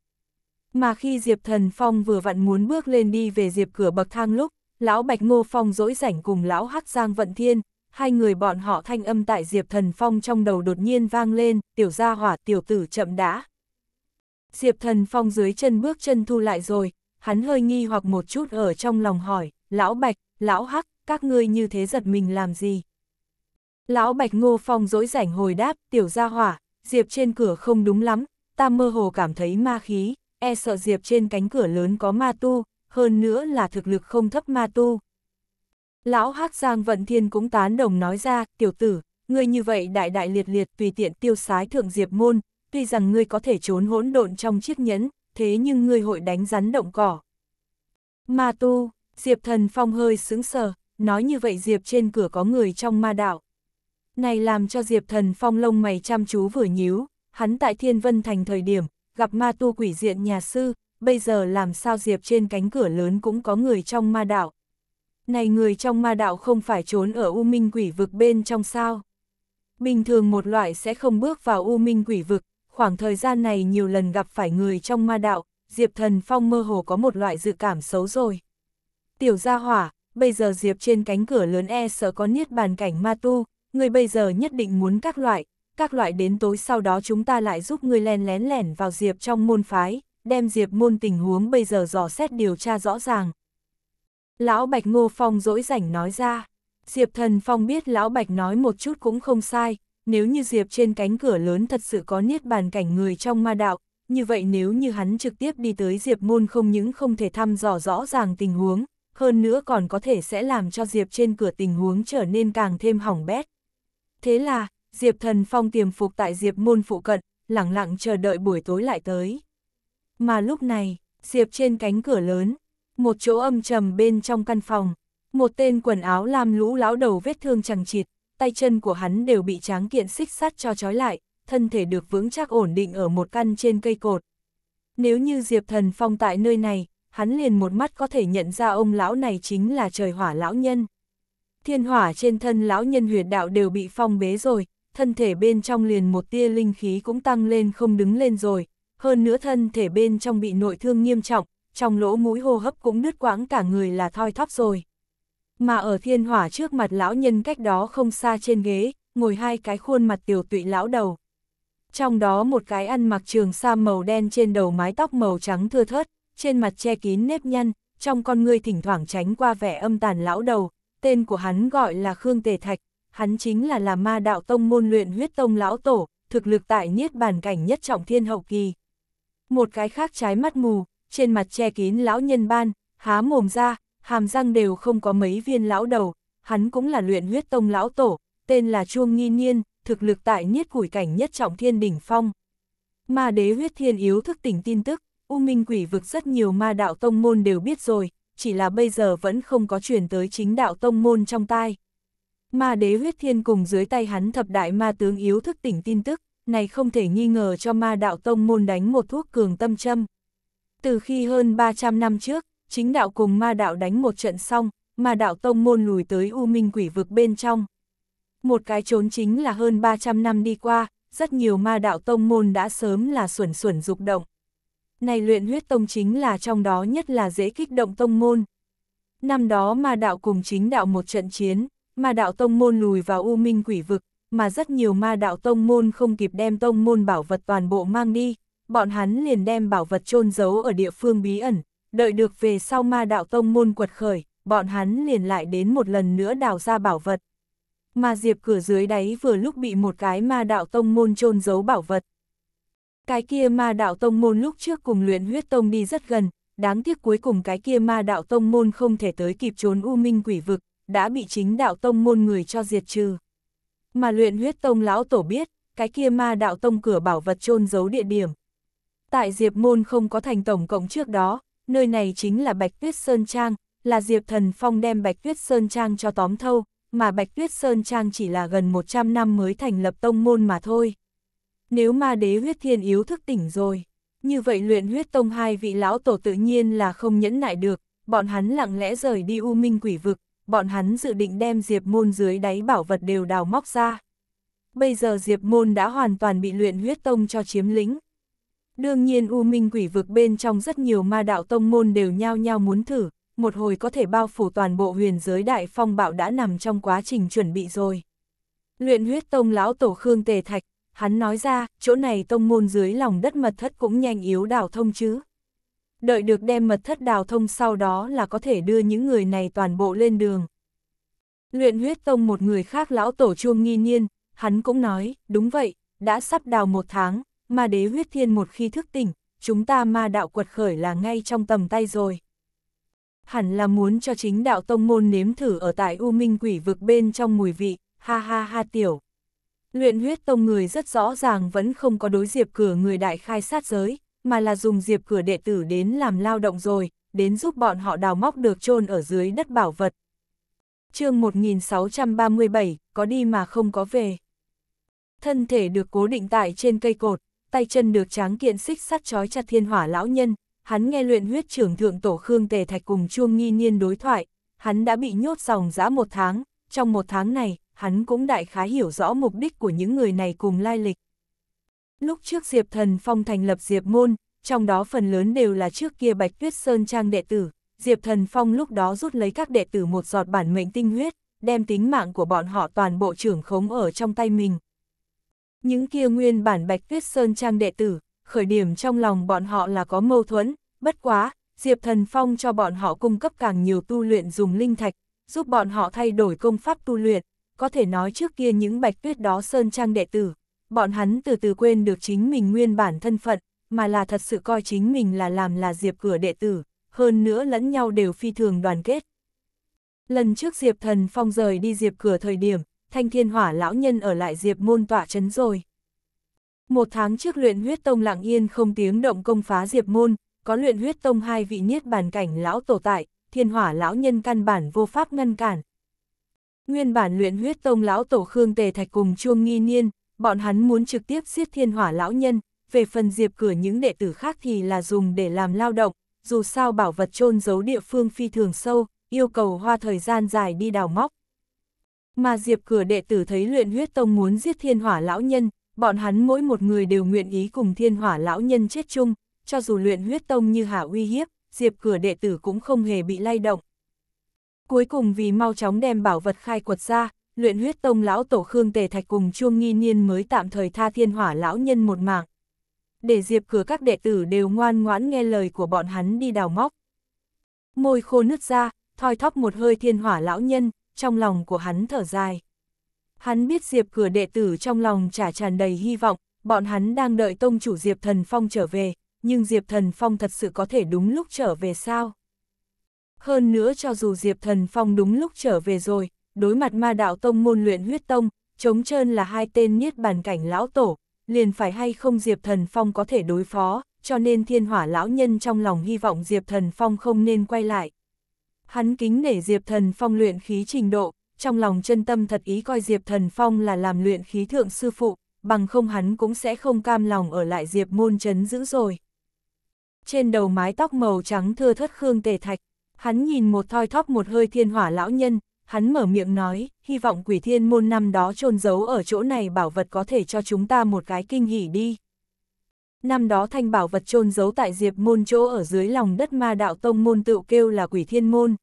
Mà khi Diệp Thần Phong vừa vặn muốn bước lên đi về Diệp cửa bậc thang lúc, lão Bạch Ngô Phong dỗi rảnh cùng lão Hắc Giang Vận Thiên, hai người bọn họ thanh âm tại Diệp Thần Phong trong đầu đột nhiên vang lên, tiểu gia hỏa tiểu tử chậm đã. Diệp Thần Phong dưới chân bước chân thu lại rồi, hắn hơi nghi hoặc một chút ở trong lòng hỏi, lão bạch, lão hắc, các ngươi như thế giật mình làm gì? Lão bạch ngô phong dỗi rảnh hồi đáp, tiểu gia hỏa, Diệp trên cửa không đúng lắm, ta mơ hồ cảm thấy ma khí, e sợ Diệp trên cánh cửa lớn có ma tu, hơn nữa là thực lực không thấp ma tu. Lão Hắc Giang Vận Thiên cũng tán đồng nói ra, tiểu tử, ngươi như vậy đại đại liệt liệt tùy tiện tiêu sái thượng diệp môn, tuy rằng ngươi có thể trốn hỗn độn trong chiếc nhẫn, thế nhưng ngươi hội đánh rắn động cỏ. Ma tu, Diệp Thần Phong hơi sững sờ, nói như vậy Diệp trên cửa có người trong ma đạo. Này làm cho Diệp Thần Phong lông mày chăm chú vừa nhíu, hắn tại Thiên Vân Thành thời điểm, gặp ma tu quỷ diện nhà sư, bây giờ làm sao Diệp trên cánh cửa lớn cũng có người trong ma đạo này người trong ma đạo không phải trốn ở U Minh quỷ vực bên trong sao. Bình thường một loại sẽ không bước vào U Minh quỷ vực, khoảng thời gian này nhiều lần gặp phải người trong ma đạo, Diệp Thần Phong mơ hồ có một loại dự cảm xấu rồi. Tiểu gia hỏa, bây giờ Diệp trên cánh cửa lớn e sợ có niết bàn cảnh ma tu, người bây giờ nhất định muốn các loại, các loại đến tối sau đó chúng ta lại giúp người len lén lẻn vào Diệp trong môn phái, đem Diệp môn tình huống bây giờ dò xét điều tra rõ ràng, Lão Bạch Ngô Phong dỗi rảnh nói ra. Diệp Thần Phong biết Lão Bạch nói một chút cũng không sai, nếu như Diệp trên cánh cửa lớn thật sự có niết bàn cảnh người trong ma đạo, như vậy nếu như hắn trực tiếp đi tới Diệp môn không những không thể thăm dò rõ ràng tình huống, hơn nữa còn có thể sẽ làm cho Diệp trên cửa tình huống trở nên càng thêm hỏng bét. Thế là, Diệp Thần Phong tiềm phục tại Diệp môn phụ cận, lặng lặng chờ đợi buổi tối lại tới. Mà lúc này, Diệp trên cánh cửa lớn, một chỗ âm trầm bên trong căn phòng, một tên quần áo lam lũ lão đầu vết thương chẳng chịt, tay chân của hắn đều bị tráng kiện xích sắt cho trói lại, thân thể được vững chắc ổn định ở một căn trên cây cột. Nếu như Diệp Thần Phong tại nơi này, hắn liền một mắt có thể nhận ra ông lão này chính là trời hỏa lão nhân. Thiên hỏa trên thân lão nhân huyệt đạo đều bị phong bế rồi, thân thể bên trong liền một tia linh khí cũng tăng lên không đứng lên rồi, hơn nữa thân thể bên trong bị nội thương nghiêm trọng, trong lỗ mũi hô hấp cũng nứt quãng cả người là thoi thóp rồi. Mà ở thiên hỏa trước mặt lão nhân cách đó không xa trên ghế, ngồi hai cái khuôn mặt tiểu tụy lão đầu. Trong đó một cái ăn mặc trường sa màu đen trên đầu mái tóc màu trắng thưa thớt, trên mặt che kín nếp nhăn, trong con ngươi thỉnh thoảng tránh qua vẻ âm tàn lão đầu, tên của hắn gọi là Khương Tề Thạch, hắn chính là là ma đạo tông môn luyện huyết tông lão tổ, thực lực tại niết bàn cảnh nhất trọng thiên hậu kỳ. Một cái khác trái mắt mù, trên mặt che kín lão nhân ban, há mồm ra, hàm răng đều không có mấy viên lão đầu, hắn cũng là luyện huyết tông lão tổ, tên là Chuông Nghi Niên, thực lực tại niết củi cảnh nhất trọng thiên đỉnh phong. Ma đế huyết thiên yếu thức tỉnh tin tức, U Minh quỷ vực rất nhiều ma đạo tông môn đều biết rồi, chỉ là bây giờ vẫn không có truyền tới chính đạo tông môn trong tai. Ma đế huyết thiên cùng dưới tay hắn thập đại ma tướng yếu thức tỉnh tin tức, này không thể nghi ngờ cho ma đạo tông môn đánh một thuốc cường tâm châm. Từ khi hơn 300 năm trước, chính đạo cùng ma đạo đánh một trận xong, ma đạo tông môn lùi tới u minh quỷ vực bên trong. Một cái trốn chính là hơn 300 năm đi qua, rất nhiều ma đạo tông môn đã sớm là xuẩn xuẩn dục động. Này luyện huyết tông chính là trong đó nhất là dễ kích động tông môn. Năm đó ma đạo cùng chính đạo một trận chiến, ma đạo tông môn lùi vào u minh quỷ vực, mà rất nhiều ma đạo tông môn không kịp đem tông môn bảo vật toàn bộ mang đi, bọn hắn liền đem bảo vật chôn giấu ở địa phương bí ẩn, đợi được về sau ma đạo tông môn quật khởi, bọn hắn liền lại đến một lần nữa đào ra bảo vật. Mà diệp cửa dưới đáy vừa lúc bị một cái ma đạo tông môn chôn giấu bảo vật. Cái kia ma đạo tông môn lúc trước cùng luyện huyết tông đi rất gần, đáng tiếc cuối cùng cái kia ma đạo tông môn không thể tới kịp trốn u minh quỷ vực, đã bị chính đạo tông môn người cho diệt trừ. Mà luyện huyết tông lão tổ biết, cái kia ma đạo tông cửa bảo vật chôn giấu địa điểm, Tại Diệp Môn không có thành tổng cộng trước đó, nơi này chính là Bạch Tuyết Sơn Trang, là Diệp Thần Phong đem Bạch Tuyết Sơn Trang cho tóm thâu, mà Bạch Tuyết Sơn Trang chỉ là gần 100 năm mới thành lập tông môn mà thôi. Nếu ma đế huyết thiên yếu thức tỉnh rồi, như vậy luyện huyết tông hai vị lão tổ tự nhiên là không nhẫn nại được, bọn hắn lặng lẽ rời đi u minh quỷ vực, bọn hắn dự định đem Diệp Môn dưới đáy bảo vật đều đào móc ra. Bây giờ Diệp Môn đã hoàn toàn bị luyện huyết tông cho chiếm lĩnh, Đương nhiên U Minh quỷ vực bên trong rất nhiều ma đạo tông môn đều nhao nhao muốn thử, một hồi có thể bao phủ toàn bộ huyền giới đại phong bạo đã nằm trong quá trình chuẩn bị rồi. Luyện huyết tông lão tổ Khương Tề Thạch, hắn nói ra, chỗ này tông môn dưới lòng đất mật thất cũng nhanh yếu đào thông chứ. Đợi được đem mật thất đào thông sau đó là có thể đưa những người này toàn bộ lên đường. Luyện huyết tông một người khác lão tổ chuông nghi niên, hắn cũng nói, đúng vậy, đã sắp đào một tháng, ma đế huyết thiên một khi thức tỉnh, chúng ta ma đạo quật khởi là ngay trong tầm tay rồi. Hẳn là muốn cho chính đạo tông môn nếm thử ở tại U Minh quỷ vực bên trong mùi vị, ha ha ha tiểu. Luyện huyết tông người rất rõ ràng vẫn không có đối diệp cửa người đại khai sát giới, mà là dùng diệp cửa đệ tử đến làm lao động rồi, đến giúp bọn họ đào móc được chôn ở dưới đất bảo vật. chương 1637, có đi mà không có về. Thân thể được cố định tại trên cây cột, tay chân được tráng kiện xích sắt trói chặt thiên hỏa lão nhân, hắn nghe luyện huyết trưởng thượng tổ Khương Tề Thạch cùng Chuông Nghi Niên đối thoại, hắn đã bị nhốt dòng giã một tháng, trong một tháng này, hắn cũng đại khái hiểu rõ mục đích của những người này cùng lai lịch. Lúc trước Diệp Thần Phong thành lập Diệp Môn, trong đó phần lớn đều là trước kia Bạch Tuyết Sơn Trang đệ tử, Diệp Thần Phong lúc đó rút lấy các đệ tử một giọt bản mệnh tinh huyết, đem tính mạng của bọn họ toàn bộ trưởng khống ở trong tay mình, những kia nguyên bản Bạch Tuyết Sơn Trang đệ tử, khởi điểm trong lòng bọn họ là có mâu thuẫn, bất quá, Diệp Thần Phong cho bọn họ cung cấp càng nhiều tu luyện dùng linh thạch, giúp bọn họ thay đổi công pháp tu luyện, có thể nói trước kia những Bạch Tuyết đó Sơn Trang đệ tử, bọn hắn từ từ quên được chính mình nguyên bản thân phận, mà là thật sự coi chính mình là làm là Diệp cửa đệ tử, hơn nữa lẫn nhau đều phi thường đoàn kết. Lần trước Diệp Thần Phong rời đi Diệp cửa thời điểm, thanh thiên hỏa lão nhân ở lại diệp môn tỏa chấn rồi. Một tháng trước luyện huyết tông lặng yên không tiếng động công phá diệp môn, có luyện huyết tông hai vị niết bàn cảnh lão tổ tại, thiên hỏa lão nhân căn bản vô pháp ngăn cản. Nguyên bản luyện huyết tông lão tổ Khương Tề Thạch cùng Chuông Nghi Niên, bọn hắn muốn trực tiếp giết thiên hỏa lão nhân, về phần diệp cửa những đệ tử khác thì là dùng để làm lao động, dù sao bảo vật chôn giấu địa phương phi thường sâu, yêu cầu hoa thời gian dài đi đào móc. Mà diệp cửa đệ tử thấy luyện huyết tông muốn giết thiên hỏa lão nhân, bọn hắn mỗi một người đều nguyện ý cùng thiên hỏa lão nhân chết chung, cho dù luyện huyết tông như hạ uy hiếp, diệp cửa đệ tử cũng không hề bị lay động. Cuối cùng vì mau chóng đem bảo vật khai quật ra, luyện huyết tông lão tổ khương tề thạch cùng chuông nghi niên mới tạm thời tha thiên hỏa lão nhân một mạng. Để diệp cửa các đệ tử đều ngoan ngoãn nghe lời của bọn hắn đi đào móc. Môi khô nứt ra, thoi thóp một hơi thiên hỏa lão nhân, trong lòng của hắn thở dài. Hắn biết Diệp cửa đệ tử trong lòng trả tràn đầy hy vọng, bọn hắn đang đợi tông chủ Diệp Thần Phong trở về, nhưng Diệp Thần Phong thật sự có thể đúng lúc trở về sao? Hơn nữa cho dù Diệp Thần Phong đúng lúc trở về rồi, đối mặt ma đạo tông môn luyện huyết tông, chống trơn là hai tên niết bàn cảnh lão tổ, liền phải hay không Diệp Thần Phong có thể đối phó, cho nên thiên hỏa lão nhân trong lòng hy vọng Diệp Thần Phong không nên quay lại. Hắn kính nể Diệp Thần Phong luyện khí trình độ, trong lòng chân tâm thật ý coi Diệp Thần Phong là làm luyện khí thượng sư phụ, bằng không hắn cũng sẽ không cam lòng ở lại Diệp môn chấn giữ rồi. Trên đầu mái tóc màu trắng thưa thất Khương Tề Thạch, hắn nhìn một thoi thóp một hơi thiên hỏa lão nhân, hắn mở miệng nói, hy vọng quỷ thiên môn năm đó trôn giấu ở chỗ này bảo vật có thể cho chúng ta một cái kinh hỉ đi năm đó thanh bảo vật chôn giấu tại diệp môn chỗ ở dưới lòng đất ma đạo tông môn tựu kêu là quỷ thiên môn.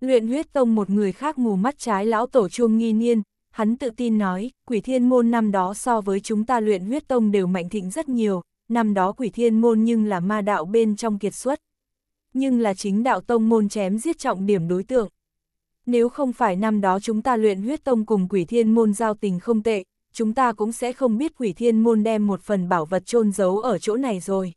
Luyện huyết tông một người khác mù mắt trái lão tổ chuông nghi niên, hắn tự tin nói, quỷ thiên môn năm đó so với chúng ta luyện huyết tông đều mạnh thịnh rất nhiều, năm đó quỷ thiên môn nhưng là ma đạo bên trong kiệt xuất. Nhưng là chính đạo tông môn chém giết trọng điểm đối tượng. Nếu không phải năm đó chúng ta luyện huyết tông cùng quỷ thiên môn giao tình không tệ, chúng ta cũng sẽ không biết quỷ thiên môn đem một phần bảo vật chôn giấu ở chỗ này rồi.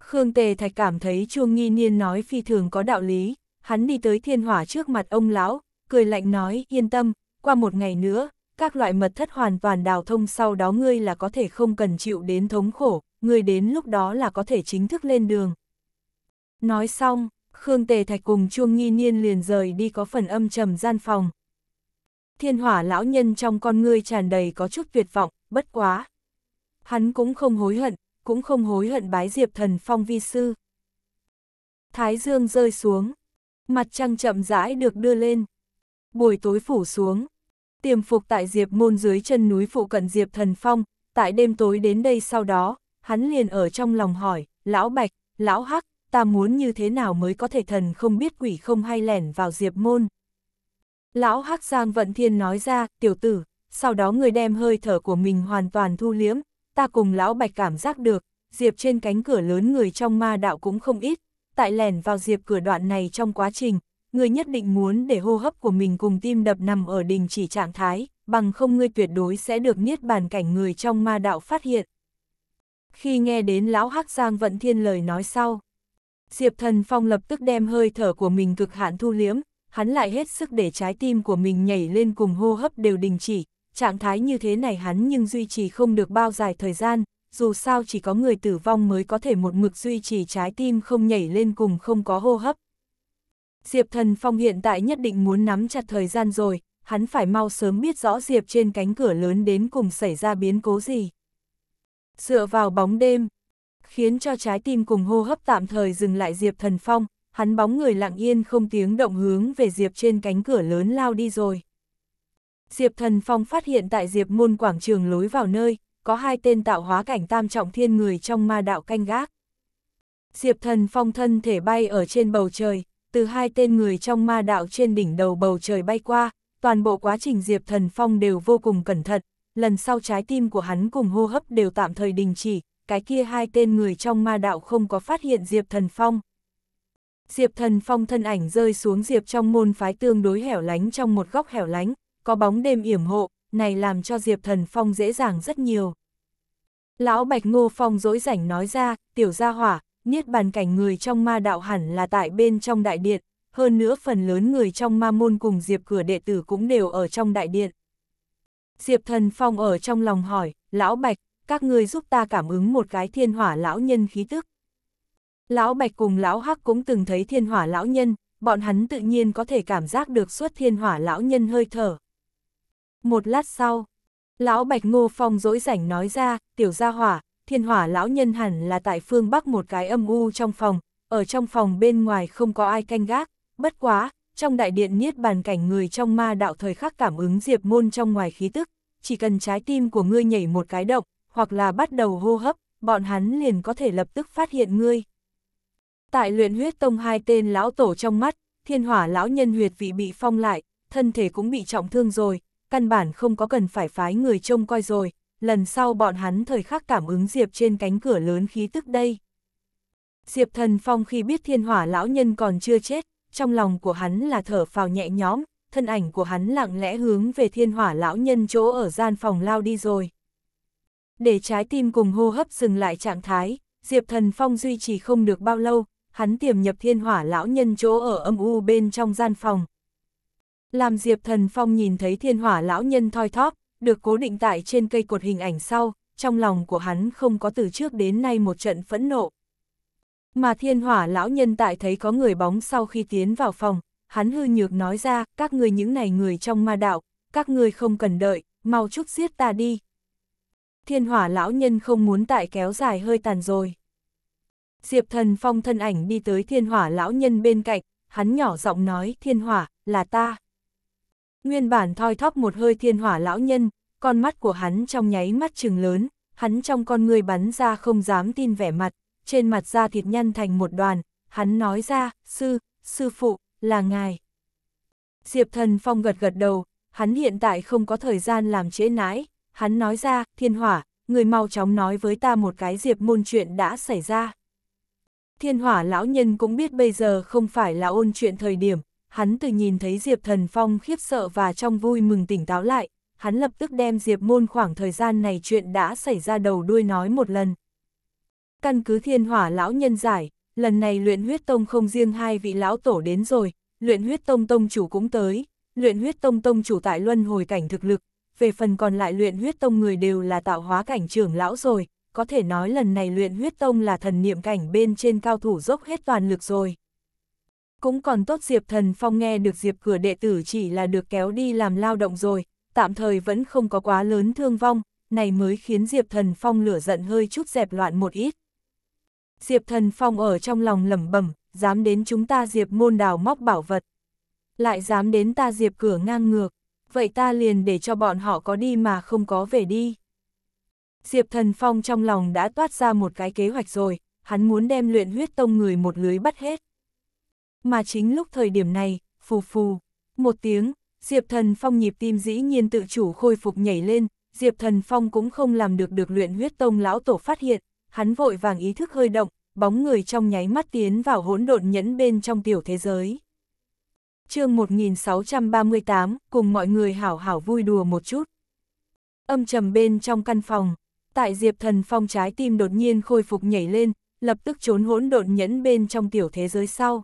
Khương Tề Thạch cảm thấy Chuông Nghi Niên nói phi thường có đạo lý, hắn đi tới thiên hỏa trước mặt ông lão, cười lạnh nói yên tâm, qua một ngày nữa, các loại mật thất hoàn toàn đào thông sau đó ngươi là có thể không cần chịu đến thống khổ, ngươi đến lúc đó là có thể chính thức lên đường. Nói xong, Khương Tề Thạch cùng Chuông Nghi Niên liền rời đi có phần âm trầm gian phòng, Thiên hỏa lão nhân trong con ngươi tràn đầy có chút tuyệt vọng, bất quá. Hắn cũng không hối hận, cũng không hối hận bái diệp thần phong vi sư. Thái dương rơi xuống, mặt trăng chậm rãi được đưa lên. Buổi tối phủ xuống, tiềm phục tại diệp môn dưới chân núi phụ cận diệp thần phong, tại đêm tối đến đây sau đó, hắn liền ở trong lòng hỏi, lão bạch, lão hắc, ta muốn như thế nào mới có thể thần không biết quỷ không hay lẻn vào diệp môn. Lão Hắc Giang Vận Thiên nói ra, tiểu tử, sau đó người đem hơi thở của mình hoàn toàn thu liếm, ta cùng Lão Bạch cảm giác được, diệp trên cánh cửa lớn người trong ma đạo cũng không ít, tại lẻn vào diệp cửa đoạn này trong quá trình, người nhất định muốn để hô hấp của mình cùng tim đập nằm ở đình chỉ trạng thái, bằng không ngươi tuyệt đối sẽ được niết bàn cảnh người trong ma đạo phát hiện. Khi nghe đến Lão Hắc Giang Vận Thiên lời nói sau, Diệp Thần Phong lập tức đem hơi thở của mình cực hạn thu liếm, hắn lại hết sức để trái tim của mình nhảy lên cùng hô hấp đều đình chỉ, trạng thái như thế này hắn nhưng duy trì không được bao dài thời gian, dù sao chỉ có người tử vong mới có thể một mực duy trì trái tim không nhảy lên cùng không có hô hấp. Diệp Thần Phong hiện tại nhất định muốn nắm chặt thời gian rồi, hắn phải mau sớm biết rõ Diệp trên cánh cửa lớn đến cùng xảy ra biến cố gì. Dựa vào bóng đêm, khiến cho trái tim cùng hô hấp tạm thời dừng lại Diệp Thần Phong, hắn bóng người lặng yên không tiếng động hướng về Diệp trên cánh cửa lớn lao đi rồi. Diệp Thần Phong phát hiện tại Diệp môn quảng trường lối vào nơi, có hai tên tạo hóa cảnh tam trọng thiên người trong ma đạo canh gác. Diệp Thần Phong thân thể bay ở trên bầu trời, từ hai tên người trong ma đạo trên đỉnh đầu bầu trời bay qua, toàn bộ quá trình Diệp Thần Phong đều vô cùng cẩn thận, lần sau trái tim của hắn cùng hô hấp đều tạm thời đình chỉ, cái kia hai tên người trong ma đạo không có phát hiện Diệp Thần Phong. Diệp Thần Phong thân ảnh rơi xuống Diệp trong môn phái tương đối hẻo lánh trong một góc hẻo lánh, có bóng đêm yểm hộ, này làm cho Diệp Thần Phong dễ dàng rất nhiều. Lão Bạch Ngô Phong dối rảnh nói ra, tiểu gia hỏa, niết bàn cảnh người trong ma đạo hẳn là tại bên trong đại điện, hơn nữa phần lớn người trong ma môn cùng Diệp cửa đệ tử cũng đều ở trong đại điện. Diệp Thần Phong ở trong lòng hỏi, lão Bạch, các ngươi giúp ta cảm ứng một cái thiên hỏa lão nhân khí tức. Lão Bạch cùng Lão Hắc cũng từng thấy thiên hỏa lão nhân, bọn hắn tự nhiên có thể cảm giác được suốt thiên hỏa lão nhân hơi thở. Một lát sau, Lão Bạch Ngô Phong dỗi rảnh nói ra, tiểu gia hỏa, thiên hỏa lão nhân hẳn là tại phương Bắc một cái âm u trong phòng, ở trong phòng bên ngoài không có ai canh gác, bất quá, trong đại điện niết bàn cảnh người trong ma đạo thời khắc cảm ứng diệp môn trong ngoài khí tức, chỉ cần trái tim của ngươi nhảy một cái động, hoặc là bắt đầu hô hấp, bọn hắn liền có thể lập tức phát hiện ngươi. Tại luyện huyết tông hai tên lão tổ trong mắt, thiên hỏa lão nhân huyệt vị bị phong lại, thân thể cũng bị trọng thương rồi, căn bản không có cần phải phái người trông coi rồi, lần sau bọn hắn thời khắc cảm ứng Diệp trên cánh cửa lớn khí tức đây. Diệp thần phong khi biết thiên hỏa lão nhân còn chưa chết, trong lòng của hắn là thở phào nhẹ nhõm, thân ảnh của hắn lặng lẽ hướng về thiên hỏa lão nhân chỗ ở gian phòng lao đi rồi. Để trái tim cùng hô hấp dừng lại trạng thái, Diệp thần phong duy trì không được bao lâu, hắn tiềm nhập thiên hỏa lão nhân chỗ ở âm u bên trong gian phòng. Làm Diệp Thần Phong nhìn thấy thiên hỏa lão nhân thoi thóp, được cố định tại trên cây cột hình ảnh sau, trong lòng của hắn không có từ trước đến nay một trận phẫn nộ. Mà thiên hỏa lão nhân tại thấy có người bóng sau khi tiến vào phòng, hắn hư nhược nói ra, các người những này người trong ma đạo, các người không cần đợi, mau chút giết ta đi. Thiên hỏa lão nhân không muốn tại kéo dài hơi tàn rồi. Diệp Thần Phong thân ảnh đi tới thiên hỏa lão nhân bên cạnh, hắn nhỏ giọng nói thiên hỏa, là ta. Nguyên bản thoi thóp một hơi thiên hỏa lão nhân, con mắt của hắn trong nháy mắt trừng lớn, hắn trong con người bắn ra không dám tin vẻ mặt, trên mặt da thịt nhăn thành một đoàn, hắn nói ra, sư, sư phụ, là ngài. Diệp thần phong gật gật đầu, hắn hiện tại không có thời gian làm trễ nãi, hắn nói ra, thiên hỏa, người mau chóng nói với ta một cái diệp môn chuyện đã xảy ra. Thiên hỏa lão nhân cũng biết bây giờ không phải là ôn chuyện thời điểm, hắn từ nhìn thấy Diệp Thần Phong khiếp sợ và trong vui mừng tỉnh táo lại, hắn lập tức đem Diệp Môn khoảng thời gian này chuyện đã xảy ra đầu đuôi nói một lần. Căn cứ thiên hỏa lão nhân giải, lần này luyện huyết tông không riêng hai vị lão tổ đến rồi, luyện huyết tông tông chủ cũng tới, luyện huyết tông tông chủ tại luân hồi cảnh thực lực, về phần còn lại luyện huyết tông người đều là tạo hóa cảnh trưởng lão rồi, có thể nói lần này luyện huyết tông là thần niệm cảnh bên trên cao thủ dốc hết toàn lực rồi. Cũng còn tốt Diệp Thần Phong nghe được Diệp cửa đệ tử chỉ là được kéo đi làm lao động rồi, tạm thời vẫn không có quá lớn thương vong, này mới khiến Diệp Thần Phong lửa giận hơi chút dẹp loạn một ít. Diệp Thần Phong ở trong lòng lẩm bẩm, dám đến chúng ta Diệp môn đào móc bảo vật. Lại dám đến ta Diệp cửa ngang ngược, vậy ta liền để cho bọn họ có đi mà không có về đi. Diệp Thần Phong trong lòng đã toát ra một cái kế hoạch rồi, hắn muốn đem luyện huyết tông người một lưới bắt hết. Mà chính lúc thời điểm này, phù phù, một tiếng, Diệp Thần Phong nhịp tim dĩ nhiên tự chủ khôi phục nhảy lên, Diệp Thần Phong cũng không làm được được luyện huyết tông lão tổ phát hiện, hắn vội vàng ý thức hơi động, bóng người trong nháy mắt tiến vào hỗn độn nhẫn bên trong tiểu thế giới. chương 1638, cùng mọi người hảo hảo vui đùa một chút. Âm trầm bên trong căn phòng, tại Diệp Thần Phong trái tim đột nhiên khôi phục nhảy lên, lập tức trốn hỗn độn nhẫn bên trong tiểu thế giới sau.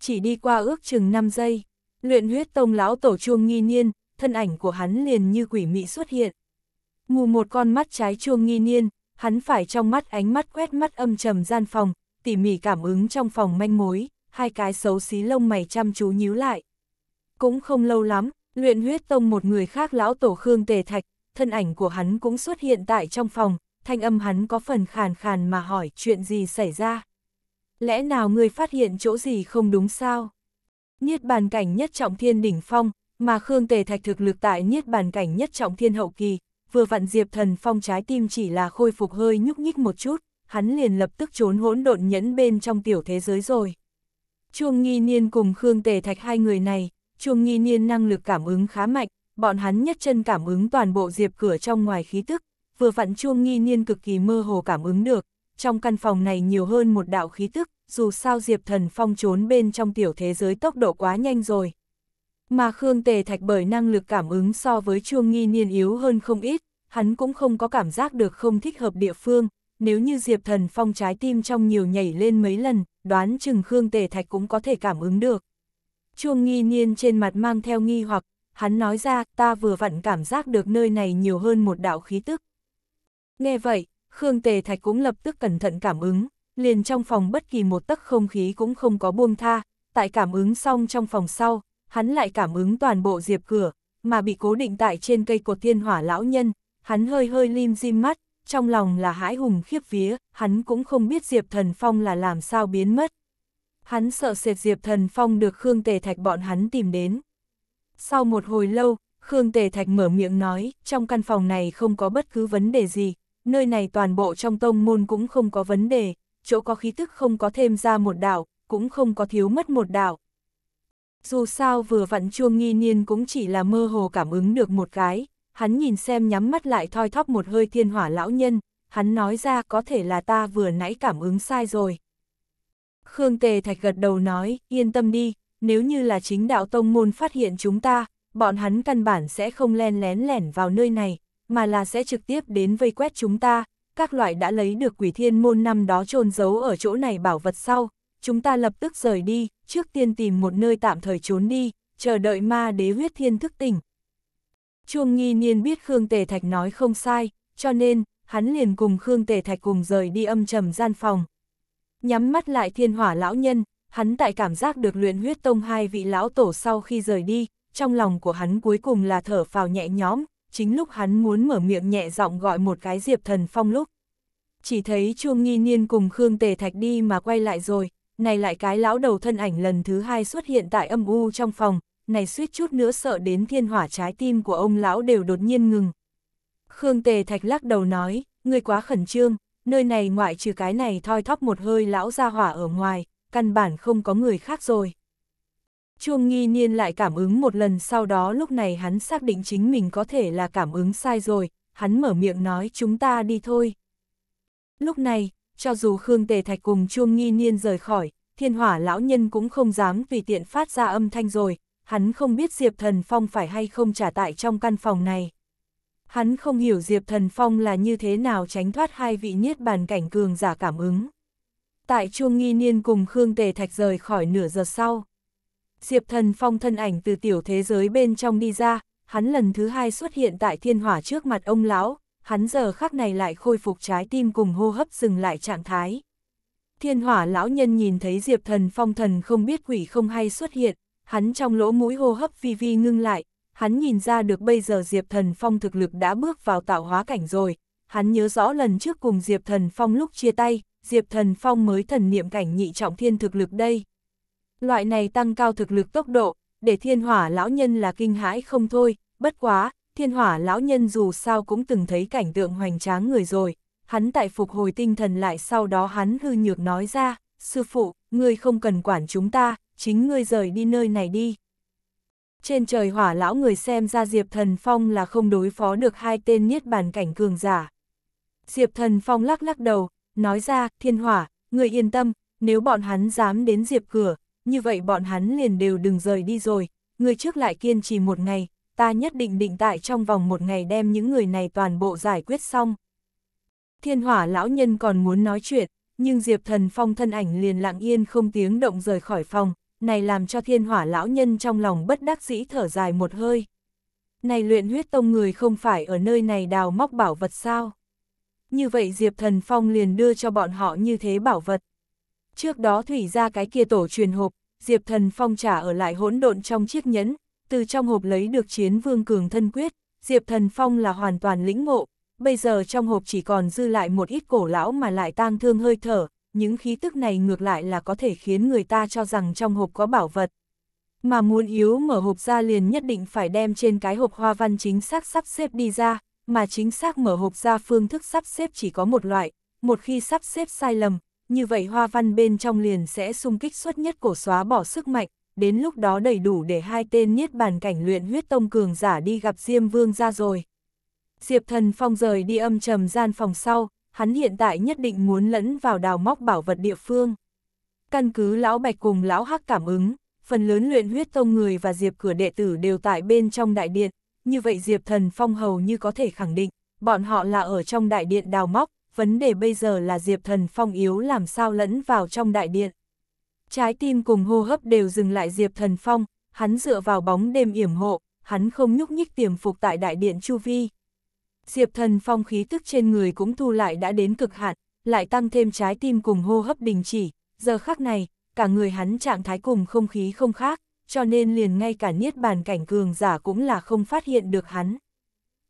Chỉ đi qua ước chừng 5 giây, luyện huyết tông lão tổ chuông nghi niên, thân ảnh của hắn liền như quỷ mị xuất hiện. Mù một con mắt trái chuông nghi niên, hắn phải trong mắt ánh mắt quét mắt âm trầm gian phòng, tỉ mỉ cảm ứng trong phòng manh mối, hai cái xấu xí lông mày chăm chú nhíu lại. Cũng không lâu lắm, luyện huyết tông một người khác lão tổ Khương Tề Thạch, thân ảnh của hắn cũng xuất hiện tại trong phòng, thanh âm hắn có phần khàn khàn mà hỏi chuyện gì xảy ra. Lẽ nào ngươi phát hiện chỗ gì không đúng sao? Niết bàn cảnh nhất trọng thiên đỉnh phong, mà Khương Tề Thạch thực lực tại niết bàn cảnh nhất trọng thiên hậu kỳ, vừa vặn Diệp Thần Phong trái tim chỉ là khôi phục hơi nhúc nhích một chút, hắn liền lập tức trốn hỗn độn nhẫn bên trong tiểu thế giới rồi. Chuông Nghi Niên cùng Khương Tề Thạch hai người này, Chuông Nghi Niên năng lực cảm ứng khá mạnh, bọn hắn nhất chân cảm ứng toàn bộ diệp cửa trong ngoài khí tức, vừa vặn chuông nghi niên cực kỳ mơ hồ cảm ứng được, trong căn phòng này nhiều hơn một đạo khí tức, dù sao diệp thần phong trốn bên trong tiểu thế giới tốc độ quá nhanh rồi. Mà Khương Tề Thạch bởi năng lực cảm ứng so với chuông nghi niên yếu hơn không ít, hắn cũng không có cảm giác được không thích hợp địa phương, nếu như Diệp Thần Phong trái tim trong nhiều nhảy lên mấy lần, đoán chừng Khương Tề Thạch cũng có thể cảm ứng được. Chuông nghi niên trên mặt mang theo nghi hoặc, hắn nói ra, ta vừa vặn cảm giác được nơi này nhiều hơn một đạo khí tức. Nghe vậy, Khương Tề Thạch cũng lập tức cẩn thận cảm ứng, liền trong phòng bất kỳ một tấc không khí cũng không có buông tha, tại cảm ứng xong trong phòng sau, hắn lại cảm ứng toàn bộ diệp cửa, mà bị cố định tại trên cây cột thiên hỏa lão nhân, hắn hơi hơi lim dim mắt, trong lòng là hãi hùng khiếp vía, hắn cũng không biết Diệp Thần Phong là làm sao biến mất. Hắn sợ sệt Diệp Thần Phong được Khương Tề Thạch bọn hắn tìm đến. Sau một hồi lâu, Khương Tề Thạch mở miệng nói, trong căn phòng này không có bất cứ vấn đề gì, nơi này toàn bộ trong tông môn cũng không có vấn đề, chỗ có khí tức không có thêm ra một đảo, cũng không có thiếu mất một đảo. Dù sao vừa vặn chuông nghi niên cũng chỉ là mơ hồ cảm ứng được một cái, hắn nhìn xem nhắm mắt lại thoi thóp một hơi thiên hỏa lão nhân, hắn nói ra có thể là ta vừa nãy cảm ứng sai rồi. Khương Tề Thạch gật đầu nói, yên tâm đi, nếu như là chính đạo tông môn phát hiện chúng ta, bọn hắn căn bản sẽ không len lén lẻn vào nơi này, mà là sẽ trực tiếp đến vây quét chúng ta, các loại đã lấy được quỷ thiên môn năm đó trôn giấu ở chỗ này bảo vật sau, chúng ta lập tức rời đi, trước tiên tìm một nơi tạm thời trốn đi, chờ đợi ma đế huyết thiên thức tỉnh. Chuông nghi niên biết Khương Tề Thạch nói không sai, cho nên, hắn liền cùng Khương Tề Thạch cùng rời đi âm trầm gian phòng. Nhắm mắt lại thiên hỏa lão nhân, hắn tại cảm giác được luyện huyết tông hai vị lão tổ sau khi rời đi, trong lòng của hắn cuối cùng là thở phào nhẹ nhõm, chính lúc hắn muốn mở miệng nhẹ giọng gọi một cái Diệp Thần Phong lúc. Chỉ thấy Chuông Nghi Niên cùng Khương Tề Thạch đi mà quay lại rồi, này lại cái lão đầu thân ảnh lần thứ hai xuất hiện tại âm u trong phòng, này suýt chút nữa sợ đến thiên hỏa trái tim của ông lão đều đột nhiên ngừng. Khương Tề Thạch lắc đầu nói, người quá khẩn trương, nơi này ngoại trừ cái này thoi thóp một hơi lão ra hỏa ở ngoài, căn bản không có người khác rồi. Chuông nghi niên lại cảm ứng một lần sau đó lúc này hắn xác định chính mình có thể là cảm ứng sai rồi, hắn mở miệng nói chúng ta đi thôi. Lúc này, cho dù Khương Tề Thạch cùng Chuông nghi niên rời khỏi, thiên hỏa lão nhân cũng không dám vì tiện phát ra âm thanh rồi, hắn không biết Diệp Thần Phong phải hay không trả tại trong căn phòng này. Hắn không hiểu Diệp Thần Phong là như thế nào tránh thoát hai vị niết bàn cảnh cường giả cảm ứng tại chuông nghi niên cùng Khương Tề Thạch rời khỏi nửa giờ sau. Diệp thần phong thân ảnh từ tiểu thế giới bên trong đi ra, hắn lần thứ hai xuất hiện tại thiên hỏa trước mặt ông lão, hắn giờ khắc này lại khôi phục trái tim cùng hô hấp dừng lại trạng thái. Thiên hỏa lão nhân nhìn thấy diệp thần phong thần không biết quỷ không hay xuất hiện, hắn trong lỗ mũi hô hấp vi vi ngưng lại, hắn nhìn ra được bây giờ diệp thần phong thực lực đã bước vào tạo hóa cảnh rồi, hắn nhớ rõ lần trước cùng diệp thần phong lúc chia tay, Diệp Thần Phong mới thần niệm cảnh nhị trọng thiên thực lực đây. Loại này tăng cao thực lực tốc độ, để thiên hỏa lão nhân là kinh hãi không thôi, bất quá, thiên hỏa lão nhân dù sao cũng từng thấy cảnh tượng hoành tráng người rồi, hắn tại phục hồi tinh thần lại sau đó hắn hư nhược nói ra, sư phụ, ngươi không cần quản chúng ta, chính ngươi rời đi nơi này đi. Trên trời hỏa lão người xem ra Diệp Thần Phong là không đối phó được hai tên niết bàn cảnh cường giả. Diệp Thần Phong lắc lắc đầu, nói ra, thiên hỏa, người yên tâm, nếu bọn hắn dám đến diệp cửa, như vậy bọn hắn liền đều đừng rời đi rồi, người trước lại kiên trì một ngày, ta nhất định định tại trong vòng một ngày đem những người này toàn bộ giải quyết xong. Thiên hỏa lão nhân còn muốn nói chuyện, nhưng Diệp Thần Phong thân ảnh liền lặng yên không tiếng động rời khỏi phòng, này làm cho thiên hỏa lão nhân trong lòng bất đắc dĩ thở dài một hơi. Này luyện huyết tông người không phải ở nơi này đào móc bảo vật sao? như vậy Diệp Thần Phong liền đưa cho bọn họ như thế bảo vật. Trước đó thủy ra cái kia tổ truyền hộp, Diệp Thần Phong trả ở lại hỗn độn trong chiếc nhẫn, từ trong hộp lấy được chiến vương cường thân quyết, Diệp Thần Phong là hoàn toàn lĩnh ngộ, bây giờ trong hộp chỉ còn dư lại một ít cổ lão mà lại tang thương hơi thở, những khí tức này ngược lại là có thể khiến người ta cho rằng trong hộp có bảo vật. Mà muốn yếu mở hộp ra liền nhất định phải đem trên cái hộp hoa văn chính xác sắp xếp đi ra, mà chính xác mở hộp ra phương thức sắp xếp chỉ có một loại, một khi sắp xếp sai lầm, như vậy hoa văn bên trong liền sẽ xung kích suất nhất cổ xóa bỏ sức mạnh, đến lúc đó đầy đủ để hai tên niết bàn cảnh luyện huyết tông cường giả đi gặp Diêm Vương ra rồi. Diệp Thần Phong rời đi âm trầm gian phòng sau, hắn hiện tại nhất định muốn lẫn vào đào móc bảo vật địa phương. Căn cứ lão Bạch cùng lão Hắc cảm ứng, phần lớn luyện huyết tông người và Diệp cửa đệ tử đều tại bên trong đại điện, như vậy Diệp Thần Phong hầu như có thể khẳng định, bọn họ là ở trong đại điện đào móc, vấn đề bây giờ là Diệp Thần Phong yếu làm sao lẫn vào trong đại điện. Trái tim cùng hô hấp đều dừng lại Diệp Thần Phong, hắn dựa vào bóng đêm yểm hộ, hắn không nhúc nhích tiềm phục tại đại điện chu vi. Diệp Thần Phong khí tức trên người cũng thu lại đã đến cực hạn, lại tăng thêm trái tim cùng hô hấp đình chỉ, giờ khắc này, cả người hắn trạng thái cùng không khí không khác cho nên liền ngay cả niết bàn cảnh cường giả cũng là không phát hiện được hắn.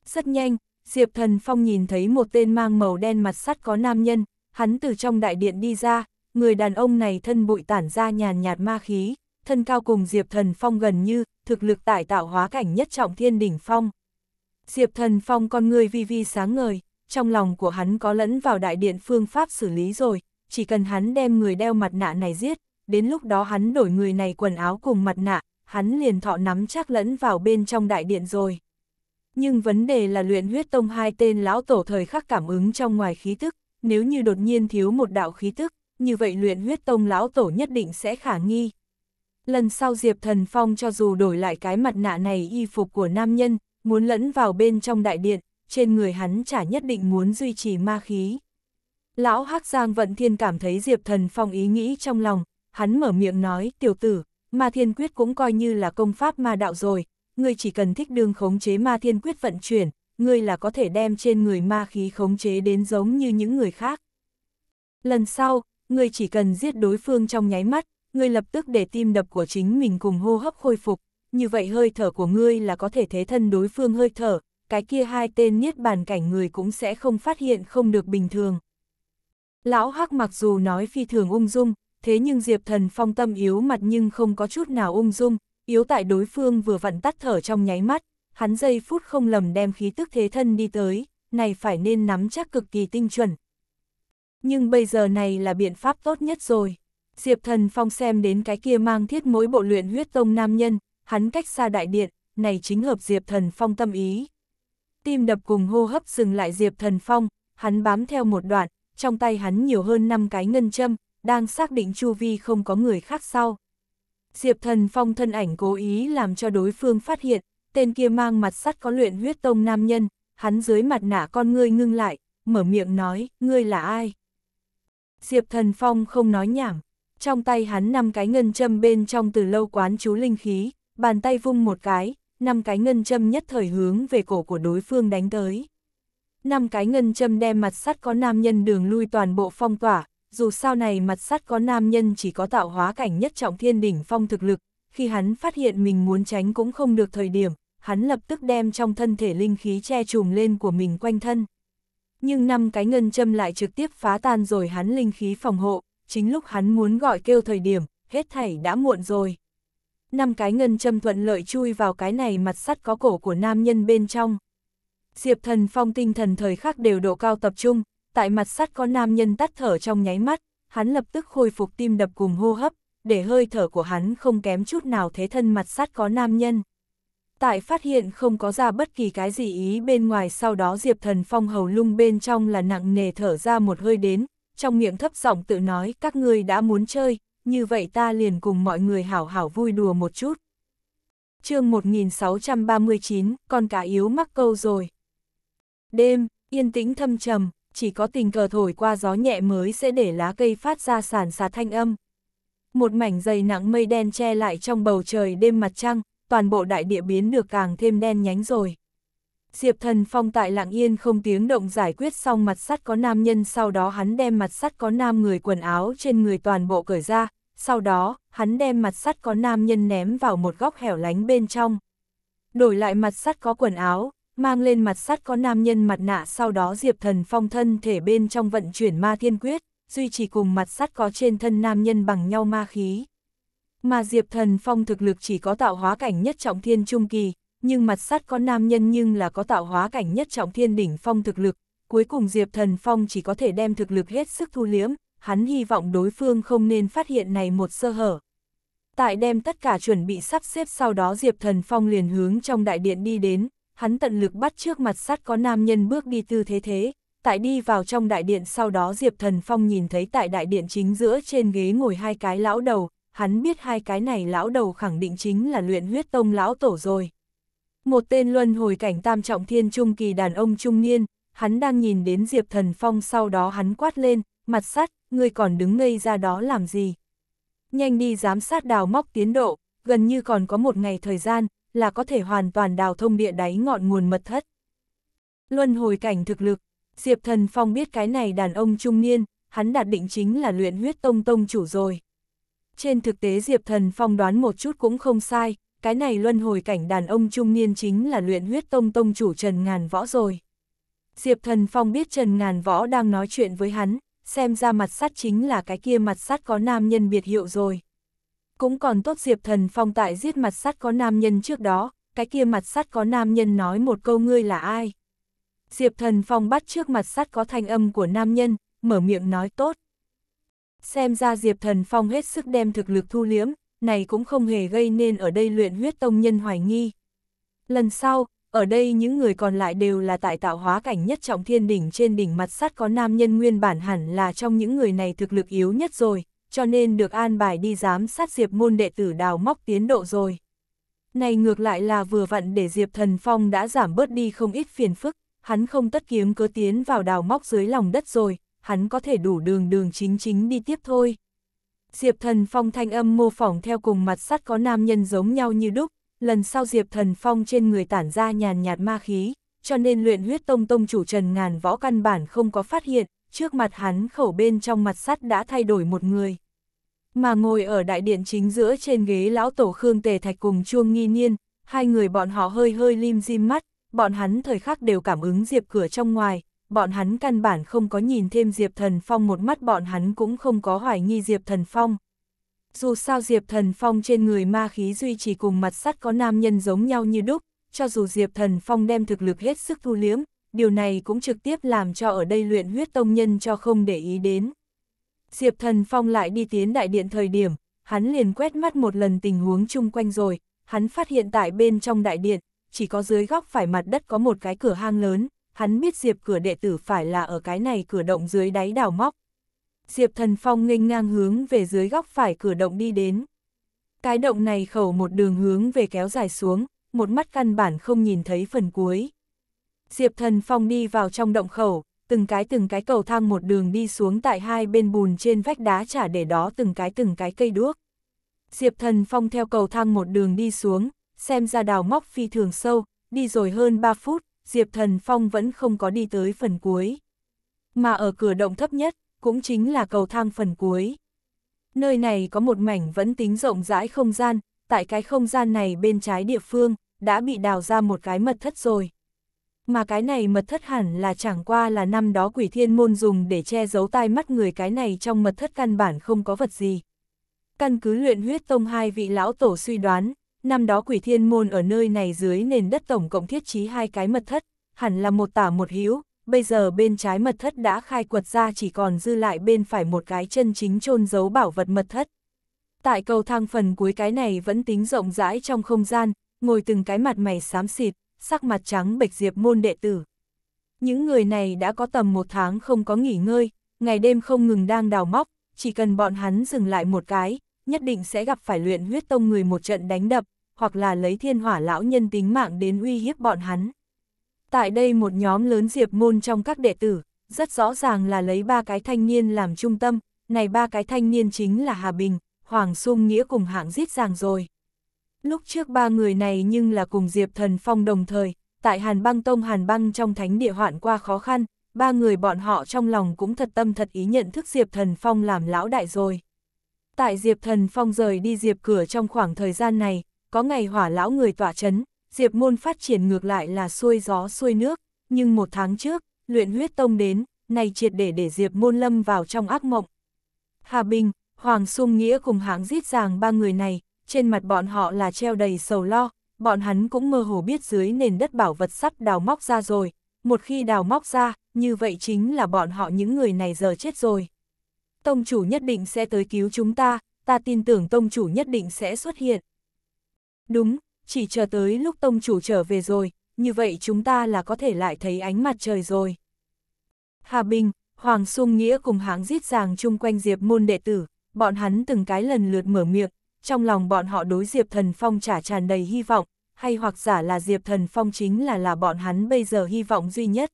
Rất nhanh, Diệp Thần Phong nhìn thấy một tên mang màu đen mặt sắt có nam nhân, hắn từ trong đại điện đi ra, người đàn ông này thân bụi tản ra nhàn nhạt ma khí, thân cao cùng Diệp Thần Phong gần như, thực lực tại tạo hóa cảnh nhất trọng thiên đỉnh phong. Diệp Thần Phong con người vi vi sáng ngời, trong lòng của hắn có lẫn vào đại điện phương pháp xử lý rồi, chỉ cần hắn đem người đeo mặt nạ này giết, đến lúc đó hắn đổi người này quần áo cùng mặt nạ, hắn liền thọ nắm chắc lẫn vào bên trong đại điện rồi. Nhưng vấn đề là luyện huyết tông hai tên lão tổ thời khắc cảm ứng trong ngoài khí tức, nếu như đột nhiên thiếu một đạo khí tức, như vậy luyện huyết tông lão tổ nhất định sẽ khả nghi. Lần sau Diệp Thần Phong cho dù đổi lại cái mặt nạ này y phục của nam nhân, muốn lẫn vào bên trong đại điện, trên người hắn chả nhất định muốn duy trì ma khí. Lão Hắc Giang Vận Thiên cảm thấy Diệp Thần Phong ý nghĩ trong lòng, hắn mở miệng nói, tiểu tử, ma thiên quyết cũng coi như là công pháp ma đạo rồi, ngươi chỉ cần thích đương khống chế ma thiên quyết vận chuyển, ngươi là có thể đem trên người ma khí khống chế đến giống như những người khác. Lần sau, ngươi chỉ cần giết đối phương trong nháy mắt, ngươi lập tức để tim đập của chính mình cùng hô hấp khôi phục, như vậy hơi thở của ngươi là có thể thế thân đối phương hơi thở, cái kia hai tên niết bàn cảnh người cũng sẽ không phát hiện không được bình thường. Lão Hắc mặc dù nói phi thường ung dung, thế nhưng Diệp Thần Phong tâm yếu mặt nhưng không có chút nào ung dung, yếu tại đối phương vừa vặn tắt thở trong nháy mắt, hắn giây phút không lầm đem khí tức thế thân đi tới, này phải nên nắm chắc cực kỳ tinh chuẩn. Nhưng bây giờ này là biện pháp tốt nhất rồi. Diệp Thần Phong xem đến cái kia mang thiết mối bộ luyện huyết tông nam nhân, hắn cách xa đại điện, này chính hợp Diệp Thần Phong tâm ý. Tim đập cùng hô hấp dừng lại Diệp Thần Phong, hắn bám theo một đoạn, trong tay hắn nhiều hơn 5 cái ngân châm, đang xác định chu vi không có người khác sau. Diệp Thần Phong thân ảnh cố ý làm cho đối phương phát hiện, tên kia mang mặt sắt có luyện huyết tông nam nhân, hắn dưới mặt nạ con ngươi ngưng lại, mở miệng nói, ngươi là ai? Diệp Thần Phong không nói nhảm, trong tay hắn năm cái ngân châm bên trong từ lâu quán chú linh khí, bàn tay vung một cái, năm cái ngân châm nhất thời hướng về cổ của đối phương đánh tới. Năm cái ngân châm đem mặt sắt có nam nhân đường lui toàn bộ phong tỏa, dù sao này mặt sắt có nam nhân chỉ có tạo hóa cảnh nhất trọng thiên đỉnh phong thực lực, khi hắn phát hiện mình muốn tránh cũng không được thời điểm, hắn lập tức đem trong thân thể linh khí che trùm lên của mình quanh thân. Nhưng năm cái ngân châm lại trực tiếp phá tan rồi hắn linh khí phòng hộ, chính lúc hắn muốn gọi kêu thời điểm, hết thảy đã muộn rồi. Năm cái ngân châm thuận lợi chui vào cái này mặt sắt có cổ của nam nhân bên trong. Diệp thần phong tinh thần thời khắc đều độ cao tập trung, tại mặt sắt có nam nhân tắt thở trong nháy mắt, hắn lập tức khôi phục tim đập cùng hô hấp, để hơi thở của hắn không kém chút nào thế thân mặt sắt có nam nhân. Tại phát hiện không có ra bất kỳ cái gì ý bên ngoài sau đó Diệp Thần Phong hầu lung bên trong là nặng nề thở ra một hơi đến, trong miệng thấp giọng tự nói các ngươi đã muốn chơi, như vậy ta liền cùng mọi người hảo hảo vui đùa một chút. chương 1639, con cá yếu mắc câu rồi. Đêm, yên tĩnh thâm trầm, chỉ có tình cờ thổi qua gió nhẹ mới sẽ để lá cây phát ra sàn xà thanh âm. Một mảnh dày nặng mây đen che lại trong bầu trời đêm mặt trăng, toàn bộ đại địa biến được càng thêm đen nhánh rồi. Diệp thần phong tại lặng yên không tiếng động giải quyết xong mặt sắt có nam nhân sau đó hắn đem mặt sắt có nam người quần áo trên người toàn bộ cởi ra, sau đó hắn đem mặt sắt có nam nhân ném vào một góc hẻo lánh bên trong. Đổi lại mặt sắt có quần áo, mang lên mặt sắt có nam nhân mặt nạ sau đó Diệp Thần Phong thân thể bên trong vận chuyển ma thiên quyết, duy trì cùng mặt sắt có trên thân nam nhân bằng nhau ma khí. Mà Diệp Thần Phong thực lực chỉ có tạo hóa cảnh nhất trọng thiên trung kỳ, nhưng mặt sắt có nam nhân nhưng là có tạo hóa cảnh nhất trọng thiên đỉnh phong thực lực, cuối cùng Diệp Thần Phong chỉ có thể đem thực lực hết sức thu liếm hắn hy vọng đối phương không nên phát hiện này một sơ hở. Tại đem tất cả chuẩn bị sắp xếp sau đó Diệp Thần Phong liền hướng trong đại điện đi đến, hắn tận lực bắt trước mặt sắt có nam nhân bước đi tư thế thế, tại đi vào trong đại điện sau đó Diệp Thần Phong nhìn thấy tại đại điện chính giữa trên ghế ngồi hai cái lão đầu, hắn biết hai cái này lão đầu khẳng định chính là luyện huyết tông lão tổ rồi. Một tên luân hồi cảnh tam trọng thiên trung kỳ đàn ông trung niên, hắn đang nhìn đến Diệp Thần Phong sau đó hắn quát lên, mặt sắt, ngươi còn đứng ngây ra đó làm gì? Nhanh đi giám sát đào móc tiến độ, gần như còn có một ngày thời gian, là có thể hoàn toàn đào thông địa đáy ngọn nguồn mật thất. Luân hồi cảnh thực lực, Diệp Thần Phong biết cái này đàn ông trung niên, hắn đạt định chính là luyện huyết tông tông chủ rồi. Trên thực tế Diệp Thần Phong đoán một chút cũng không sai, cái này luân hồi cảnh đàn ông trung niên chính là luyện huyết tông tông chủ Trần Ngàn Võ rồi. Diệp Thần Phong biết Trần Ngàn Võ đang nói chuyện với hắn, xem ra mặt sắt chính là cái kia mặt sắt có nam nhân biệt hiệu rồi. Cũng còn tốt Diệp Thần Phong tại giết mặt sắt có nam nhân trước đó, cái kia mặt sắt có nam nhân nói một câu ngươi là ai. Diệp Thần Phong bắt trước mặt sắt có thanh âm của nam nhân, mở miệng nói tốt. Xem ra Diệp Thần Phong hết sức đem thực lực thu liếm, này cũng không hề gây nên ở đây luyện huyết tông nhân hoài nghi. Lần sau, ở đây những người còn lại đều là tại tạo hóa cảnh nhất trọng thiên đỉnh trên đỉnh mặt sắt có nam nhân nguyên bản hẳn là trong những người này thực lực yếu nhất rồi, cho nên được an bài đi giám sát Diệp môn đệ tử đào móc tiến độ rồi. Này ngược lại là vừa vặn để Diệp Thần Phong đã giảm bớt đi không ít phiền phức, hắn không tất kiếm cớ tiến vào đào móc dưới lòng đất rồi, hắn có thể đủ đường đường chính chính đi tiếp thôi. Diệp Thần Phong thanh âm mô phỏng theo cùng mặt sắt có nam nhân giống nhau như đúc, lần sau Diệp Thần Phong trên người tản ra nhàn nhạt ma khí, cho nên luyện huyết tông tông chủ Trần Ngàn Võ căn bản không có phát hiện, trước mặt hắn khẩu bên trong mặt sắt đã thay đổi một người. Mà ngồi ở đại điện chính giữa trên ghế lão tổ Khương Tề Thạch cùng Chuông Nghi Niên, hai người bọn họ hơi hơi lim dim mắt, bọn hắn thời khắc đều cảm ứng diệp cửa trong ngoài, bọn hắn căn bản không có nhìn thêm Diệp Thần Phong một mắt bọn hắn cũng không có hoài nghi Diệp Thần Phong. Dù sao Diệp Thần Phong trên người ma khí duy trì cùng mặt sắt có nam nhân giống nhau như đúc, cho dù Diệp Thần Phong đem thực lực hết sức thu liếm, điều này cũng trực tiếp làm cho ở đây luyện huyết tông nhân cho không để ý đến. Diệp Thần Phong lại đi tiến đại điện thời điểm, hắn liền quét mắt một lần tình huống chung quanh rồi, hắn phát hiện tại bên trong đại điện, chỉ có dưới góc phải mặt đất có một cái cửa hang lớn, hắn biết Diệp cửa đệ tử phải là ở cái này cửa động dưới đáy đào móc. Diệp Thần Phong nghênh ngang hướng về dưới góc phải cửa động đi đến. Cái động này khẩu một đường hướng về kéo dài xuống, một mắt căn bản không nhìn thấy phần cuối. Diệp Thần Phong đi vào trong động khẩu, từng cái từng cái cầu thang một đường đi xuống tại hai bên bùn trên vách đá trả để đó từng cái từng cái cây đuốc. Diệp Thần Phong theo cầu thang một đường đi xuống, xem ra đào móc phi thường sâu, đi rồi hơn 3 phút, Diệp Thần Phong vẫn không có đi tới phần cuối. Mà ở cửa động thấp nhất, cũng chính là cầu thang phần cuối. Nơi này có một mảnh vẫn tính rộng rãi không gian, tại cái không gian này bên trái địa phương, đã bị đào ra một cái mật thất rồi mà cái này mật thất hẳn là chẳng qua là năm đó quỷ thiên môn dùng để che giấu tai mắt người cái này trong mật thất căn bản không có vật gì. Căn cứ luyện huyết tông hai vị lão tổ suy đoán, năm đó quỷ thiên môn ở nơi này dưới nền đất tổng cộng thiết trí hai cái mật thất, hẳn là một tả một hữu bây giờ bên trái mật thất đã khai quật ra chỉ còn dư lại bên phải một cái chân chính chôn giấu bảo vật mật thất. Tại cầu thang phần cuối cái này vẫn tính rộng rãi trong không gian, ngồi từng cái mặt mày xám xịt, sắc mặt trắng bệch diệp môn đệ tử. Những người này đã có tầm một tháng không có nghỉ ngơi, ngày đêm không ngừng đang đào móc, chỉ cần bọn hắn dừng lại một cái, nhất định sẽ gặp phải luyện huyết tông người một trận đánh đập, hoặc là lấy thiên hỏa lão nhân tính mạng đến uy hiếp bọn hắn. Tại đây một nhóm lớn diệp môn trong các đệ tử, rất rõ ràng là lấy ba cái thanh niên làm trung tâm, này ba cái thanh niên chính là Hà Bình, Hoàng Sung Nghĩa cùng hạng giết ràng rồi. Lúc trước ba người này nhưng là cùng Diệp Thần Phong đồng thời, tại Hàn Băng Tông Hàn Băng trong thánh địa hoạn qua khó khăn, ba người bọn họ trong lòng cũng thật tâm thật ý nhận thức Diệp Thần Phong làm lão đại rồi. Tại Diệp Thần Phong rời đi Diệp cửa trong khoảng thời gian này, có ngày hỏa lão người tỏa chấn, Diệp môn phát triển ngược lại là xuôi gió xuôi nước, nhưng một tháng trước, luyện huyết tông đến, này triệt để để Diệp môn lâm vào trong ác mộng. Hà Bình, Hoàng Sung Nghĩa cùng hãng giết ràng ba người này, trên mặt bọn họ là treo đầy sầu lo, bọn hắn cũng mơ hồ biết dưới nền đất bảo vật sắp đào móc ra rồi, một khi đào móc ra, như vậy chính là bọn họ những người này giờ chết rồi. Tông chủ nhất định sẽ tới cứu chúng ta, ta tin tưởng tông chủ nhất định sẽ xuất hiện. Đúng, chỉ chờ tới lúc tông chủ trở về rồi, như vậy chúng ta là có thể lại thấy ánh mặt trời rồi. Hà Bình, Hoàng Sung Nghĩa cùng hãng giết ràng chung quanh diệp môn đệ tử, bọn hắn từng cái lần lượt mở miệng, trong lòng bọn họ đối Diệp Thần Phong trả tràn đầy hy vọng, hay hoặc giả là Diệp Thần Phong chính là là bọn hắn bây giờ hy vọng duy nhất.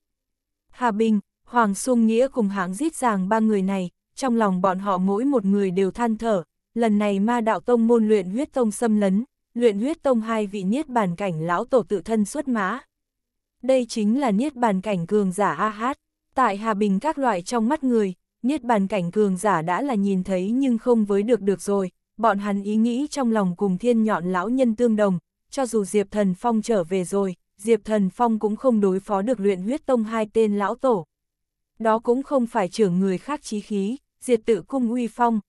Hà Bình, Hoàng Xuân Nghĩa cùng hãng giết ràng ba người này, trong lòng bọn họ mỗi một người đều than thở, lần này ma đạo tông môn luyện huyết tông xâm lấn, luyện huyết tông hai vị niết bàn cảnh lão tổ tự thân xuất mã. Đây chính là niết bàn cảnh cường giả A Hát, tại Hà Bình các loại trong mắt người, niết bàn cảnh cường giả đã là nhìn thấy nhưng không với được được rồi, bọn hắn ý nghĩ trong lòng cùng thiên nhọn lão nhân tương đồng, cho dù Diệp Thần Phong trở về rồi, Diệp Thần Phong cũng không đối phó được luyện huyết tông hai tên lão tổ. Đó cũng không phải trưởng người khác chí khí, diệt tự cung uy phong.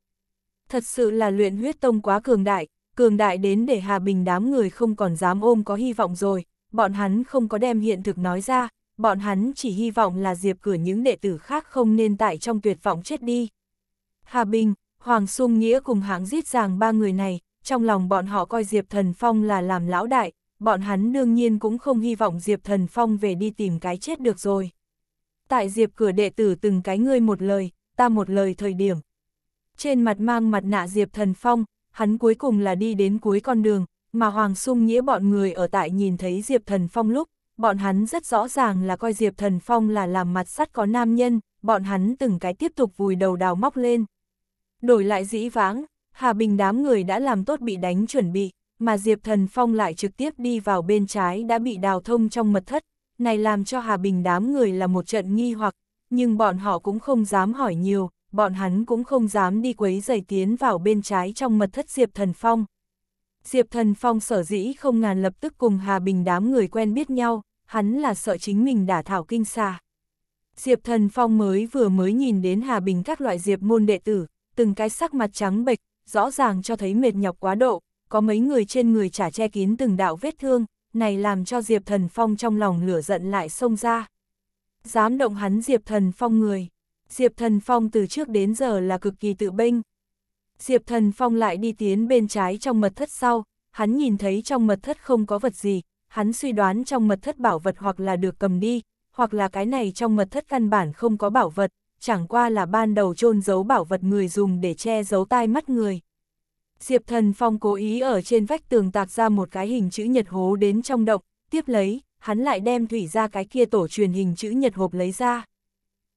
Thật sự là luyện huyết tông quá cường đại, cường đại đến để Hà Bình đám người không còn dám ôm có hy vọng rồi, bọn hắn không có đem hiện thực nói ra, bọn hắn chỉ hy vọng là diệp cửa những đệ tử khác không nên tại trong tuyệt vọng chết đi. Hà Bình, Hoàng Sung Nghĩa cùng hãng giết ràng ba người này, trong lòng bọn họ coi Diệp Thần Phong là làm lão đại, bọn hắn đương nhiên cũng không hy vọng Diệp Thần Phong về đi tìm cái chết được rồi. Tại Diệp cửa đệ tử từng cái ngươi một lời, ta một lời thời điểm. Trên mặt mang mặt nạ Diệp Thần Phong, hắn cuối cùng là đi đến cuối con đường, mà Hoàng Sung Nghĩa bọn người ở tại nhìn thấy Diệp Thần Phong lúc, bọn hắn rất rõ ràng là coi Diệp Thần Phong là làm mặt sắt có nam nhân, bọn hắn từng cái tiếp tục vùi đầu đào móc lên. Đổi lại dĩ vãng, Hà Bình đám người đã làm tốt bị đánh chuẩn bị, mà Diệp Thần Phong lại trực tiếp đi vào bên trái đã bị đào thông trong mật thất, này làm cho Hà Bình đám người là một trận nghi hoặc, nhưng bọn họ cũng không dám hỏi nhiều, bọn hắn cũng không dám đi quấy giày tiến vào bên trái trong mật thất Diệp Thần Phong. Diệp Thần Phong sở dĩ không ngàn lập tức cùng Hà Bình đám người quen biết nhau, hắn là sợ chính mình đả thảo kinh xa Diệp Thần Phong mới vừa mới nhìn đến Hà Bình các loại Diệp môn đệ tử, từng cái sắc mặt trắng bệch, rõ ràng cho thấy mệt nhọc quá độ, có mấy người trên người chả che kín từng đạo vết thương, này làm cho Diệp Thần Phong trong lòng lửa giận lại xông ra. Dám động hắn Diệp Thần Phong người, Diệp Thần Phong từ trước đến giờ là cực kỳ tự bênh. Diệp Thần Phong lại đi tiến bên trái trong mật thất sau, hắn nhìn thấy trong mật thất không có vật gì, hắn suy đoán trong mật thất bảo vật hoặc là được cầm đi, hoặc là cái này trong mật thất căn bản không có bảo vật, chẳng qua là ban đầu chôn giấu bảo vật người dùng để che giấu tai mắt người. Diệp Thần Phong cố ý ở trên vách tường tạc ra một cái hình chữ nhật hố đến trong động, tiếp lấy, hắn lại đem thủy ra cái kia tổ truyền hình chữ nhật hộp lấy ra.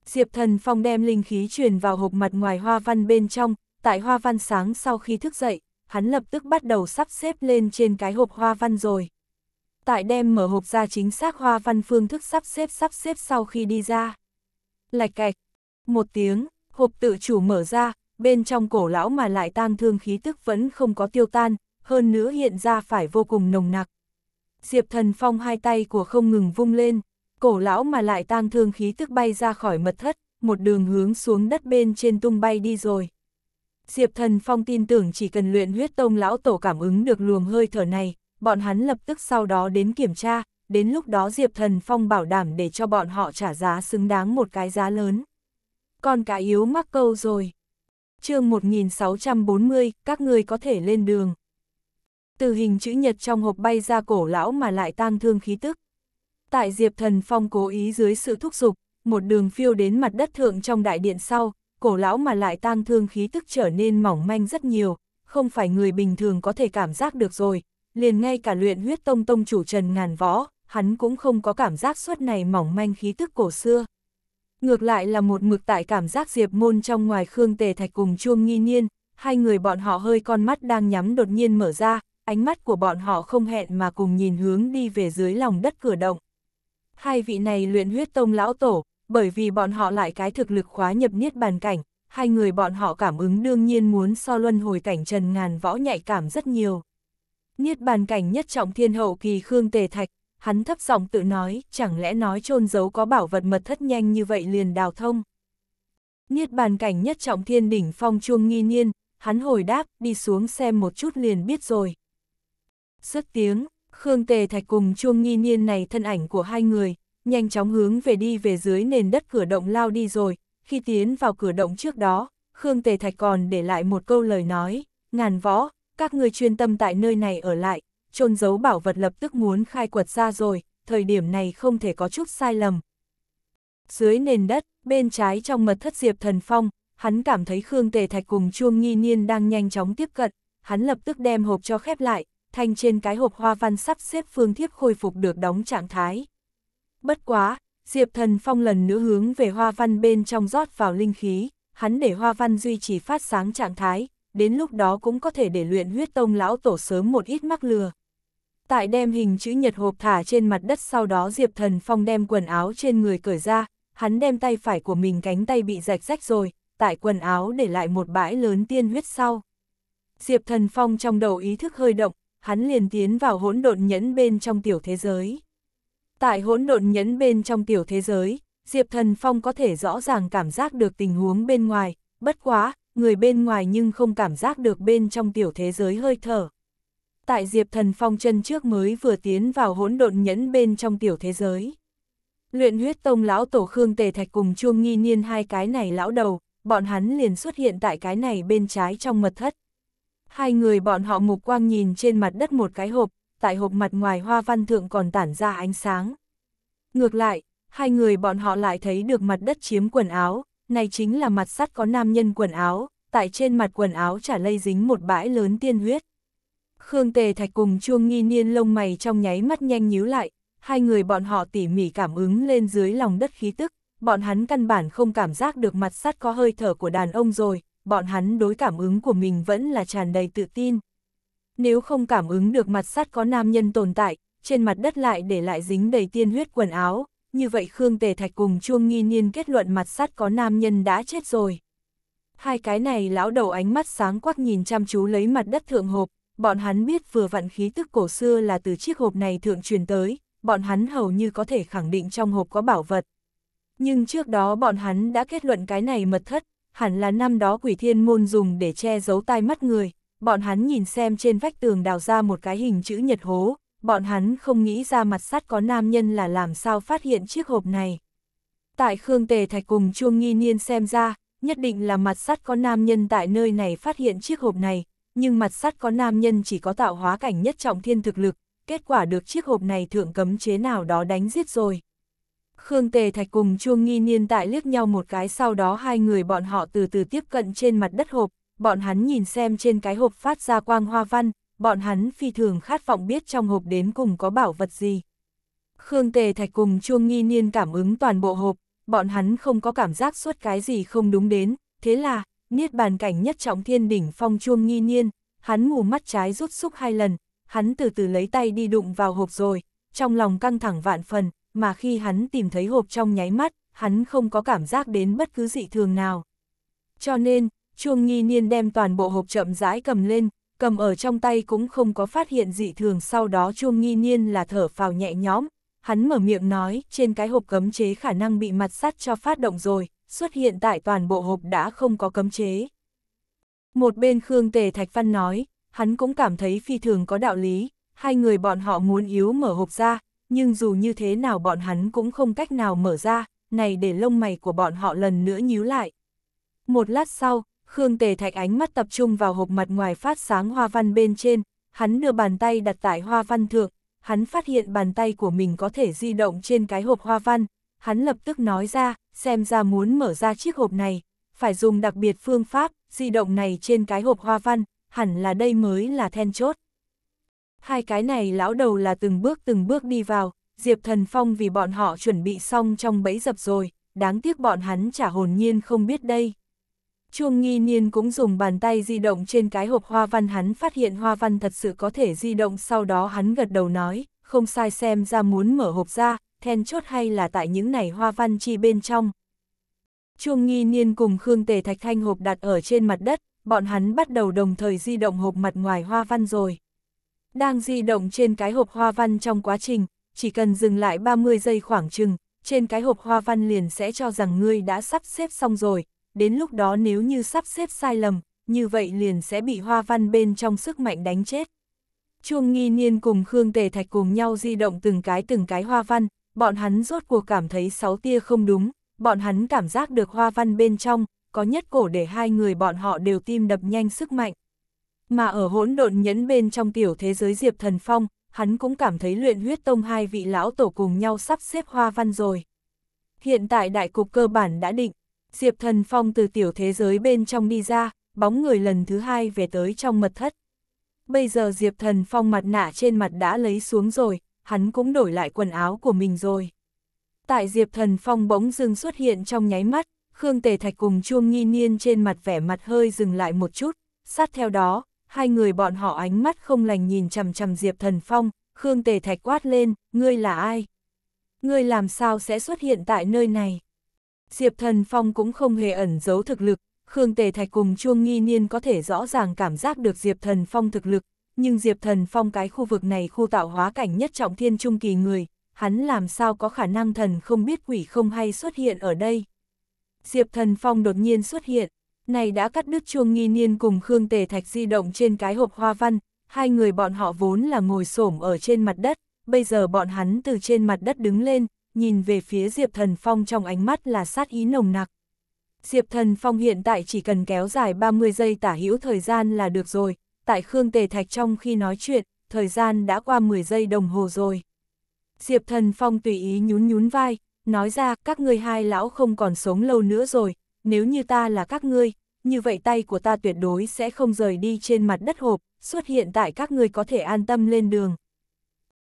Diệp Thần Phong đem linh khí truyền vào hộp mặt ngoài hoa văn bên trong, tại hoa văn sáng sau khi thức dậy, hắn lập tức bắt đầu sắp xếp lên trên cái hộp hoa văn rồi. Tại đem mở hộp ra chính xác hoa văn phương thức sắp xếp sắp xếp sau khi đi ra. Lạch cạch, một tiếng, hộp tự chủ mở ra, bên trong cổ lão mà lại tang thương khí tức vẫn không có tiêu tan, hơn nữa hiện ra phải vô cùng nồng nặc. Diệp thần phong hai tay của không ngừng vung lên, cổ lão mà lại tang thương khí tức bay ra khỏi mật thất, một đường hướng xuống đất bên trên tung bay đi rồi. Diệp thần phong tin tưởng chỉ cần luyện huyết tông lão tổ cảm ứng được luồng hơi thở này, bọn hắn lập tức sau đó đến kiểm tra, đến lúc đó Diệp thần phong bảo đảm để cho bọn họ trả giá xứng đáng một cái giá lớn con cá yếu mắc câu rồi. chương 1640, các người có thể lên đường. Từ hình chữ nhật trong hộp bay ra cổ lão mà lại tang thương khí tức. Tại Diệp Thần Phong cố ý dưới sự thúc giục, một đường phiêu đến mặt đất thượng trong đại điện sau, cổ lão mà lại tang thương khí tức trở nên mỏng manh rất nhiều, không phải người bình thường có thể cảm giác được rồi, liền ngay cả luyện huyết tông tông chủ Trần Ngàn Võ, hắn cũng không có cảm giác suốt này mỏng manh khí tức cổ xưa ngược lại là một mực tại cảm giác diệp môn trong ngoài Khương Tề Thạch cùng Chuông Nghi Niên, hai người bọn họ hơi con mắt đang nhắm đột nhiên mở ra, ánh mắt của bọn họ không hẹn mà cùng nhìn hướng đi về dưới lòng đất cửa động. Hai vị này luyện huyết tông lão tổ, bởi vì bọn họ lại cái thực lực khóa nhập niết bàn cảnh, hai người bọn họ cảm ứng đương nhiên muốn so luân hồi cảnh trần ngàn võ nhạy cảm rất nhiều. Niết bàn cảnh nhất trọng thiên hậu kỳ Khương Tề Thạch, hắn thấp giọng tự nói, chẳng lẽ nói trôn giấu có bảo vật mật thất nhanh như vậy liền đào thông. Niết bàn cảnh nhất trọng thiên đỉnh phong chuông nghi niên, hắn hồi đáp, đi xuống xem một chút liền biết rồi. xuất tiếng, Khương Tề Thạch cùng chuông nghi niên này thân ảnh của hai người, nhanh chóng hướng về đi về dưới nền đất cửa động lao đi rồi, khi tiến vào cửa động trước đó, Khương Tề Thạch còn để lại một câu lời nói, ngàn võ, các người chuyên tâm tại nơi này ở lại, trôn giấu bảo vật lập tức muốn khai quật ra rồi, thời điểm này không thể có chút sai lầm. Dưới nền đất, bên trái trong mật thất Diệp Thần Phong, hắn cảm thấy Khương Tề Thạch cùng Chuông Nghi Niên đang nhanh chóng tiếp cận, hắn lập tức đem hộp cho khép lại, thanh trên cái hộp hoa văn sắp xếp phương thiếp khôi phục được đóng trạng thái. Bất quá, Diệp Thần Phong lần nữa hướng về hoa văn bên trong rót vào linh khí, hắn để hoa văn duy trì phát sáng trạng thái, đến lúc đó cũng có thể để luyện huyết tông lão tổ sớm một ít mắc lừa tại đem hình chữ nhật hộp thả trên mặt đất sau đó Diệp Thần Phong đem quần áo trên người cởi ra, hắn đem tay phải của mình cánh tay bị rạch rách rồi, tại quần áo để lại một bãi lớn tiên huyết sau. Diệp Thần Phong trong đầu ý thức hơi động, hắn liền tiến vào hỗn độn nhẫn bên trong tiểu thế giới. Tại hỗn độn nhẫn bên trong tiểu thế giới, Diệp Thần Phong có thể rõ ràng cảm giác được tình huống bên ngoài, bất quá, người bên ngoài nhưng không cảm giác được bên trong tiểu thế giới hơi thở tại Diệp Thần Phong chân trước mới vừa tiến vào hỗn độn nhẫn bên trong tiểu thế giới. Luyện huyết tông lão tổ Khương Tề Thạch cùng Chuông Nghi Niên hai cái này lão đầu, bọn hắn liền xuất hiện tại cái này bên trái trong mật thất. Hai người bọn họ mục quang nhìn trên mặt đất một cái hộp, tại hộp mặt ngoài hoa văn thượng còn tản ra ánh sáng. Ngược lại, hai người bọn họ lại thấy được mặt đất chiếm quần áo, này chính là mặt sắt có nam nhân quần áo, tại trên mặt quần áo trả lây dính một bãi lớn tiên huyết. Khương Tề Thạch cùng Chuông Nghi Niên lông mày trong nháy mắt nhanh nhíu lại, hai người bọn họ tỉ mỉ cảm ứng lên dưới lòng đất khí tức, bọn hắn căn bản không cảm giác được mặt sắt có hơi thở của đàn ông rồi, bọn hắn đối cảm ứng của mình vẫn là tràn đầy tự tin. Nếu không cảm ứng được mặt sắt có nam nhân tồn tại, trên mặt đất lại để lại dính đầy tiên huyết quần áo, như vậy Khương Tề Thạch cùng Chuông Nghi Niên kết luận mặt sắt có nam nhân đã chết rồi. Hai cái này lão đầu ánh mắt sáng quắc nhìn chăm chú lấy mặt đất thượng hộp, bọn hắn biết vừa vặn khí tức cổ xưa là từ chiếc hộp này thượng truyền tới, bọn hắn hầu như có thể khẳng định trong hộp có bảo vật. Nhưng trước đó bọn hắn đã kết luận cái này mật thất, hẳn là năm đó quỷ thiên môn dùng để che giấu tai mắt người, bọn hắn nhìn xem trên vách tường đào ra một cái hình chữ nhật hố, bọn hắn không nghĩ ra mặt sắt có nam nhân là làm sao phát hiện chiếc hộp này. Tại Khương Tề Thạch cùng Chuông Nghi Niên xem ra, nhất định là mặt sắt có nam nhân tại nơi này phát hiện chiếc hộp này, nhưng mặt sắt có nam nhân chỉ có tạo hóa cảnh nhất trọng thiên thực lực, kết quả được chiếc hộp này thượng cấm chế nào đó đánh giết rồi. Khương Tề Thạch cùng Chuông Nghi Niên tại liếc nhau một cái sau đó hai người bọn họ từ từ tiếp cận trên mặt đất hộp, bọn hắn nhìn xem trên cái hộp phát ra quang hoa văn, bọn hắn phi thường khát vọng biết trong hộp đến cùng có bảo vật gì. Khương Tề Thạch cùng Chuông Nghi Niên cảm ứng toàn bộ hộp, bọn hắn không có cảm giác suốt cái gì không đúng đến, thế là, niết bàn cảnh nhất trọng thiên đỉnh phong chuông nghi niên, hắn mù mắt trái rút xúc hai lần, hắn từ từ lấy tay đi đụng vào hộp rồi, trong lòng căng thẳng vạn phần, mà khi hắn tìm thấy hộp trong nháy mắt, hắn không có cảm giác đến bất cứ dị thường nào. Cho nên, chuông nghi niên đem toàn bộ hộp chậm rãi cầm lên, cầm ở trong tay cũng không có phát hiện dị thường sau đó chuông nghi niên là thở phào nhẹ nhõm, hắn mở miệng nói trên cái hộp cấm chế khả năng bị mặt sắt cho phát động rồi, xuất hiện tại toàn bộ hộp đã không có cấm chế. Một bên Khương Tề Thạch Phân nói, hắn cũng cảm thấy phi thường có đạo lý, hai người bọn họ muốn yếu mở hộp ra, nhưng dù như thế nào bọn hắn cũng không cách nào mở ra, này để lông mày của bọn họ lần nữa nhíu lại. Một lát sau, Khương Tề Thạch ánh mắt tập trung vào hộp mặt ngoài phát sáng hoa văn bên trên, hắn đưa bàn tay đặt tại hoa văn thượng, hắn phát hiện bàn tay của mình có thể di động trên cái hộp hoa văn, hắn lập tức nói ra, xem ra muốn mở ra chiếc hộp này, phải dùng đặc biệt phương pháp, di động này trên cái hộp hoa văn, hẳn là đây mới là then chốt. Hai cái này lão đầu là từng bước từng bước đi vào, Diệp Thần Phong vì bọn họ chuẩn bị xong trong bẫy dập rồi, đáng tiếc bọn hắn chả hồn nhiên không biết đây. Chuông nghi niên cũng dùng bàn tay di động trên cái hộp hoa văn hắn phát hiện hoa văn thật sự có thể di động sau đó hắn gật đầu nói, không sai xem ra muốn mở hộp ra, then chốt hay là tại những nảy hoa văn chi bên trong. Chuông nghi niên cùng Khương Tề Thạch Thanh hộp đặt ở trên mặt đất, bọn hắn bắt đầu đồng thời di động hộp mặt ngoài hoa văn rồi. Đang di động trên cái hộp hoa văn trong quá trình, chỉ cần dừng lại 30 giây khoảng chừng, trên cái hộp hoa văn liền sẽ cho rằng ngươi đã sắp xếp xong rồi, đến lúc đó nếu như sắp xếp sai lầm, như vậy liền sẽ bị hoa văn bên trong sức mạnh đánh chết. Chuông nghi niên cùng Khương Tề Thạch cùng nhau di động từng cái từng cái hoa văn, bọn hắn rốt cuộc cảm thấy sáu tia không đúng, bọn hắn cảm giác được hoa văn bên trong, có nhất cổ để hai người bọn họ đều tim đập nhanh sức mạnh. Mà ở hỗn độn nhẫn bên trong tiểu thế giới Diệp Thần Phong, hắn cũng cảm thấy luyện huyết tông hai vị lão tổ cùng nhau sắp xếp hoa văn rồi. Hiện tại đại cục cơ bản đã định, Diệp Thần Phong từ tiểu thế giới bên trong đi ra, bóng người lần thứ hai về tới trong mật thất. Bây giờ Diệp Thần Phong mặt nạ trên mặt đã lấy xuống rồi, hắn cũng đổi lại quần áo của mình rồi. Tại Diệp Thần Phong bỗng dưng xuất hiện trong nháy mắt, Khương Tề Thạch cùng Chuông Nghi Niên trên mặt vẻ mặt hơi dừng lại một chút, sát theo đó, hai người bọn họ ánh mắt không lành nhìn chằm chằm Diệp Thần Phong, Khương Tề Thạch quát lên, ngươi là ai? Ngươi làm sao sẽ xuất hiện tại nơi này? Diệp Thần Phong cũng không hề ẩn giấu thực lực, Khương Tề Thạch cùng Chuông Nghi Niên có thể rõ ràng cảm giác được Diệp Thần Phong thực lực, nhưng Diệp Thần Phong cái khu vực này khu tạo hóa cảnh nhất trọng thiên trung kỳ người, hắn làm sao có khả năng thần không biết quỷ không hay xuất hiện ở đây. Diệp Thần Phong đột nhiên xuất hiện, này đã cắt đứt chuông nghi niên cùng Khương Tề Thạch di động trên cái hộp hoa văn, hai người bọn họ vốn là ngồi xổm ở trên mặt đất, bây giờ bọn hắn từ trên mặt đất đứng lên, nhìn về phía Diệp Thần Phong trong ánh mắt là sát ý nồng nặc. Diệp Thần Phong hiện tại chỉ cần kéo dài 30 giây tả hữu thời gian là được rồi, tại Khương Tề Thạch trong khi nói chuyện, thời gian đã qua 10 giây đồng hồ rồi. Diệp Thần Phong tùy ý nhún nhún vai, nói ra các ngươi hai lão không còn sống lâu nữa rồi, nếu như ta là các ngươi, như vậy tay của ta tuyệt đối sẽ không rời đi trên mặt đất hộp, xuất hiện tại các ngươi có thể an tâm lên đường.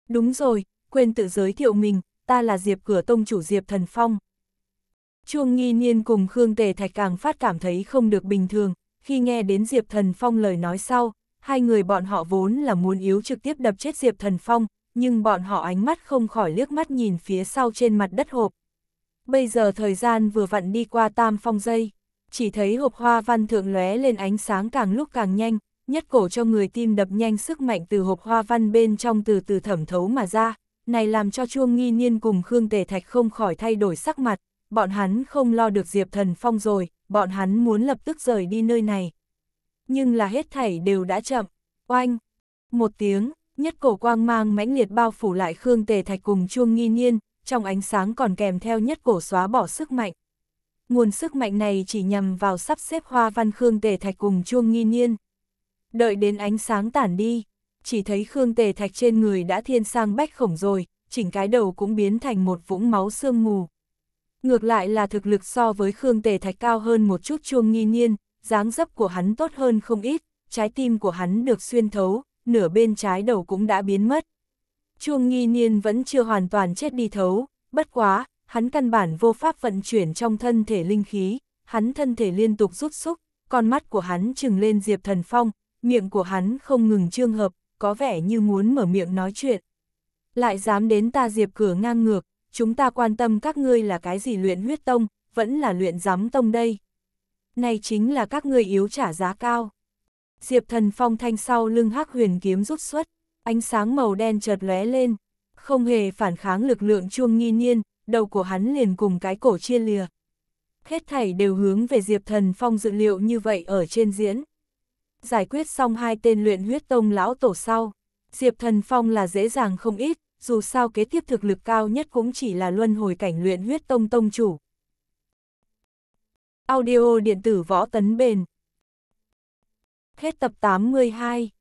Đúng rồi, quên tự giới thiệu mình, ta là Diệp cửa tông chủ Diệp Thần Phong. Chuông nghi niên cùng Khương Tề Thạch càng phát cảm thấy không được bình thường, khi nghe đến Diệp Thần Phong lời nói sau, hai người bọn họ vốn là muốn yếu trực tiếp đập chết Diệp Thần Phong, nhưng bọn họ ánh mắt không khỏi liếc mắt nhìn phía sau trên mặt đất hộp. Bây giờ thời gian vừa vặn đi qua tam phong dây, chỉ thấy hộp hoa văn thượng lóe lên ánh sáng càng lúc càng nhanh, nhất cổ cho người tim đập nhanh sức mạnh từ hộp hoa văn bên trong từ từ thẩm thấu mà ra, này làm cho Chuông Nghi Niên cùng Khương Tề Thạch không khỏi thay đổi sắc mặt, bọn hắn không lo được Diệp Thần Phong rồi, bọn hắn muốn lập tức rời đi nơi này nhưng là hết thảy đều đã chậm. Oanh! Một tiếng, nhất cổ quang mang mãnh liệt bao phủ lại Khương Tề Thạch cùng Chuông Nghi Niên, trong ánh sáng còn kèm theo nhất cổ xóa bỏ sức mạnh. Nguồn sức mạnh này chỉ nhằm vào sắp xếp hoa văn Khương Tề Thạch cùng Chuông Nghi Niên. Đợi đến ánh sáng tản đi, chỉ thấy Khương Tề Thạch trên người đã thiên sang bách khổng rồi, chỉnh cái đầu cũng biến thành một vũng máu sương mù. Ngược lại là thực lực so với Khương Tề Thạch cao hơn một chút Chuông Nghi Niên, dáng dấp của hắn tốt hơn không ít, trái tim của hắn được xuyên thấu, nửa bên trái đầu cũng đã biến mất. Chuông nghi niên vẫn chưa hoàn toàn chết đi thấu, bất quá, hắn căn bản vô pháp vận chuyển trong thân thể linh khí, hắn thân thể liên tục rút xúc, con mắt của hắn trừng lên Diệp Thần Phong, miệng của hắn không ngừng trương hợp, có vẻ như muốn mở miệng nói chuyện. Lại dám đến ta Diệp cửa ngang ngược, chúng ta quan tâm các ngươi là cái gì luyện huyết tông, vẫn là luyện giám tông đây này chính là các người yếu trả giá cao. Diệp thần phong thanh sau lưng hắc huyền kiếm rút xuất, ánh sáng màu đen chợt lóe lên, không hề phản kháng lực lượng chuông nghi niên, đầu của hắn liền cùng cái cổ chia lìa. Hết thảy đều hướng về Diệp Thần Phong dự liệu như vậy ở trên diễn. Giải quyết xong hai tên luyện huyết tông lão tổ sau, Diệp Thần Phong là dễ dàng không ít, dù sao kế tiếp thực lực cao nhất cũng chỉ là luân hồi cảnh luyện huyết tông tông chủ. Audio điện tử võ tấn bền. Hết tập 82